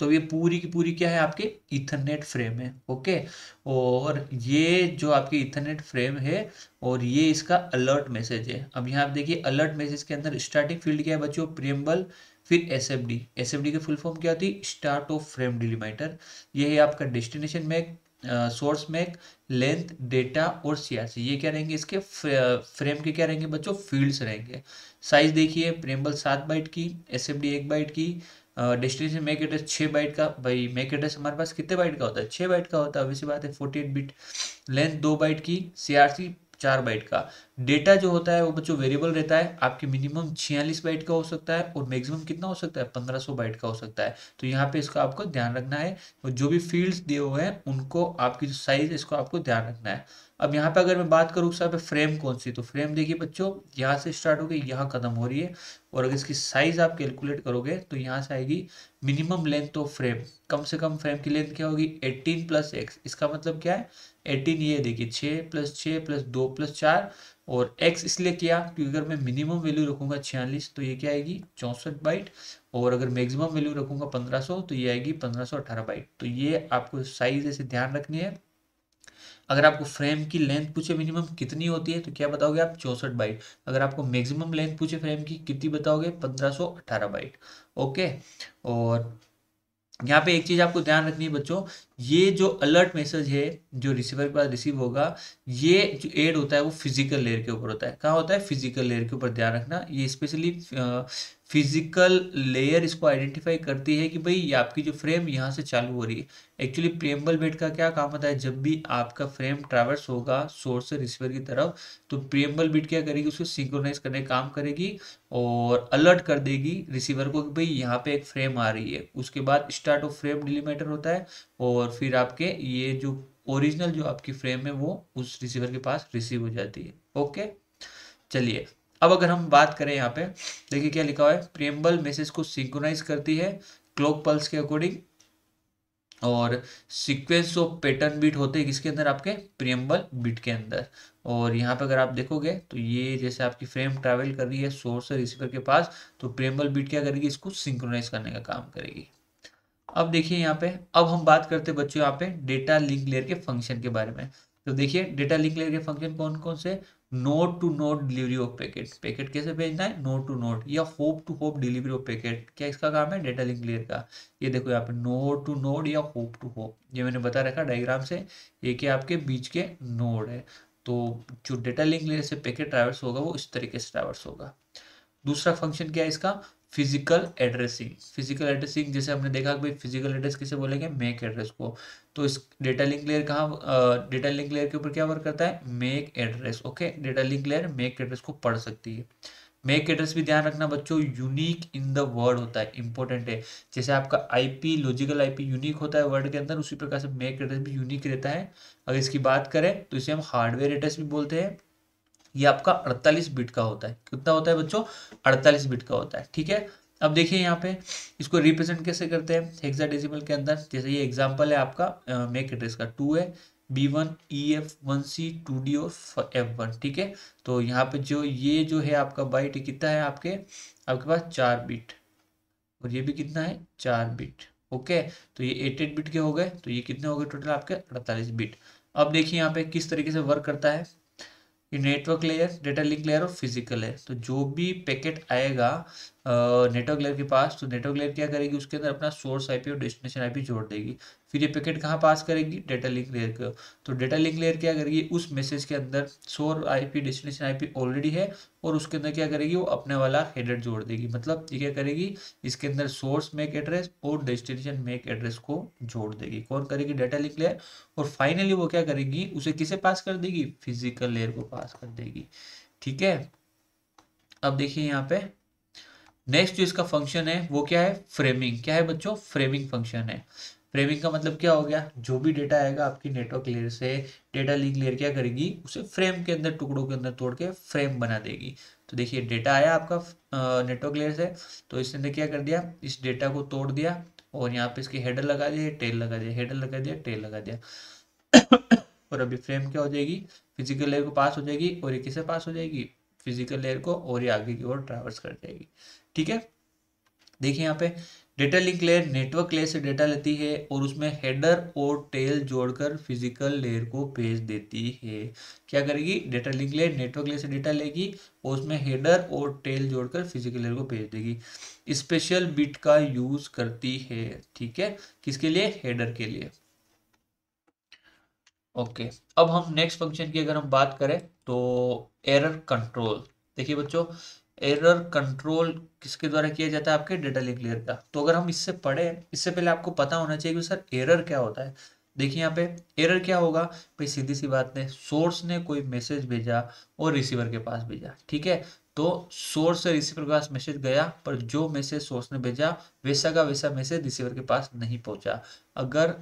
तो ये पूरी की पूरी क्या है आपके इथरनेट फ्रेम है ओके और ये जो आपकी इथरनेट फ्रेम है और ये इसका अलर्ट मैसेज है अब यहाँ आप देखिए अलर्ट मैसेज के अंदर स्टार्टिंग फील्ड क्या है बच्चों प्रियम्बल फिर S F D S F D की फुल फॉर्म क्या होती है स्टार्ट ऑफ फ्रेम डिलीमीटर ये है आपका destination MAC source MAC length data और सीआरसी ये क्या रहेंगे इसके फ्रेम के क्या रहेंगे बच्चों फील्ड्स रहेंगे साइज देखिए प्रेम्बल सात बाइट की एस एफ डी एक बाइट की डेस्टिनेशन मैक एड्रेस छः बाइट का भाई मैक एड्रेस हमारे पास कितने बाइट का होता है छः बाइट का होता है वैसी बात है फोर्टी एट बिट लेंथ दो बाइट की सीआरसी चार बाइट का डेटा जो होता है वो बच्चों वेरिएबल रहता है आपके मिनिमम छियालीस बाइट का हो सकता है और मैक्सिमम कितना हो सकता है पंद्रह सौ बाइट का हो सकता है तो यहाँ पे इसका आपको ध्यान रखना है और जो भी फील्ड्स दिए हुए हैं उनको आपकी जो साइज है इसको आपको ध्यान रखना है अब यहाँ पे अगर मैं बात करूँ सर फ्रेम कौन सी तो फ्रेम देखिए बच्चों यहाँ से स्टार्ट हो गई यहाँ खत्म हो रही है और अगर इसकी साइज आप कैलकुलेट करोगे तो यहाँ से आएगी मिनिमम लेंथ ऑफ फ्रेम कम से कम फ्रेम की लेंथ क्या होगी एट्टीन प्लस एक्स इसका मतलब क्या है एटीन ये देखिए छः प्लस छः प्लस दो प्लस चार और एक्स इसलिए किया क्योंकि अगर मैं मिनिमम वैल्यू रखूँगा छियालीस तो ये क्या आएगी चौंसठ बाइट और अगर मैक्सिमम वैल्यू रखूँगा पंद्रह सौ तो ये आएगी पंद्रह सौ अठारह बाइट तो ये आपको साइज ऐसे ध्यान रखनी है अगर आपको फ्रेम की लेंथ पूछे मिनिमम कितनी होती है तो क्या बताओगे आप चौंसठ बाइट अगर आपको मैक्सिमम लेंथ पूछे फ्रेम की कितनी बताओगे पंद्रह सौ अठारह बाइट ओके और यहाँ पे एक चीज़ आपको ध्यान रखनी है बच्चों ये जो अलर्ट मैसेज है जो रिसीवर के पास रिसीव होगा ये जो एड होता है वो फिजिकल लेयर के ऊपर होता है कहाँ होता है फिजिकल लेयर के ऊपर ध्यान रखना ये स्पेशली फिजिकल लेयर इसको आइडेंटिफाई करती है कि भाई ये आपकी जो फ्रेम यहाँ से चालू हो रही है एक्चुअली प्रेम्बल बेड का क्या काम होता है जब भी आपका फ्रेम ट्रावर्स होगा सोर्स से रिसीवर की तरफ तो प्रेम्बल बेड क्या करेगी उसको सिंक्रोनाइज करने काम करेगी और अलर्ट कर देगी रिसीवर को कि भाई यहाँ पे एक फ्रेम आ रही है उसके बाद स्टार्ट ऑफ फ्रेम डिलीमीटर होता है और फिर आपके ये जो ओरिजिनल जो आपकी फ्रेम है वो उस रिसीवर के पास रिसीव हो जाती है ओके चलिए अब अगर हम बात करें यहाँ पे देखिए क्या लिखा हुआ है प्रियम्बल मैसेज को सिंक्रोनाइज करती है क्लॉक पल्स के अकॉर्डिंग और सीक्वेंस ऑफ पैटर्न बीट होते हैं किसके अंदर आपके प्रियम्बल बीट के अंदर और यहाँ पे अगर आप देखोगे तो ये जैसे आपकी फ्रेम ट्रैवल कर रही है सोर्स रिसीवर के पास तो प्रियम्बल बीट क्या करेगी इसको सिंक्रोनाइज करने का काम करेगी अब देखिए यहाँ पे अब हम बात करते हैं बच्चों यहाँ पे डेटा लिंक लेयर के फंक्शन के बारे में तो देखिए डेटा लिंक लेयर के फंक्शन कौन कौन से node to node delivery of packet packet कैसे भेजना है नोट टू नोट या hop to hop delivery of packet क्या इसका काम है डेटा लिंक लेयर का ये देखो यहाँ पे नोट टू नोट या होप टू होप ये मैंने बता रखा डायग्राम से ये क्या आपके बीच के नोड है तो जो डेटा लिंक लेयर से पैकेट ट्रावर्स होगा वो इस तरीके से ट्रावर्स होगा दूसरा फंक्शन क्या है इसका फिजिकल एड्रेसिंग फिजिकल एड्रेसिंग जैसे हमने देखा कि फिजिकल एड्रेस किसे बोलेंगे मेक एड्रेस को तो इस डेटा लिंक लेयर कहाँ डेटा लिंक लेयर के ऊपर क्या वर्क करता है MAC address okay data link layer MAC address को पढ़ सकती है मेक एड्रेस भी ध्यान रखना बच्चों यूनिक इन द वर्ड होता है इंपॉर्टेंट है जैसे आपका आईपी लॉजिकल आईपी यूनिक होता है वर्ड के अंदर उसी प्रकार से मेक एड्रेस भी यूनिक रहता है अगर इसकी बात करें तो इसे हम हार्डवेयर एड्रेस भी बोलते हैं ये आपका 48 बिट का होता है कितना होता है बच्चों 48 बिट का होता है ठीक है अब देखिए यहाँ पे इसको रिप्रेजेंट कैसे करते हैं हेक्साडेसिमल के अंदर जैसे ये एग्जांपल है आपका मेक एड्रेस का टू है B one E F one C two D O F one ठीक है तो यहाँ पे जो ये जो है आपका बाइट कितना है आपके आपके पास चार बिट और ये भी कितना है चार बिट ओके तो ये एट एट बिट के हो गए तो ये कितने हो गए टोटल आपके अड़तालीस बिट अब देखिए यहाँ पे किस तरीके से वर्क करता है network layer data link layer और फिजिकल लेयर तो जो भी पैकेट आएगा नेटवर्क लेयर के पास तो नेटवर्क लेयर क्या करेगी उसके अंदर अपना सोर्स आईपी और डेस्टिनेशन आईपी जोड़ देगी फिर ये पैकेट कहाँ पास करेगी डेटा लिंक लेयर को तो डेटा लिंक लेयर क्या करेगी उस मैसेज के अंदर सोर आईपी डेस्टिनेशन आईपी ऑलरेडी है और उसके अंदर क्या करेगी वो अपने वाला हेडर जोड़ देगी मतलब ये क्या करेगी इसके अंदर सोर्स मेक एड्रेस और डेस्टिनेशन मेक एड्रेस को जोड़ देगी कौन करेगी डेटा लिंक लेयर और फाइनली वो क्या करेगी उसे किसे पास कर देगी फिजिकल लेयर को पास कर देगी ठीक है अब देखिए यहाँ पे नेक्स्ट जो इसका फंक्शन है वो क्या है फ्रेमिंग क्या है बच्चों फ्रेमिंग फंक्शन है फ्रेमिंग का मतलब क्या हो गया जो भी डेटा आएगा आपकी नेटवर्क लेयर से डेटा लिंक लेयर क्या करेगी उसे फ्रेम के अंदर टुकड़ों के अंदर तोड़ के फ्रेम बना देगी तो देखिए डेटा आया आपका नेटवर्क लेयर से तो इसने अंदर क्या कर दिया इस डेटा को तोड़ दिया और यहाँ पे इसके हेडर लगा दिए टेल लगा दिया हेडर लगा दिया टेल लगा दिया और अभी फ्रेम क्या हो जाएगी फिजिकल लेयर को पास हो जाएगी और ये किसे पास हो जाएगी फिजिकल लेयर को और ये आगे की ओर ट्रावर्स कर जाएगी ठीक है देखिए यहाँ पे data link layer network layer से डेटा लेती है और उसमें हेडर और टेल जोड़कर फिजिकल लेयर को भेज देती है क्या करेगी data link layer network layer से डेटा लेगी और उसमें हेडर और टेल जोड़कर फिजिकल लेयर को भेज देगी स्पेशल बिट का यूज करती है ठीक है किसके लिए हेडर के लिए ओके अब हम नेक्स्ट फंक्शन की अगर हम बात करें तो एरर कंट्रोल देखिए बच्चों एरर कंट्रोल किसके द्वारा किया जाता है आपके डेटा लिंक लेयर का तो अगर हम इससे पढ़े इससे पहले आपको पता होना चाहिए कि सर एरर क्या होता है देखिए यहाँ पे एरर क्या होगा भाई सीधी सी बात ने सोर्स ने कोई मैसेज भेजा और रिसीवर के पास भेजा ठीक है तो सोर्स से रिसीवर के पास मैसेज गया पर जो मैसेज सोर्स ने भेजा वैसा का वैसा मैसेज रिसीवर के पास नहीं पहुंचा अगर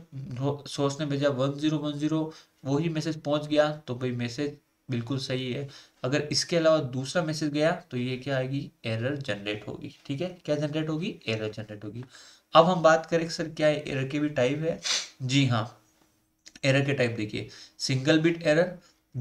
सोर्स ने भेजा वन जीरो वन जीरो वही मैसेज पहुंच गया तो भाई मैसेज बिल्कुल सही है अगर इसके अलावा दूसरा मैसेज गया तो ये क्या आएगी एरर जनरेट होगी ठीक है क्या जनरेट होगी एरर जनरेट होगी अब हम बात करें सर क्या एरर के भी टाइप है जी हाँ एरर के टाइप देखिए single bit error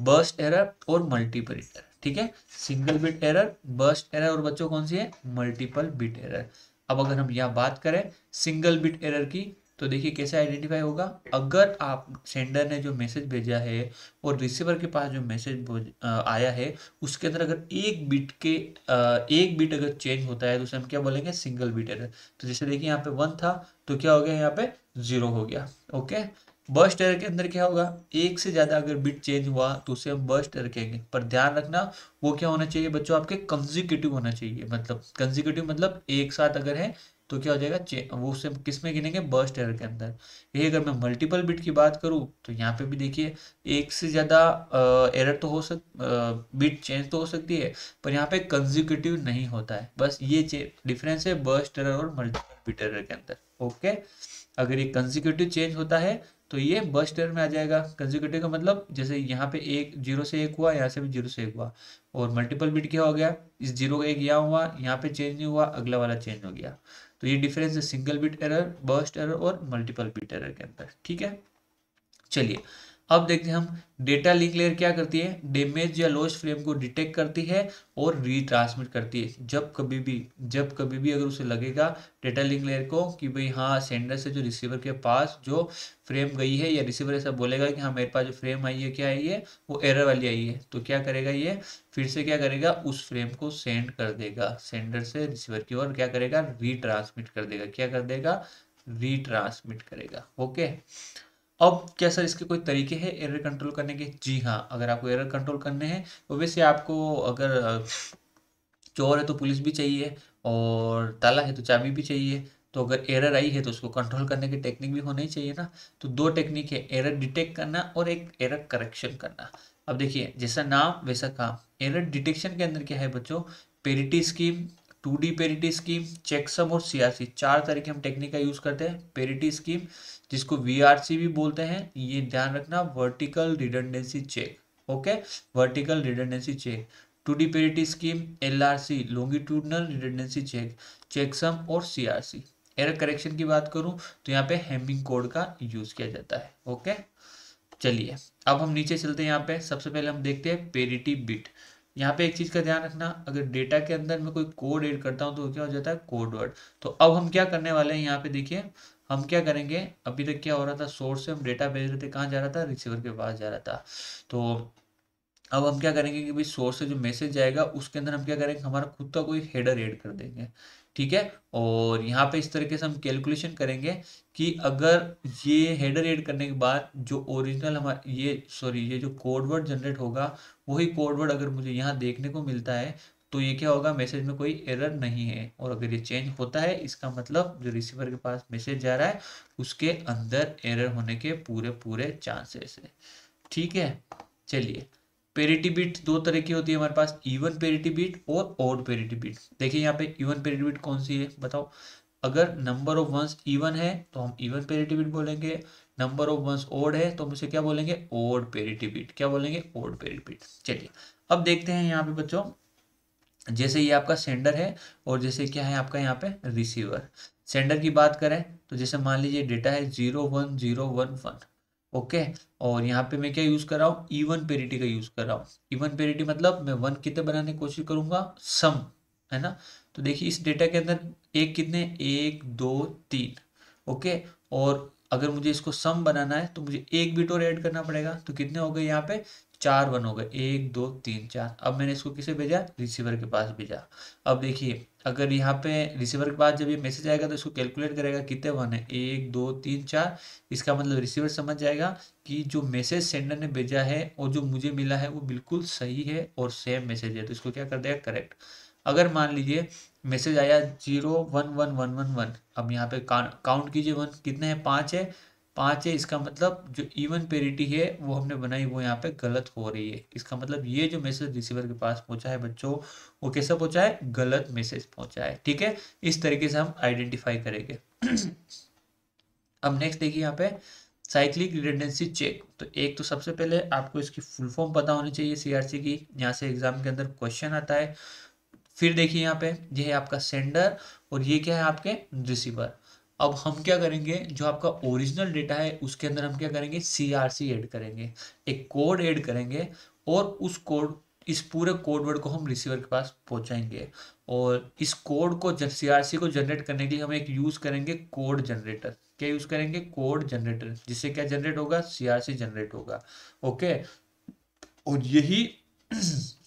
burst error और मल्टीपल एरर ठीक है single bit error burst error और बच्चों कौन सी है मल्टीपल बिट एरर अब अगर हम यहाँ बात करें सिंगल बिट एरर की तो देखिए कैसे आइडेंटिफाई होगा अगर आप सेंडर ने जो मैसेज भेजा है और रिसीवर के पास जो मैसेज आया है उसके अंदर अगर एक बिट के एक बिट अगर चेंज होता है तो उसे हम क्या बोलेंगे सिंगल बिट एरर तो जैसे देखिए यहाँ पे वन था तो क्या हो गया यहाँ पे जीरो हो गया ओके बर्स्ट एरर के अंदर क्या होगा एक से ज़्यादा अगर बिट चेंज हुआ तो उसे हम बर्स्ट एरर कहेंगे पर ध्यान रखना वो क्या होना चाहिए बच्चों आपके कंजिक्यूटिव होना चाहिए मतलब कंजिक्यूटिव मतलब एक साथ अगर है तो क्या हो जाएगा वो उसे किस में गिनेंगे बर्स्ट एरर के अंदर यही अगर मैं मल्टीपल बिट की बात करूँ तो यहाँ पे भी देखिए एक से ज़्यादा एरर तो हो सक बिट चेंज तो हो सकती है पर यहाँ पे कंजिक्यूटिव नहीं होता है बस ये डिफरेंस है बर्स्ट एरर और मल्टीपल बिट एरर के अंदर ओके अगर ये कंजिक्यूटिव चेंज होता है तो ये बर्स्ट एरर में आ जाएगा कंजिक्यूटिव का मतलब जैसे यहाँ पे एक जीरो से एक हुआ यहाँ से भी जीरो से एक हुआ और मल्टीपल बिट क्या हो गया इस जीरो का एक यहाँ हुआ यहाँ पे चेंज नहीं हुआ अगला वाला चेंज हो गया तो ये डिफरेंस है single bit error burst error और मल्टीपल बिट एरर के अंदर ठीक है चलिए अब देखते हैं हम डेटा लिंक लेयर क्या करती है डेमेज या लॉस फ्रेम को डिटेक्ट करती है और रिट्रांसमिट करती है जब कभी भी जब कभी भी अगर उसे लगेगा डेटा लिंक लेयर को कि भाई हाँ सेंडर से जो रिसीवर के पास जो फ्रेम गई है या रिसीवर ऐसा बोलेगा कि हाँ मेरे पास जो फ्रेम आई है क्या आई है वो एरर वाली आई है तो क्या करेगा ये फिर से क्या करेगा उस फ्रेम को सेंड कर देगा सेंडर से रिसीवर की ओर क्या करेगा रिट्रांसमिट कर देगा क्या कर देगा रिट्रांसमिट करेगा ओके अब क्या सर इसके कोई तरीके हैं एरर कंट्रोल करने के जी हाँ अगर आपको एरर कंट्रोल करने हैं तो वैसे आपको अगर चोर है तो पुलिस भी चाहिए और ताला है तो चाबी भी चाहिए तो अगर एरर आई है तो उसको कंट्रोल करने की टेक्निक भी होनी चाहिए ना तो दो टेक्निक है एरर डिटेक्ट करना और एक एरर करेक्शन करना अब देखिए जैसा नाम वैसा काम एरर डिटेक्शन के अंदर क्या है बच्चों parity scheme two D parity scheme checksum और सीआरसी चार तरीके हम टेक्निक का यूज़ करते हैं पेरिटी स्कीम जिसको वी भी बोलते हैं ये ध्यान रखना vertical redundancy check okay vertical redundancy check two D parity scheme L R C longitudinal redundancy check checksum और सी आर सी एर करेक्शन की बात करूं तो यहाँ पे हेमिंग कोड का यूज किया जाता है ओके चलिए अब हम नीचे चलते हैं यहाँ पे सबसे पहले हम देखते हैं पेरिटी बिट यहाँ पे एक चीज का ध्यान रखना अगर डेटा के अंदर मैं कोई कोड एड करता हूँ तो क्या हो जाता है कोड वर्ड तो अब हम क्या करने वाले हैं यहाँ पे देखिए हम क्या करेंगे अभी तक क्या हो रहा था सोर्स से हम डेटा भेज रहे थे कहाँ जा रहा था रिसीवर के पास जा रहा था तो अब हम क्या करेंगे कि भाई सोर्स से जो मैसेज जाएगा उसके अंदर हम क्या करेंगे हमारा खुद का कोई हेडर एड कर देंगे ठीक है और यहाँ पे इस तरीके से हम कैलकुलेशन करेंगे कि अगर ये हेडर एड करने के बाद जो ओरिजिनल हमारा ये सॉरी ये जो कोडवर्ड जनरेट होगा वही कोडवर्ड अगर मुझे यहाँ देखने को मिलता है तो ये क्या होगा मैसेज में कोई एरर नहीं है और अगर ये चेंज होता है इसका मतलब जो रिसीवर के पास मैसेज जा रहा है उसके अंदर एरर होने के पूरे पूरे चांसेस है ठीक है चलिए पेरिटी बीट दो तरह की होती है हमारे पास इवन पेरिटी बीट और ओड पेरिटी बीट देखिए यहाँ पे इवन पेरिटी बीट कौन सी है बताओ अगर नंबर ऑफ वंस इवन है तो हम इवन पेरिटी बीट बोलेंगे नंबर ऑफ वंस ओड है तो हम उसे क्या बोलेंगे ओड पेरिटी बीट क्या बोलेंगे ओड पेरिटी बीट चलिए अब देखते हैं यहाँ पे बच्चों जैसे ये आपका सेंडर है और जैसे क्या है आपका यहाँ पे रिसीवर सेंडर की बात करें तो जैसे मान लीजिए डेटा है zero one zero one one okay और यहाँ पे मैं क्या यूज़ कर रहा हूँ इवन पेरिटी का यूज़ कर रहा हूँ इवन पेरिटी मतलब मैं वन कितने बनाने की कोशिश करूंगा सम है ना तो देखिए इस डेटा के अंदर एक कितने एक दो तीन ओके और अगर मुझे इसको सम बनाना है तो मुझे एक बिट और ऐड करना पड़ेगा तो कितने हो गए यहाँ पे चार वन हो गए एक दो तीन चार अब मैंने इसको किसे भेजा रिसीवर के पास भेजा अब देखिए अगर यहाँ पे रिसीवर के पास जब ये मैसेज आएगा तो इसको कैलकुलेट करेगा कितने वन है एक दो तीन चार इसका मतलब रिसीवर समझ जाएगा कि जो मैसेज सेंडर ने भेजा है और जो मुझे मिला है वो बिल्कुल सही है और सेम मैसेज है तो इसको क्या कर देगा करेक्ट अगर मान लीजिए मैसेज आया zero one one one one one अब यहाँ पे काउंट कीजिए वन कितने हैं पाँच है पाँच है इसका मतलब जो इवन पेरिटी है वो हमने बनाई वो यहाँ पे गलत हो रही है इसका मतलब ये जो मैसेज रिसीवर के पास पहुँचा है बच्चों वो कैसा पहुँचा है गलत मैसेज पहुँचा है ठीक है इस तरीके से हम आइडेंटिफाई करेंगे [CLEARS THROAT] अब नेक्स्ट देखिए यहाँ पे साइक्लिक रिडेंडेंसी चेक तो एक तो सबसे पहले आपको इसकी फुल फॉर्म पता होनी चाहिए सीआरसी की यहाँ से एग्जाम के अंदर क्वेश्चन आता है फिर देखिए यहाँ पे ये है आपका सेंडर और ये क्या है आपके रिसीवर अब हम क्या करेंगे जो आपका ओरिजिनल डेटा है उसके अंदर हम क्या करेंगे सी आर सी एड करेंगे एक कोड ऐड करेंगे और उस कोड इस पूरे कोड वर्ड को हम रिसीवर के पास पहुंचाएंगे और इस कोड को सी आर सी को जनरेट करने के लिए हम एक यूज़ करेंगे कोड जनरेटर क्या यूज़ करेंगे कोड जनरेटर जिससे क्या जनरेट होगा सी आर सी जनरेट होगा ओके और यही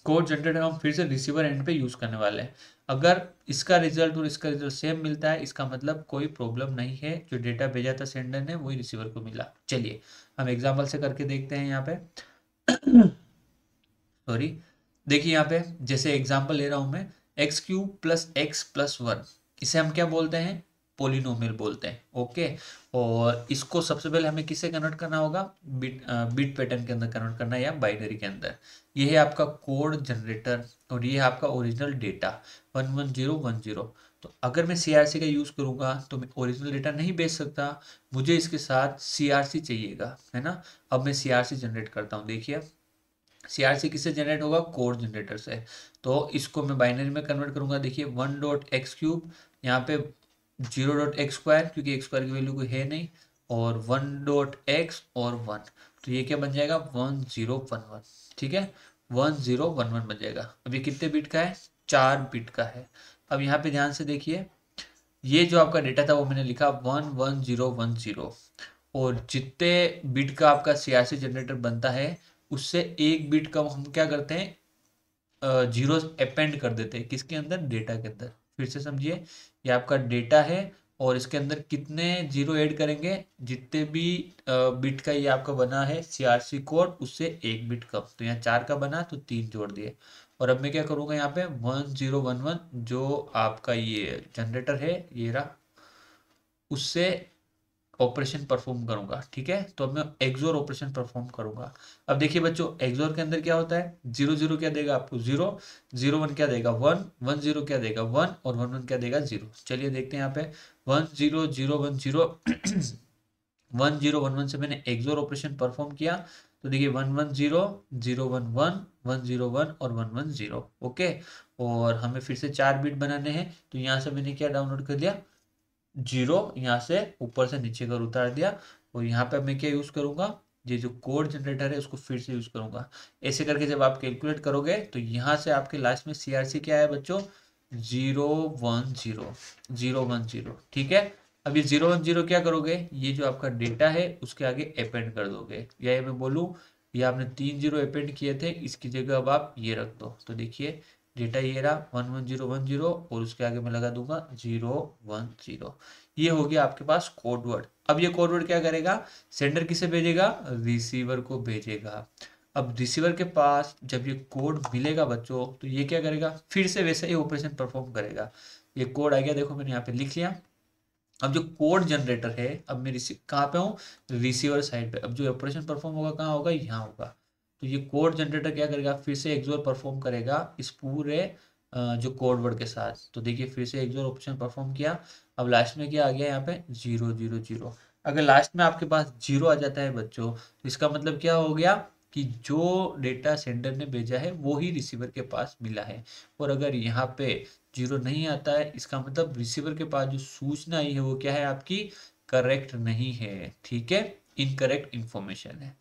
कोड [CLEARS THROAT] जनरेटर हम फिर से रिसीवर एंड पे यूज़ करने वाले हैं अगर इसका रिजल्ट और इसका रिजल्ट सेम मिलता है इसका मतलब कोई प्रॉब्लम नहीं है जो डेटा भेजा था सेंडर ने वही रिसीवर को मिला चलिए हम एग्जाम्पल से करके देखते हैं यहाँ पे सॉरी [COUGHS] देखिए यहाँ पे जैसे एग्जाम्पल ले रहा हूं मैं x cube plus x plus one इसे हम क्या बोलते हैं पोलिनोमियल बोलते हैं ओके और इसको सबसे पहले हमें किसे कन्वर्ट करना होगा बिट बिट पैटर्न के अंदर कन्वर्ट करना है या बाइनरी के अंदर ये है आपका कोड जनरेटर और ये है आपका original data one one zero one zero तो अगर मैं सी का यूज़ करूँगा तो मैं ओरिजिनल डेटा नहीं भेज सकता मुझे इसके साथ सी चाहिएगा है ना अब मैं सी जनरेट करता हूँ देखिए सी किससे जनरेट होगा कोड जनरेटर से तो इसको मैं बाइनरी में कन्वर्ट करूँगा देखिए वन डॉट एक्स क्यूब यहाँ पे जीरो डॉट एक्स स्क्वायर क्योंकि एक्स स्क्वायर की वैल्यू कोई है नहीं और वन डॉट एक्स और वन तो ये क्या बन जाएगा वन जीरो वन वन ठीक है वन जीरो वन वन बन जाएगा अब ये कितने बिट का है चार बिट का है अब यहाँ पे ध्यान से देखिए ये जो आपका डेटा था वो मैंने लिखा one one zero one zero और जितने बिट का आपका सियासी जनरेटर बनता है उससे एक बिट कम हम क्या करते हैं जीरो अपेंड कर देते हैं किसके अंदर डेटा के अंदर फिर से समझिए ये आपका डेटा है और इसके अंदर कितने जीरो ऐड करेंगे जितने भी बिट का ये आपका बना है सीआरसी कोड उससे एक बिट कम तो यहाँ चार का बना तो तीन जोड़ दिए और अब मैं क्या करूँगा यहाँ पे वन जीरो वन वन जो आपका ये जनरेटर है ये रहा उससे ऑपरेशन परफॉर्म करूंगा ठीक है तो अब मैं एक्सोर ऑपरेशन परफॉर्म करूंगा अब देखिए बच्चों एक्सोर के अंदर क्या होता है जीरो जीरो क्या देगा आपको जीरो जीरो वन क्या देगा वन वन जीरो क्या देगा वन और वन वन क्या देगा जीरो चलिए देखते हैं यहाँ पे one zero zero one zero one zero one one से मैंने एक्सोर ऑपरेशन परफॉर्म किया तो देखिए one one zero zero one one one zero one और वन वन जीरो ओके और हमें फिर से चार बीट बनाने हैं तो यहाँ से मैंने क्या डाउनलोड कर लिया जीरो यहाँ से ऊपर से नीचे कर उतार दिया और तो यहाँ पे मैं क्या यूज़ करूंगा ये जो कोड जनरेटर है उसको फिर से यूज़ करूंगा ऐसे करके जब आप कैलकुलेट करोगे तो यहाँ से आपके लास्ट में सीआरसी क्या है बच्चों zero one zero zero one zero ठीक है अब ये जीरो वन जीरो क्या करोगे ये जो आपका डेटा है उसके आगे अपेंड कर दोगे या ये मैं बोलूँ ये आपने तीन जीरो अपेंड किए थे इसकी जगह अब आप ये रख दो तो देखिए डेटा ये रहा one one zero one zero और उसके आगे मैं लगा दूंगा जीरो वन जीरो ये हो गया आपके पास कोडवर्ड अब ये कोडवर्ड क्या करेगा सेंडर किसे भेजेगा रिसीवर को भेजेगा अब रिसीवर के पास जब ये कोड मिलेगा बच्चों तो ये क्या करेगा फिर से वैसे ही ऑपरेशन परफॉर्म करेगा ये कोड आ गया देखो मैंने यहाँ पे लिख लिया अब जो कोड जनरेटर है अब मैं कहाँ पे हूँ रिसीवर साइड पे अब जो ऑपरेशन परफॉर्म होगा कहाँ होगा यहाँ होगा तो ये कोड जनरेटर क्या करेगा फिर से एक्जोर परफॉर्म करेगा इस पूरे जो कोड वर्ड के साथ तो देखिए फिर से एक्जोर ऑप्शन परफॉर्म किया अब लास्ट में क्या आ गया यहाँ पे जीरो जीरो जीरो अगर लास्ट में आपके पास जीरो आ जाता है बच्चों तो इसका मतलब क्या हो गया कि जो डेटा सेंडर ने भेजा है वो ही रिसीवर के पास मिला है और अगर यहाँ पे जीरो नहीं आता है इसका मतलब रिसीवर के पास जो सूचना आई है वो क्या है आपकी करेक्ट नहीं है ठीक है इनकरेक्ट इंफॉर्मेशन है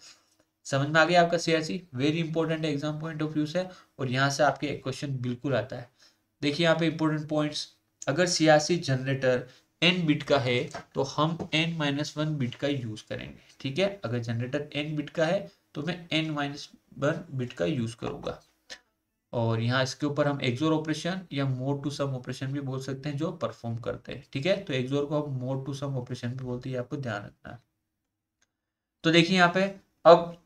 समझ में आ गया आपका सीआरसी वेरी इंपॉर्टेंट है एग्जाम पॉइंट ऑफ व्यू से और यहाँ से आपके क्वेश्चन बिल्कुल आता है देखिए यहाँ पे इंपॉर्टेंट पॉइंट्स अगर सीआरसी जनरेटर एन बिट का है तो हम एन माइनस वन बिट का यूज करेंगे ठीक है अगर जनरेटर एन बिट का है तो मैं एन माइनस वन बिट का यूज करूंगा और यहाँ इसके ऊपर हम एक्जोर ऑपरेशन या मोड टू सम ऑपरेशन भी बोल सकते हैं जो परफॉर्म करते हैं ठीक है तो एक्जोर को हम मोड टू सम ऑपरेशन भी बोलते हैं आपको ध्यान रखना है तो देखिए यहाँ पे अब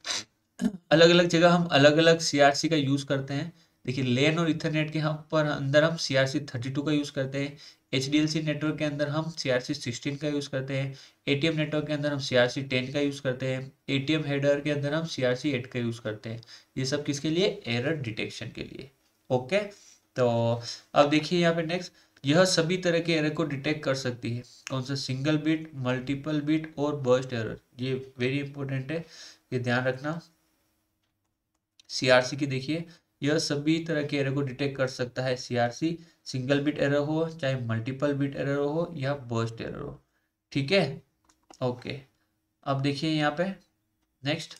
अलग अलग जगह हम अलग अलग सीआरसी का यूज़ करते हैं देखिए लेन और इथरनेट के हम पर अंदर हम सी आर थर्टी टू का यूज़ करते हैं H D L C network के अंदर हम सी आर सिक्सटीन का यूज़ करते हैं ए टी एम नेटवर्क के अंदर हम सी आर सी टेन का यूज़ करते हैं ए टी एम हेडर के अंदर हम सी आर सी एट का यूज़ करते हैं ये सब किसके लिए एरर डिटेक्शन के लिए ओके तो अब देखिए यहाँ पे नेक्स्ट यह सभी तरह के एरर को डिटेक्ट कर सकती है कौन सा सिंगल बिट मल्टीपल बिट और बर्स्ट एरर ये वेरी इंपॉर्टेंट है ये ध्यान रखना सीआरसी की देखिए यह सभी तरह के एरर को डिटेक्ट कर सकता है सीआरसी सिंगल बिट एरर हो चाहे मल्टीपल बिट एरर हो या बर्स्ट एरर हो ठीक है ओके अब देखिए यहाँ पे नेक्स्ट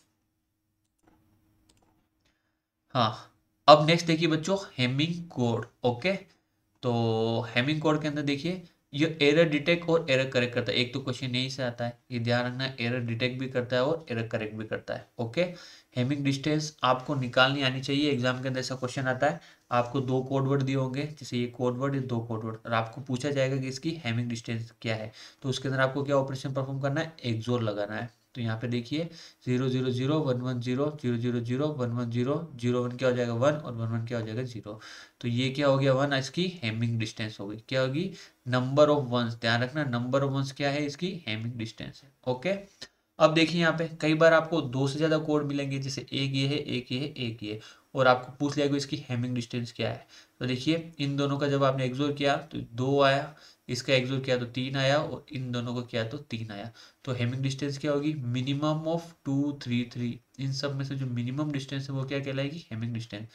हाँ अब नेक्स्ट देखिए बच्चों हेमिंग कोड ओके तो हेमिंग कोड के अंदर देखिए ये एरर डिटेक्ट और एरर करेक्ट करता है एक तो क्वेश्चन यही से आता है ये ध्यान रखना एरर डिटेक्ट भी करता है और एरर करेक्ट भी करता है ओके हेमिंग डिस्टेंस आपको निकालनी आनी चाहिए एग्जाम के अंदर ऐसा क्वेश्चन आता है आपको दो कोडवर्ड दिए होंगे जैसे ये कोडवर्ड या दो कोडवर्ड और आपको पूछा जाएगा कि इसकी हेमिंग डिस्टेंस क्या है तो उसके अंदर आपको क्या ऑपरेशन परफॉर्म करना है एक्जोर लगाना है तो यहाँ पे देखिए zero zero zero one one zero zero zero zero one one zero zero one क्या हो जाएगा वन और वन वन क्या हो जाएगा जीरो तो ये क्या हो गया वन इसकी हेमिंग डिस्टेंस हो गई क्या होगी नंबर ऑफ वंस ध्यान रखना नंबर ऑफ वंस क्या है इसकी हेमिंग डिस्टेंस है ओके अब देखिए यहाँ पे कई बार आपको दो से ज़्यादा कोड मिलेंगे जैसे एक ये है एक ये है एक ये और आपको पूछ लिया इसकी हेमिंग डिस्टेंस क्या है तो देखिए इन दोनों का जब आपने एग्जोर किया तो दो आया इसका एक्सोर किया तो तीन आया और इन दोनों को किया तो तीन आया तो हेमिंग डिस्टेंस क्या होगी minimum of two three three इन सब में से जो मिनिमम डिस्टेंस है वो क्या कहलाएगी हेमिंग डिस्टेंस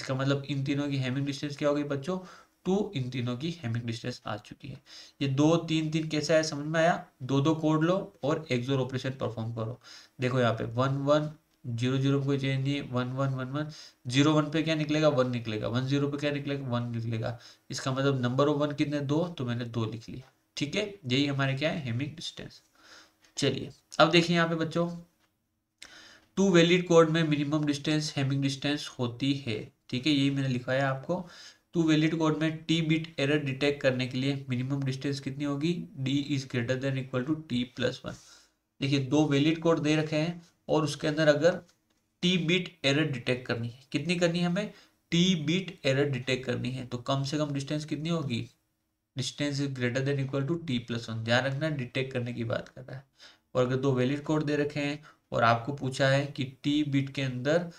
इसका मतलब इन तीनों की हेमिंग डिस्टेंस क्या होगी बच्चों टू इन तीनों की हेमिंग डिस्टेंस आ चुकी है ये दो तीन तीन कैसे आया समझ में आया दो दो कोड लो और एक्सोर ऑपरेशन परफॉर्म करो देखो यहाँ पे वन वन जीरो जीरो पे कोई चेंज नहीं one one one one zero one पे क्या निकलेगा वन निकलेगा वन जीरो पे क्या निकलेगा वन निकलेगा इसका मतलब नंबर ऑफ वन कितने दो तो मैंने दो लिख लिया ठीक है यही हमारे क्या है हेमिंग डिस्टेंस चलिए अब देखिए यहाँ पे बच्चों टू वैलिड कोड में मिनिमम डिस्टेंस हेमिंग डिस्टेंस होती है ठीक है यही मैंने लिखा है आपको टू वैलिड कोड में टी बिट एरर डिटेक्ट करने के लिए मिनिमम डिस्टेंस कितनी होगी d is greater than equal to t plus one देखिए दो वैलिड कोड दे रखे हैं और उसके अंदर अगर टी बीट एरर डिटेक्ट करनी है कितनी करनी है हमें टी बीट एरर डिटेक्ट करनी है तो कम से कम डिस्टेंस कितनी होगी distance is greater than equal to t plus one ध्यान रखना डिटेक्ट करने की बात कर रहा है और अगर दो वैलिड कोड दे रखे हैं और आपको पूछा है कि टी बीट के अंदर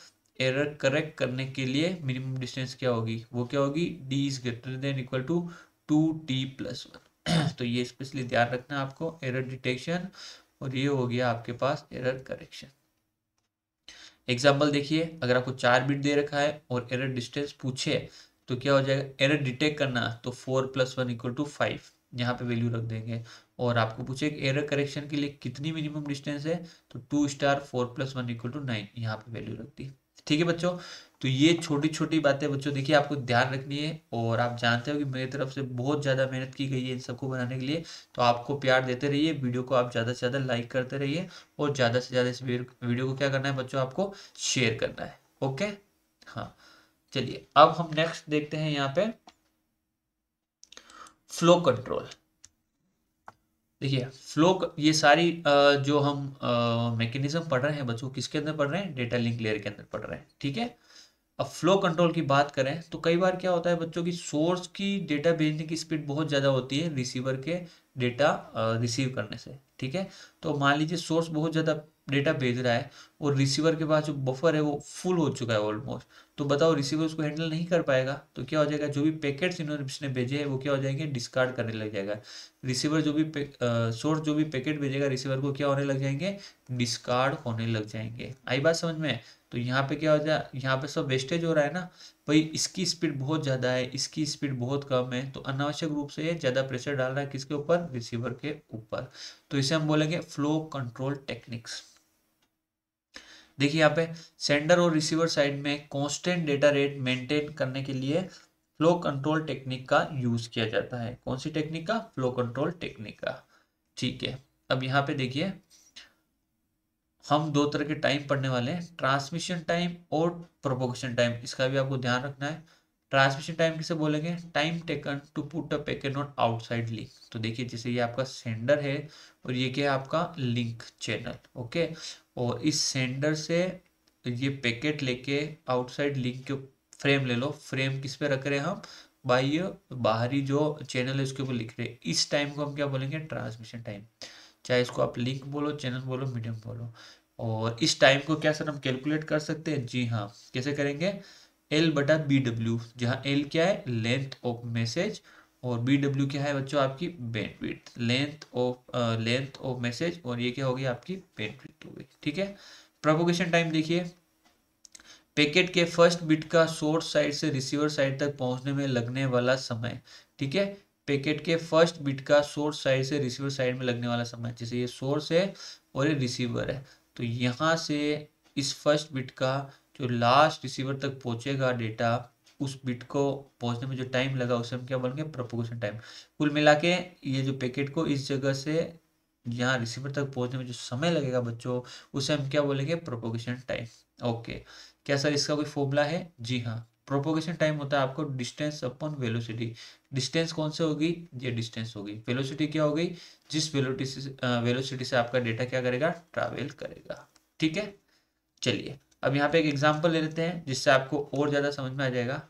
एरर करेक्ट करने के लिए मिनिमम डिस्टेंस क्या होगी वो क्या होगी d is greater than equal to two t plus one तो ये स्पेशली ध्यान रखना आपको एरर डिटेक्शन और ये हो गया आपके पास एरर करेक्शन एग्जाम्पल देखिए अगर आपको चार बिट दे रखा है और एरर डिस्टेंस पूछे तो क्या हो जाएगा एरर डिटेक्ट करना तो four plus one equal to five यहाँ पे वैल्यू रख देंगे और आपको पूछे एरर करेक्शन के लिए कितनी मिनिमम डिस्टेंस है तो two star four plus one equal to nine यहाँ पे वैल्यू रख दी ठीक है बच्चों तो ये छोटी छोटी बातें बच्चों देखिए आपको ध्यान रखनी है और आप जानते हो कि मेरी तरफ से बहुत ज़्यादा मेहनत की गई है इन सबको बनाने के लिए तो आपको प्यार देते रहिए वीडियो को आप ज़्यादा से ज़्यादा लाइक करते रहिए और ज़्यादा से ज़्यादा इस वीडियो को क्या करना है बच्चों आपको शेयर करना है ओके हाँ चलिए अब हम नेक्स्ट देखते हैं यहाँ पे फ्लो कंट्रोल देखिए फ्लो ये सारी जो हम मैकेनिज्म पढ़ रहे हैं बच्चों किसके अंदर पढ़ रहे हैं डेटा लिंक लेयर के अंदर पढ़ रहे हैं ठीक है अब फ्लो कंट्रोल की बात करें तो कई बार क्या होता है बच्चों की सोर्स की डेटा भेजने की स्पीड बहुत ज़्यादा होती है रिसीवर के डेटा रिसीव करने से ठीक है तो मान लीजिए सोर्स बहुत ज़्यादा डेटा भेज रहा है और रिसीवर के पास जो बफर है वो फुल हो चुका है ऑलमोस्ट तो बताओ रिसीवर उसको हैंडल नहीं कर पाएगा तो क्या हो जाएगा जो भी पैकेट्स इन्होंने इसने भेजे हैं वो क्या हो जाएंगे डिस्कार्ड करने लग जाएगा रिसीवर जो भी सोर्स जो भी पैकेट भेजेगा रिसीवर को क्या होने लग जाएंगे डिस्कार्ड होने लग जाएंगे आई बात समझ में तो यहाँ पे क्या हो जाए यहाँ पे सब वेस्टेज हो रहा है ना भाई इसकी स्पीड बहुत ज़्यादा है इसकी स्पीड बहुत कम है तो अनावश्यक रूप से ये ज़्यादा प्रेशर डाल रहा है किसके ऊपर रिसीवर के ऊपर तो इसे हम बोलेंगे फ्लो कंट्रोल टेक्निक्स देखिए यहाँ पे सेंडर और रिसीवर साइड में कांस्टेंट डेटा रेट मेंटेन करने के लिए फ्लो कंट्रोल टेक्निक का यूज किया जाता है कौन सी टेक्निक का फ्लो कंट्रोल टेक्निक का ठीक है अब यहाँ पे देखिए हम दो तरह के टाइम पढ़ने वाले हैं ट्रांसमिशन टाइम और प्रोपोगेशन टाइम इसका भी आपको ध्यान रखना है ट्रांसमिशन टाइम किसे बोलेंगे time taken to put a packet not outside link तो देखिए जैसे ये आपका सेंडर है और ये क्या है आपका लिंक चैनल ओके और इस सेंडर से ये पैकेट लेके आउटसाइड लिंक के फ्रेम ले लो फ्रेम किस पे रख रहे हैं हम बाई बाहरी जो चैनल है उसके ऊपर लिख रहे हैं इस टाइम को हम क्या बोलेंगे ट्रांसमिशन टाइम चाहे इसको आप लिंक बोलो चैनल बोलो मीडियम बोलो और इस टाइम को क्या सर हम कैलकुलेट कर सकते हैं जी हाँ कैसे करेंगे एल बटा बी डब्ल्यू जहाँ एल क्या है लेंथ ऑफ मैसेज और बी डब्ल्यू क्या है बच्चों आपकी bandwidth length of length of message और ये क्या होगी आपकी बैंडविड्थ हो गई ठीक है प्रोपोगेशन टाइम देखिए पैकेट के फर्स्ट बिट का सोर्स साइड से रिसीवर साइड तक पहुंचने में लगने वाला समय ठीक है पैकेट के फर्स्ट बिट का सोर्स साइड से रिसीवर साइड में लगने वाला समय जैसे ये सोर्स है और ये रिसीवर है तो यहाँ से इस फर्स्ट बिट का जो लास्ट रिसीवर तक पहुँचेगा डेटा उस बिट को पहुंचने में जो टाइम लगा उसे हम क्या बोलेंगे प्रोपोगेशन टाइम कुल मिला के ये जो पैकेट को इस जगह से यहाँ रिसीवर तक पहुंचने में जो समय लगेगा बच्चों उसे हम क्या बोलेंगे प्रोपोगेशन टाइम ओके क्या सर इसका कोई फॉर्मूला है जी हाँ प्रोपोगेशन टाइम होता है आपको डिस्टेंस अपॉन वेलोसिटी डिस्टेंस कौन से होगी ये डिस्टेंस होगी वेलोसिटी क्या होगी जिस वेलोसिटी से वेलोसिटी से आपका डेटा क्या करेगा ट्रैवल करेगा ठीक है चलिए अब यहाँ पे एक एग्जाम्पल ले लेते हैं जिससे आपको और ज़्यादा समझ में आ जाएगा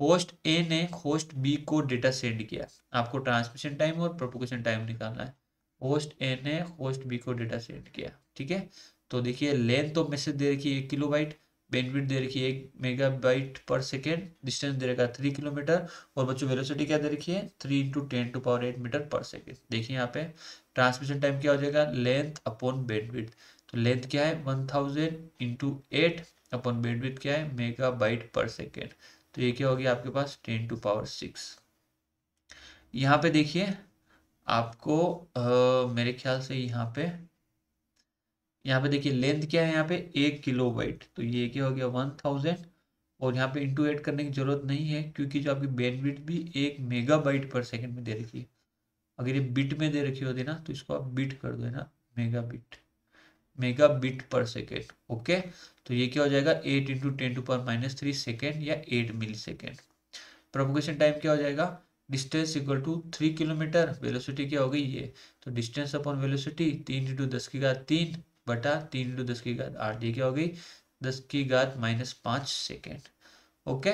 होस्ट ए ने होस्ट बी को डेटा सेंड किया आपको ट्रांसमिशन टाइम और प्रोपोकेशन टाइम निकालना है होस्ट ए ने होस्ट बी को डेटा सेंड किया ठीक है तो देखिए लेंथ ऑफ मैसेज दे रखी है एक किलो बाइट बेनिफिट दे रखी है एक megabyte per second distance दे रखा है थ्री किलोमीटर और बच्चों वेलोसिटी क्या दे रखी है three into ten to power eight metre per second देखिए यहाँ पे ट्रांसमिशन टाइम क्या हो जाएगा लेंथ अपॉन बेनिफिट तो लेंथ क्या है one thousand into eight upon bandwidth क्या है मेगा बाइट पर सेकेंड तो ये क्या हो गया आपके पास टेन टू पावर सिक्स यहाँ पे देखिए आपको आ, मेरे ख्याल से यहाँ पे यहाँ पे देखिए लेंथ क्या है यहाँ पे एक किलो वाइट तो ये क्या हो गया वन थाउजेंड और यहाँ पे इंटू एट करने की ज़रूरत नहीं है क्योंकि जो आपकी बैंडविड्थ भी एक मेगा बाइट पर सेकेंड में दे रखी है अगर ये बिट में दे रखी होती ना तो इसको आप बिट कर दो ना megabit megabit per second okay तो ये क्या हो जाएगा eight into ten to power minus three second या eight millisecond propagation time क्या हो जाएगा distance equal to three kilometre velocity क्या हो गई ये तो डिस्टेंस अपॉन वेलोसिटी तीन इंटू दस की घात तीन बटा तीन इंटू दस की घात आठ ये क्या हो गई दस की घात माइनस पाँच सेकेंड ओके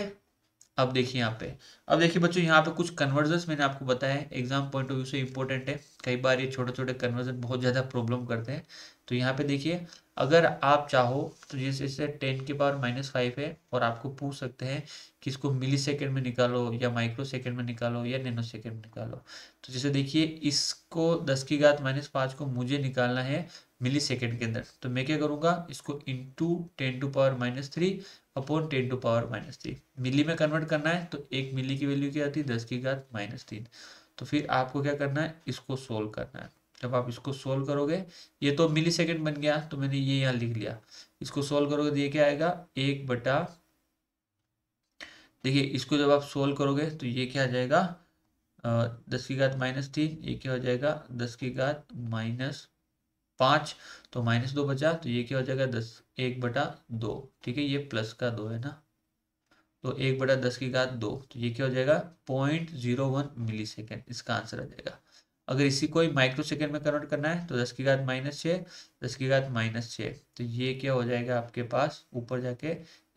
अब देखिए यहाँ पे अब देखिए बच्चों यहाँ पे कुछ कन्वर्जन मैंने आपको बताया एग्जाम पॉइंट ऑफ व्यू से इंपॉर्टेंट है कई बार ये छोटे छोटे कन्वर्जन बहुत ज़्यादा प्रॉब्लम करते हैं तो यहाँ पे देखिए अगर आप चाहो तो जैसे जैसे टेन के पावर माइनस फाइव है और आपको पूछ सकते हैं कि इसको मिली सेकेंड में निकालो या माइक्रो सेकेंड में निकालो या नैनो सेकेंड में निकालो तो जैसे देखिए इसको दस की घात माइनस पाँच को मुझे निकालना है मिली सेकेंड के अंदर तो मैं क्या करूँगा इसको two ten to power minus three upon ten to power minus three milli में कन्वर्ट करना है तो एक मिली की वैल्यू क्या आती है दस की घात माइनस तीन तो फिर आपको क्या करना है इसको सोल्व करना है जब आप इसको सोल्व करोगे ये तो मिली सेकेंड बन गया तो मैंने ये यहाँ लिख लिया इसको सोल्व करोगे तो ये क्या आएगा एक बटा देखिए इसको जब आप सोल्व करोगे तो ये क्या आ जाएगा दस की घात माइनस तीन ये क्या हो जाएगा दस की घात माइनस पाँच तो माइनस दो बचा तो ये क्या हो जाएगा दस एक बटा दो ठीक है ये प्लस का दो है ना तो एक बटा दस की घात दो तो ये क्या हो जाएगा point zero one millisecond इसका आंसर आ जाएगा अगर इसी को माइक्रो सेकेंड में कन्वर्ट करना है तो दस की घात माइनस छः दस की घात माइनस छः तो ये क्या हो जाएगा आपके पास ऊपर जाके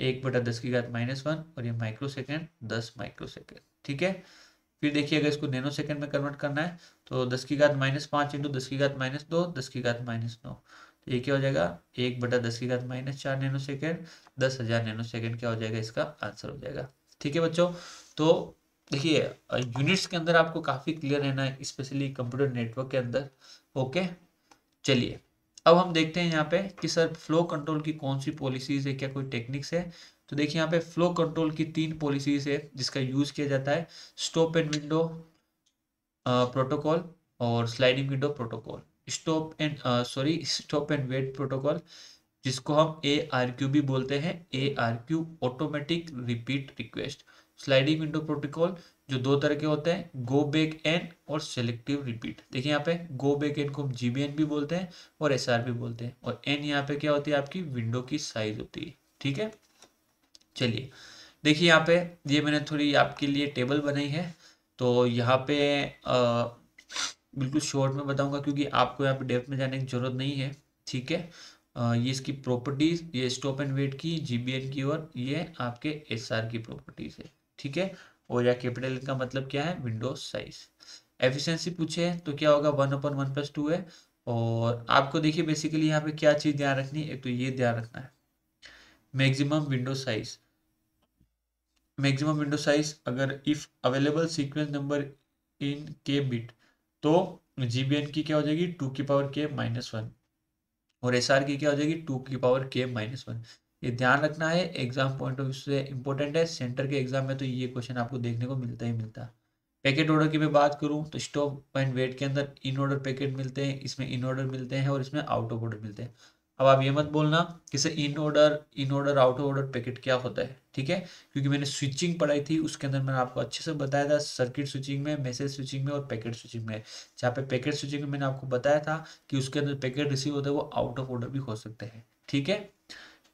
एक बटा दस की घात माइनस वन और ये माइक्रो सेकेंड दस माइक्रो सेकेंड ठीक है फिर देखिए अगर इसको नैनो सेकेंड में कन्वर्ट करना है तो दस की घात माइनस पाँच इंटू दस की घात माइनस दो दस की घात माइनस नौ तो ये क्या हो जाएगा एक बटा दस की घात माइनस चार नैनो सेकेंड दस हज़ार नैनो सेकेंड क्या हो जाएगा इसका आंसर हो जाएगा ठीक है बच्चों तो देखिए यूनिट्स के अंदर आपको काफ़ी क्लियर रहना है स्पेशली कंप्यूटर नेटवर्क के अंदर ओके चलिए अब हम देखते हैं यहाँ पे कि सर फ्लो कंट्रोल की कौन सी पॉलिसीज है क्या कोई टेक्निक्स है तो देखिए यहाँ पे फ्लो कंट्रोल की तीन पॉलिसीज है जिसका यूज़ किया जाता है स्टॉप एंड विंडो प्रोटोकॉल और sliding window protocol stop and sorry stop and wait protocol जिसको हम ए आर क्यू भी बोलते हैं A R Q automatic repeat request sliding window protocol जो दो तरह के होते हैं गो बैक एन और सेलेक्टिव रिपीट देखिए यहाँ पे गो बैक एन को हम जी भी बोलते हैं और एस भी बोलते हैं और एन यहाँ पे क्या होती है आपकी विंडो की साइज होती है ठीक है चलिए देखिए यहाँ पे ये मैंने थोड़ी आपके लिए टेबल बनाई है तो यहाँ पे बिल्कुल शॉर्ट में बताऊंगा क्योंकि आपको यहाँ पे डेप्थ में जाने की जरूरत नहीं है ठीक है ये इसकी प्रॉपर्टीज़ ये स्टॉप एंड वेट की जीबीएन की और ये आपके एस की प्रॉपर्टीज़ है ठीक है और या कैपिटल इनका मतलब क्या है विंडो साइज एफिशिएंसी पूछे तो क्या होगा one upon one plus two है और आपको देखिए बेसिकली यहाँ पे क्या चीज़ ध्यान रखनी है तो ये ध्यान रखना है maximum window size maximum window size अगर if available sequence number in K bit तो जीबीएन की क्या हो जाएगी टू की पावर के माइनस वन और एस की क्या हो जाएगी टू की पावर के माइनस वन ये ध्यान रखना है एग्जाम पॉइंट ऑफ व्यू से इंपॉर्टेंट है सेंटर के एग्जाम में तो ये क्वेश्चन आपको देखने को मिलता ही मिलता है पैकेट ऑर्डर की मैं बात करूँ तो स्टॉप पॉइंट वेट के अंदर इन ऑर्डर पैकेट मिलते हैं इसमें इन ऑर्डर मिलते हैं और इसमें आउट ऑफ ऑर्डर मिलते हैं अब आप ये मत बोलना कि sir in order in order out of order packet क्या होता है ठीक है क्योंकि मैंने स्विचिंग पढ़ाई थी उसके अंदर मैंने आपको अच्छे से बताया था सर्किट स्विचिंग में मैसेज स्विचिंग में और पैकेट स्विचिंग में जहाँ पे पैकेट स्विचिंग में मैंने आपको बताया था कि उसके अंदर पैकेट रिसीव होता है वो आउट ऑफ ऑर्डर भी हो सकते हैं ठीक है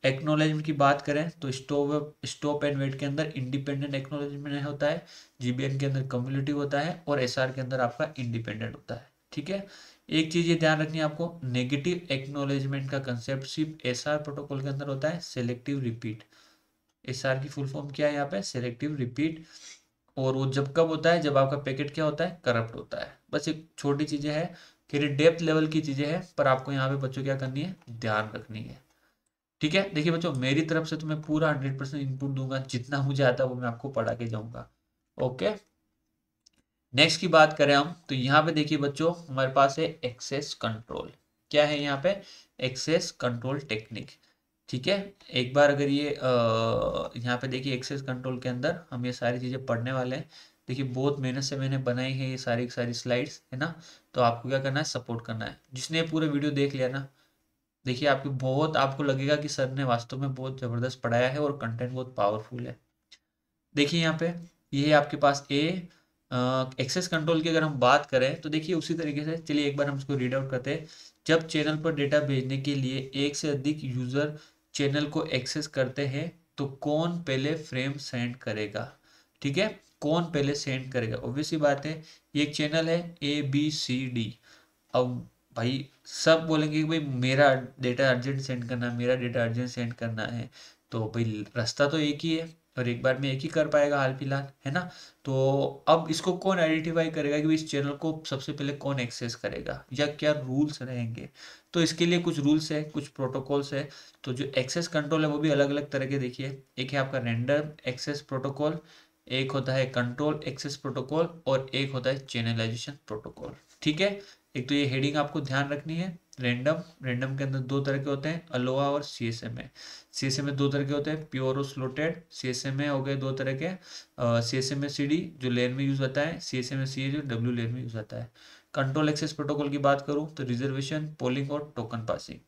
एक्नोलेजमेंट की बात करें तो स्टोव स्टॉप एंड वेट के अंदर इंडिपेंडेंट एक्नोलेजमेंट होता है जीबीएन के अंदर कम्युनिटी होता है और एसआर के अंदर आपका इंडिपेंडेंट होता है ठीक है एक चीज़ ये ध्यान रखनी है आपको नेगेटिव एक्नोलेजमेंट का कंसेप्ट सिर्फ एस प्रोटोकॉल के अंदर होता है सेलेक्टिव रिपीट एस की फुल फॉर्म क्या है यहाँ पे सेलेक्टिव रिपीट और वो जब कब होता है जब आपका पैकेट क्या होता है करप्ट होता है बस एक छोटी चीज़ें हैं फिर डेप्थ लेवल की चीज़ें हैं पर आपको यहाँ पे बच्चों क्या करनी है ध्यान रखनी है ठीक है देखिए बच्चों मेरी तरफ से तो मैं पूरा हंड्रेड परसेंट इनपुट दूंगा जितना मुझे आता है वो मैं आपको पढ़ा के जाऊंगा ओके नेक्स्ट की बात करें हम तो यहाँ पे देखिए बच्चों हमारे पास है एक्सेस कंट्रोल क्या है यहाँ पे एक्सेस कंट्रोल टेक्निक ठीक है एक बार अगर ये यहाँ पे देखिए एक्सेस कंट्रोल के अंदर हम ये सारी चीज़ें पढ़ने वाले हैं देखिए बहुत मेहनत से मैंने बनाई है ये सारी सारी स्लाइड्स है ना तो आपको क्या करना है सपोर्ट करना है जिसने पूरे वीडियो देख लिया ना देखिए आपको बहुत आपको लगेगा कि सर ने वास्तव में बहुत ज़बरदस्त पढ़ाया है और कंटेंट बहुत पावरफुल है देखिए यहाँ पे ये यह आपके पास ए एक्सेस कंट्रोल की अगर हम बात करें तो देखिए उसी तरीके से चलिए एक बार हम इसको रीड आउट करते हैं जब चैनल पर डेटा भेजने के लिए एक से अधिक यूज़र चैनल को एक्सेस करते हैं तो कौन पहले फ्रेम सेंड करेगा ठीक है कौन पहले सेंड करेगा ऑब्वियसली बात है ये एक चैनल है ए बी सी डी अब भाई सब बोलेंगे कि भाई मेरा डेटा अर्जेंट सेंड करना है मेरा डेटा अर्जेंट सेंड करना है तो भाई रास्ता तो एक ही है और एक बार में एक ही कर पाएगा हाल फिलहाल है ना तो अब इसको कौन आइडेंटिफाई करेगा कि इस चैनल को सबसे पहले कौन एक्सेस करेगा या क्या रूल्स रहेंगे तो इसके लिए कुछ रूल्स है कुछ प्रोटोकॉल्स है तो जो एक्सेस कंट्रोल है वो भी अलग अलग तरह के देखिए एक है आपका रेंडर एक्सेस प्रोटोकॉल एक होता है कंट्रोल एक्सेस प्रोटोकॉल और एक होता है चैनलाइजेशन प्रोटोकॉल ठीक है एक तो ये हेडिंग आपको ध्यान रखनी है रेंडम रेंडम के अंदर दो तरह के होते हैं अलोआ और C S M A C S M A दो तरह के होते हैं प्योर और slotted C S M A हो गए दो तरह के C S M A C D जो लेन में यूज़ होता है सी एस एम ए सी ए जो डब्ल्यू लेन में यूज़ होता है कंट्रोल एक्सेस प्रोटोकॉल की बात करूँ तो रिजर्वेशन पोलिंग और टोकन पासिंग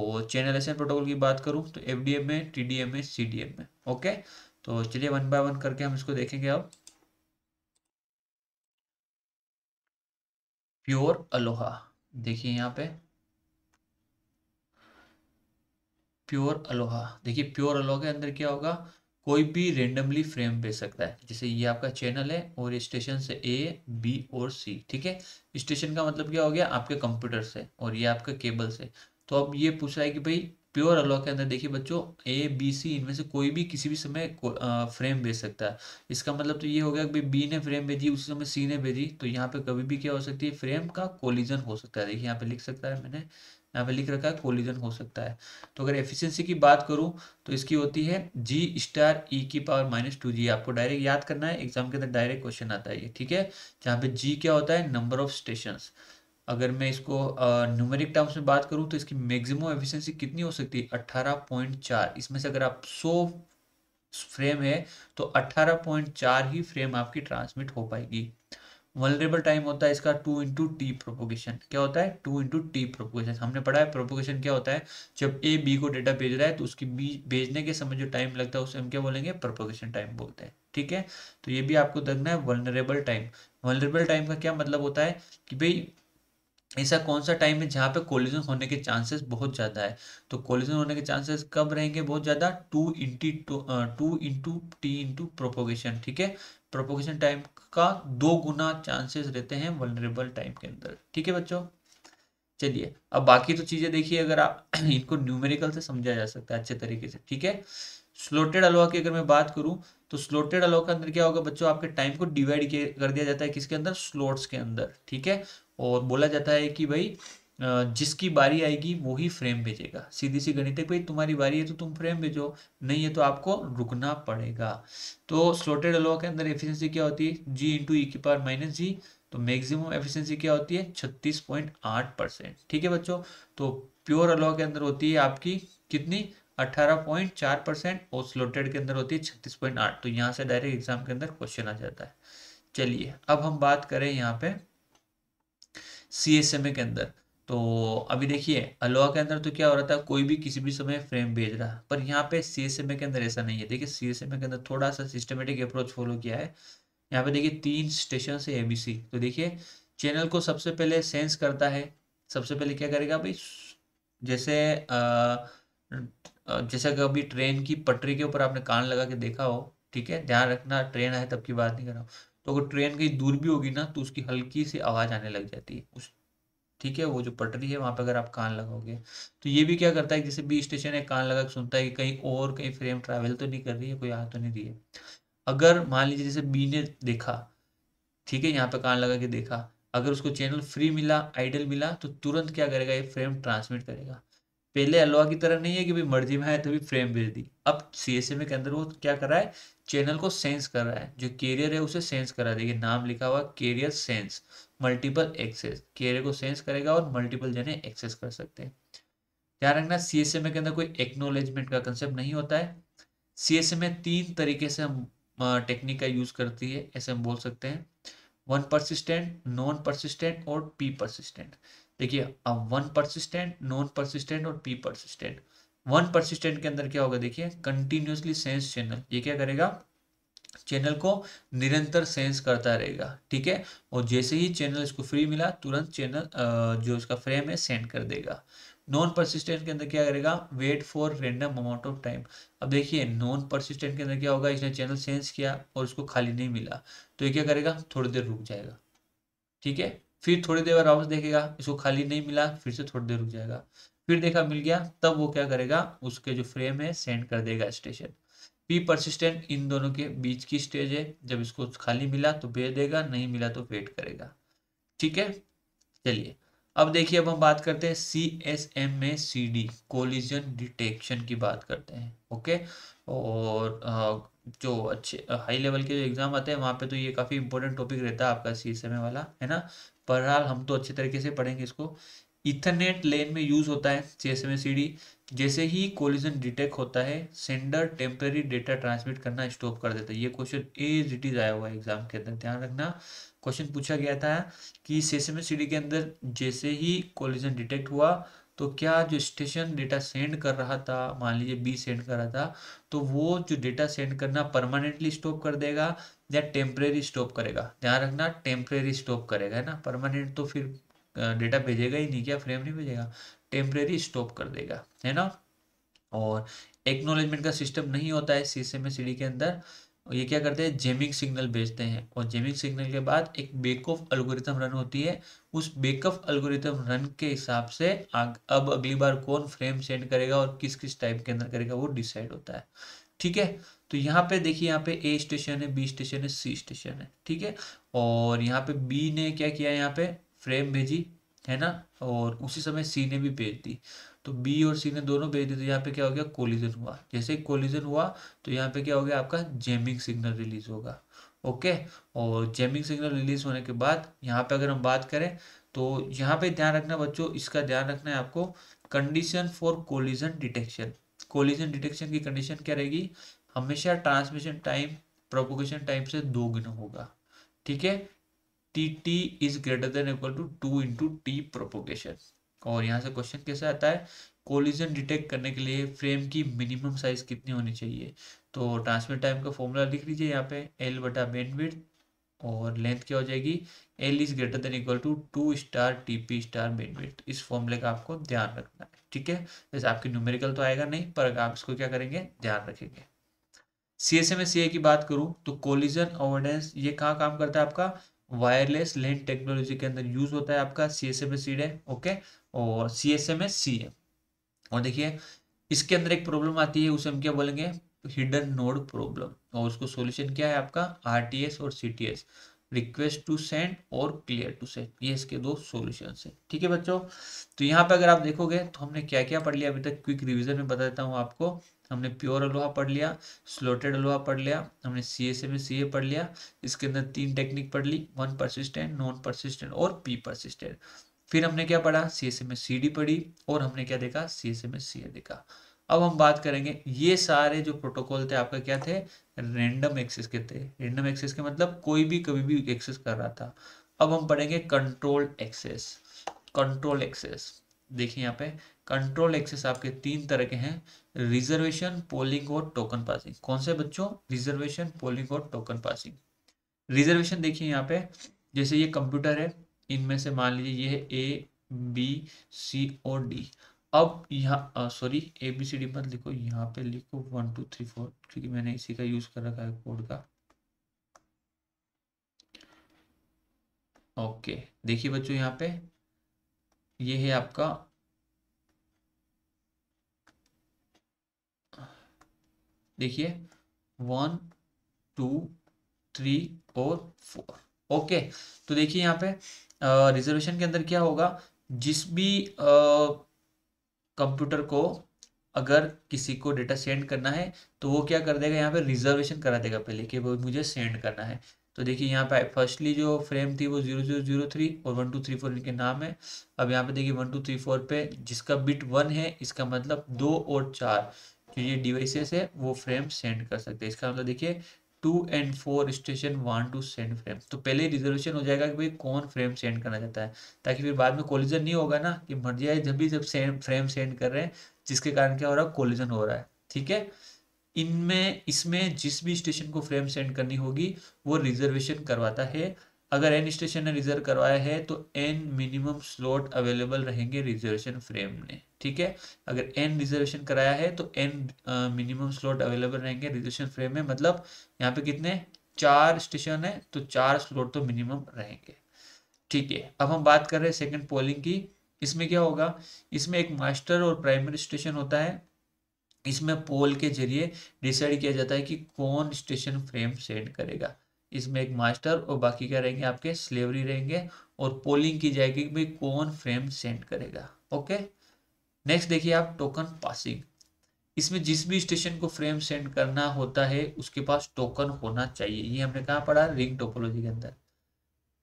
और चैनल एस प्रोटोकॉल की बात करूँ तो F D M A T D M A C D M A okay तो चलिए वन बाय वन करके हम इसको देखेंगे अब प्योर अलोहा देखिए यहाँ पे प्योर अलोहा देखिए प्योर अलोहा के अंदर क्या होगा कोई भी रेंडमली फ्रेम भेज सकता है जैसे ये आपका चैनल है और स्टेशन से ए बी और सी ठीक है स्टेशन का मतलब क्या हो गया आपके कंप्यूटर से और ये आपके केबल से तो अब ये पूछा है कि भाई प्योर अलॉक के अंदर देखिए बच्चों ए बी सी इनमें से कोई भी किसी भी समय फ्रेम भेज सकता है इसका मतलब तो ये हो गया कि बी ने फ्रेम भेजी उसी समय सी ने भेजी तो यहाँ पे कभी भी क्या हो सकती है फ्रेम का कोलिजन हो सकता है देखिए यहाँ पे लिख सकता है मैंने यहाँ पे लिख रखा है कोलिजन हो सकता है तो अगर एफिशिएंसी की बात करूँ तो इसकी होती है जी स्टार ई की पावर माइनस टू जी आपको डायरेक्ट याद करना है एग्जाम के अंदर डायरेक्ट क्वेश्चन आता है ये ठीक है जहाँ पे जी क्या होता है नंबर ऑफ स्टेशन अगर मैं इसको न्यूमेरिक uh, टर्म्स में बात करूं तो इसकी मैक्सिमम एफिशिएंसी कितनी हो सकती है अट्ठारह पॉइंट चार इसमें से अगर आप सौ फ्रेम है तो अट्ठारह पॉइंट चार ही फ्रेम आपकी ट्रांसमिट हो पाएगी वनरेबल टाइम होता है इसका टू इंटू टी प्रोपोगेशन क्या होता है टू इंटू टी प्रोपोगेशन हमने पढ़ा है प्रोपोगेशन क्या होता है जब ए बी को डेटा भेज रहा है तो उसकी बी भेजने के समय जो टाइम लगता है उसे हम क्या बोलेंगे प्रोपोगेशन टाइम बोलते हैं ठीक है तो ये भी आपको देखना है वनरेबल टाइम वनरेबल टाइम का क्या मतलब होता है कि भाई ऐसा कौन सा टाइम है जहाँ पे कोलिजन होने के चांसेस बहुत ज़्यादा है तो कोलिजन होने के चांसेस कब रहेंगे बहुत ज़्यादा two into two two into T into propagation ठीक है प्रोपोगेशन टाइम का दो गुना चांसेस रहते हैं वनरेबल टाइम के अंदर ठीक है बच्चों चलिए अब बाकी तो चीज़ें देखिए अगर आप [CLEARS THROAT] इनको न्यूमेरिकल से समझा जा सकता है अच्छे तरीके से ठीक है स्लोटेड अलवा की अगर मैं बात करूं तो स्लोटेड अलवा के अंदर क्या होगा बच्चों आपके टाइम को डिवाइड कर दिया जाता है किसके अंदर स्लोट्स के अंदर ठीक है और बोला जाता है कि भाई जिसकी बारी आएगी वो ही फ्रेम भेजेगा सीधी सी गणित है भाई तुम्हारी बारी है तो तुम फ्रेम भेजो नहीं है तो आपको रुकना पड़ेगा तो स्लोटेड अलो के अंदर एफिशिएंसी क्या होती है जी इंटू ई की पावर माइनस जी तो मैक्सिमम एफिशिएंसी क्या होती है छत्तीस पॉइंट आठ परसेंट ठीक है बच्चों तो प्योर अलो के अंदर होती है आपकी कितनी अठारह पॉइंट चार परसेंट और स्लोटेड के अंदर होती है छत्तीस पॉइंट आठ तो यहाँ से डायरेक्ट एग्जाम के अंदर क्वेश्चन आ जाता है चलिए अब हम बात करें यहाँ पे सी एस एम ए के अंदर तो अभी देखिए अलवा के अंदर तो क्या हो रहा था कोई भी किसी भी समय फ्रेम भेज रहा पर यहाँ पे सी एस एम ए के अंदर ऐसा नहीं है देखिए सी एस एम ए के अंदर थोड़ा सा सिस्टमेटिक अप्रोच फॉलो किया है यहाँ पे देखिए तीन स्टेशन से ए बी सी तो देखिए चैनल को सबसे पहले सेंस करता है सबसे पहले क्या करेगा भाई जैसे आ, जैसे कभी ट्रेन की पटरी के ऊपर आपने कान लगा के देखा हो ठीक है ध्यान रखना ट्रेन आए तब की बात नहीं कर रहा हूँ तो अगर ट्रेन कहीं दूर भी होगी ना तो उसकी हल्की सी आवाज़ आने लग जाती है उस ठीक है वो जो पटरी है वहाँ पर अगर आप कान लगाओगे तो ये भी क्या करता है जैसे बी स्टेशन है कान लगा सुनता है कि कहीं और कहीं फ्रेम ट्रैवल तो नहीं कर रही है कोई आ तो नहीं रही है अगर मान लीजिए जैसे बी ने देखा ठीक है यहाँ पे कान लगा के देखा अगर उसको चैनल फ्री मिला आइडल मिला तो तुरंत क्या करेगा ये फ्रेम ट्रांसमिट करेगा पहले अलवा की तरह नहीं है कि भी मर्जी में आए तभी तो फ्रेम भेज दी अब सी एस एम के अंदर वो क्या कर रहा है चैनल को सेंस कर रहा है जो कैरियर है उसे सेंस कर रहा है देखिए नाम लिखा हुआ carrier sense multiple access carrier को सेंस करेगा और मल्टीपल जने एक्सेस कर सकते हैं ध्यान रखना सी एस एम के अंदर कोई एक्नोलेजमेंट का कंसेप्ट नहीं होता है सी एस एम तीन तरीके से हम टेक्निक का यूज करती है ऐसे हम बोल सकते हैं वन परसिस्टेंट नॉन परसिस्टेंट और पी परसिस्टेंट देखिए अब वन परसिस्टेंट नॉन परसिस्टेंट और पी परसिस्टेंट वन परसिस्टेंट के अंदर क्या होगा देखिए कंटिन्यूसली सेंस चैनल ये क्या करेगा चैनल को निरंतर सेंस करता रहेगा ठीक है और जैसे ही चैनल इसको फ्री मिला तुरंत चैनल जो उसका फ्रेम है सेंड कर देगा नॉन परसिस्टेंट के अंदर क्या करेगा wait for random amount of time अब देखिए नॉन परसिस्टेंट के अंदर क्या होगा इसने चैनल सेंस किया और उसको खाली नहीं मिला तो ये क्या करेगा थोड़ी देर रुक जाएगा ठीक है फिर थोड़ी देर बाद वापस देखेगा इसको खाली नहीं मिला फिर से थोड़ी देर रुक जाएगा फिर देखा मिल गया तब वो क्या करेगा उसके जो फ्रेम है सेंड कर देगा स्टेशन पी परसिस्टेंट इन दोनों के बीच की स्टेज है जब इसको खाली मिला तो भेज देगा नहीं मिला तो वेट करेगा ठीक है चलिए अब देखिए अब हम बात करते हैं C S M A C D collision detection की बात करते हैं ओके और जो अच्छे हाई लेवल के जो एग्ज़ाम आते हैं वहाँ पे तो ये काफ़ी इंपॉर्टेंट टॉपिक रहता है आपका सी एस एम ए वाला है ना बहरहाल हम तो अच्छे तरीके से पढ़ेंगे इसको इथरनेट लेन में यूज़ होता है जैसे में जैसे ही कोलिजन डिटेक्ट होता है सेंडर टेम्प्रेरी डेटा ट्रांसमिट करना स्टॉप कर देता है ये क्वेश्चन एज इट इज आया हुआ है एग्जाम के अंदर ध्यान रखना क्वेश्चन पूछा गया था कि सेसमे सीडी के अंदर जैसे ही कोलिजन डिटेक्ट हुआ तो क्या जो स्टेशन डेटा सेंड कर रहा था मान लीजिए बी सेंड कर रहा था तो वो जो डेटा सेंड करना परमानेंटली स्टॉप कर देगा या टेम्परेरी स्टॉप करेगा ध्यान रखना टेम्परेरी स्टॉप करेगा है ना परमानेंट तो फिर डेटा भेजेगा ही नहीं क्या फ्रेम नहीं भेजेगा टेम्परेरी स्टॉप कर देगा है ना और एक्नोलेजमेंट का सिस्टम नहीं होता है सी एम सी के अंदर ये क्या करते हैं जेमिंग सिग्नल भेजते हैं और जेमिंग सिग्नल के बाद एक बेकऑफ अल्गोरिथम रन होती है उस बेकऑफ अल्गोरिथम रन के हिसाब से आग, अब अगली बार कौन फ्रेम सेंड करेगा और किस किस टाइप के अंदर करेगा वो डिसाइड होता है ठीक है तो यहाँ पे देखिए यहाँ पे ए स्टेशन है बी स्टेशन है सी स्टेशन है ठीक है और यहाँ पे बी ने क्या किया यहाँ पे फ्रेम भेजी है ना और उसी समय सी ने भी भेज दी तो बी और सी ने दोनों भेज दी तो यहाँ पे क्या हो गया कोलिजन हुआ जैसे कोलिजन हुआ तो यहाँ पे क्या हो गया आपका जेमिंग सिग्नल रिलीज होगा ओके और जेमिंग सिग्नल रिलीज होने के बाद यहाँ पे अगर हम बात करें तो यहाँ पे ध्यान रखना बच्चों इसका ध्यान रखना है आपको condition for collision detection collision detection की कंडीशन क्या रहेगी हमेशा ट्रांसमिशन टाइम प्रोपोगेशन टाइम से दो गुना होगा ठीक है T T is greater than equal to two into T propagation और यहाँ से क्वेश्चन कैसे आता है कोलिजन डिटेक्ट करने के लिए फ्रेम की मिनिमम साइज कितनी होनी चाहिए तो ट्रांसमिट टाइम का फॉर्मूला लिख लीजिए यहाँ पे एल बटा बेनविड और लेंथ क्या हो जाएगी L is greater than equal to two star T P star bandwidth इस फॉर्मूले का आपको ध्यान रखना है ठीक है जैसे आपकी न्यूमेरिकल तो आएगा नहीं पर आप इसको क्या करेंगे ध्यान रखेंगे सी एस एम की बात करूं तो कोलिजन अवेयरनेस ये कहाँ काम करता है आपका वायरलेस लेन टेक्नोलॉजी के अंदर यूज होता है आपका सी एस एम एस है ओके और C S M S C है और देखिए इसके अंदर एक प्रॉब्लम आती है उसे हम क्या बोलेंगे हिडन नोड प्रॉब्लम और उसको सॉल्यूशन क्या है आपका आरटीएस और सीटीएस रिक्वेस्ट टू सेंड और क्लियर टू सेंड ये इसके दो सॉल्यूशन है ठीक है बच्चों तो यहाँ पे अगर आप देखोगे तो हमने क्या क्या पढ़ लिया अभी तक क्विक रिविजन में बता देता हूँ आपको हमने प्योर अलवा पढ़ लिया स्लोटेड अलवा पढ़ लिया हमने सी एस ए में सी ए पढ़ लिया इसके अंदर तीन टेक्निक पढ़ ली वन परसिस्टेंट नॉन परसिस्टेंट और पी परसिस्टेंट फिर हमने क्या पढ़ा सी एस ए में सी डी पढ़ी और हमने क्या देखा सी एस ए में सी ए देखा अब हम बात करेंगे ये सारे जो प्रोटोकॉल थे आपका क्या थे रेंडम एक्सेस के थे रेंडम एक्सेस के मतलब कोई भी कभी भी एक्सेस कर रहा था अब हम पढ़ेंगे कंट्रोल एक्सेस कंट्रोल एक्सेस देखिए यहाँ पे कंट्रोल एक्सेस आपके तीन तरह के हैं रिजर्वेशन पोलिंग और टोकन पासिंग कौन से बच्चों रिजर्वेशन पोलिंग और टोकन पासिंग रिजर्वेशन देखिए यहाँ पे जैसे ये कंप्यूटर है इनमें से मान लीजिए ये है ए बी सी और डी अब यहाँ sorry A B C D मत लिखो यहाँ पे लिखो वन टू थ्री फोर क्योंकि मैंने इसी का यूज कर रखा है कोड का ओके देखिए बच्चों यहाँ पे ये है आपका देखिए वन टू थ्री और फोर ओके तो देखिए यहाँ पे रिजर्वेशन के अंदर क्या होगा जिस भी कंप्यूटर को अगर किसी को डेटा सेंड करना है तो वो क्या कर देगा यहाँ पे रिजर्वेशन करा देगा पहले कि वो मुझे सेंड करना है तो देखिए यहाँ पे फर्स्टली जो फ्रेम थी वो जीरो जीरो जीरो थ्री और वन टू थ्री फोर इनके नाम है अब यहाँ पे देखिए वन टू थ्री फोर पे जिसका बिट वन है इसका मतलब दो और चार जो ये डिवाइसेस है वो फ्रेम सेंड कर सकते हैं इसका मतलब देखिए two and four station one to send frame तो पहले रिजर्वेशन हो जाएगा कि भाई कौन फ्रेम सेंड करना चाहता है ताकि फिर बाद में कोलिजन नहीं होगा ना कि मर जाए जब भी जब सेंड फ्रेम सेंड कर रहे हैं जिसके कारण क्या हो रहा है कोलिजन हो रहा है ठीक है इनमें इसमें जिस भी स्टेशन को फ्रेम सेंड करनी होगी वो रिजर्वेशन करवाता है अगर एन स्टेशन ने रिजर्व करवाया है तो एन मिनिमम स्लॉट अवेलेबल रहेंगे रिजर्वेशन फ्रेम में ठीक है अगर एन रिजर्वेशन कराया है तो एन मिनिमम स्लॉट अवेलेबल रहेंगे रिजर्वेशन फ्रेम में मतलब यहाँ पे कितने चार स्टेशन है तो चार स्लॉट तो मिनिमम रहेंगे ठीक है अब हम बात कर रहे हैं सेकेंड पोलिंग की इसमें क्या होगा इसमें एक मास्टर और प्राइमरी स्टेशन होता है इसमें पोल के जरिए डिसाइड किया जाता है कि कौन स्टेशन फ्रेम सेंड करेगा इसमें एक मास्टर और बाकी क्या रहेंगे आपके स्लेवरी रहेंगे और पोलिंग की जाएगी कि भाई कौन फ्रेम सेंड करेगा ओके okay? नेक्स्ट देखिए आप टोकन पासिंग इसमें जिस भी स्टेशन को फ्रेम सेंड करना होता है उसके पास टोकन होना चाहिए ये हमने कहा पढ़ा रिंग टोपोलॉजी के अंदर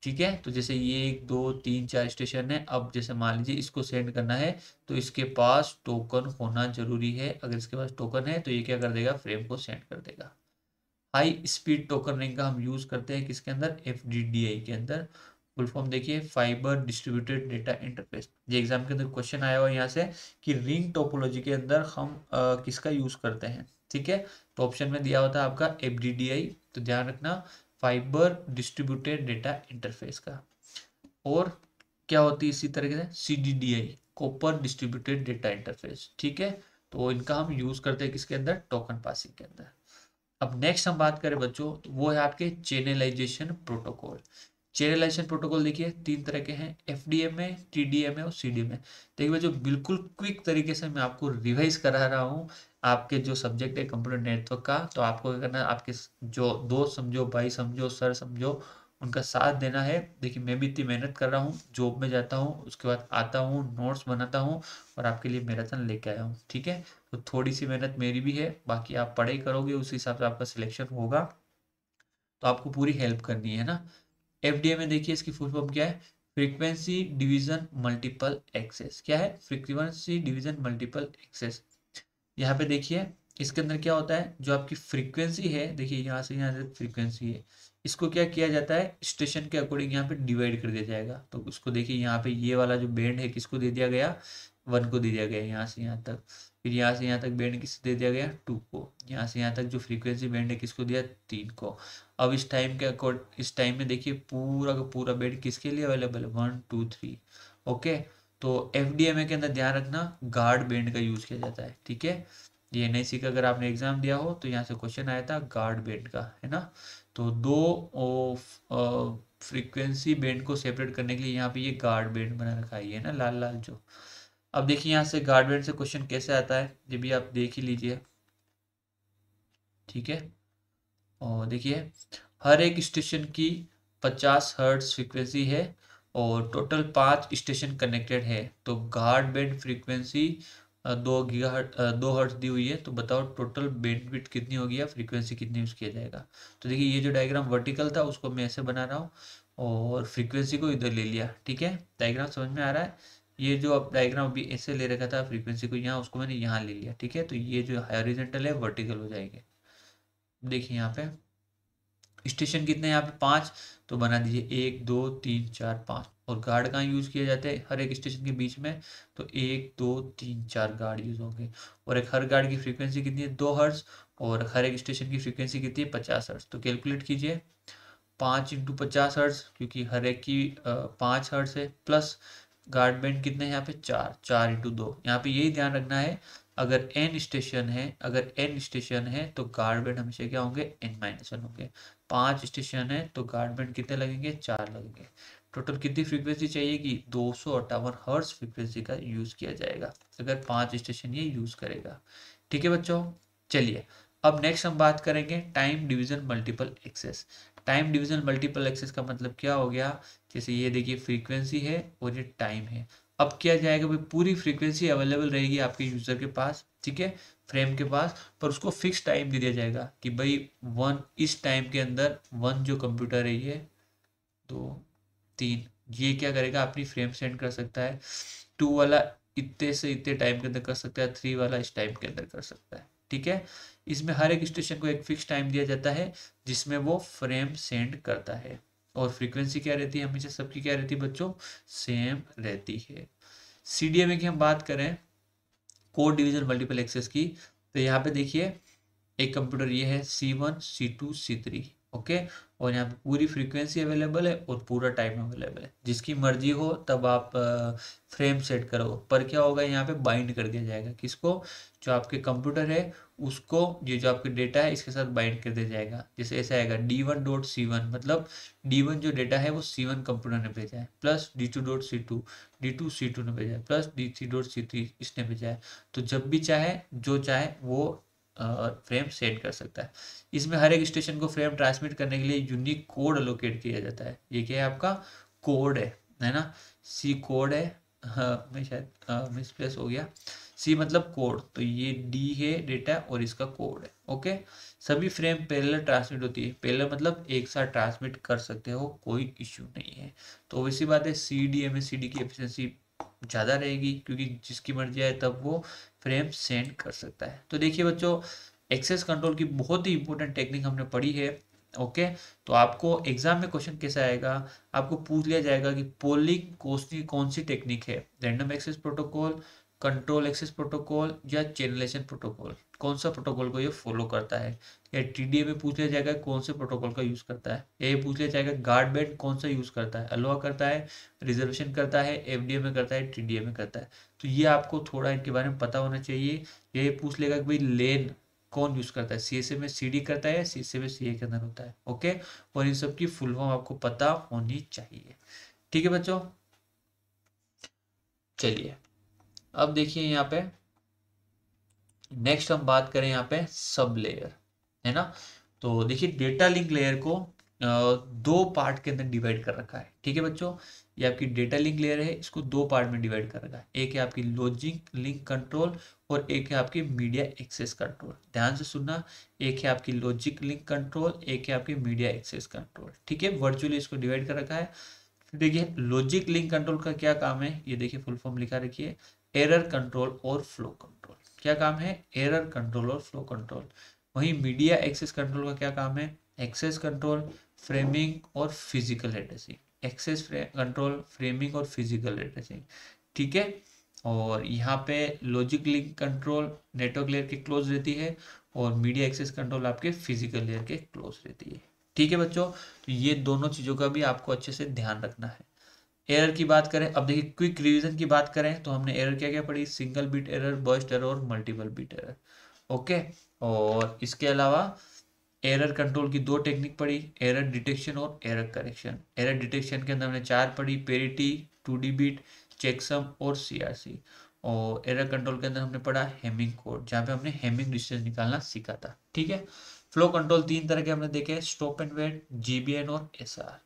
ठीक है तो जैसे ये एक दो तीन चार स्टेशन है अब जैसे मान लीजिए इसको सेंड करना है तो इसके पास टोकन होना जरूरी है अगर इसके पास टोकन है तो ये क्या कर देगा फ्रेम को सेंड कर देगा हाई स्पीड टोकन रिंग का हम यूज़ करते हैं किसके अंदर एफ के अंदर फुल फॉर्म देखिए फाइबर डिस्ट्रीब्यूटेड डेटा इंटरफेस ये एग्जाम के अंदर क्वेश्चन आया हुआ यहाँ से कि रिंग टोपोलॉजी के अंदर हम आ, किसका यूज करते हैं ठीक है तो ऑप्शन में दिया होता है आपका एफ तो ध्यान रखना फाइबर डिस्ट्रीब्यूटेड डेटा इंटरफेस का और क्या होती है इसी तरीके से C D D I copper distributed data interface ठीक है तो इनका हम यूज करते हैं किसके अंदर टोकन पासिंग के अंदर अब नेक्स्ट हम बात करें बच्चों तो वो है आपके चैनलाइजेशन प्रोटोकॉल चेरियलाइजेशन प्रोटोकॉल देखिए तीन तरह के हैं F D M A T D M A और सी डी एम ए देखिए मैं जो बिल्कुल क्विक तरीके से मैं आपको रिवाइज करा रहा हूँ आपके जो सब्जेक्ट है कंप्यूटर नेटवर्क का तो आपको क्या करना है आपके जो दोस्त समझो भाई समझो सर समझो उनका साथ देना है देखिए मैं भी इतनी मेहनत कर रहा हूँ जॉब में जाता हूँ उसके बाद आता हूँ नोट्स बनाता हूँ और आपके लिए मैराथन लेके आया हूँ ठीक है तो थोड़ी सी मेहनत मेरी भी है बाकी आप पढ़ाई करोगे उस हिसाब से आपका सिलेक्शन होगा तो आपको पूरी हेल्प करनी है ना एफ में देखिए इसकी फुल फॉर्म क्या है फ्रीक्वेंसी डिवीजन मल्टीपल एक्सेस क्या है फ्रीक्वेंसी डिवीजन मल्टीपल एक्सेस यहाँ पे देखिए इसके अंदर क्या होता है जो आपकी फ्रीक्वेंसी है देखिए यहाँ से यहाँ से फ्रीक्वेंसी है इसको क्या किया जाता है स्टेशन के अकॉर्डिंग यहाँ पे डिवाइड कर दिया जाएगा तो उसको देखिए यहाँ पे ये वाला जो बैंड है किसको दे दिया गया वन को दे दिया गया यहाँ से यहाँ तक फिर यहाँ से यहाँ तक बैंड किस दे दिया गया टू को यहाँ से यहाँ तक जो फ्रीक्वेंसी बैंड है किसको दिया तीन को अब इस टाइम के अकॉर्ड इस टाइम में देखिए पूरा का पूरा बैंड किसके लिए अवेलेबल है वन टू थ्री ओके तो एफ के अंदर ध्यान रखना गार्ड बैंड का यूज़ किया जाता है ठीक है ये एन का अगर आपने एग्जाम दिया हो तो यहाँ से क्वेश्चन आया था गार्ड बैंड का है ना तो दो फ्रीक्वेंसी बैंड को सेपरेट करने के लिए यहाँ पे ये गार्ड बैंड बना रखा है ना लाल लाल जो अब देखिए यहाँ से गार्डवेयर से क्वेश्चन कैसे आता है ये भी आप देख ही लीजिए ठीक है और देखिए हर एक स्टेशन की पचास हर्ट्स फ्रीक्वेंसी है और टोटल पांच स्टेशन कनेक्टेड है तो गार्ड बैंड फ्रीक्वेंसी दो गीगा हर्ट दो हर्ट्स दी हुई है तो बताओ टोटल बैंडविड्थ कितनी होगी या फ्रीक्वेंसी कितनी यूज़ किया जाएगा तो देखिए ये जो डायग्राम वर्टिकल था उसको मैं ऐसे बना रहा हूँ और फ्रीक्वेंसी को इधर ले लिया ठीक है डायग्राम समझ में आ रहा है ये जो आप डायग्राम अभी ऐसे ले रखा था फ्रीक्वेंसी को यहाँ उसको मैंने यहाँ ले लिया ठीक है तो ये जो हॉरिजेंटल है वर्टिकल हो जाएंगे देखिए यहाँ पे स्टेशन कितने यहाँ पे पांच तो बना दीजिए एक दो तीन चार पाँच और गार्ड कहाँ यूज़ किया जाते हैं हर एक स्टेशन के बीच में तो एक दो तीन चार गार्ड यूज़ होंगे और एक हर गार्ड की फ्रीक्वेंसी कितनी है दो हर्ट्स और हर एक स्टेशन की फ्रीक्वेंसी कितनी है पचास हर्ट्स तो कैलकुलेट कीजिए पाँच इंटू पचास हर्ट्स क्योंकि हर एक की पाँच हर्ट्स है प्लस गार्ड बैंड कितने हैं यहाँ पे चार चार इंटू दो यहाँ पे यही ध्यान रखना है अगर एन स्टेशन है अगर एन स्टेशन है तो गार्ड बैंड हमेशा क्या होंगे एन माइनस वन होंगे पांच स्टेशन है तो गार्ड बैंड कितने लगेंगे चार लगेंगे टोटल कितनी फ्रीक्वेंसी चाहिएगी दो सौ अट्ठावन हर्स फ्रीक्वेंसी का यूज़ किया जाएगा अगर पांच स्टेशन ये यूज़ करेगा ठीक है बच्चों चलिए अब नेक्स्ट हम बात करेंगे time division multiple access time division multiple access का मतलब क्या हो गया जैसे ये देखिए फ्रीक्वेंसी है और ये टाइम है अब क्या जाएगा भाई पूरी फ्रीक्वेंसी अवेलेबल रहेगी आपके यूज़र के पास ठीक है फ्रेम के पास पर उसको फिक्स टाइम दे दिया जाएगा कि भाई वन इस टाइम के अंदर वन जो कंप्यूटर है ये दो तीन ये क्या करेगा अपनी फ्रेम सेंड कर सकता है टू वाला इतने से इतने टाइम के अंदर कर सकता है थ्री वाला इस टाइम के अंदर कर सकता है ठीक है इसमें हर एक स्टेशन को एक फिक्स टाइम दिया जाता है जिसमें वो फ्रेम सेंड करता है और फ्रीक्वेंसी क्या रहती है हमेशा सबकी क्या रहती है बच्चों सेम रहती है सी डी एम की हम बात करें कोड डिवीजन मल्टीपल एक्सेस की तो यहाँ पे देखिए एक कंप्यूटर ये है C one C two C three okay और यहाँ पे पूरी फ्रीक्वेंसी अवेलेबल है और पूरा टाइम अवेलेबल है जिसकी मर्जी हो तब आप फ्रेम सेट करो पर क्या होगा यहाँ पे बाइंड कर दिया जाएगा किसको जो आपके कंप्यूटर है उसको ये जो आपके डेटा है इसके साथ बाइंड कर दिया जाएगा जैसे ऐसा आएगा D one dot C one मतलब डी वन जो डेटा है वो सी वन कंप्यूटर ने भेजा है plus D two dot C two D two C two ने भेजा है plus D three dot C three इसने भेजा है तो जब भी चाहे जो चाहे वो फ्रेम सेंड कर सकता है इसमें हर एक स्टेशन को फ्रेम ट्रांसमिट करने के लिए यूनिक कोड अलोकेट किया जाता है ये क्या है आपका कोड है है ना सी कोड है हाँ, मैं शायद मिसप्लेस हो गया सी मतलब कोड तो ये डी है डेटा और इसका कोड है ओके सभी फ्रेम पैरेलल ट्रांसमिट होती है पैरेलल मतलब एक साथ ट्रांसमिट कर सकते हो कोई इश्यू नहीं है तो वैसी बात है C D M S C D की एफिशिएंसी ज़्यादा रहेगी क्योंकि जिसकी मर्जी आए तब वो फ्रेम सेंड कर सकता है तो देखिए बच्चों एक्सेस कंट्रोल की बहुत ही इंपॉर्टेंट टेक्निक हमने पढ़ी है ओके तो आपको एग्जाम में क्वेश्चन कैसा आएगा आपको पूछ लिया जाएगा कि पोलिंग कौन सी टेक्निक है random access protocol control access protocol या चैनलेशन प्रोटोकॉल कौन सा प्रोटोकॉल को ये फॉलो करता है या टी में पूछ लिया जाएगा कौन से प्रोटोकॉल का यूज़ करता है ये पूछ लिया जाएगा गार्ड बैंड कौन सा यूज़ करता है अलवा करता है रिजर्वेशन करता है एफ में करता है टी में करता है तो ये आपको थोड़ा इनके बारे में पता होना चाहिए या ये पूछ लेगा कि भाई लेन कौन यूज़ करता है सी में सी करता है सी में सी के अंदर होता है ओके और इन सब की फुल फॉर्म आपको पता होनी चाहिए ठीक है बच्चों चलिए अब देखिए यहाँ पे नेक्स्ट हम बात करें यहाँ पे सब लेयर है ना तो देखिए डेटा लिंक लेयर को दो पार्ट के अंदर डिवाइड कर रखा है ठीक है बच्चों ये आपकी डेटा लिंक लेयर है इसको दो पार्ट में डिवाइड कर रखा है एक है आपकी लॉजिक लिंक कंट्रोल और एक है आपकी मीडिया एक्सेस कंट्रोल ध्यान से सुनना एक है आपकी लॉजिक लिंक कंट्रोल एक है आपकी मीडिया एक्सेस कंट्रोल ठीक है वर्चुअली इसको डिवाइड कर रखा है देखिए लॉजिक लिंक कंट्रोल का क्या काम है ये देखिए फुल फॉर्म लिखा रखिए एरर कंट्रोल और फ्लो कंट्रोल क्या काम है एरर कंट्रोल और फ्लो कंट्रोल वहीं मीडिया एक्सेस कंट्रोल का क्या काम है एक्सेस कंट्रोल फ्रेमिंग और physical addressing access control framing और फिजिकल एड्रेसिंग ठीक है और यहाँ पे logic link control network layer के क्लोज रहती है और मीडिया एक्सेस कंट्रोल आपके फिजिकल लेयर के क्लोज रहती है ठीक है बच्चों तो ये दोनों चीज़ों का भी आपको अच्छे से ध्यान रखना है एरर की बात करें अब देखिए क्विक रिवीजन की बात करें तो हमने एरर क्या क्या पढ़ी single bit error burst error और मल्टीपल बीट एरर ओके और इसके अलावा एरर कंट्रोल की दो टेक्निक पढ़ी एरर डिटेक्शन और एरर करेक्शन एरर डिटेक्शन के अंदर हमने चार पढ़ी parity two D bit checksum और सीआरसी और एरर कंट्रोल के अंदर हमने पढ़ा हेमिंग कोड जहाँ पे हमने हेमिंग डिस्टेंस निकालना सीखा था ठीक है फ्लो कंट्रोल तीन तरह के हमने देखे स्टॉप एंड वेट जीबीएन और एसआर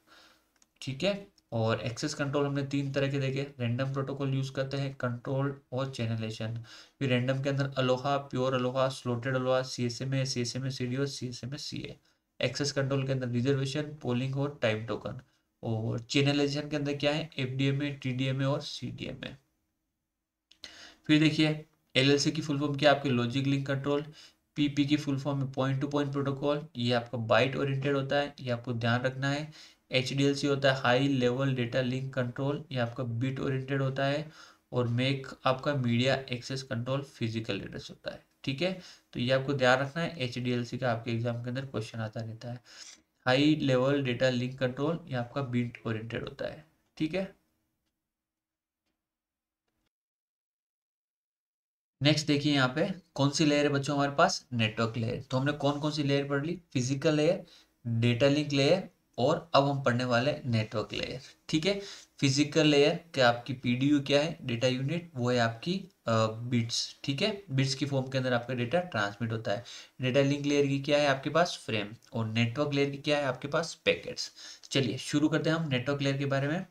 ठीक है और एक्सेस कंट्रोल हमने तीन तरह के देखे रैंडम प्रोटोकॉल यूज़ करते हैं कंट्रोल और चैनलेशन फिर रैंडम के अंदर ALOHA pure ALOHA slotted ALOHA C S M A C S M A C D और C S M A C A access control के अंदर रिजर्वेशन पोलिंग और टाइम टोकन और चैनलाइजेशन के अंदर क्या है F D M A T D M A और सी डी एम ए फिर देखिए एल एल सी की फुल फॉर्म क्या आपके logic link control P P की फुल फॉर्म में पॉइंट टू पॉइंट प्रोटोकॉल ये आपका बाइट ओरिएंटेड होता है ये आपको ध्यान रखना है एच होता है high level data link control ये आपका बिट ओरिएंटेड होता है और मेक आपका media access control physical address होता है ठीक है तो ये आपको ध्यान रखना है एच का आपके एग्जाम के अंदर क्वेश्चन आता रहता है high level data link control ये आपका बिट ओरिएंटेड होता है ठीक है नेक्स्ट देखिए यहाँ पे कौन सी लेयर है बच्चों हमारे पास नेटवर्क लेयर तो हमने कौन कौन सी लेयर पढ़ ली physical layer data link layer और अब हम पढ़ने वाले नेटवर्क लेयर ठीक है फिजिकल लेयर के आपकी पीडीयू क्या है डेटा यूनिट वो है आपकी बिट्स ठीक है बिट्स की फॉर्म के अंदर आपका डेटा ट्रांसमिट होता है डेटा लिंक लेयर की क्या है आपके पास फ्रेम और नेटवर्क लेयर की क्या है आपके पास पैकेट्स तो चलिए शुरू करते हैं हम नेटवर्क लेयर के बारे में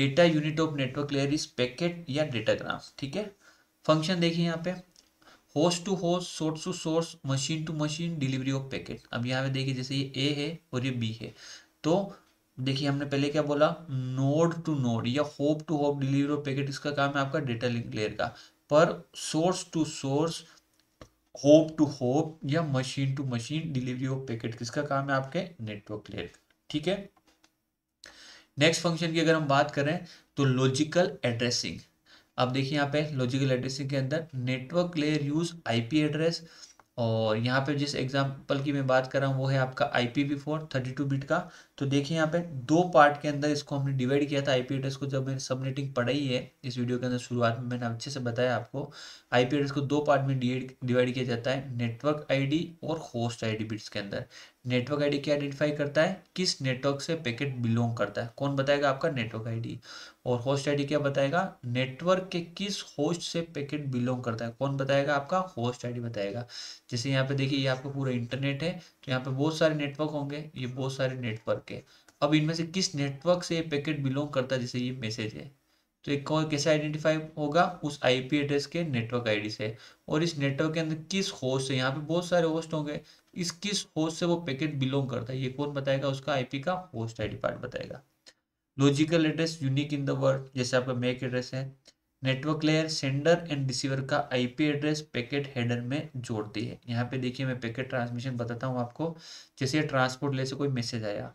data unit of network layer is packet या डेटाग्राम ठीक है फंक्शन देखिए यहाँ पे host to host source to source machine to machine delivery of packet अब यहाँ पे देखिए जैसे ये ए है और ये बी है तो देखिए हमने पहले क्या बोला नोड टू नोड या hop to hop delivery packet इसका काम है आपका डेटा लिंक लेयर का पर source to source hop to hop या machine to machine delivery of packet किसका काम है आपके नेटवर्क लेयर ठीक है नेक्स्ट फंक्शन की अगर हम बात करें तो लॉजिकल एड्रेसिंग अब देखिए यहाँ पे लॉजिकल एड्रेसिंग के अंदर network layer use IP address और यहाँ पे जिस एग्जांपल की मैं बात कर रहा हूँ वो है आपका I P thirty two bit का तो देखिए यहाँ पे दो पार्ट के अंदर इसको हमने डिवाइड किया था आईपी एड्रेस को जब मैंने सबनेटिंग पढ़ाई है इस वीडियो के अंदर शुरुआत में मैंने अच्छे से बताया आपको आईपी एड्रेस को दो पार्ट में डिवाइड किया जाता है नेटवर्क आईडी और होस्ट आईडी बिट्स के अंदर नेटवर्क आईडी क्या आइडेंटिफाई करता है किस नेटवर्क से पैकेट बिलोंग करता है कौन बताएगा आपका नेटवर्क डी और होस्ट डी क्या बताएगा नेटवर्क के किस होस्ट से पैकेट बिलोंग करता है कौन बताएगा आपका होस्ट डी बताएगा जैसे यहाँ पे देखिए ये आपका पूरा इंटरनेट है तो यहाँ पे बहुत सारे नेटवर्क होंगे ये बहुत सारे नेटवर्क ओके अब इनमें से किस नेटवर्क से ये पैकेट बिलोंग करता है जैसे ये मैसेज है तो एक और कैसे आइडेंटिफाई होगा उस आईपी एड्रेस के नेटवर्क आईडी से और इस नेटवर्क के अंदर किस होस्ट से यहाँ पे बहुत सारे होस्ट होंगे इस किस होस्ट से वो पैकेट बिलोंग करता है ये कौन बताएगा उसका आईपी का होस्ट आईडी पार्ट बताएगा logical address unique in the world जैसे आपका मेक एड्रेस है network layer sender and receiver का आईपी एड्रेस पैकेट हेडर में जोड़ती है यहाँ पे देखिए मैं पैकेट ट्रांसमिशन बताता हूँ आपको जैसे ट्रांसपोर्ट लेयर से कोई मैसेज आया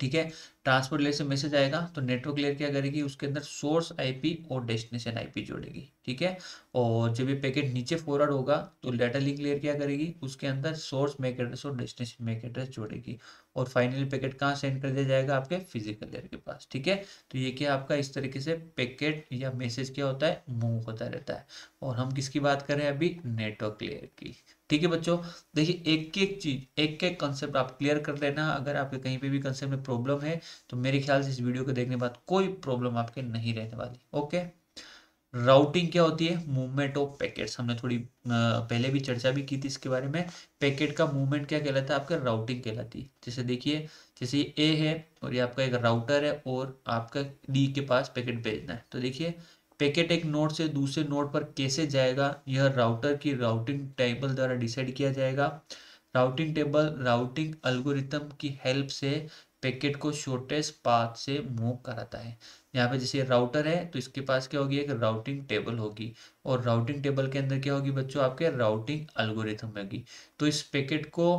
ठीक है ट्रांसपोर्ट लेयर से मैसेज आएगा तो नेटवर्क लेयर क्या करेगी उसके अंदर सोर्स आईपी और डेस्टिनेशन आईपी जोड़ेगी ठीक है और जब ये पैकेट नीचे फॉरवर्ड होगा तो डाटा लिंक लेयर क्या करेगी उसके अंदर सोर्स मेक एड्रेस और डेस्टिनेशन मेक एड्रेस जोड़ेगी और फाइनली पैकेट कहाँ सेंड कर दिया जाएगा आपके फिजिकल लेयर के पास ठीक है तो ये क्या आपका इस तरीके से पैकेट या मैसेज क्या होता है मूव होता रहता है और हम किसकी बात करें अभी नेटवर्क लेयर की ठीक है बच्चों देखिए एक एक चीज एक एक कंसेप्ट आप क्लियर कर लेना अगर आपके कहीं पे भी कंसेप्ट में प्रॉब्लम है तो मेरे ख्याल से इस वीडियो को देखने के बाद कोई प्रॉब्लम आपके नहीं रहने वाली ओके राउटिंग क्या होती है मूवमेंट ऑफ पैकेट्स हमने थोड़ी पहले भी चर्चा भी की थी इसके बारे में पैकेट का मूवमेंट क्या कहलाता है आपका राउटिंग कहलाती है जैसे देखिए जैसे ये ए है और ये आपका एक राउटर है और आपका डी के पास पैकेट भेजना है तो देखिए पैकेट एक नोड से दूसरे नोड पर कैसे जाएगा यह राउटर की राउटिंग टेबल द्वारा डिसाइड किया जाएगा राउटिंग टेबल राउटिंग अल्गोरिथम की हेल्प से पैकेट को शॉर्टेस्ट पाथ से मूव कराता है यहाँ पे जैसे राउटर है तो इसके पास क्या होगी एक राउटिंग टेबल होगी और राउटिंग टेबल के अंदर क्या होगी बच्चों आपके राउटिंग अल्गोरिथम होगी तो इस पैकेट को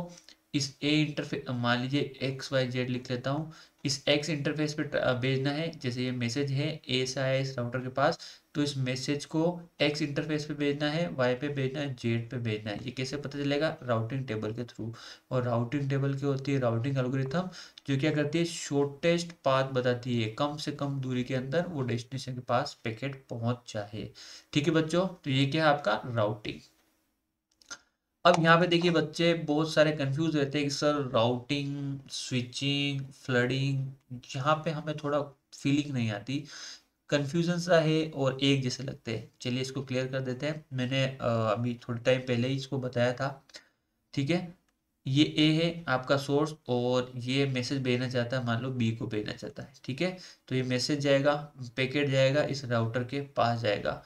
इस ए इंटरफेस मान लीजिए एक्स वाई जेड लिख लेता हूँ इस एक्स इंटरफेस पे भेजना है जैसे ये मैसेज है ए से आया इस राउटर के पास तो इस मैसेज को एक्स इंटरफेस पे भेजना है वाई पे भेजना है जेड पे भेजना है ये कैसे पता चलेगा राउटिंग टेबल के थ्रू और राउटिंग टेबल की होती है राउटिंग एल्गोरिथम जो क्या करती है शॉर्टेस्ट पाथ बताती है कम से कम दूरी के अंदर वो डेस्टिनेशन के पास पैकेट पहुंच जाए ठीक है बच्चों तो ये क्या है आपका राउटिंग अब यहाँ पे देखिए बच्चे बहुत सारे कंफ्यूज रहते हैं कि सर राउटिंग स्विचिंग फ्लडिंग यहाँ पे हमें थोड़ा फीलिंग नहीं आती कन्फ्यूजन सा है और एक जैसे लगते हैं चलिए इसको क्लियर कर देते हैं मैंने अभी थोड़े टाइम पहले ही इसको बताया था ठीक है ये ए है आपका सोर्स और ये मैसेज भेजना चाहता है मान लो बी को भेजना चाहता है ठीक है तो ये मैसेज जाएगा पैकेट जाएगा इस राउटर के पास जाएगा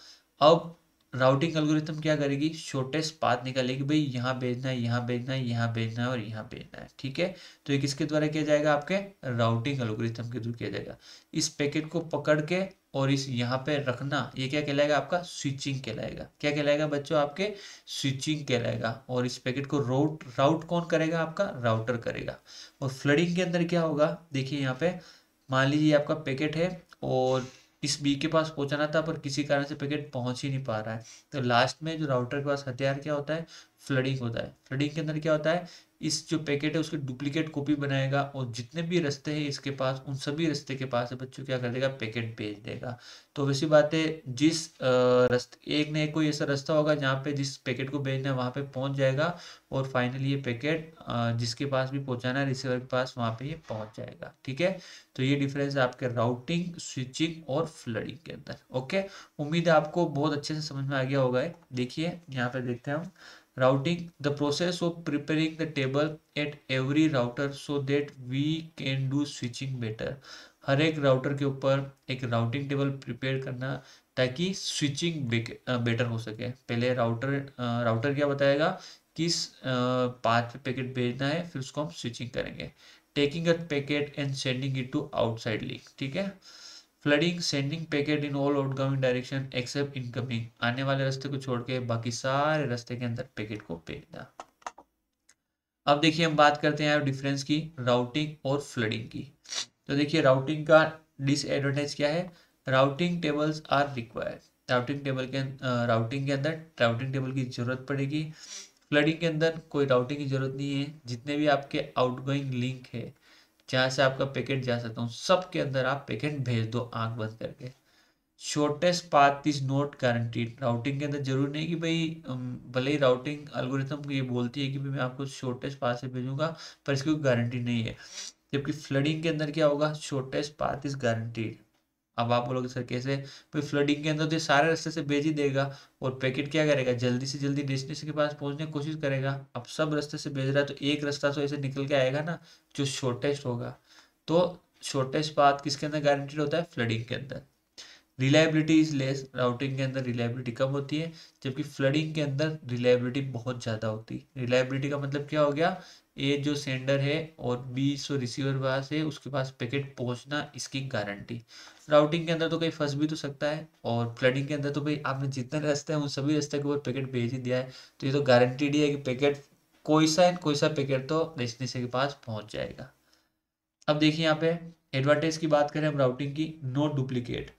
अब राउटिंग एल्गोरिथम क्या करेगी शॉर्टेस्ट पाथ निकालेगी भाई यहाँ भेजना है यहाँ भेजना है यहाँ भेजना है और यहाँ भेजना है ठीक है तो ये किसके द्वारा किया जाएगा आपके राउटिंग एल्गोरिथम के थ्रू किया जाएगा इस पैकेट को पकड़ के और इस यहाँ पे रखना ये क्या कहलाएगा आपका स्विचिंग कहलाएगा क्या कहलाएगा बच्चों आपके स्विचिंग कहलाएगा और इस पैकेट को राउट राउट कौन करेगा आपका राउटर करेगा और फ्लडिंग के अंदर क्या होगा देखिए यहाँ पे मान लीजिए आपका पैकेट है और इस बी के पास पहुंचाना था पर किसी कारण से पैकेट पहुंच ही नहीं पा रहा है तो लास्ट में जो राउटर के पास हथियार क्या होता है फ्लडिंग होता है फ्लडिंग के अंदर क्या होता है इस जो पैकेट है उसकी डुप्लीकेट कॉपी बनाएगा और जितने भी रस्ते हैं इसके पास उन सभी रस्ते के पास बच्चों क्या कर देगा पैकेट भेज देगा तो वैसी बात है जिस रास्ते एक ने कोई ऐसा रास्ता होगा जहाँ पे जिस पैकेट को भेजना है वहाँ पे पहुँच जाएगा और फाइनली ये पैकेट जिसके पास भी पहुँचाना है रिसीवर के पास वहाँ पर ये पहुँच जाएगा ठीक है तो ये डिफरेंस है आपके राउटिंग स्विचिंग और फ्लडिंग के अंदर ओके उम्मीद है आपको बहुत अच्छे से समझ में आ गया होगा देखिए यहाँ पे देखते हैं हम routing the process of preparing the table at every router so that we can do switching better हर एक राउटर के ऊपर एक राउटिंग टेबल प्रिपेयर करना ताकि स्विचिंग बेटर हो सके पहले राउटर राउटर क्या बताएगा किस पाथ पे पैकेट भेजना है फिर उसको हम स्विचिंग करेंगे taking a packet and sending it to outside link ठीक है flooding sending packet in all outcoming direction except incoming आने वाले रास्ते को छोड़ के बाकी सारे रास्ते के अंदर पैकेट को भेजना अब देखिए हम बात करते हैं डिफरेंस की राउटिंग और फ्लडिंग की तो देखिए राउटिंग का डिसएडवांटेज क्या है routing tables are required routing table के राउटिंग के अंदर राउटिंग टेबल की जरूरत पड़ेगी फ्लडिंग के अंदर कोई राउटिंग की जरूरत नहीं है जितने भी आपके आउटगोइंग लिंक है जहाँ से आपका पैकेट जा सकता हूँ सब के अंदर आप पैकेट भेज दो आंख बंद करके shortest path is not guaranteed routing के अंदर जरूरी नहीं कि भाई भले ही राउटिंग अल्गोरिथम को ये बोलती है कि भाई मैं आपको शॉर्टेस्ट पाथ से भेजूंगा पर इसकी कोई गारंटी नहीं है जबकि फ्लडिंग के अंदर क्या होगा शॉर्टेस्ट पाथ इज गारंटीड अब आप बोलोगे सर कैसे भाई फ्लडिंग के अंदर तो सारे रास्ते से भेज ही देगा और पैकेट क्या करेगा जल्दी से जल्दी डेस्टिनेशन के पास पहुंचने की कोशिश करेगा अब सब रास्ते से भेज रहा है तो एक रास्ता तो ऐसे निकल के आएगा ना जो शॉर्टेस्ट होगा तो शॉर्टेस्ट पाथ किसके अंदर गारंटेड होता है फ्लडिंग के अंदर रिलायबिलिटी इज लेस राउटिंग के अंदर रिलायबिलिटी कम होती है जबकि फ्लडिंग के अंदर रिलायबिलिटी बहुत ज़्यादा होती है रिलायबिलिटी का मतलब क्या हो गया ए जो सेंडर है और बी जो रिसीवर पास है उसके पास पैकेट पहुंचना इसकी गारंटी राउटिंग के अंदर तो कहीं फंस भी तो सकता है और फ्लडिंग के अंदर तो भाई आपने जितने रास्ते हैं उन सभी रास्ते के ऊपर पैकेट भेज ही दिया है तो ये तो गारंटीड है कि पैकेट कोई सा कोई सा पैकेट तो डेस्टिनेशन के पास पहुँच जाएगा अब देखिए यहाँ पे एडवांटेज की बात करें हम राउटिंग की नो डुप्लीकेट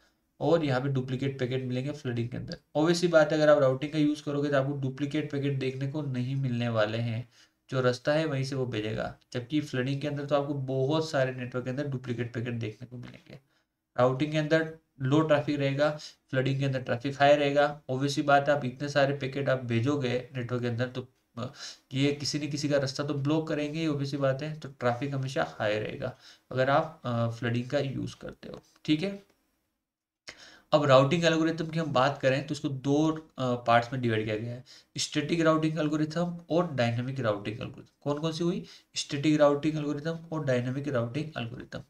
और यहाँ पे डुप्लीकेट पैकेट मिलेंगे फ्लडिंग के अंदर ऑब्वियसली बात है अगर आप राउटिंग का यूज़ करोगे तो आपको डुप्लीकेट पैकेट देखने को नहीं मिलने वाले हैं जो रास्ता है वहीं से वो भेजेगा जबकि फ्लडिंग के अंदर तो आपको बहुत सारे नेटवर्क के अंदर डुप्लीकेट पैकेट देखने को मिलेंगे राउटिंग के अंदर लो ट्रैफिक रहेगा फ्लडिंग के अंदर ट्रैफिक हाई रहेगा ओबियसली बात है आप इतने सारे पैकेट आप भेजोगे नेटवर्क के अंदर तो ये किसी न किसी का रास्ता तो ब्लॉक करेंगे ये ओबियसली बात है तो ट्रैफिक हमेशा हाई रहेगा अगर आप फ्लडिंग का यूज़ करते हो ठीक है अब राउटिंग एल्गोरिथम की हम बात करें तो इसको दो पार्ट्स में डिवाइड किया गया है स्टेटिक राउटिंग एल्गोरिथम और डायनेमिक राउटिंग एल्गोरिथम कौन कौन सी हुई स्टेटिक राउटिंग एल्गोरिथम और dynamic routing algorithm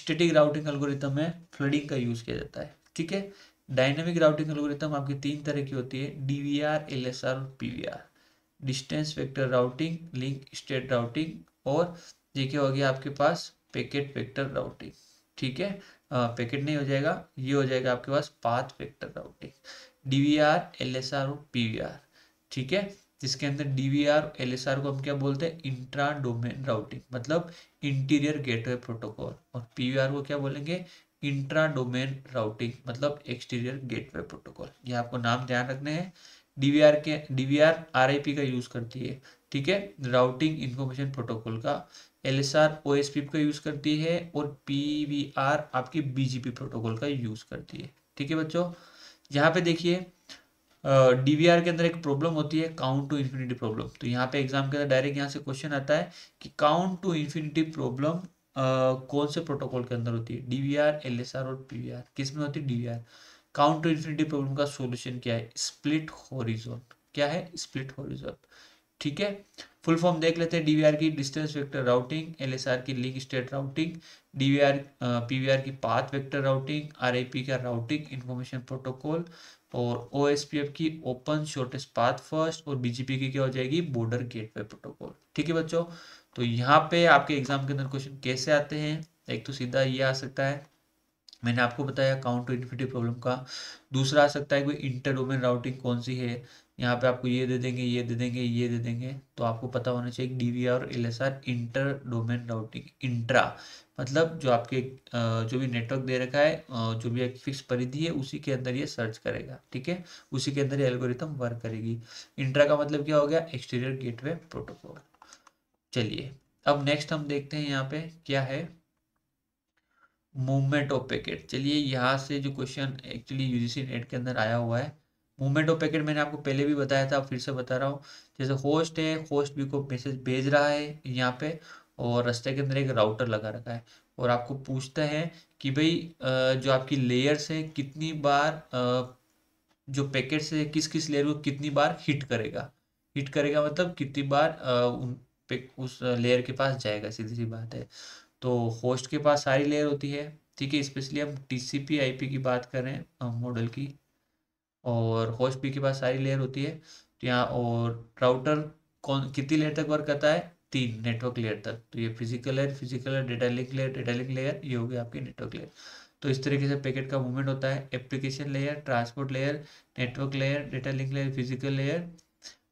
static routing algorithm में फ्लडिंग का यूज़ किया जाता है ठीक है डायनेमिक राउटिंग एल्गोरिथम आपकी तीन तरह की होती है DVR V L S R और P V R distance vector routing link state routing और देखिए हो गया आपके पास पैकेट वेक्टर राउटिंग ठीक है पैकेट नहीं हो जाएगा ये हो जाएगा आपके पास path vector routing D V R L S R और पी वी आर ठीक है जिसके अंदर D V R L S R को हम क्या बोलते हैं इंट्रा डोमेन राउटिंग मतलब इंटीरियर गेटवे प्रोटोकॉल और पी वी आर को क्या बोलेंगे इंट्रा डोमेन राउटिंग मतलब एक्सटीरियर गेटवे प्रोटोकॉल ये आपको नाम ध्यान रखने हैं डीवीआर के डीवीआर आरआईपी का यूज करती है ठीक है राउटिंग इंफॉर्मेशन प्रोटोकॉल का L S R O S P का यूज़ करती है और पी वी आर आपकी बी जी पी प्रोटोकॉल का यूज़ करती है ठीक है बच्चों यहाँ पे देखिए डी वी आर के अंदर एक प्रॉब्लम होती है काउंट टू इन्फिनिटी प्रॉब्लम तो यहाँ पे एग्जाम के अंदर डायरेक्ट यहाँ से क्वेश्चन आता है कि काउंट टू इन्फिनिटी प्रॉब्लम कौन से प्रोटोकॉल के अंदर होती है D V R L S R और पी वी आर किस में होती है D V R count to infinity problem का सोल्यूशन क्या है स्प्लिट होरिजोन क्या है स्प्लिट होरिजोन ठीक है फुल फॉर्म देख लेते हैं डीवीआर की डिस्टेंस वेक्टर राउटिंग एलएसआर की link state routing DVR PVR की पाथ वेक्टर राउटिंग आरआईपी का राउटिंग इंफॉर्मेशन प्रोटोकॉल और ओएसपीएफ की ओपन शॉर्टेस्ट पाथ फर्स्ट और बीजीपी की क्या हो जाएगी बॉर्डर गेटवे प्रोटोकॉल ठीक है बच्चों तो यहाँ पे आपके एग्जाम के अंदर क्वेश्चन कैसे आते हैं एक तो सीधा ये आ सकता है मैंने आपको बताया काउंट टू इन्फिनिटी प्रॉब्लम का दूसरा आ सकता है कोई इंटर डोमेन राउटिंग कौन सी है यहाँ पे आपको ये दे देंगे ये दे देंगे ये दे देंगे तो आपको पता होना चाहिए डी और L S R inter domain routing intra मतलब जो आपके जो भी नेटवर्क दे रखा है जो भी एक फिक्स परिधि है उसी के अंदर ये सर्च करेगा ठीक है उसी के अंदर ये एल्गोरिथम वर्क करेगी इंट्रा का मतलब क्या हो गया एक्सटीरियर वे प्रोटोकॉल चलिए अब नेक्स्ट हम देखते हैं यहाँ पे क्या है मूवमेंट ऑफ पैकेट चलिए यहाँ से जो क्वेश्चन एक्चुअली यूजीसी नेट के अंदर आया हुआ है मूवमेंट ऑफ पैकेट मैंने आपको पहले भी बताया था फिर से बता रहा हूँ जैसे होस्ट है होस्ट भी को मैसेज भेज रहा है यहाँ पे और रास्ते के अंदर एक राउटर लगा रखा है और आपको पूछता है कि भाई जो आपकी लेयर्स है कितनी बार जो पैकेट से किस किस लेयर को कितनी बार हिट करेगा हिट करेगा मतलब कितनी बार उन उस लेयर के पास जाएगा सीधी सी बात है तो होस्ट के पास सारी लेयर होती है ठीक है स्पेशली हम टीसीपी आईपी की बात करें मॉडल की और होस्ट बी के पास सारी लेयर होती है तो यहाँ और राउटर कौन कितनी लेयर तक वर्क करता है तीन नेटवर्क लेयर तक तो ये physical layer physical layer data link layer data link layer ये होगी आपकी नेटवर्क लेयर तो इस तरीके से पैकेट का मूवमेंट होता है application layer transport layer network layer data link layer physical layer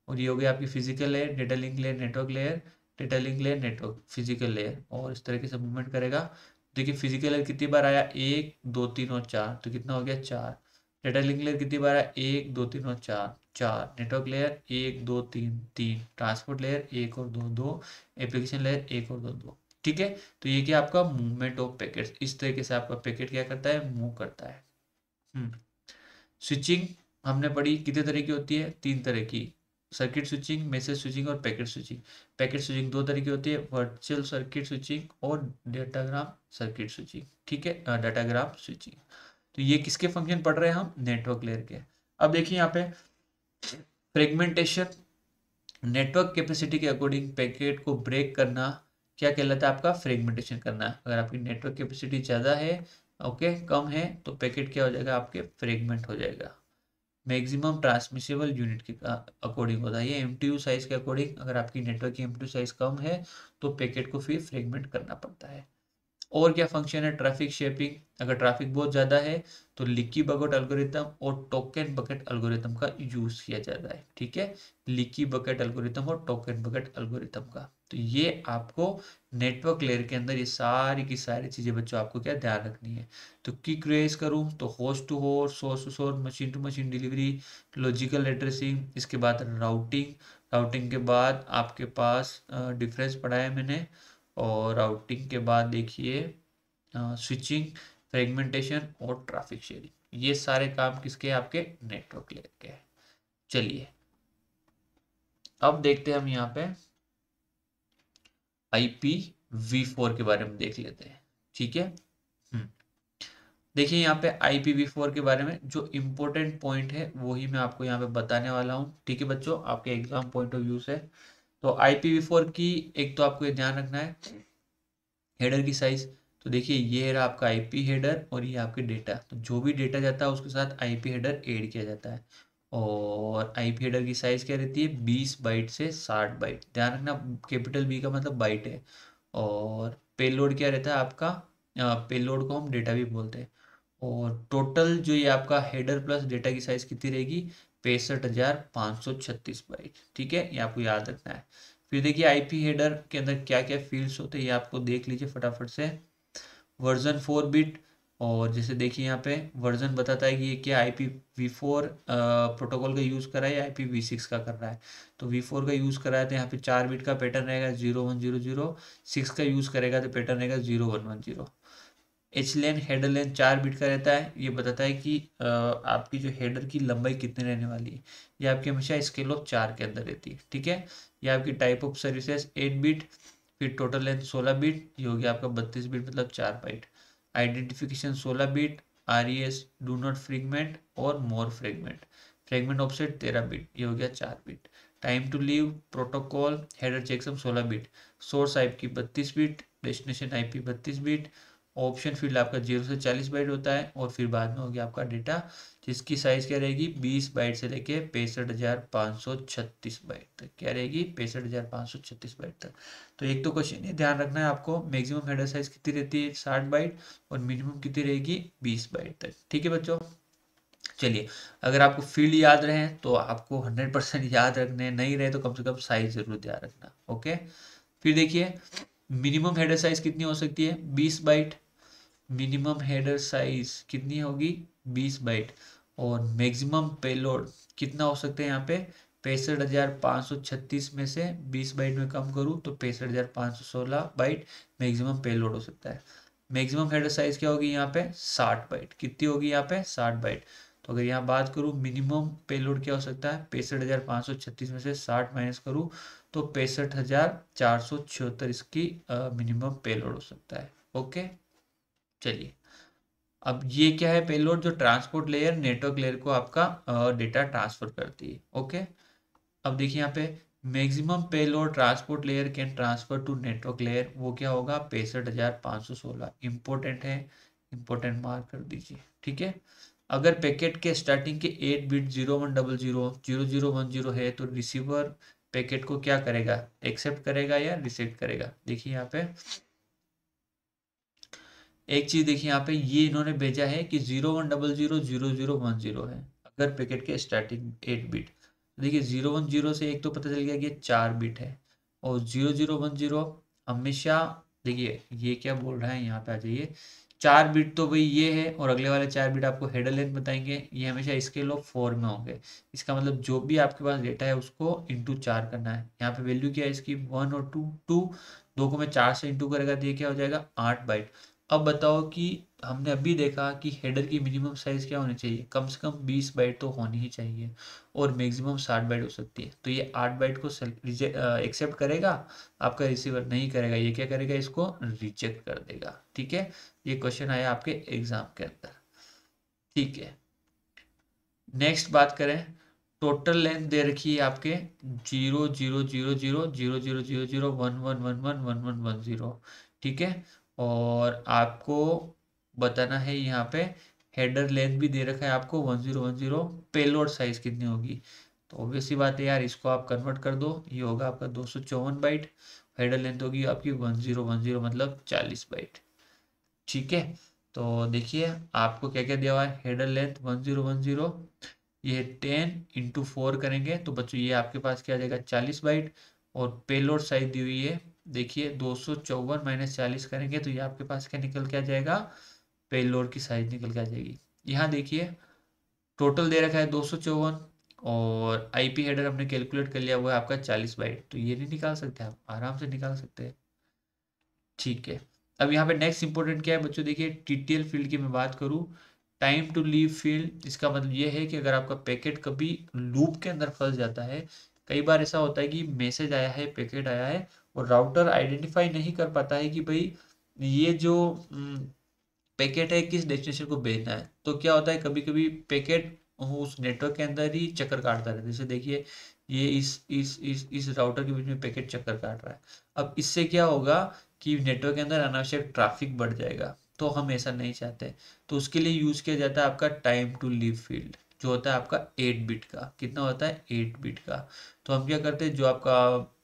और ये हो गया आपकी physical layer data link layer network layer data link layer network physical layer और इस तरीके से मूवमेंट करेगा देखिए फिजिकल लेयर कितनी बार आया एक दो तीन और चार तो कितना हो गया चार डेटा लिंक लेयर कितनी बार है एक दो तीन और चार चार नेटवर्क लेयर एक दो तीन तीन ट्रांसपोर्ट लेयर एक और दो दो एप्लीकेशन लेयर एक और दो दो ठीक है तो ये क्या आपका मूवमेंट ऑफ पैकेट इस तरीके से आपका पैकेट क्या करता है मूव करता है स्विचिंग हम्म। हमने पढ़ी कितने तरह की होती है तीन तरह की सर्किट स्विचिंग मैसेज स्विचिंग और पैकेट स्विचिंग पैकेट स्विचिंग दो तरह की होती है वर्चुअल सर्किट स्विचिंग और डाटाग्राम सर्किट स्विचिंग ठीक है डाटाग्राम हाँ, स्विचिंग तो ये किसके फंक्शन पढ़ रहे हैं हम नेटवर्क लेयर के अब देखिए यहाँ पे फ्रेगमेंटेशन नेटवर्क कैपेसिटी के अकॉर्डिंग पैकेट को ब्रेक करना क्या कहलाता है आपका फ्रेगमेंटेशन करना अगर आपकी नेटवर्क कैपेसिटी ज़्यादा है ओके कम है तो पैकेट क्या हो जाएगा आपके फ्रेगमेंट हो जाएगा मैक्सिमम ट्रांसमिसेबल यूनिट के अकॉर्डिंग होता है ये एम साइज के अकॉर्डिंग अगर आपकी नेटवर्क की एम साइज कम है तो पैकेट को फिर फ्रेगमेंट करना पड़ता है और क्या फंक्शन है ट्रैफिक शेपिंग अगर ट्रैफिक बहुत ज़्यादा है तो लिकी बकेट अल्गोरिथम और टोकन बकेट अल्गोरिथम का यूज़ किया जाता है ठीक है लिक्की बकेट अल्गोरिथम और टोकन बकेट अल्गोरिथम का तो ये आपको नेटवर्क लेयर के अंदर ये सारी की सारी चीज़ें बच्चों आपको क्या ध्यान रखनी है तो किक रेस करूँ तो host to host source to source machine to machine delivery logical addressing इसके बाद राउटिंग राउटिंग के बाद आपके पास डिफरेंस पढ़ाया मैंने और राउटिंग के बाद देखिए स्विचिंग फ्रेगमेंटेशन और ट्रैफिक शेयरिंग ये सारे काम किसके आपके नेटवर्क लेयर के हैं चलिए अब देखते हैं हम यहाँ पे आईपी वी फोर के बारे में देख लेते हैं ठीक है हम्म। देखिए यहाँ पे फोर के बारे में जो इम्पोर्टेंट पॉइंट है वो ही मैं आपको यहाँ पे बताने वाला हूँ ठीक है बच्चों आपके एग्जाम पॉइंट ऑफ व्यू से तो IPv4 की एक तो आपको ये ध्यान रखना है हेडर की साइज तो देखिए ये रहा आपका आईपी हेडर और ये आपके डेटा तो जो भी डेटा जाता है उसके साथ आईपी हेडर ऐड किया जाता है और आईपी हेडर की साइज क्या रहती है बीस बाइट से साठ बाइट ध्यान रखना कैपिटल बी का मतलब बाइट है और पेलोड क्या रहता है आपका पेलोड को हम डेटा भी बोलते हैं और टोटल जो ये आपका हेडर प्लस डेटा की साइज कितनी रहेगी पैंसठ हजार पाँच सौ छत्तीस बाइट ठीक है ये आपको याद रखना है फिर देखिए आईपी हेडर के अंदर क्या क्या फील्ड्स होते हैं ये आपको देख लीजिए फटाफट से वर्जन फोर बिट और जैसे देखिए यहाँ पे वर्जन बताता है कि ये क्या I P V four protocol का यूज़ करा है या आई पी वी सिक्स का कर रहा है तो वी फोर का यूज़ रहा है तो यहाँ पे चार बिट का पैटर्न रहेगा zero one zero zero six का यूज़ करेगा तो पैटर्न रहेगा zero one one zero H len header len चार बीट का रहता है ये बताता है कि आपकी जो हेडर की लंबाई कितनी रहने वाली है ये आपकी हमेशा स्केल ऑफ चार के अंदर रहती है ठीक है ये आपकी type of services eight bit फिर टोटल लेंथ सोलह बीट ये हो गया आपका बत्तीस बीट मतलब चार बाइट आइडेंटिफिकेशन सोलह bit R E S do not fragment और मोर फ्रेगमेंट फ्रेगमेंट ऑफसेट तेरह बीट ये हो गया चार bit time to live protocol header checksum सोलह बीट सोर्स आई पी बत्तीस बीट डेस्टिनेशन आई पी बत्तीस बीट ऑप्शन फील्ड आपका जीरो से चालीस बाइट होता है और फिर बाद में हो गया आपका डेटा जिसकी साइज क्या रहेगी बीस बाइट से लेके पैंसठ हजार पाँच सौ छत्तीस बाइट तक क्या रहेगी पैंसठ हजार पाँच सौ छत्तीस बाइट तक तो एक तो क्वेश्चन ये ध्यान रखना है आपको मैक्सिमम हेडर साइज कितनी रहती है साठ बाइट और मिनिमम कितनी रहेगी बीस बाइट तक ठीक है बच्चों चलिए अगर आपको फील्ड याद रहे तो आपको हंड्रेड परसेंट याद रखने नहीं रहे तो कम से कम साइज जरूर ध्यान रखना ओके फिर देखिए मिनिमम हेडर साइज कितनी हो सकती है बीस बाइट मिनिमम हेडर साइज कितनी होगी 20 बाइट और मैक्सिमम पेलोड कितना हो सकता है यहाँ पे पैंसठ हजार पाँच सौ छत्तीस में से 20 बाइट में कम करूँ तो पैंसठ हजार पाँच सौ सोलह बाइट मैक्सिमम पेलोड हो सकता है मैक्सिमम हेडर साइज क्या होगी यहाँ पे 60 बाइट कितनी होगी यहाँ पे 60 बाइट तो अगर यहाँ बात करूँ मिनिमम पेलोड क्या हो सकता है पैंसठ हज़ार पाँच सौ छत्तीस में से साठ माइनस करूँ तो पैंसठ हज़ार चार सौ छिहत्तर इसकी मिनिमम पेलोड हो सकता है ओके चलिए अब ये क्या है पेलोड जो ट्रांसपोर्ट लेयर नेटवर्क लेयर को आपका डेटा ट्रांसफर करती है ओके अब देखिए यहाँ पे maximum payload transport layer can transfer to network layer वो क्या होगा पैंसठ हजार पाँच सौ सोलह इम्पोर्टेंट है इम्पोर्टेंट मार्क कर दीजिए ठीक है अगर पैकेट के स्टार्टिंग के eight bit zero one double zero zero zero one zero है तो रिसीवर पैकेट को क्या करेगा एक्सेप्ट करेगा या रिसेप्ट करेगा देखिए यहाँ पे एक चीज़ देखिए यहाँ पे ये इन्होंने भेजा है कि zero one double zero zero zero one zero है अगर पैकेट के स्टार्टिंग एट बिट देखिए जीरो वन जीरो से एक तो पता चल गया कि चार बिट है और जीरो जीरो वन जीरो हमेशा देखिए ये क्या बोल रहा है यहाँ पे आ जाइए चार बिट तो भाई ये है और अगले वाले चार बिट आपको हेडर लेंथ बताएंगे ये हमेशा इसके लोग फोर में होंगे इसका मतलब जो भी आपके पास डेटा है उसको इंटू चार करना है यहाँ पे वैल्यू क्या है इसकी वन और टू टू दो को मैं चार से इंटू करेगा तो ये क्या हो जाएगा आठ बाइट अब बताओ कि हमने अभी देखा कि हेडर की मिनिमम साइज़ क्या होनी चाहिए कम से कम बीस बाइट तो होनी ही चाहिए और मैक्सिमम साठ बाइट हो सकती है तो ये आठ बाइट को एक्सेप्ट करेगा आपका रिसीवर नहीं करेगा ये क्या करेगा इसको रिजेक्ट कर देगा ठीक है ये क्वेश्चन आया आपके एग्जाम के अंदर ठीक है नेक्स्ट बात करें टोटल लेंथ दे रखी है आपके zero zero zero zero zero zero zero zero one one one one one one one zero ठीक है और आपको बताना है यहाँ पे हेडर लेंथ भी दे रखा है आपको one zero one zero payload size कितनी होगी तो ऑब्वियसली बात है यार इसको आप कन्वर्ट कर दो ये होगा आपका दो सौ चौवन बाइट हेडर लेंथ होगी आपकी वन जीरो वन जीरो मतलब चालीस बाइट ठीक है तो देखिए आपको क्या क्या दिया हुआ है header length one zero one zero ये टेन इंटू फोर करेंगे तो बच्चों ये आपके पास क्या आ जाएगा चालीस बाइट और पेलोड साइज दी हुई है देखिए दो सौ चौवन माइनस चालीस करेंगे तो ये आपके पास क्या निकल के आ जाएगा पेलोर की साइज निकल के आ जाएगी यहाँ देखिए टोटल दे रखा है दो सौ चौवन और आईपी हेडर हमने कैलकुलेट कर लिया हुआ है आपका चालीस बाइट तो ये नहीं निकाल सकते आप आराम से निकाल सकते हैं ठीक है अब यहाँ पे नेक्स्ट इंपॉर्टेंट क्या है बच्चों देखिए टीटीएल फील्ड की मैं बात करूँ टाइम टू लीव फील्ड इसका मतलब ये है कि अगर आपका पैकेट कभी लूप के अंदर फंस जाता है कई बार ऐसा होता है कि मैसेज आया है पैकेट आया है और राउटर आइडेंटिफाई नहीं कर पाता है कि भाई ये जो पैकेट हम्म, है किस डेस्टिनेशन को भेजना है तो क्या होता है कभी कभी पैकेट उस नेटवर्क के अंदर ही चक्कर काटता रहता है जैसे देखिए ये इस इस इस इस राउटर के बीच में पैकेट चक्कर काट रहा है अब इससे क्या होगा कि नेटवर्क के अंदर अनावश्यक ट्रैफिक बढ़ जाएगा तो हम ऐसा नहीं चाहते तो उसके लिए यूज़ किया जाता है आपका टाइम टू लीव फील्ड जो होता है आपका एट बिट का कितना होता है एट बिट का तो हम क्या करते हैं जो आपका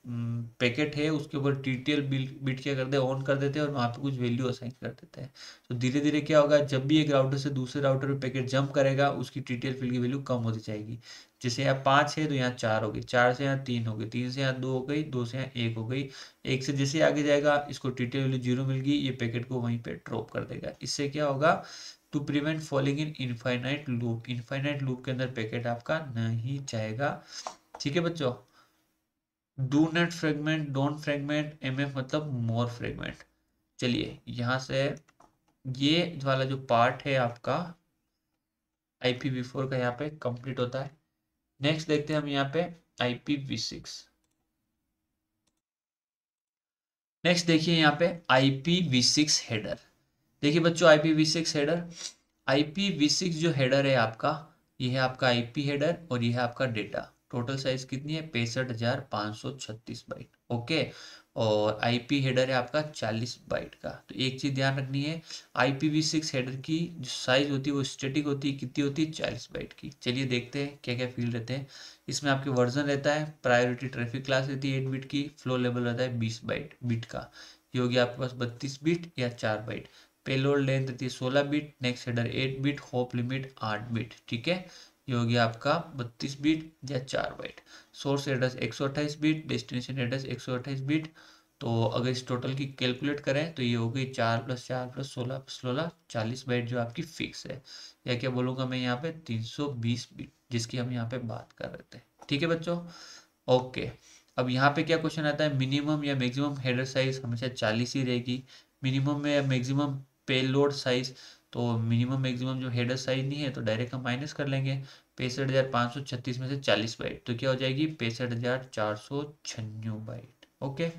हम्म, पैकेट है उसके ऊपर टी टी एल बिट क्या करते हैं ऑन कर देते हैं और वहाँ पे कुछ वैल्यू असाइन कर देते हैं तो धीरे धीरे क्या होगा जब भी एक राउटर से दूसरे राउटर पे पैकेट जंप करेगा उसकी टी टी एल फील्ड की वैल्यू कम होती जाएगी जैसे यहाँ पाँच है तो यहाँ चार हो गई चार से यहाँ तीन हो गई तीन से यहाँ दो हो गई दो से यहाँ एक हो गई एक से जैसे आगे जाएगा इसको T T L value zero मिल गई ये पैकेट को वहीं पर ड्रॉप कर देगा इससे क्या होगा to prevent falling in infinite loop infinite loop के अंदर पैकेट आपका नहीं जाएगा ठीक है बच्चों do not fragment don't fragment M F मतलब मोर फ्रेगमेंट चलिए यहाँ से ये वाला जो पार्ट है आपका आई पी वी फोर का यहाँ पे कंप्लीट होता है नेक्स्ट देखते हैं हम यहाँ पे I P V six next देखिए यहाँ पे I P V six header देखिए बच्चों I P V six header I P V six जो हेडर है आपका ये है आपका आई पी हेडर और ये है आपका डेटा टोटल साइज कितनी है पैंसठ हजार पाँच सौ छत्तीस बाइट ओके और आईपी हेडर है आपका चालीस बाइट का तो एक चीज ध्यान रखनी है आईपीवी सिक्स हेडर की जो साइज होती है वो स्टेटिक होती है कितनी होती है चालीस बाइट की चलिए देखते हैं क्या क्या फील्ड रहते हैं इसमें आपके वर्जन रहता है प्रायोरिटी ट्रैफिक क्लास रहती है एट बिट की फ्लो लेवल रहता है बीस बाइट बिट का ये हो गया आपके पास बत्तीस बिट या चार बाइट पेलोड लेंथ रहती है सोलह bit next header eight bit hop limit आठ बिट ठीक है ये हो गया आपका 32 बीट या 4 बाइट सोर्स एड्रेस एक बीट डेस्टिनेशन एड्रेस एक बीट तो अगर इस टोटल की कैलकुलेट करें तो ये हो गई चार प्लस चार प्लस सोलह प्लस सोलह चालीस बाइट जो आपकी फिक्स है या क्या बोलूँगा मैं यहाँ पे 320 बीट जिसकी हम यहाँ पे बात कर रहे थे ठीक है बच्चों ओके अब यहाँ पे क्या क्वेश्चन आता है मिनिमम या मैक्सिमम हेडर साइज हमेशा चालीस ही रहेगी मिनिमम में या मैक्सिमम पे लोड साइज तो मिनिमम मैक्सिमम जो हेडर साइज नहीं है तो डायरेक्ट हम माइनस कर लेंगे पैंसठ हज़ार पाँच सौ छत्तीस में से चालीस बाइट तो क्या हो जाएगी पैंसठ हज़ार चार सौ छन्नू byte okay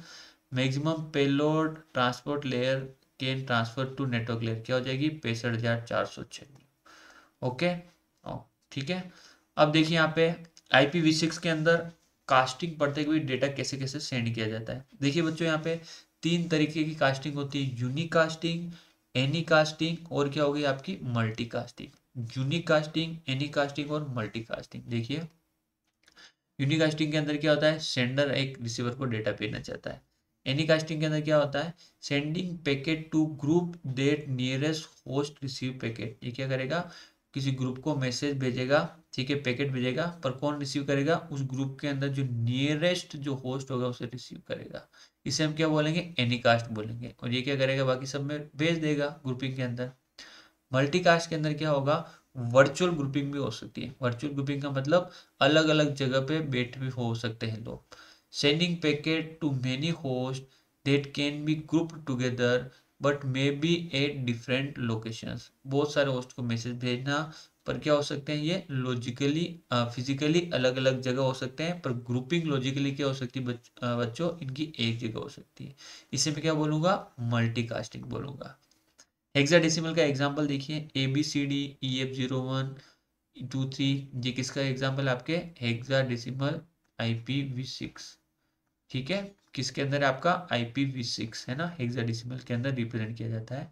maximum payload transport layer can transfer to network layer क्या हो जाएगी पैंसठ हज़ार चार सौ छन्नू ओके ठीक है अब देखिए यहाँ पे आई सिक्स के अंदर कास्टिंग पढ़ते हुए डेटा कैसे कैसे सेंड किया जाता है देखिए बच्चों यहाँ पे तीन तरीके की कास्टिंग होती है यूनिक कास्टिंग एनी कास्टिंग और क्या हो गई आपकी multi casting unique casting any casting और मल्टी कास्टिंग देखिए यूनिक कास्टिंग के अंदर क्या होता है सेंडर एक रिसीवर को डेटा भेजना चाहता है एनी कास्टिंग के अंदर क्या होता है sending packet to group that nearest host receive packet ये क्या करेगा किसी ग्रुप को मैसेज भेजेगा ठीक है पैकेट भेजेगा पर कौन रिसीव करेगा उस ग्रुप के अंदर जो नियरेस्ट जो होस्ट होगा उसे रिसीव करेगा इसे हम क्या बोलेंगे एनी कास्ट बोलेंगे और ये क्या करेगा बाकी सब में भेज देगा ग्रुपिंग के अंदर मल्टी कास्ट के अंदर क्या होगा वर्चुअल ग्रुपिंग भी हो सकती है वर्चुअल ग्रुपिंग का मतलब अलग अलग जगह पे बैठ भी हो सकते हैं लोग sending packet to many host that can be group together but may be at different locations बहुत सारे होस्ट को मैसेज भेजना पर क्या हो सकते हैं ये लॉजिकली फिजिकली अलग अलग जगह हो सकते हैं पर ग्रुपिंग लॉजिकली क्या हो सकती है बच, uh, बच्चों इनकी एक जगह हो सकती है इसे मैं क्या बोलूँगा मल्टीकास्टिंग बोलूंगा हेक्साडेसिमल का एग्जाम्पल देखिए A B C D E F zero one two three ये किसका एग्जाम्पल आपके hexadecimal I P V six ठीक है किसके अंदर आपका आई पी वी सिक्स है ना हेक्साडेसिमल के अंदर रिप्रेजेंट किया जाता है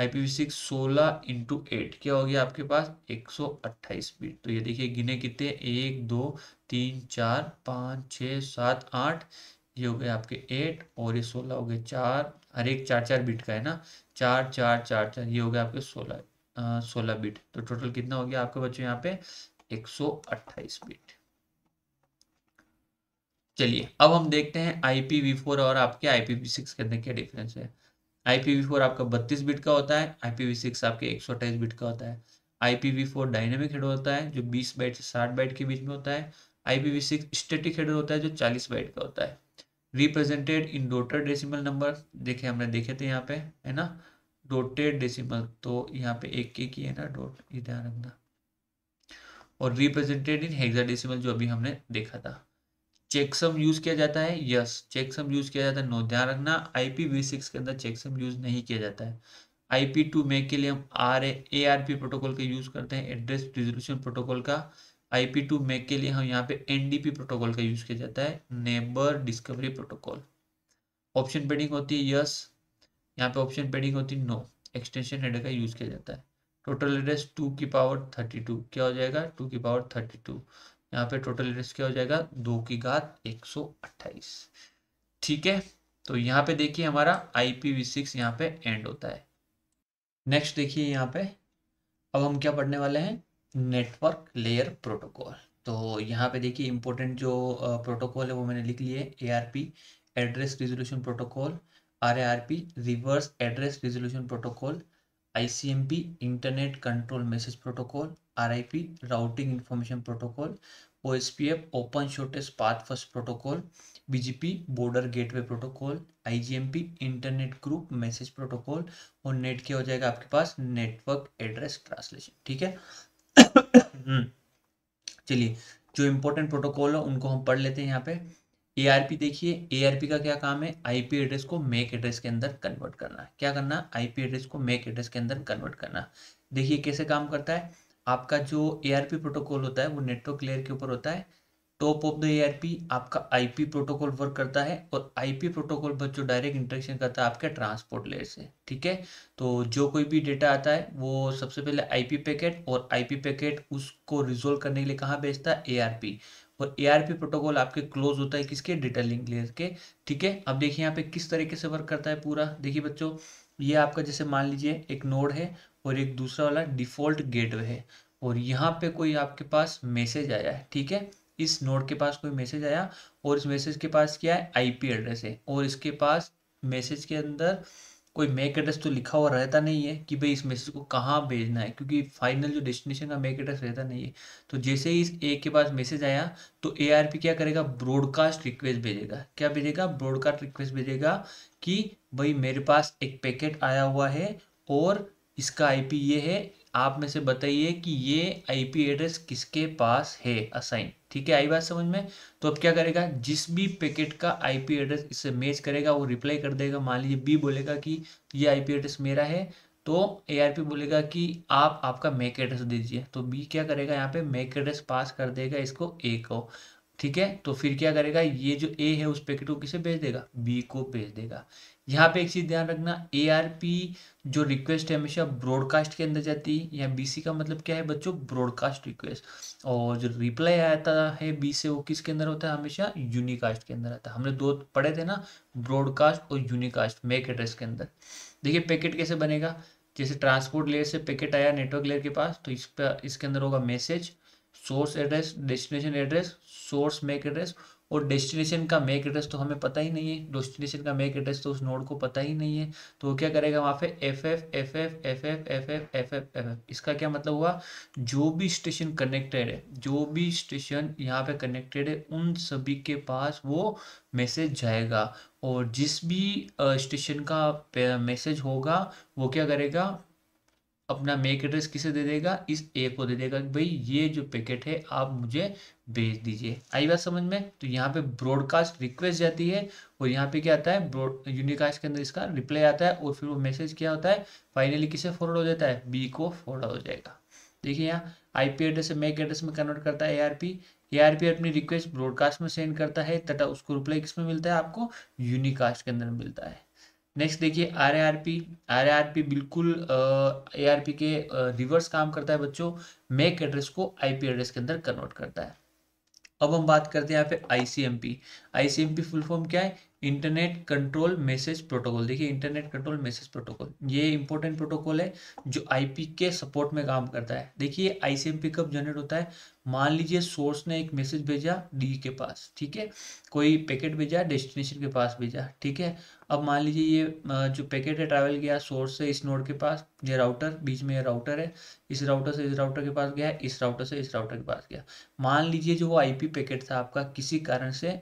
आईपीवी सिक्स सोलह इंटू एट क्या हो गया आपके पास एक सौ अट्ठाईस बिट तो ये देखिए गिने कितने एक दो तीन चार पाँच छ सात आठ ये हो गए आपके एट और ये सोलह हो गए चार हर एक चार चार बिट का है ना चार चार चार चार ये हो गया आपके सोलह सोलह बिट तो टोटल कितना हो गया आपके बच्चों यहाँ पे एक सौ अट्ठाईस बिट चलिए अब हम देखते हैं आईपीवी फोर और आपके आईपीवी सिक्स के अंदर क्या डिफरेंस है IPv4 आपका 32 बिट का होता है IPv6 आपके एक बिट का होता है IPv4 डायनेमिक हेडर होता है जो 20 बाइट से 60 बाइट के बीच में होता है IPv6 स्टैटिक हेडर होता है जो 40 बाइट का होता है represented in dotted decimal number देखे हमने देखे थे यहाँ पे है ना डोटेड डेसिमल तो यहाँ पे एक के की है ना डोट ये ध्यान रखना और रिप्रेजेंटेड इन हेक्साडेसिमल जो अभी हमने देखा था चेकसम यूज किया जाता है यस चेकसम यूज किया जाता है नो ध्यान रखना आई सिक्स के अंदर चेकसम यूज नहीं किया जाता है आईपी टू मेक के लिए हम R A R P protocol का यूज करते हैं एड्रेस रिजोल्यूशन प्रोटोकॉल का आई पी टू मेक के लिए हम यहाँ पे एनडीपी प्रोटोकॉल का यूज किया जाता है neighbour discovery protocol option padding होती है यस यहाँ पे ऑप्शन पेडिंग होती है नो एक्सटेंशन हेडर का यूज किया जाता है टोटल एड्रेस टू की पावर थर्टी टू क्या हो जाएगा टू की पावर थर्टी टू यहाँ पे टोटल इंडेक्स क्या हो जाएगा दो की घात एक सौ ठीक है तो यहाँ पे देखिए हमारा आई पी वी सिक्स यहाँ पे एंड होता है नेक्स्ट देखिए यहाँ पे अब हम क्या पढ़ने वाले हैं नेटवर्क लेयर प्रोटोकॉल तो यहाँ पे देखिए इंपॉर्टेंट जो प्रोटोकॉल है वो मैंने लिख लिए A R P address resolution protocol R R P reverse address resolution protocol I C M P internet control message protocol RIP Routing Information Protocol, OSPF Open Shortest Path First Protocol, BGP Border Gateway Protocol, IGMP Internet Group Message Protocol और नेट क्या हो जाएगा आपके पास नेटवर्क एड्रेस ट्रांसलेशन ठीक है हम्म, चलिए जो इम्पोर्टेंट प्रोटोकॉल है उनको हम पढ़ लेते हैं यहाँ पे ए देखिए ए का क्या काम है आईपी एड्रेस को मेक एड्रेस के अंदर कन्वर्ट करना क्या करना आईपी एड्रेस को मेक एड्रेस के अंदर कन्वर्ट करना देखिए कैसे काम करता है आपका जो एआरपी प्रोटोकॉल होता है वो नेटवर्क लेयर के ऊपर होता है टॉप ऑफ द पी आपका आईपी प्रोटोकॉल वर्क करता है और आईपी प्रोटोकॉल बच्चों डायरेक्ट इंटरेक्शन करता है आपके ट्रांसपोर्ट लेयर से ठीक है तो जो कोई भी डेटा आता है वो सबसे पहले आईपी पैकेट और आईपी पैकेट उसको रिजोल्व करने के लिए कहाँ भेजता है एआरपी और एआरपी प्रोटोकॉल आपके क्लोज होता है किसके डेटा लिंक लेयर के ठीक है अब देखिए यहाँ पे किस तरीके से वर्क करता है पूरा देखिए बच्चों ये आपका जैसे मान लीजिए एक नोड है और एक दूसरा वाला डिफ़ॉल्ट गेटवे है और यहाँ पे कोई आपके पास मैसेज आया है ठीक है इस नोड के पास कोई मैसेज आया और इस मैसेज के पास क्या है आईपी एड्रेस है और इसके पास मैसेज के अंदर कोई मैक एड्रेस तो लिखा हुआ रहता नहीं है कि भाई इस मैसेज को कहाँ भेजना है क्योंकि फाइनल जो डेस्टिनेशन का मैक एड्रेस रहता नहीं है तो जैसे ही इस ए के पास मैसेज आया तो ए आर पी क्या करेगा ब्रॉडकास्ट रिक्वेस्ट भेजेगा क्या भेजेगा ब्रॉडकास्ट रिक्वेस्ट भेजेगा कि भाई मेरे पास एक पैकेट आया हुआ है और इसका आईपी ये है आप में से बताइए कि ये आईपी एड्रेस किसके पास है असाइन ठीक है आई बात समझ में तो अब क्या करेगा जिस भी पैकेट का आईपी एड्रेस इससे मैच करेगा वो रिप्लाई कर देगा मान लीजिए बी बोलेगा कि ये आईपी एड्रेस मेरा है तो ए बोलेगा कि आप आपका मैक एड्रेस दीजिए तो बी क्या करेगा यहाँ पे मैक एड्रेस पास कर देगा इसको ए को ठीक है तो फिर क्या करेगा ये जो ए है उस पैकेट को किसे भेज देगा बी को भेज देगा यहाँ पे एक चीज़ ध्यान रखना ए जो रिक्वेस्ट है हमेशा ब्रॉडकास्ट के अंदर जाती है यहाँ बी का मतलब क्या है बच्चों ब्रॉडकास्ट रिक्वेस्ट और जो रिप्लाई आता है बी से वो किसके अंदर होता है हमेशा यूनिकास्ट के अंदर आता है हमने दो पढ़े थे ना ब्रॉडकास्ट और यूनिकास्ट मेक एड्रेस के अंदर देखिए पैकेट कैसे बनेगा जैसे ट्रांसपोर्ट लेयर से पैकेट आया नेटवर्क लेयर के पास तो इस पर इसके अंदर होगा message source address destination address source MAC address और डेस्टिनेशन का मेक एड्रेस तो हमें पता ही नहीं है डेस्टिनेशन का मेक एड्रेस तो उस नोड को पता ही नहीं है तो क्या करेगा वहाँ पे F F F F F F F F F F F इसका क्या मतलब हुआ जो भी स्टेशन कनेक्टेड है जो भी स्टेशन यहाँ पे कनेक्टेड है उन सभी के पास वो मैसेज जाएगा और जिस भी स्टेशन का मैसेज होगा वो क्या करेगा अपना मेक एड्रेस किसे दे देगा इस ए को दे देगा भाई ये जो पैकेट है आप मुझे भेज दीजिए आई बात समझ में तो यहाँ पे ब्रॉडकास्ट रिक्वेस्ट जाती है और यहाँ पे क्या आता है ब्रॉड यूनिकास्ट के अंदर इसका रिप्लाई आता है और फिर वो मैसेज क्या होता है फाइनली किसे फॉरवर्ड हो जाता है बी को फॉरवर्ड हो जाएगा देखिए यहाँ पी एड्रेस से मेक एड्रेस में कन्वर्ट करता है आर पी अपनी रिक्वेस्ट ब्रॉडकास्ट में सेंड करता है तथा उसको रिप्लाई किस में मिलता है आपको यूनिकास्ट के अंदर मिलता है नेक्स्ट देखिए R R P R P बिल्कुल एआरपी आर पी के रिवर्स काम करता है बच्चों मैक एड्रेस को आईपी एड्रेस के अंदर कन्वर्ट करता है अब हम बात करते हैं यहाँ पे आईसीएमपी आईसीएमपी फुल फॉर्म क्या है इंटरनेट कंट्रोल मैसेज प्रोटोकॉल देखिए इंटरनेट कंट्रोल मैसेज प्रोटोकॉल ये इंपॉर्टेंट प्रोटोकॉल है जो आईपी के सपोर्ट में काम करता है देखिए आईसीएमपी कब जनरेट होता है मान लीजिए सोर्स ने एक मैसेज भेजा डी के पास ठीक है कोई पैकेट भेजा डेस्टिनेशन के पास भेजा ठीक है अब मान लीजिए ये जो पैकेट है ट्रैवल गया सोर्स से इस नोड के पास ये राउटर बीच में ये राउटर है इस राउटर से इस राउटर के पास गया इस राउटर से इस राउटर के पास गया मान लीजिए जो वो आईपी पैकेट था आपका किसी कारण से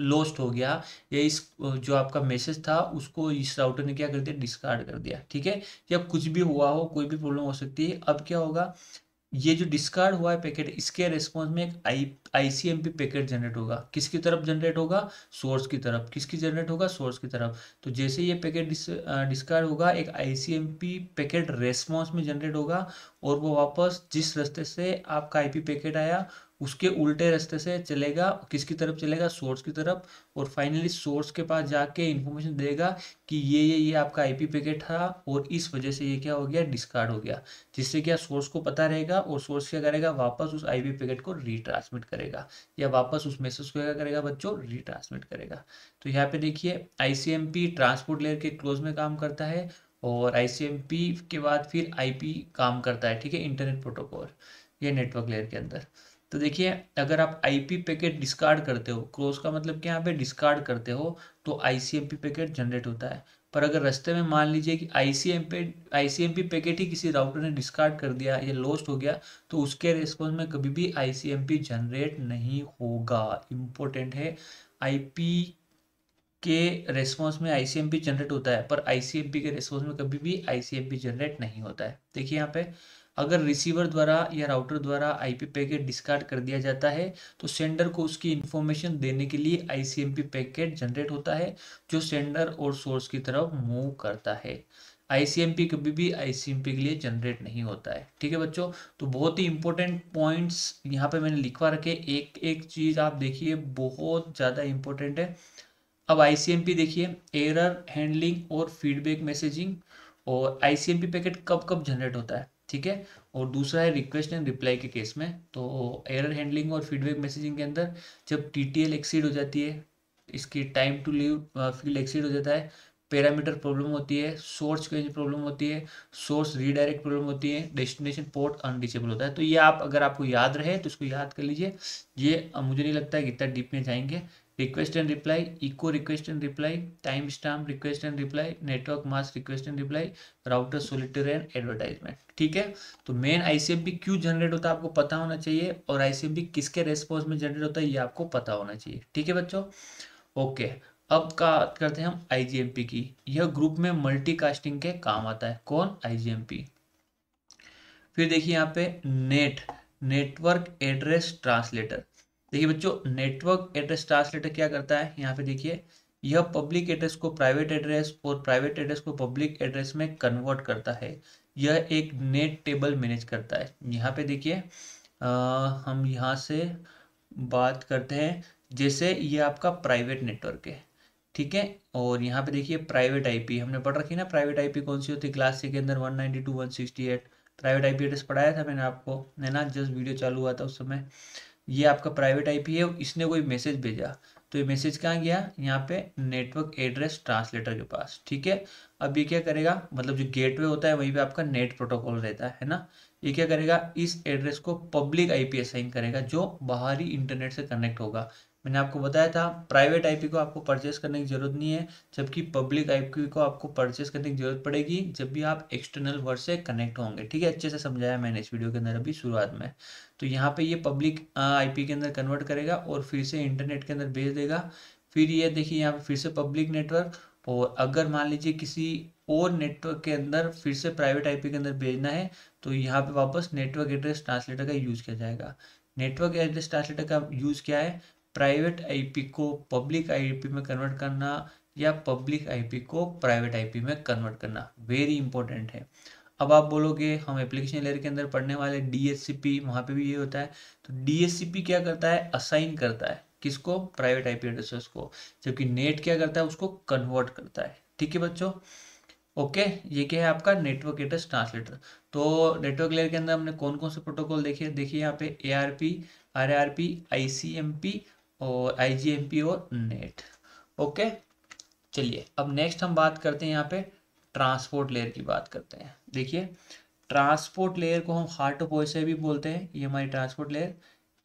लॉस्ट हो गया या इस जो आपका मैसेज था उसको इस राउटर ने क्या कर दिया डिस्कार्ड कर दिया ठीक है या कुछ भी हुआ हो कोई भी प्रॉब्लम हो सकती है अब क्या होगा ये जो डिस्कार्ड हुआ है पैकेट इसके रेस्पॉन्स में एक आई आईसीएमपी पैकेट जनरेट होगा किसकी तरफ जनरेट होगा सोर्स की तरफ किसकी जनरेट होगा सोर्स की तरफ तो जैसे ये पैकेट डिस्कार्ड होगा एक आईसीएमपी पैकेट रेस्पॉन्स में जनरेट होगा और वो वापस जिस रास्ते से आपका आईपी पैकेट आया उसके उल्टे रास्ते से चलेगा किसकी तरफ चलेगा सोर्स की तरफ और फाइनली सोर्स के पास जाके इन्फॉर्मेशन देगा कि ये ये ये आपका आईपी पैकेट था और इस वजह से ये क्या हो गया डिस्कार्ड हो गया जिससे क्या सोर्स को पता रहेगा और सोर्स क्या करेगा वापस उस आईपी पैकेट को रिट्रांसमिट करेगा या वापस उस मैसेज को क्या करेगा बच्चों रिट्रांसमिट करेगा तो यहाँ पे देखिए आई ट्रांसपोर्ट लेयर के क्लोज में काम करता है और आई के बाद फिर आई काम करता है ठीक है इंटरनेट प्रोटोकॉल ये नेटवर्क लेयर के अंदर तो देखिए अगर आप आईपी पैकेट डिस्कार्ड करते हो क्रॉस का मतलब क्या यहाँ पे डिस्कार्ड करते हो तो आईसीएमपी पैकेट जनरेट होता है पर अगर रास्ते में मान लीजिए कि आईसीएमपी आईसीएमपी पैकेट ही किसी राउटर ने डिस्कार्ड कर दिया या लॉस्ट हो गया तो उसके रिस्पॉन्स में कभी भी आईसीएमपी जनरेट नहीं होगा इम्पोर्टेंट है आई के रेस्पॉन्स में आईसीएमपी जनरेट होता है पर आईसीएमपी के रेस्पॉन्स में कभी भी आईसीएमपी जनरेट नहीं होता है देखिए यहाँ पे अगर रिसीवर द्वारा या राउटर द्वारा आईपी पैकेट डिस्कार्ड कर दिया जाता है तो सेंडर को उसकी इन्फॉर्मेशन देने के लिए आईसीएमपी पैकेट जनरेट होता है जो सेंडर और सोर्स की तरफ मूव करता है आईसीएमपी कभी भी आईसीएमपी के लिए जनरेट नहीं होता है ठीक है बच्चों तो बहुत ही इंपॉर्टेंट पॉइंट्स यहाँ पे मैंने लिखवा रखे एक एक चीज़ आप देखिए बहुत ज़्यादा इंपॉर्टेंट है अब आईसीएमपी देखिए एरर हैंडलिंग और फीडबैक मैसेजिंग और आईसीएमपी पैकेट कब कब जनरेट होता है ठीक है और दूसरा है रिक्वेस्ट एंड रिप्लाई के केस में तो एरर हैंडलिंग और फीडबैक मैसेजिंग के अंदर जब टी टी एल एक्सीड हो जाती है इसकी time to live field exceed हो जाता है पैरामीटर प्रॉब्लम होती है सोर्स चेंज प्रॉब्लम होती है सोर्स रीडायरेक्ट प्रॉब्लम होती है डेस्टिनेशन पोर्ट अनरीचेबल होता है तो ये आप अगर आपको याद रहे तो इसको याद कर लीजिए ये मुझे नहीं लगता है कि इतना डीप में जाएंगे request and reply, echo request and reply, timestamp request and reply, network mask request and reply, router solitary and advertisement ठीक है तो मेन आईसीएमपी क्यों जनरेट होता है आपको पता होना चाहिए और आईसीएमपी किसके रेस्पॉन्स में जनरेट होता है ये आपको पता होना चाहिए ठीक है बच्चों ओके अब का करते हैं हम आईजीएमपी की यह ग्रुप में मल्टीकास्टिंग के काम आता है कौन आईजीएमपी फिर देखिए यहाँ पे नेट नेटवर्क एड्रेस ट्रांसलेटर देखिए बच्चों नेटवर्क एड्रेस ट्रांसलेटर क्या करता है यहाँ पे देखिए यह पब्लिक एड्रेस को प्राइवेट एड्रेस और प्राइवेट एड्रेस को पब्लिक एड्रेस में कन्वर्ट करता है यह एक नेट टेबल मैनेज करता है यहाँ पे देखिए हम यहाँ से बात करते हैं जैसे ये आपका प्राइवेट नेटवर्क है ठीक है और यहाँ पे देखिए प्राइवेट आईपी हमने पढ़ रखी ना प्राइवेट आईपी कौन सी होती है क्लास सी के अंदर 192 168 प्राइवेट आईपी एड्रेस पढ़ाया था मैंने आपको है ना जस्ट वीडियो चालू हुआ था उस समय ये आपका प्राइवेट आईपी है इसने कोई मैसेज भेजा तो ये मैसेज कहाँ गया यहाँ पे नेटवर्क एड्रेस ट्रांसलेटर के पास ठीक है अब ये क्या करेगा मतलब जो गेटवे होता है वहीं पे आपका नेट प्रोटोकॉल रहता है ना ये क्या करेगा इस एड्रेस को पब्लिक आईपी असाइन करेगा जो बाहरी इंटरनेट से कनेक्ट होगा मैंने आपको बताया था प्राइवेट आईपी को आपको परचेस करने की ज़रूरत नहीं है जबकि पब्लिक आईपी को आपको परचेस करने की ज़रूरत पड़ेगी जब भी आप एक्सटर्नल वर्ड से कनेक्ट होंगे ठीक है अच्छे से समझाया मैंने इस वीडियो के अंदर अभी शुरुआत में तो यहाँ पे ये पब्लिक आईपी के अंदर कन्वर्ट करेगा और फिर से इंटरनेट के अंदर भेज देगा फिर ये देखिए यहाँ पे फिर से पब्लिक नेटवर्क और अगर मान लीजिए किसी और नेटवर्क के अंदर फिर से प्राइवेट आईपी के अंदर भेजना है तो यहाँ पे वापस नेटवर्क एड्रेस ट्रांसलेटर का यूज़ किया जाएगा नेटवर्क एड्रेस ट्रांसलेटर का यूज़ क्या है प्राइवेट आईपी को पब्लिक आईपी में कन्वर्ट करना या पब्लिक आईपी को प्राइवेट आईपी में कन्वर्ट करना वेरी इंपॉर्टेंट है अब आप बोलोगे हम एप्लीकेशन लेयर के अंदर पढ़ने वाले डी वहाँ पे भी ये होता है तो डी क्या करता है असाइन करता है किसको प्राइवेट आईपी एड्रेस को जबकि नेट क्या करता है उसको कन्वर्ट करता है ठीक है बच्चों ओके ये क्या है आपका नेटवर्क एड्रेस ट्रांसलेटर तो नेटवर्क लेयर के अंदर हमने कौन कौन से प्रोटोकॉल देखे देखिए यहाँ पे A R P R R P I C M P और आई और नेट ओके चलिए अब नेक्स्ट हम बात करते हैं यहाँ पे ट्रांसपोर्ट लेयर की बात करते हैं देखिए ट्रांसपोर्ट लेयर को हम हार्ट टू पोर्ट से भी बोलते हैं ये हमारी transport layer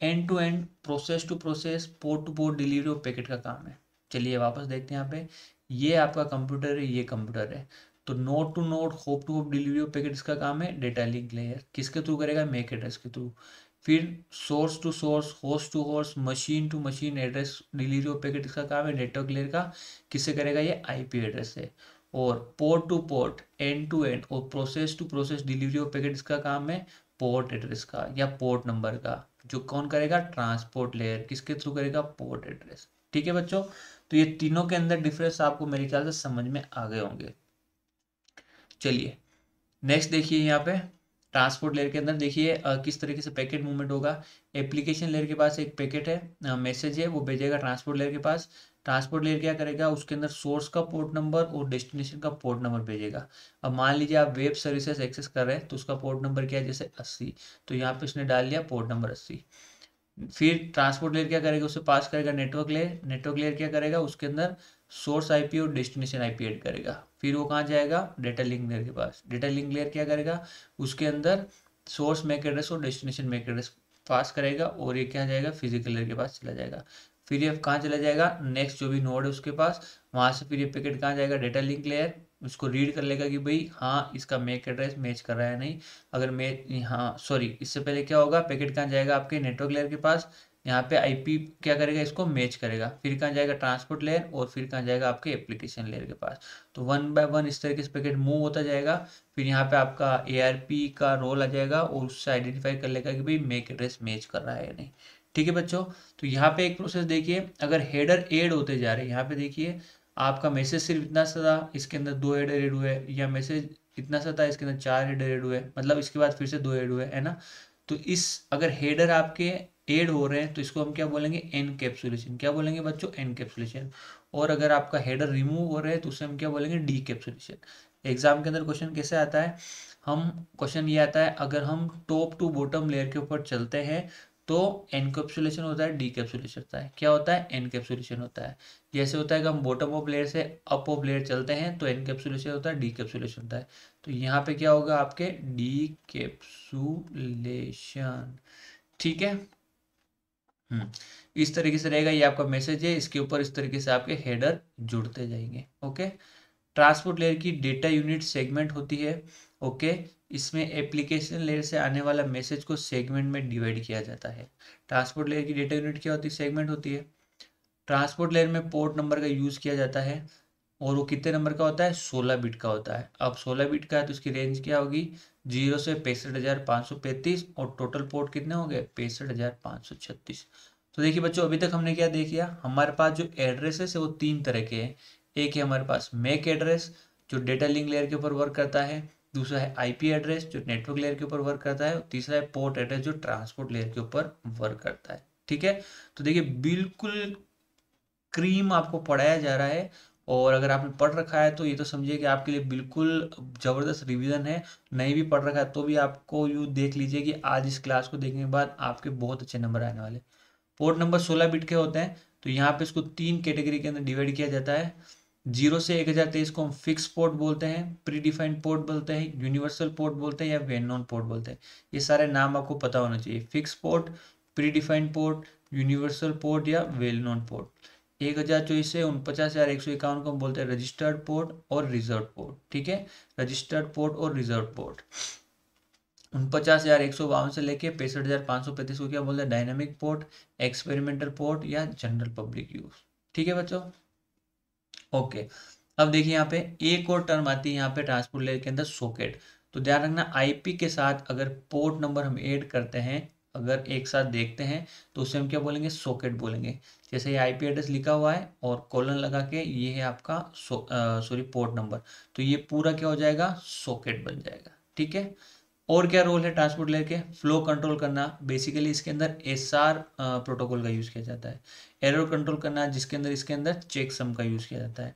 end to end process to process port to port delivery और पैकेट का काम है चलिए वापस देखते हैं यहाँ पे ये आपका कंप्यूटर है ये कंप्यूटर है तो node to node hop to hop delivery और पैकेट इसका काम है डेटा लिंक लेयर किसके थ्रू करेगा मेक एड्रेस के थ्रू फिर source to source host to host machine to machine address delivery of packet इसका काम है नेटवर्क लेयर का किसे करेगा ये आईपी एड्रेस है और port to port end to end और process to process delivery of packet इसका काम है पोर्ट एड्रेस का या पोर्ट नंबर का जो कौन करेगा ट्रांसपोर्ट लेयर किसके थ्रू करेगा पोर्ट एड्रेस ठीक है बच्चों तो ये तीनों के अंदर डिफरेंस आपको मेरे ख्याल से समझ में आ गए होंगे चलिए नेक्स्ट देखिए यहाँ पे ट्रांसपोर्ट लेयर के अंदर देखिए किस तरीके से पैकेट मूवमेंट होगा एप्लीकेशन लेयर के पास एक पैकेट है मैसेज है वो भेजेगा ट्रांसपोर्ट लेयर के पास ट्रांसपोर्ट लेयर क्या करेगा उसके अंदर सोर्स का पोर्ट नंबर और डेस्टिनेशन का पोर्ट नंबर भेजेगा अब मान लीजिए आप वेब सर्विसेज एक्सेस कर रहे हैं तो उसका पोर्ट नंबर क्या है जैसे अस्सी तो यहाँ पे उसने डाल लिया पोर्ट नंबर अस्सी फिर ट्रांसपोर्ट लेयर क्या करेगा उसे पास करेगा नेटवर्क लेयर नेटवर्क लेयर क्या करेगा उसके अंदर सोर्स आईपी और डेस्टिनेशन आईपी ऐड करेगा फिर वो कहाँ जाएगा डेटा लिंक लेयर के पास डेटा लिंक लेयर क्या करेगा उसके अंदर सोर्स मैक एड्रेस और डेस्टिनेशन मैक एड्रेस पास करेगा और ये क्या जाएगा फिजिकल लेयर के पास चला जाएगा फिर ये कहाँ चला जाएगा नेक्स्ट जो भी नोड है उसके पास वहाँ से फिर ये पैकेट कहाँ जाएगा डेटा लिंक लेयर उसको रीड कर लेगा कि भाई हाँ इसका मेक एड्रेस मैच कर रहा है नहीं अगर मैच हाँ सॉरी इससे पहले क्या होगा पैकेट कहाँ जाएगा आपके नेटवर्क लेयर के पास यहाँ पे आईपी क्या करेगा इसको मैच करेगा फिर कहाँ जाएगा ट्रांसपोर्ट लेयर और फिर कहाँ जाएगा आपके एप्लीकेशन लेयर के पास तो वन बाय वन इस तरीके से पैकेट मूव होता जाएगा फिर यहाँ पे आपका एआरपी का रोल आ जाएगा और उससे आइडेंटिफाई कर लेगा कि भाई मेक एड्रेस मैच कर रहा है या नहीं ठीक है बच्चों तो यहाँ पे एक प्रोसेस देखिए अगर हेडर एड होते जा रहे हैं यहाँ पे देखिए आपका मैसेज सिर्फ इतना सा था इसके अंदर दो हेडर एड हुए या मैसेज इतना सा था इसके अंदर चार हेडर एड हुए मतलब इसके बाद फिर से दो एड हुए है ना तो इस अगर हेडर आपके टेड हो रहे हैं तो इसको हम क्या बोलेंगे एनकेप्सुलेशन क्या बोलेंगे बच्चों एनकेप्सुलेशन और अगर आपका हेडर रिमूव हो रहा है तो उसे हम क्या बोलेंगे डीकेप्सुलेशन एग्जाम के अंदर क्वेश्चन कैसे आता है हम क्वेश्चन ये आता है अगर हम टॉप टू बॉटम लेयर के ऊपर चलते हैं तो एनकेप्सुलेशन होता है डीकेप्सुलेशन होता है क्या होता है एनकेप्सुलेशन होता है जैसे होता है कि हम बॉटम ऑफ लेयर से अप ऑफ लेयर चलते हैं तो एनकेप्सुलेशन होता है डीकेप्सुलेशन होता है तो यहाँ पे क्या होगा आपके डीकेप्सुलेशन ठीक है हम्म, इस तरीके से रहेगा ये आपका मैसेज है इसके ऊपर इस तरीके से आपके हेडर जुड़ते जाएंगे ओके ट्रांसपोर्ट लेयर की डेटा यूनिट सेगमेंट होती है ओके इसमें एप्लीकेशन लेयर से आने वाला मैसेज को सेगमेंट में डिवाइड किया जाता है ट्रांसपोर्ट लेयर की डेटा यूनिट क्या होती है सेगमेंट होती है ट्रांसपोर्ट लेयर में पोर्ट नंबर का यूज़ किया जाता है और वो कितने नंबर का होता है सोलह बिट का होता है अब सोलह बिट का है तो उसकी रेंज क्या होगी जीरो से पैंसठ हज़ार पाँच सौ पैंतीस और टोटल पोर्ट कितने हो गए पैंसठ हज़ार पाँच सौ छत्तीस तो देखिए बच्चों अभी तक हमने क्या देख लिया हमारे पास जो एड्रेसेस है वो तीन तरह के हैं एक है हमारे पास मैक एड्रेस जो डेटा लिंक लेयर के ऊपर वर्क करता है दूसरा है आईपी एड्रेस जो नेटवर्क लेयर के ऊपर वर्क करता है और तीसरा है पोर्ट एड्रेस जो ट्रांसपोर्ट लेयर के ऊपर वर्क करता है ठीक है तो देखिए बिल्कुल क्रीम आपको पढ़ाया जा रहा है और अगर आपने पढ़ रखा है तो ये तो समझिए कि आपके लिए बिल्कुल ज़बरदस्त रिवीजन है नहीं भी पढ़ रखा है तो भी आपको यू देख लीजिए कि आज इस क्लास को देखने के बाद आपके बहुत अच्छे नंबर आने वाले पोर्ट नंबर सोलह बिट के होते हैं तो यहाँ पे इसको तीन कैटेगरी के अंदर डिवाइड किया जाता है जीरो से एक हज़ार तेईस को हम फिक्स पोर्ट बोलते हैं प्री डिफाइंड पोर्ट बोलते हैं यूनिवर्सल पोर्ट बोलते हैं या वेन नॉन पोर्ट बोलते हैं ये सारे नाम आपको पता होना चाहिए fix port predefined port universal port या वेल नॉन पोर्ट एक हज़ार चौबीस से उनपचास हज़ार एक सौ इक्यावन को हम बोलते हैं रजिस्टर्ड पोर्ट और रिजर्व पोर्ट ठीक है रजिस्टर्ड पोर्ट और रिजर्व पोर्ट उनपचास हज़ार एक सौ बावन से लेके पैंसठ हज़ार पाँच सौ पैंतीस को क्या बोलते हैं डायनेमिक पोर्ट एक्सपेरिमेंटल पोर्ट या जनरल पब्लिक यूज ठीक है बच्चों ओके अब देखिए यहाँ पे एक और टर्म आती है यहाँ पे ट्रांसपोर्ट लेयर के अंदर सॉकेट तो ध्यान रखना आईपी के साथ अगर पोर्ट नंबर हम ऐड करते हैं अगर एक साथ देखते हैं तो उसे हम क्या बोलेंगे सॉकेट बोलेंगे जैसे ये आईपी एड्रेस लिखा हुआ है और कॉलन लगा के ये है आपका सॉरी पोर्ट नंबर तो ये पूरा क्या हो जाएगा सॉकेट बन जाएगा ठीक है और क्या रोल है ट्रांसपोर्ट लेयर के फ्लो कंट्रोल करना बेसिकली इसके अंदर एस प्रोटोकॉल का यूज़ किया जाता है एरर कंट्रोल करना जिसके अंदर इसके अंदर चेक सम का यूज़ किया जाता है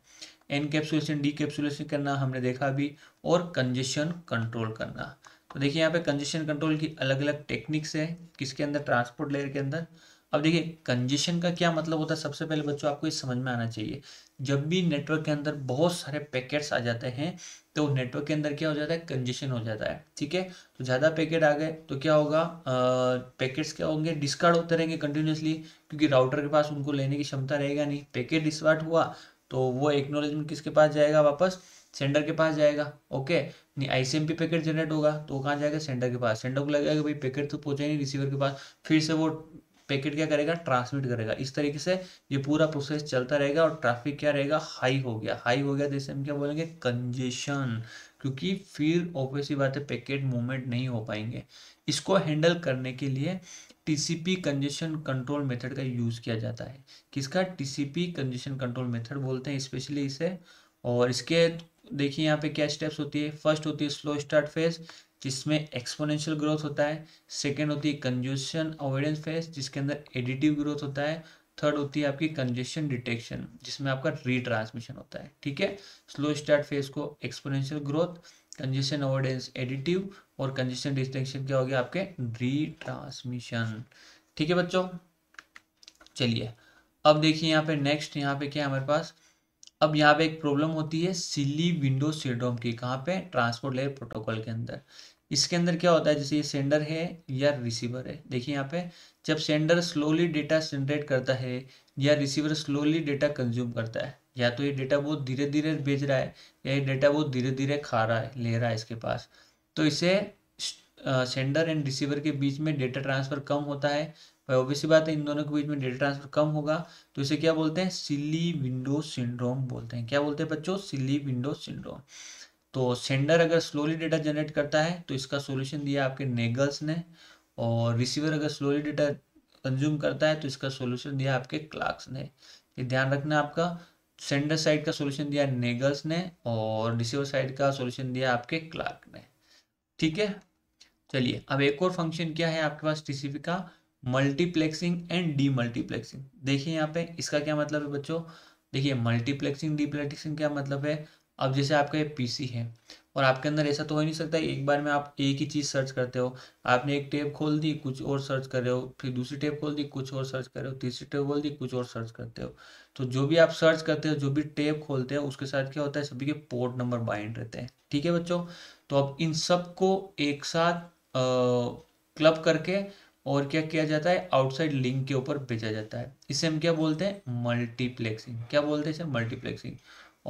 एनकेप्सुलेशन डीकेप्सुलेशन करना हमने देखा अभी और कंजेशन कंट्रोल करना तो देखिए यहाँ पे कंजेशन कंट्रोल की अलग अलग टेक्निक्स है किसके अंदर ट्रांसपोर्ट लेयर के अंदर अब देखिए कंजेशन का क्या मतलब होता है सबसे पहले बच्चों आपको ये समझ में आना चाहिए जब भी नेटवर्क के अंदर बहुत सारे पैकेट्स आ जाते हैं तो नेटवर्क के अंदर क्या हो जाता है कंजेशन हो जाता है ठीक है तो ज़्यादा पैकेट आ गए तो क्या होगा पैकेट्स क्या होंगे डिस्कार्ड होते रहेंगे कंटिन्यूसली क्योंकि राउटर के पास उनको लेने की क्षमता रहेगा नहीं पैकेट डिस्कार्ड हुआ तो वो एक्नोलेजमेंट किसके पास जाएगा वापस सेंडर के पास जाएगा ओके नहीं आईसीएमपी पैकेट जनरेट होगा तो कहाँ जाएगा सेंडर के पास सेंडर को लगेगा कि भाई पैकेट तो पहुँचा नहीं रिसीवर के पास फिर से वो पैकेट क्या करेगा ट्रांसमिट करेगा इस तरीके से ये पूरा प्रोसेस चलता रहेगा और ट्रैफिक क्या रहेगा हाई हो गया हाई हो गया जैसे हम क्या बोलेंगे कंजेशन क्योंकि फिर ऑब्वियसली बात है पैकेट मूवमेंट नहीं हो पाएंगे इसको हैंडल करने के लिए टीसीपी कंजेशन कंट्रोल मेथड का यूज़ किया जाता है किसका टीसीपी कंजेशन कंट्रोल मेथड बोलते हैं स्पेशली इसे और इसके देखिए यहाँ पे क्या स्टेप्स होती है फर्स्ट होती है स्लो स्टार्ट फेज जिसमें एक्सपोनेंशियल ग्रोथ होता है सेकेंड होती है कंजूशन अवॉइडेंस फेज जिसके अंदर एडिटिव ग्रोथ होता है थर्ड होती है आपकी कंजेशन डिटेक्शन जिसमें आपका रीट्रांसमिशन होता है ठीक है स्लो स्टार्ट फेज को exponential growth congestion avoidance additive और कंजेशन डिटेक्शन क्या हो गया आपके रीट्रांसमिशन ठीक है बच्चों चलिए अब देखिए यहाँ पे नेक्स्ट यहाँ पे क्या है हमारे पास अब यहाँ पे एक प्रॉब्लम होती है सिली विंडो सिंड्रोम की कहाँ पे ट्रांसपोर्ट लेयर प्रोटोकॉल के अंदर इसके अंदर क्या होता है जैसे ये सेंडर है या रिसीवर है देखिए यहाँ पे जब सेंडर स्लोली डेटा जनरेट करता है या रिसीवर स्लोली डेटा कंज्यूम करता है या तो ये डेटा बहुत धीरे धीरे भेज रहा है या ये डेटा बहुत धीरे धीरे खा रहा है ले रहा है इसके पास तो इसे सेंडर एंड रिसीवर के बीच में डेटा ट्रांसफ़र कम होता है भाई बात है इन दोनों के बीच में डेटा ट्रांसफर कम होगा तो इसे क्या बोलते हैं सिली विंडो सिंड्रोम बोलते हैं क्या बोलते हैं बच्चों सिली विंडो सिंड्रोम तो सेंडर अगर स्लोली डेटा जनरेट करता है तो इसका सोल्यूशन दिया आपके नेगल्स ने और रिसीवर अगर स्लोली डेटा कंज्यूम करता है तो इसका सोल्यूशन दिया आपके क्लार्क्स ने ये ध्यान रखना आपका सेंडर साइड का सोल्यूशन दिया नेगल्स ने और रिसीवर साइड का सोल्यूशन दिया आपके क्लार्क ने ठीक है चलिए अब एक और फंक्शन क्या है आपके पास टीसीपी का मल्टीप्लेक्सिंग एंड डी मल्टीप्लेक्सिंग देखिए यहाँ पे इसका क्या मतलब है बच्चों देखिए मल्टीप्लेक्सिंग डीप्लेक्सिंग क्या मतलब है अब जैसे आपका ये पीसी है और आपके अंदर ऐसा तो हो ही नहीं सकता एक बार में आप एक ही चीज़ सर्च करते हो आपने एक टेप खोल दी कुछ और सर्च कर रहे हो फिर दूसरी टेप खोल दी कुछ और सर्च कर रहे हो तीसरी टेप खोल दी कुछ और सर्च करते हो तो जो भी आप सर्च करते हो जो भी टेप खोलते हो उसके साथ क्या होता है सभी के पोर्ट नंबर बाइंड रहते हैं ठीक है बच्चों तो अब इन सब को एक साथ क्लब करके और क्या किया जाता है आउटसाइड लिंक के ऊपर भेजा जाता है इसे हम क्या बोलते हैं मल्टीप्लेक्सिंग क्या बोलते हैं इसे मल्टीप्लेक्सिंग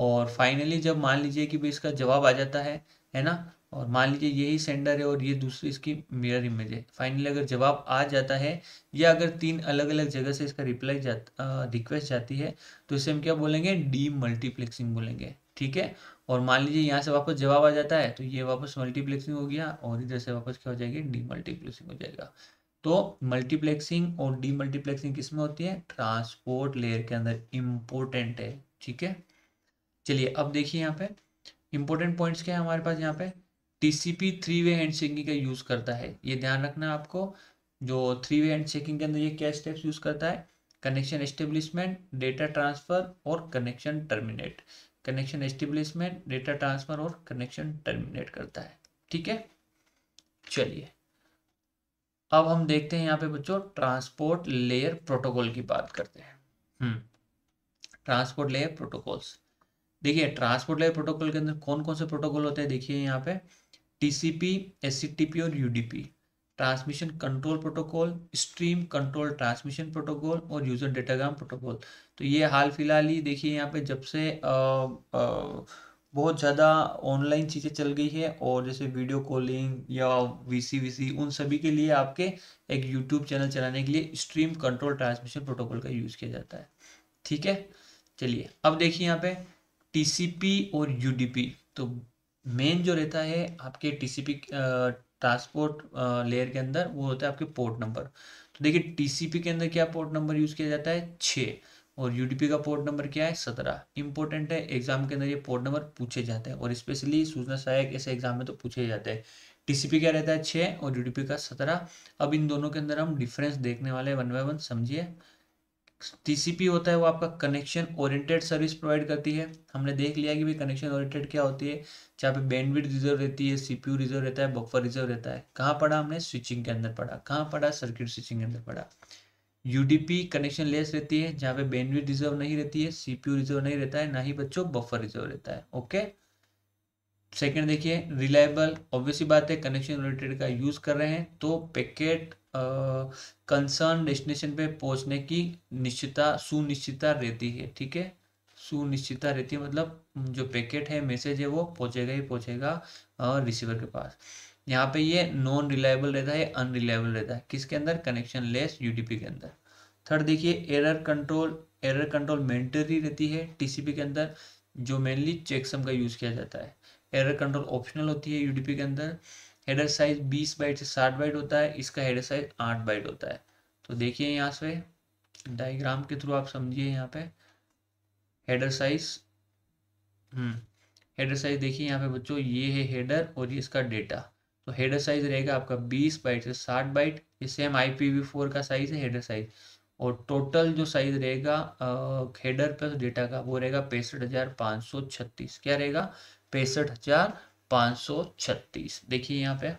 और फाइनली जब मान लीजिए कि भाई इसका जवाब आ जाता है है ना और मान लीजिए यही सेंडर है और ये दूसरी इसकी मिरर इमेज है फाइनली अगर जवाब आ जाता है या अगर तीन अलग अलग जगह से इसका रिप्लाई जाता रिक्वेस्ट जाती है तो इसे हम क्या बोलेंगे डी मल्टीप्लेक्सिंग बोलेंगे ठीक है और मान लीजिए यहाँ से वापस जवाब आ जाता है तो ये वापस मल्टीप्लेक्सिंग हो गया और इधर से वापस क्या हो जाएगी डी मल्टीप्लेक्सिंग हो जाएगा तो मल्टीप्लेक्सिंग और डी मल्टीप्लेक्सिंग किस में होती है ट्रांसपोर्ट लेयर के अंदर इम्पोर्टेंट है ठीक है चलिए अब देखिए यहाँ पे इंपॉर्टेंट पॉइंट्स क्या है हमारे पास यहाँ पे TCP three way handshaking का यूज़ करता है ये ध्यान रखना आपको जो थ्री वे हैंड शेकिंग के अंदर ये क्या स्टेप्स यूज़ करता है कनेक्शन एस्टेब्लिशमेंट डेटा ट्रांसफ़र और connection terminate connection establishment data transfer और कनेक्शन टर्मिनेट करता है ठीक है चलिए अब हम देखते हैं यहाँ पे बच्चों ट्रांसपोर्ट लेयर प्रोटोकॉल की बात करते हैं ट्रांसपोर्ट लेयर प्रोटोकॉल्स देखिए ट्रांसपोर्ट लेयर प्रोटोकॉल के अंदर कौन कौन से प्रोटोकॉल होते हैं देखिए यहाँ पे टीसीपी एससीटीपी और UDP transmission control protocol stream control transmission protocol और यूजर डेटाग्राम प्रोटोकॉल तो ये हाल फिलहाल ही देखिए यहाँ पे जब से आ, आ, बहुत ज़्यादा ऑनलाइन चीज़ें चल गई है और जैसे वीडियो कॉलिंग या वीसी वीसी उन सभी के लिए आपके एक यूट्यूब चैनल चलाने के लिए स्ट्रीम कंट्रोल ट्रांसमिशन प्रोटोकॉल का यूज़ किया जाता है ठीक है चलिए अब देखिए यहाँ पे टीसीपी और यूडीपी तो मेन जो रहता है आपके टीसीपी ट्रांसपोर्ट लेयर के अंदर वो होता है आपके पोर्ट नंबर तो देखिए टीसीपी के अंदर क्या पोर्ट नंबर यूज़ किया जाता है छः और यूडीपी का पोर्ट नंबर क्या है सत्रह इंपॉर्टेंट है एग्जाम के अंदर ये पोर्ट नंबर पूछे जाते हैं और स्पेशली सूचना सहायक ऐसे एग्जाम में तो पूछे जाते हैं टीसीपी क्या रहता है छः और यूडीपी का सत्रह अब इन दोनों के अंदर हम डिफरेंस देखने वाले वन बाय वन समझिए टीसीपी होता है वो आपका कनेक्शन ओरिएंटेड सर्विस प्रोवाइड करती है हमने देख लिया कि भाई कनेक्शन ओरिएंटेड क्या होती है जहाँ पे बैंडविड रिजर्व रहती है सीपीयू रिजर्व रहता है बफर रिजर्व रहता है कहाँ पढ़ा हमने स्विचिंग के अंदर पढ़ा कहाँ पढ़ा सर्किट स्विचिंग के अंदर पढ़ा यूडीपी कनेक्शन लेस रहती है जहाँ पे बैंडविड रिजर्व नहीं रहती है सीपीयू रिजर्व नहीं रहता है ना ही बच्चों बफर रिजर्व रहता है ओके सेकंड देखिए रिलायबल ऑब्वियसली बात है कनेक्शन रिलेटेड का यूज़ कर रहे हैं तो पैकेट कंसर्न डेस्टिनेशन पे पहुंचने की निश्चितता सुनिश्चितता रहती है ठीक है सुनिश्चितता रहती है मतलब जो पैकेट है मैसेज है वो पहुंचेगा ही पहुंचेगा रिसीवर के पास यहाँ पे ये नॉन रिलायबल रहता है अनरिलायबल रहता है किसके अंदर कनेक्शन लेस यूडीपी के अंदर थर्ड देखिए एरर कंट्रोल एरर कंट्रोल मेंटरी रहती है टीसीपी के अंदर जो मेनली चेकसम का यूज़ किया जाता है एरर कंट्रोल ऑप्शनल होती है यूडीपी के अंदर हेडर साइज 20 बाइट से 60 बाइट होता है इसका हेडर साइज 8 बाइट होता है तो देखिए यहाँ से डायग्राम के थ्रू आप समझिए यहाँ पे हेडर साइज हेडर साइज देखिए यहाँ पे बच्चों ये है हेडर और ये इसका डेटा तो हेडर साइज रहेगा आपका 20 बाइट से 60 बाइट ये सेम आई का साइज है हेडर साइज और टोटल जो साइज रहेगा हेडर प्लस डेटा का वो रहेगा पैंसठ हज़ार पाँच सौ छत्तीस क्या रहेगा पैंसठ हजार पाँच सौ छत्तीस देखिए यहाँ पे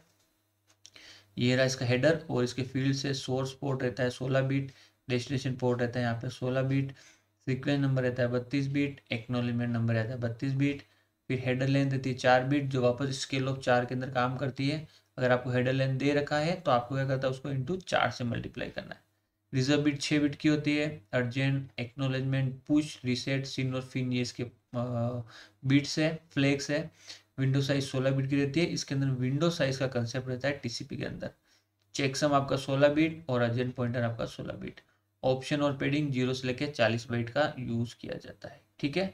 ये रहा इसका हेडर और इसके फील्ड से सोर्स पोर्ट रहता है सोलह बीट डेस्टिनेशन पोर्ट रहता है यहाँ पे सोलह बीट सिक्वेंस नंबर रहता है बत्तीस बीट एक्नोलिमेंट नंबर रहता है बत्तीस बीट फिर हेडर लेंथ रहती है चार बीट जो वापस स्केल ऑफ चार के अंदर काम करती है अगर आपको हेडर लेंथ दे रखा है तो आपको क्या करता है उसको इंटू चार से मल्टीप्लाई करना है रिजर्व बिट छः बिट की होती है urgent acknowledgement push reset syn और फिन ये इसके बिट्स है फ्लेक्स है विंडो साइज सोलह बिट की रहती है इसके अंदर विंडो साइज का कंसेप्ट रहता है टीसीपी के अंदर चेकसम आपका सोलह बिट और अर्जेंट पॉइंटर आपका सोलह बिट ऑप्शन और पेडिंग जीरो से लेकर चालीस बाइट का यूज़ किया जाता है ठीक है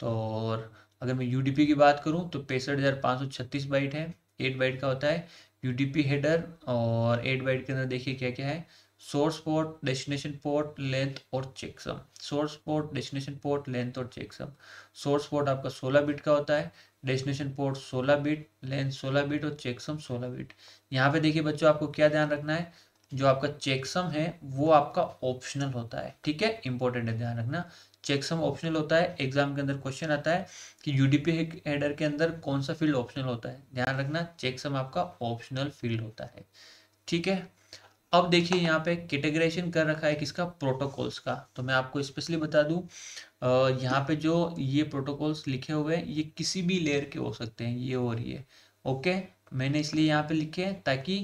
तो और अगर मैं यूडीपी की बात करूँ तो पैंसठ हज़ार पाँच सौ छत्तीस बाइट है एट बाइट का होता है यूडीपी हेडर और एट बाइट के अंदर देखिए क्या क्या है source port destination port length और checksum source port destination port length और चेकसम सोर्स पोर्ट आपका 16 बिट का होता है destination port 16 bit length 16 bit और चेकसम 16 बिट यहाँ पे देखिए बच्चों आपको क्या ध्यान रखना है जो आपका चेकसम है वो आपका ऑप्शनल होता है ठीक है इंपॉर्टेंट है ध्यान रखना चेकसम ऑप्शनल होता है एग्जाम के अंदर क्वेश्चन आता है कि यूडीपी हेडर के अंदर कौन सा फील्ड ऑप्शनल होता है ध्यान रखना चेकसम आपका ऑप्शनल फील्ड होता है ठीक है अब देखिए यहाँ पे कैटेगराइजेशन कर रखा है किसका प्रोटोकॉल्स का तो मैं आपको स्पेशली बता दूँ यहाँ पे जो ये प्रोटोकॉल्स लिखे हुए हैं ये किसी भी लेयर के हो सकते हैं ये और ये ओके मैंने इसलिए यहाँ पे लिखे हैं ताकि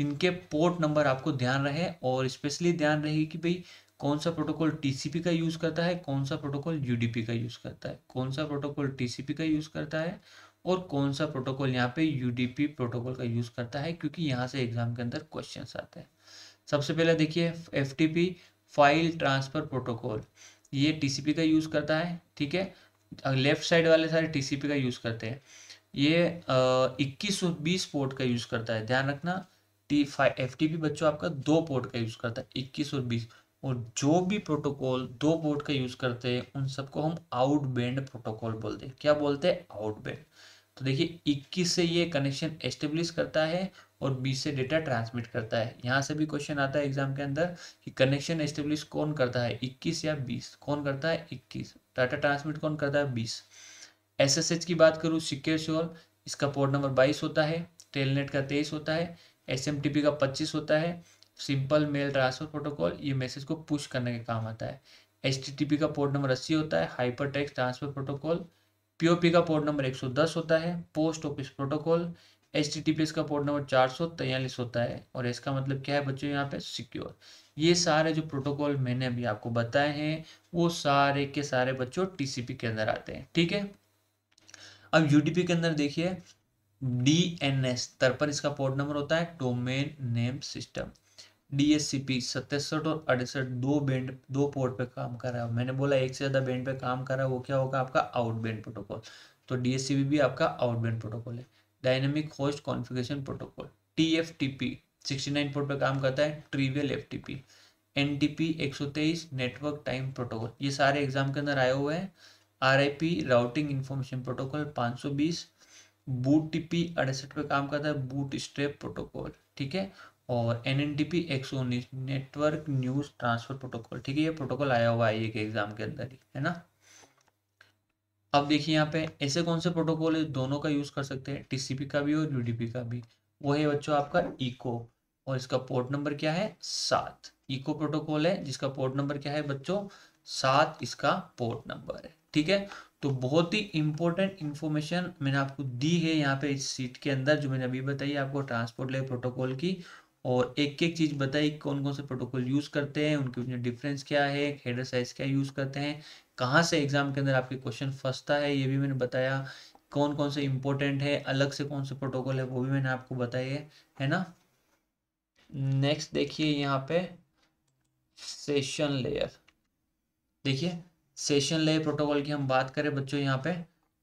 इनके पोर्ट नंबर आपको ध्यान रहे और स्पेशली ध्यान रहे कि भाई कौन सा प्रोटोकॉल टी का यूज़ करता है कौन सा प्रोटोकॉल यू का यूज़ करता है कौन सा प्रोटोकॉल टी का यूज़ करता है और कौन सा प्रोटोकॉल यहाँ पे यूडीपी प्रोटोकॉल का यूज़ करता है क्योंकि यहाँ से एग्जाम के अंदर क्वेश्चन आते हैं सबसे पहले देखिए एफ फाइल ट्रांसफ़र प्रोटोकॉल ये टीसीपी का यूज़ करता है ठीक है लेफ्ट साइड वाले सारे टीसीपी का यूज़ करते हैं ये इक्कीस सौ बीस पोर्ट का यूज़ करता है ध्यान रखना टी फाइव एफ बच्चों आपका दो पोर्ट का यूज़ करता है इक्कीस और बीस और जो भी प्रोटोकॉल दो पोर्ट का यूज़ करते हैं उन सबको हम आउट बैंड प्रोटोकॉल बोलते हैं क्या बोलते हैं आउट तो देखिए 21 से ये कनेक्शन एस्टेब्लिश करता है और 20 से डेटा ट्रांसमिट करता है यहाँ से भी क्वेश्चन आता है एग्जाम के अंदर कि कनेक्शन एस्टेब्लिश कौन करता है 21 या 20 कौन करता है 21 डाटा ट्रांसमिट कौन करता है 20 एसएसएच की बात करूँ सिक्योर श्योर इसका पोर्ट नंबर 22 होता है टेलनेट का 23 होता है एस का पच्चीस होता है सिंपल मेल ट्रांसफर प्रोटोकॉल ये मैसेज को पुश करने के काम आता है एच का पोर्ट नंबर अस्सी होता है hyper text transfer protocol POP का पोर्ट नंबर 110 होता है पोस्ट ऑफिस प्रोटोकॉल एच का पोर्ट नंबर चार सौ तैयलीस होता है और इसका मतलब क्या है बच्चों यहाँ पे सिक्योर ये सारे जो प्रोटोकॉल मैंने अभी आपको बताए हैं वो सारे के सारे बच्चों टीसीपी के अंदर आते हैं ठीक है अब यूडीपी के अंदर देखिए डी एन एस पर इसका पोर्ट नंबर होता है domain name system D S C P सतसठ और अड़सठ दो बैंड दो पोर्ट पे काम कर रहा है मैंने बोला एक से ज़्यादा बैंड पे काम कर रहा है वो क्या होगा आपका आउट बैंड प्रोटोकॉल तो डी एस सी पी भी आपका आउट बैंड प्रोटोकॉल है dynamic host configuration protocol T F T P sixty nine port पे काम करता है trivial F T P N T P एक सौ तेईस नेटवर्क टाइम प्रोटोकॉल ये सारे एग्जाम के अंदर आए हुए हैं R I P routing information protocol पाँच सौ बीस बूट टी पी अड़सठ पे काम करता है बूट स्ट्रेप प्रोटोकॉल ठीक है और एन एन टी पी एक्सो नेटवर्क न्यूज ट्रांसफर प्रोटोकॉल ठीक है ये प्रोटोकॉल आया हुआ है एक एग्जाम के अंदर ही है ना अब देखिए यहाँ पे ऐसे कौन से प्रोटोकॉल है दोनों का यूज कर सकते हैं टीसीपी का भी और यूडीपी का भी वो है बच्चों आपका इको और इसका पोर्ट नंबर क्या है सात इको प्रोटोकॉल है जिसका पोर्ट नंबर क्या है बच्चों सात इसका पोर्ट नंबर है ठीक है तो बहुत ही इंपॉर्टेंट इंफॉर्मेशन मैंने आपको दी है यहाँ पे इस सीट के अंदर जो मैंने अभी बताई आपको ट्रांसपोर्ट लेयर प्रोटोकॉल की और एक एक चीज़ बताई कौन कौन से प्रोटोकॉल यूज़ करते हैं उनके उनके डिफरेंस क्या है हेडर साइज क्या यूज़ करते हैं कहाँ से एग्ज़ाम के अंदर आपके क्वेश्चन फंसता है ये भी मैंने बताया कौन कौन से इंपॉर्टेंट है अलग से कौन से प्रोटोकॉल है वो भी मैंने आपको बताया है, है ना नेक्स्ट देखिए यहाँ पे सेशन लेयर देखिए सेशन लेयर प्रोटोकॉल की हम बात करें बच्चों यहाँ पे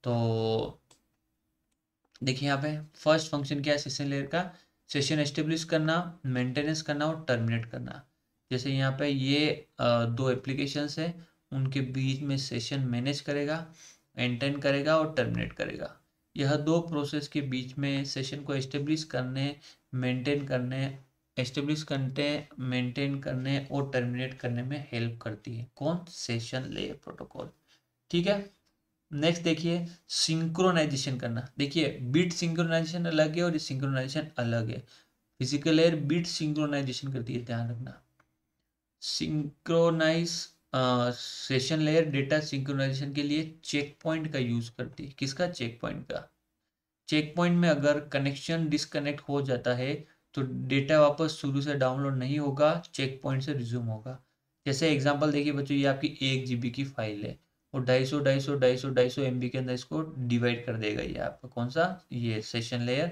तो देखिए यहाँ पे फर्स्ट फंक्शन क्या है सेशन लेयर का सेशन एस्टेब्लिश करना मेंटेनेंस करना और टर्मिनेट करना जैसे यहाँ पे ये दो एप्लीकेशंस है उनके बीच में सेशन मैनेज करेगा मेंटेन करेगा और टर्मिनेट करेगा यह दो प्रोसेस के बीच में सेशन को एस्टेब्लिश करने मेंटेन करने एस्टेब्लिश करने मेंटेन करने और टर्मिनेट करने में हेल्प करती है कौन सेशन ले प्रोटोकॉल ठीक है नेक्स्ट देखिए सिंक्रोनाइजेशन करना देखिए बीट सिंक्रोनाइजेशन अलग है और ये सिंक्रोनाइजेशन अलग है फिजिकल लेयर बीट सिंक्रोनाइजेशन करती है ध्यान रखना synchronize session layer data synchronization के लिए चेक पॉइंट का यूज करती है किसका चेक पॉइंट का चेक पॉइंट में अगर कनेक्शन डिसकनेक्ट हो जाता है तो डेटा वापस शुरू से डाउनलोड नहीं होगा चेक पॉइंट से रिज्यूम होगा जैसे एग्जांपल देखिए बच्चों ये आपकी एक जीबी की फाइल है और ढाई सौ ढाई सौ ढाई सौ ढाई सौ एम के अंदर इसको डिवाइड कर देगा ये आपका कौन सा ये सेशन लेयर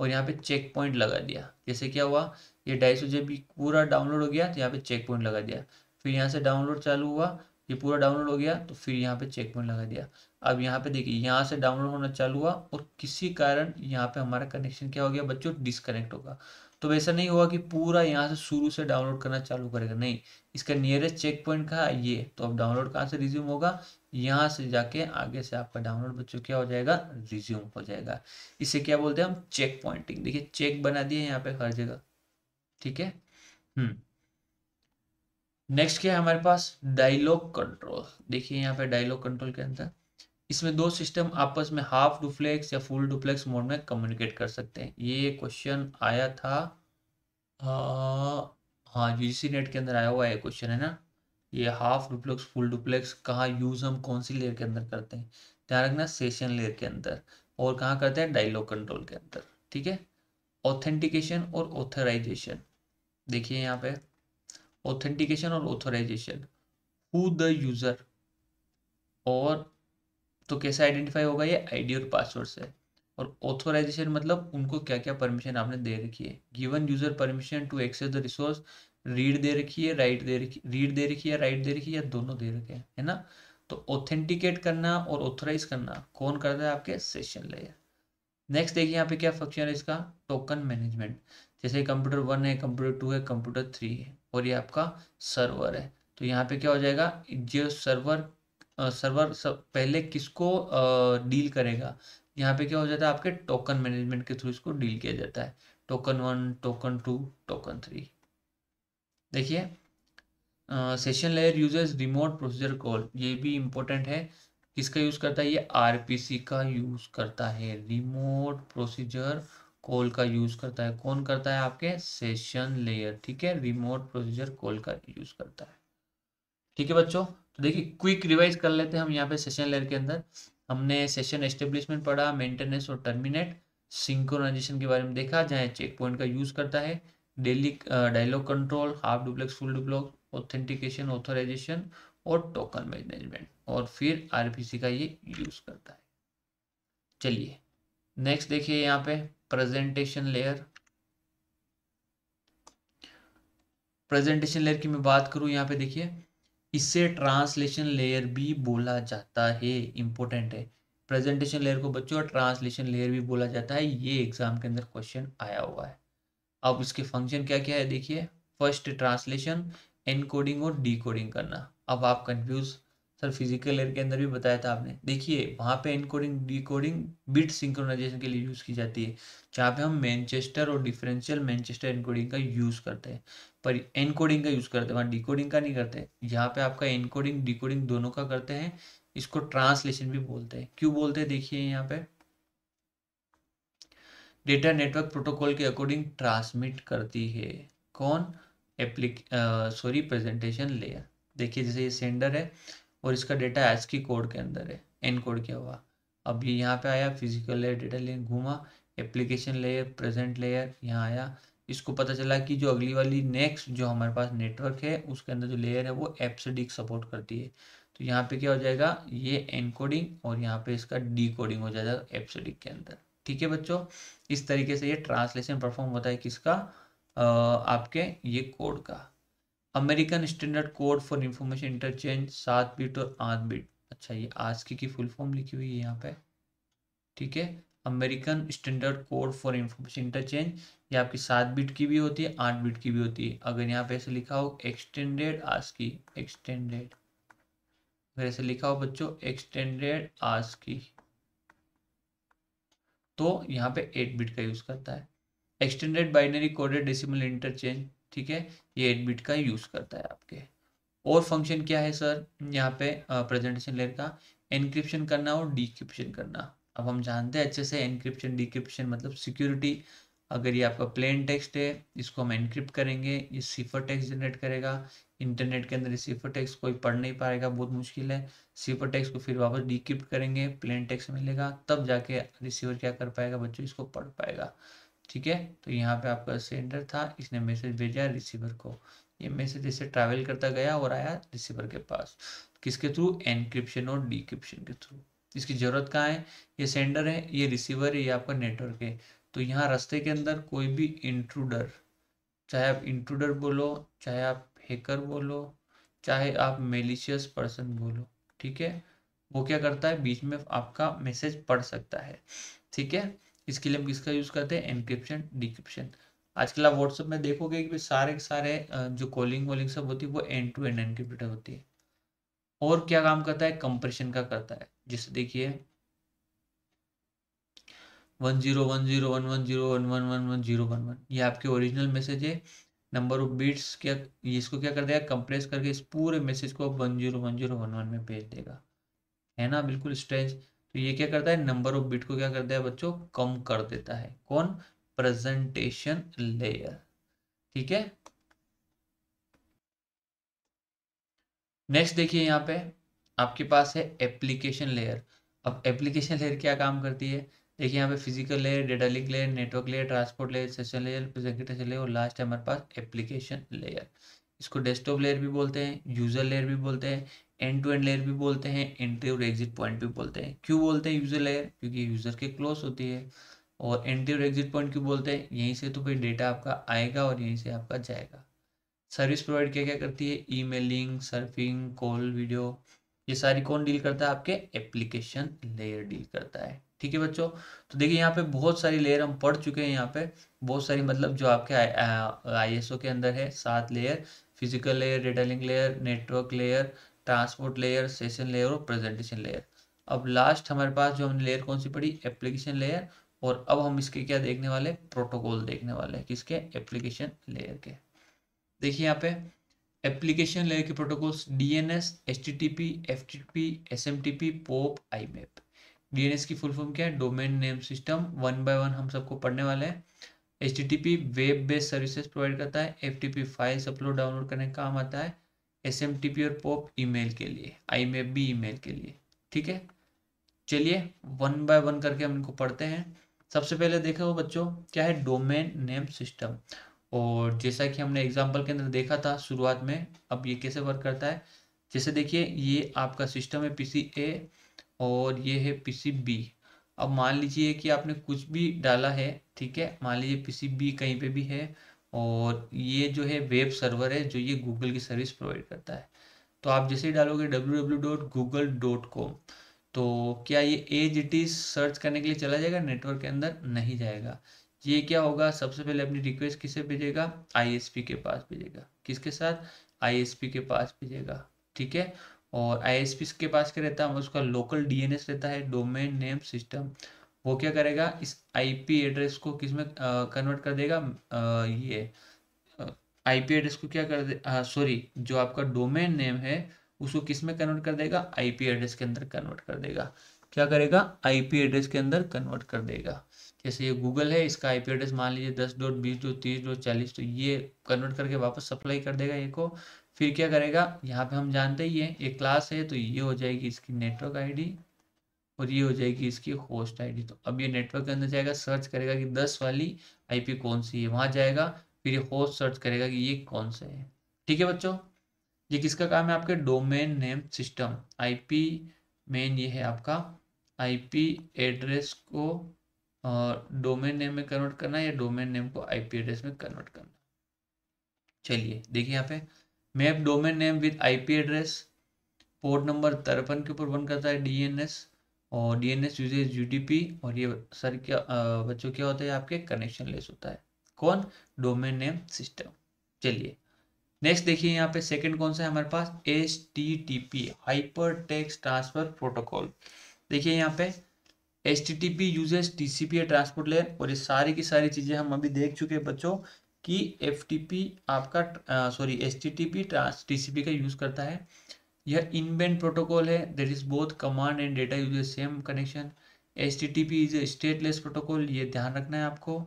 और यहाँ पे चेक पॉइंट लगा दिया जैसे क्या हुआ ये ढाई सौ जब पूरा डाउनलोड हो गया तो यहाँ पे चेक पॉइंट लगा दिया फिर यहाँ से डाउनलोड चालू हुआ ये पूरा डाउनलोड हो गया तो फिर यहाँ पे चेक पॉइंट लगा दिया अब यहाँ पे देखिए यहाँ से डाउनलोड होना चालू हुआ और किसी कारण यहाँ पे हमारा कनेक्शन क्या हो गया बच्चों डिसकनेक्ट होगा तो वैसा नहीं हुआ कि पूरा यहाँ से शुरू से डाउनलोड करना चालू करेगा नहीं इसका नियरेस्ट चेक पॉइंट कहा ये तो अब डाउनलोड कहाँ से रिज्यूम होगा यहाँ से जाके आगे से आपका डाउनलोड बच्चों क्या हो जाएगा रिज्यूम हो जाएगा इसे क्या बोलते हैं हम चेक पॉइंटिंग देखिए चेक बना दिए यहाँ पे हर जगह ठीक है हम्म नेक्स्ट क्या है हमारे पास डायलॉग कंट्रोल देखिए यहाँ पे डायलॉग कंट्रोल के अंदर इसमें दो सिस्टम आपस में हाफ डुप्लेक्स या फुल डुप्लेक्स मोड में कम्युनिकेट कर सकते हैं ये क्वेश्चन आया था आ, हाँ यूजीसी नेट के अंदर आया हुआ है क्वेश्चन है ना ये हाफ डुप्लेक्स फुल डुप्लेक्स कहाँ यूज़ हम कौन सी लेयर के अंदर करते हैं ध्यान रखना सेशन लेयर के अंदर और कहाँ करते हैं डायलॉग कंट्रोल के अंदर ठीक है ऑथेंटिकेशन और ऑथराइजेशन देखिए यहाँ पे ऑथेंटिकेशन और ऑथराइजेशन हु द यूज़र और तो कैसे आइडेंटिफाई होगा ये आईडी और पासवर्ड से और ऑथोराइजेशन मतलब उनको क्या क्या परमिशन आपने दे रखी है given user permission to access the resource read दे रखी है राइट दे रखी रीड दे रखी है राइट दे रखी है दोनों दे रखे हैं है ना तो ऑथेंटिकेट करना और ऑथोराइज करना कौन करता है आपके सेशन लेयर नेक्स्ट देखिए यहाँ पे क्या फंक्शन है इसका टोकन मैनेजमेंट जैसे कंप्यूटर वन है कंप्यूटर टू है कंप्यूटर थ्री है और ये आपका सर्वर है तो यहाँ पे क्या हो जाएगा जो सर्वर सर्वर सब पहले किसको डील करेगा यहाँ पे क्या हो जाता है आपके टोकन मैनेजमेंट के थ्रू इसको डील किया जाता है token one token two token three देखिए session layer uses remote procedure call ये भी इम्पोर्टेंट है किसका यूज़ करता है ये आरपीसी का यूज़ करता है रिमोट प्रोसीजर कॉल का यूज़ करता है कौन करता है आपके सेशन लेयर ठीक है रिमोट प्रोसीजर कॉल का यूज़ करता है ठीक है बच्चों तो देखिए क्विक रिवाइज कर लेते हैं हम यहाँ पे सेशन लेयर के अंदर हमने सेशन एस्टेब्लिशमेंट पढ़ा मेंटेनेंस और टर्मिनेट सिंक्रोनाइजेशन के बारे में देखा जहाँ चेक पॉइंट का यूज़ करता है daily dialogue control half duplex full duplex authentication authorisation और टोकन मैनेजमेंट और फिर आरपीसी का ये यूज करता है चलिए नेक्स्ट देखिए यहाँ पे प्रेजेंटेशन लेयर प्रेजेंटेशन लेयर की मैं बात करूँ यहाँ पे देखिए इसे ट्रांसलेशन लेयर भी बोला जाता है इम्पोर्टेंट है प्रेजेंटेशन लेयर को बच्चों ट्रांसलेशन लेयर भी बोला जाता है ये एग्जाम के अंदर क्वेश्चन आया हुआ है अब इसके फंक्शन क्या क्या है देखिए फर्स्ट ट्रांसलेशन एनकोडिंग और डीकोडिंग करना अब आप कंफ्यूज सर फिजिकल एयर के अंदर भी बताया था आपने देखिए वहाँ पे एनकोडिंग डीकोडिंग बिट सिंक्रोनाइजेशन के लिए यूज़ की जाती है जहाँ पे हम मैनचेस्टर और डिफरेंशियल मैनचेस्टर एनकोडिंग का यूज़ करते हैं पर एनकोडिंग का यूज़ करते हैं वहाँ डीकोडिंग का नहीं करते यहाँ पे आपका एनकोडिंग डीकोडिंग दोनों का करते हैं इसको ट्रांसलेशन भी बोलते हैं क्यों बोलते हैं देखिए यहाँ पे डेटा नेटवर्क प्रोटोकॉल के अकॉर्डिंग ट्रांसमिट करती है कौन एप्लीक सॉरी प्रेजेंटेशन लेयर देखिए जैसे ये सेंडर है और इसका डेटा एच की कोड के अंदर है एन कोड क्या हुआ अब ये यहाँ पे आया फिजिकल लेयर डेटा लेयर घूमा एप्लीकेशन लेयर प्रेजेंट लेयर यहाँ आया इसको पता चला कि जो अगली वाली नेक्स्ट जो हमारे पास नेटवर्क है उसके अंदर जो लेयर है वो एप्सडिक सपोर्ट करती है तो यहाँ पे क्या हो जाएगा ये एनकोडिंग और यहाँ पे इसका डीकोडिंग हो जाएगा एप्सडिक के अंदर ठीक है बच्चों इस तरीके से ये ट्रांसलेशन परफॉर्म होता है किसका आपके ये कोड का American standard code for information interchange सात बिट और आठ बिट अच्छा ये आज की, की फुल फॉर्म लिखी हुई है यहाँ पे ठीक है American standard code for information interchange ये आपकी सात बिट की भी होती है आठ बिट की भी होती है अगर यहाँ पे ऐसे लिखा हो एक्सटेंडेड आज की एक्सटेंडेड अगर ऐसे लिखा हो बच्चों एक्सटेंडेड आज की तो यहाँ पे एट बिट का यूज़ करता है extended binary coded decimal interchange ठीक है ये एट बिट का यूज़ करता है आपके और फंक्शन क्या है सर यहाँ पे प्रेजेंटेशन लेयर का एनक्रिप्शन करना और डिक्रिप्शन करना अब हम जानते हैं अच्छे से एनक्रिप्शन डिक्रिप्शन मतलब सिक्योरिटी अगर ये आपका प्लेन टेक्स्ट है इसको हम एनक्रिप्ट करेंगे ये सिफर टेक्स्ट जनरेट करेगा इंटरनेट के अंदर सीफर टेक्स कोई पढ़ नहीं पाएगा बहुत मुश्किल है सीफर टेक्स को फिर वापस डिक्रिप्ट करेंगे प्लेन टेक्स मिलेगा तब जाके रिसीवर क्या कर पाएगा बच्चों इसको पढ़ पाएगा ठीक है तो यहाँ पे आपका सेंडर था इसने मैसेज भेजा रिसीवर को ये मैसेज इसे ट्रैवल करता गया और आया रिसीवर के पास किसके थ्रू एनक्रिप्शन और डिक्रिप्शन के थ्रू इसकी ज़रूरत कहाँ है ये सेंडर है ये रिसीवर है ये आपका नेटवर्क है तो यहाँ रास्ते के अंदर कोई भी इंट्रूडर चाहे आप इंट्रूडर बोलो चाहे आप हैकर बोलो चाहे आप मेलिशियस पर्सन बोलो ठीक है वो क्या करता है बीच में आपका मैसेज पढ़ सकता है ठीक है इसके लिए हम किसका यूज़ करते हैं एनक्रिप्शन डिक्रिप्शन आजकल आप व्हाट्सएप में देखोगे कि सारे सारे जो कॉलिंग वॉलिंग सब होती है वो एंड टू एंड एनक्रिप्टेड होती है और क्या काम करता है कंप्रेशन का करता है जिससे देखिए one zero one zero one one zero one one one one zero one one ये आपके ओरिजिनल मैसेज है नंबर ऑफ बीट्स क्या इसको क्या कर देगा कंप्रेस करके इस पूरे मैसेज को one zero one zero one one में भेज देगा है ना बिल्कुल स्ट्रेंज तो ये क्या करता है नंबर ऑफ बीट को क्या करता है बच्चों कम कर देता है कौन प्रेजेंटेशन लेयर ठीक है नेक्स्ट देखिए यहाँ पे आपके पास है एप्लीकेशन लेयर अब एप्लीकेशन लेयर क्या काम करती है देखिए यहाँ पे physical layer data link layer network layer transport layer session layer presentation layer और लास्ट है हमारे पास एप्लीकेशन लेयर इसको डेस्कटॉप लेयर भी बोलते हैं यूजर लेयर भी बोलते हैं एंड टू एंड लेयर भी बोलते हैं एंट्री और एग्जिट पॉइंट भी बोलते हैं क्यों बोलते हैं यूजर लेयर क्योंकि यूजर के क्लोज होती है और एंट्री और एग्जिट पॉइंट क्यों बोलते हैं यहीं से तो भाई डेटा आपका आएगा और यहीं से आपका जाएगा सर्विस प्रोवाइड क्या क्या करती है emailing surfing call video ये सारी कौन डील करता है आपके एप्लीकेशन लेयर डील करता है ठीक है बच्चों तो देखिए यहाँ पे बहुत सारी लेयर हम पढ़ चुके हैं यहाँ पे बहुत सारी मतलब जो आपके आई एस ओ के अंदर है सात layer physical layer data link layer network layer transport layer session layer और प्रेजेंटेशन लेयर अब लास्ट हमारे पास जो हमने लेयर कौन सी पड़ी एप्लीकेशन लेयर और अब हम इसके क्या देखने वाले प्रोटोकॉल देखने वाले हैं किसके एप्लीकेशन लेयर के देखिए यहाँ पे एप्लीकेशन लेयर के protocols DNS HTTP FTP SMTP POP IMAP DNS की फुल फॉर्म क्या है domain name system one by one हम सबको पढ़ने वाले हैं H web based services provide करता है एफ फाइल्स अपलोड डाउनलोड करने का काम आता है एस और पॉप ईमेल के लिए आई भी ईमेल के लिए ठीक है चलिए वन बाय वन करके हम इनको पढ़ते हैं सबसे पहले देखा हो बच्चों क्या है डोमेन नेम सिस्टम और जैसा कि हमने एग्जांपल के अंदर देखा था शुरुआत में अब ये कैसे वर्क करता है जैसे देखिए ये आपका सिस्टम है पीसीए सी और ये है पीसी बी अब मान लीजिए कि आपने कुछ भी डाला है ठीक है मान लीजिए पीसी बी कहीं पे भी है और ये जो है वेब सर्वर है जो ये गूगल की सर्विस प्रोवाइड करता है तो आप जैसे ही डालोगे डब्ल्यू तो क्या ये एज इट इज सर्च करने के लिए चला जाएगा नेटवर्क के अंदर नहीं जाएगा ये क्या होगा सबसे पहले अपनी रिक्वेस्ट किसे भेजेगा आईएसपी के पास भेजेगा किसके साथ आईएसपी के पास भेजेगा ठीक है और आई के पास क्या रहता है उसका लोकल डीएनएस रहता है डोमेन नेम सिस्टम वो क्या करेगा इस आईपी एड्रेस को किस में कन्वर्ट कर देगा आ, ये आईपी एड्रेस को क्या कर दे सॉरी जो आपका डोमेन नेम है उसको किस में कन्वर्ट कर देगा आईपी एड्रेस के अंदर कन्वर्ट कर देगा क्या करेगा आईपी एड्रेस के अंदर कन्वर्ट कर देगा जैसे ये गूगल है इसका आई एड्रेस मान लीजिए दस डॉट बीस डॉट तीस डॉट चालीस तो ये कन्वर्ट करके वापस सप्लाई कर देगा ये को फिर क्या करेगा यहाँ पे हम जानते ही है ये क्लास है तो ये हो जाएगी इसकी नेटवर्क आईडी और ये हो जाएगी इसकी होस्ट आईडी तो अब ये नेटवर्क के अंदर जाएगा सर्च करेगा कि दस वाली आईपी कौन सी है वहाँ जाएगा फिर ये होस्ट सर्च करेगा कि ये कौन सा है ठीक है बच्चों ये किसका काम है आपके डोमेन नेम सिस्टम आईपी मेन ये है आपका आईपी एड्रेस को डोमेन नेम में कन्वर्ट करना या डोमेन नेम को आईपी एड्रेस में कन्वर्ट करना चलिए देखिए यहाँ पे map domain name with IP address port number तिरपन के ऊपर बन करता है डीएनएस और डीएनएस यूजेज यूडीपी और ये सर क्या बच्चों क्या होता है आपके कनेक्शन लेस होता है कौन डोमेन नेम सिस्टम चलिए नेक्स्ट देखिए यहाँ पे सेकंड कौन सा है हमारे पास S T T P hyper text transfer protocol देखिए यहाँ पे S T T P uses T C P transport layer और ये सारी की सारी चीज़ें हम अभी देख चुके हैं बच्चों कि एफ आपका sorry H T T P का यूज़ करता है यह इनबैंड प्रोटोकॉल है there is both command and data use same connection H T T P is a stateless protocol ये ध्यान रखना है आपको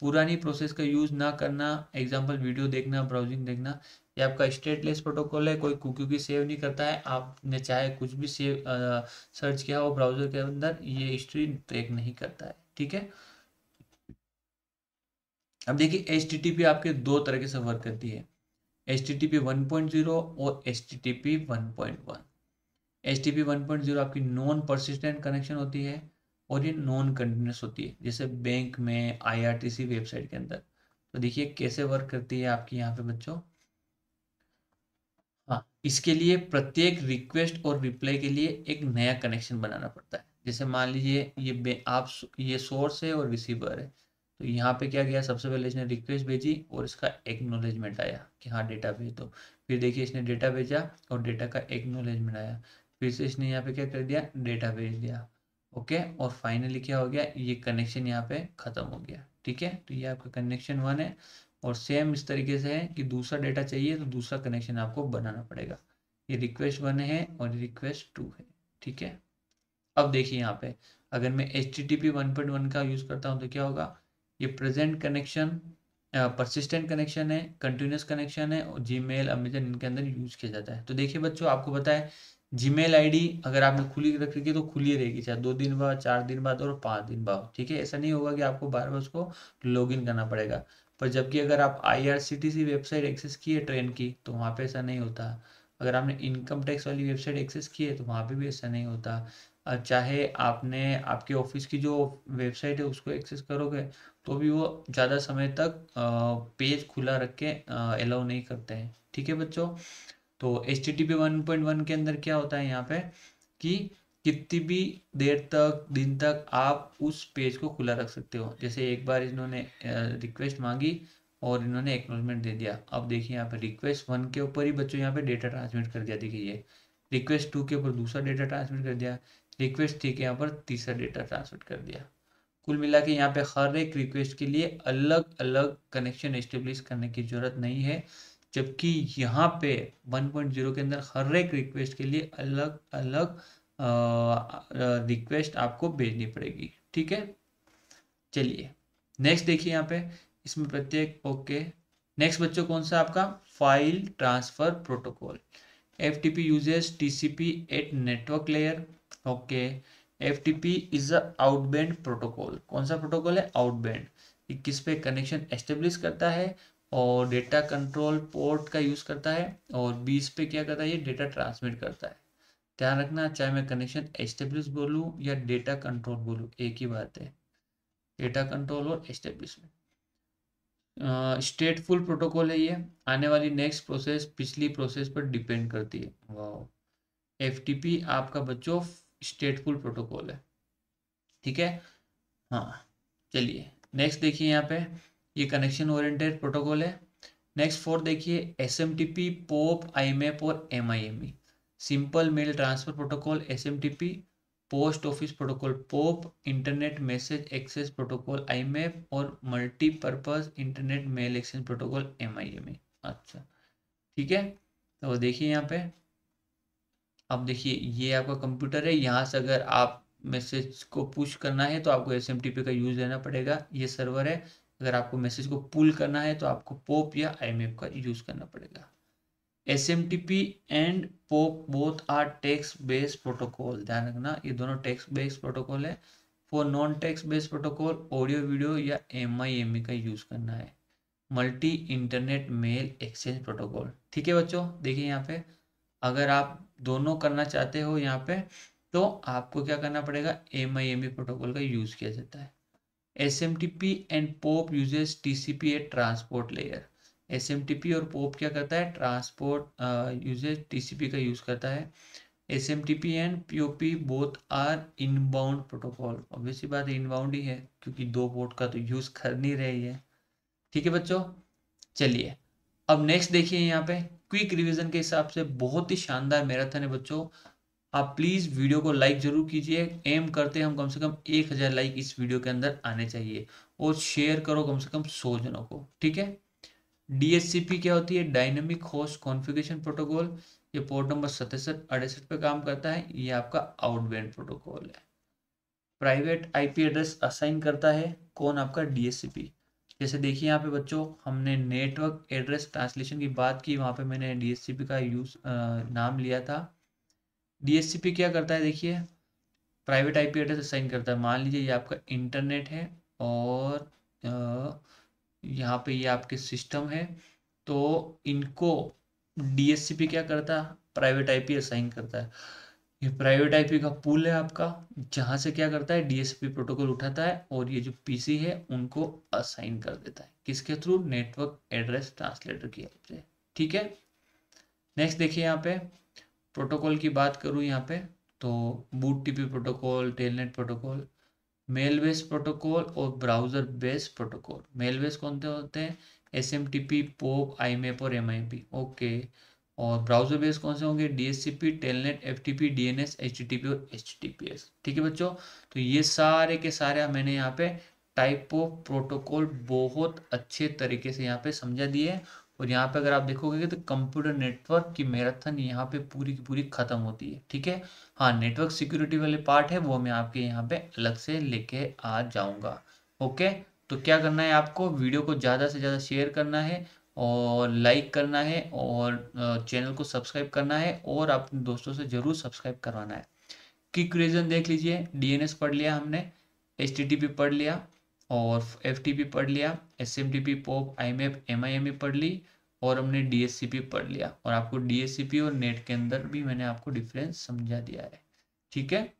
पुरानी प्रोसेस का यूज़ ना करना एग्जाम्पल वीडियो देखना ब्राउजिंग देखना ये आपका स्टेटलेस प्रोटोकॉल है कोई कुकी की सेव नहीं करता है आपने चाहे कुछ भी सेव सर्च किया हो ब्राउजर के अंदर ये हिस्ट्री ट्रेक नहीं करता है ठीक है अब देखिए एच आपके दो तरह के से वर्क करती है H T T P one point zero और H T T P one point one H T P one point zero आपकी नॉन परसिस्टेंट कनेक्शन होती है और ये नॉन कंटिन्यूस होती है जैसे बैंक में I R T C website के अंदर तो देखिए कैसे वर्क करती है आपकी यहाँ पे बच्चों हाँ इसके लिए प्रत्येक रिक्वेस्ट और रिप्लाई के लिए एक नया कनेक्शन बनाना पड़ता है जैसे मान लीजिए ये आप ये सोर्स है और रिसीवर है तो यहाँ पे क्या किया सबसे पहले इसने रिक्वेस्ट भेजी और इसका एक्नोलेजमेंट आया कि हाँ डेटा भेज दो फिर देखिए इसने डेटा भेजा और डेटा का एक्नोलेजमेंट आया फिर से इसने यहाँ पे क्या कर दिया डेटा भेज दिया ओके और फाइनली क्या हो गया ये कनेक्शन यहाँ पे ख़त्म हो गया ठीक है तो ये आपका कनेक्शन वन है और सेम इस तरीके से है कि दूसरा डेटा चाहिए तो दूसरा कनेक्शन आपको बनाना पड़ेगा ये रिक्वेस्ट वन है और रिक्वेस्ट टू है ठीक है अब देखिए यहाँ पे अगर मैं H T T P one point one का यूज़ करता हूँ तो क्या होगा ये प्रेजेंट कनेक्शन परसिस्टेंट कनेक्शन है कंटिन्यूस कनेक्शन है और जी मेल अमेजन इनके अंदर यूज किया जाता है तो देखिए बच्चों आपको पता है जी मेल अगर आपने खुली रख रखी तो खुली रहेगी चाहे दो दिन बाद चार दिन बाद और पाँच दिन बाद ठीक है ऐसा नहीं होगा कि आपको बार बार उसको लॉग करना पड़ेगा पर जबकि अगर आप आई वेबसाइट एक्सेस की है ट्रेन की तो वहाँ पे ऐसा नहीं होता अगर आपने इनकम टैक्स वाली वेबसाइट एक्सेस की है तो वहाँ पे भी ऐसा नहीं होता चाहे आपने आपके ऑफिस की जो वेबसाइट है उसको एक्सेस करोगे तो भी वो ज़्यादा समय तक पेज खुला रख के अलाउ नहीं करते हैं ठीक है बच्चों तो H T T P one point one के अंदर क्या होता है यहाँ पे कि कितनी भी देर तक दिन तक आप उस पेज को खुला रख सकते हो जैसे एक बार इन्होंने रिक्वेस्ट मांगी और इन्होंने एक्नोलमेंट दे दिया अब देखिए यहाँ पे रिक्वेस्ट वन के ऊपर ही बच्चों यहाँ पे डेटा ट्रांसमिट कर दिया देखिए ये रिक्वेस्ट टू के ऊपर दूसरा डेटा ट्रांसमिट कर दिया रिक्वेस्ट थ्री के यहाँ पर तीसरा डेटा ट्रांसमिट कर दिया कुल मिला के यहाँ पे हर एक रिक्वेस्ट के लिए अलग अलग कनेक्शन इस्टेब्लिश करने की ज़रूरत नहीं है जबकि यहाँ पे 1.0 के अंदर हर एक रिक्वेस्ट के लिए अलग अलग रिक्वेस्ट आपको भेजनी पड़ेगी ठीक है चलिए नेक्स्ट देखिए यहाँ पे इसमें प्रत्येक ओके नेक्स्ट बच्चों कौन सा आपका file transfer protocol F T P uses T C P at network layer okay okay. F T P is a outband protocol कौन सा प्रोटोकॉल है आउटबैंड किस पे कनेक्शन एस्टेब्लिश करता है और डेटा कंट्रोल पोर्ट का यूज़ करता है और बीस पे क्या करता है ये डेटा ट्रांसमिट करता है ध्यान रखना चाहे मैं कनेक्शन एस्टेब्लिश बोलूँ या डेटा कंट्रोल बोलूँ एक ही बात है डेटा कंट्रोल और एस्टेब्लिशमेंट स्टेटफुल प्रोटोकॉल है ये आने वाली नेक्स्ट प्रोसेस पिछली प्रोसेस पर डिपेंड करती है एफ टी पी आपका बच्चों स्टेटफुल प्रोटोकॉल है ठीक है हाँ चलिए नेक्स्ट देखिए यहाँ पे ये कनेक्शन ओरिएंटेड प्रोटोकॉल है नेक्स्ट फोर देखिए S M T P POP आई एम एप और M I M E simple mail transfer protocol S M T P post office protocol POP internet message access protocol IMAP और multipurpose internet mail exchange protocol M I M E अच्छा ठीक है तो देखिए यहाँ पे अब देखिए ये आपका कंप्यूटर है यहाँ से अगर आप मैसेज को पुश करना है तो आपको एस का यूज़ लेना पड़ेगा ये सर्वर है अगर आपको मैसेज को पुल करना है तो आपको पोप या आई का यूज़ करना पड़ेगा S M T P and POP both are text based protocol ध्यान रखना ये दोनों टेक्स बेस्ड प्रोटोकॉल है for non text based protocol audio video या एम आई एम ई का यूज़ करना है multi internet mail exchange protocol ठीक है बच्चों देखिए यहाँ पे अगर आप दोनों करना चाहते हो यहाँ पे तो आपको क्या करना पड़ेगा M I M E protocol का यूज़ किया जाता है S M T P and POP uses T C P a transport layer S M T P और पोप क्या करता है transport uses T C P का यूज़ करता है S M T P and P O P both are inbound protocol obviously बात इनबाउंड ही है क्योंकि दो पोर्ट का तो यूज़ कर नहीं रही है ठीक है बच्चों चलिए अब नेक्स्ट देखिए यहाँ पे क्विक रिवीजन के हिसाब से बहुत ही शानदार मैराथन है बच्चों आप प्लीज़ वीडियो को लाइक ज़रूर कीजिए एम करते हम कम से कम एक हज़ार लाइक इस वीडियो के अंदर आने चाहिए और शेयर करो कम से कम सौ जनों को ठीक है डीएससीपी क्या होती है डायनेमिक होस्ट कॉन्फ़िगरेशन प्रोटोकॉल ये पोर्ट नंबर सतसठ अड़सठ पे काम करता है ये आपका आउटबैंड प्रोटोकॉल है प्राइवेट आईपी एड्रेस असाइन करता है कौन आपका डीएससीपी जैसे देखिए यहाँ पे बच्चों हमने नेटवर्क एड्रेस ट्रांसलेशन की बात की वहाँ पे मैंने डी का यूज नाम लिया था डी क्या करता है देखिए प्राइवेट पी एड्रेस असाइन करता है मान लीजिए ये आपका इंटरनेट है और यहाँ पे ये आपके सिस्टम है तो इनको डी क्या करता है प्राइवेट पी असाइन करता है ये प्राइवेट आईपी का पूल है आपका जहां से क्या करता है डीएसपी प्रोटोकॉल उठाता है और ये जो पीसी है उनको असाइन कर देता है किसके थ्रू नेटवर्क एड्रेस ट्रांसलेटर की हेल्प से ठीक है नेक्स्ट देखिए यहाँ पे प्रोटोकॉल की बात करूँ यहाँ पे तो boot TP protocol telnet protocol mail base protocol और browser base protocol mail base कौन से होते हैं S M T P POP IMAP और एम आई पी ओके और ब्राउजर बेस कौन से होंगे D S C P telnet F T P D N S H T P और एच टी पी एस ठीक है बच्चों तो ये सारे के सारे मैंने यहाँ पे टाइप ऑफ प्रोटोकॉल बहुत अच्छे तरीके से यहाँ पे समझा दिए और यहाँ पे अगर आप देखोगे तो कंप्यूटर नेटवर्क की मैराथन यहाँ पे पूरी की पूरी खत्म होती है ठीक है हाँ नेटवर्क सिक्योरिटी वाले पार्ट है वो मैं आपके यहाँ पे अलग से लेके आ जाऊंगा ओके तो क्या करना है आपको वीडियो को ज़्यादा से ज़्यादा शेयर करना है और लाइक करना है और चैनल को सब्सक्राइब करना है और अपने दोस्तों से ज़रूर सब्सक्राइब करवाना है किक रीज़न देख लीजिए डीएनएस पढ़ लिया हमने एच पढ़ लिया और एफ पढ़ लिया S M T P POP I M F M I M E पढ़ ली और हमने डी एस सी पी पढ़ लिया और आपको डी एस सी पी और नेट के अंदर भी मैंने आपको डिफरेंस समझा दिया है ठीक है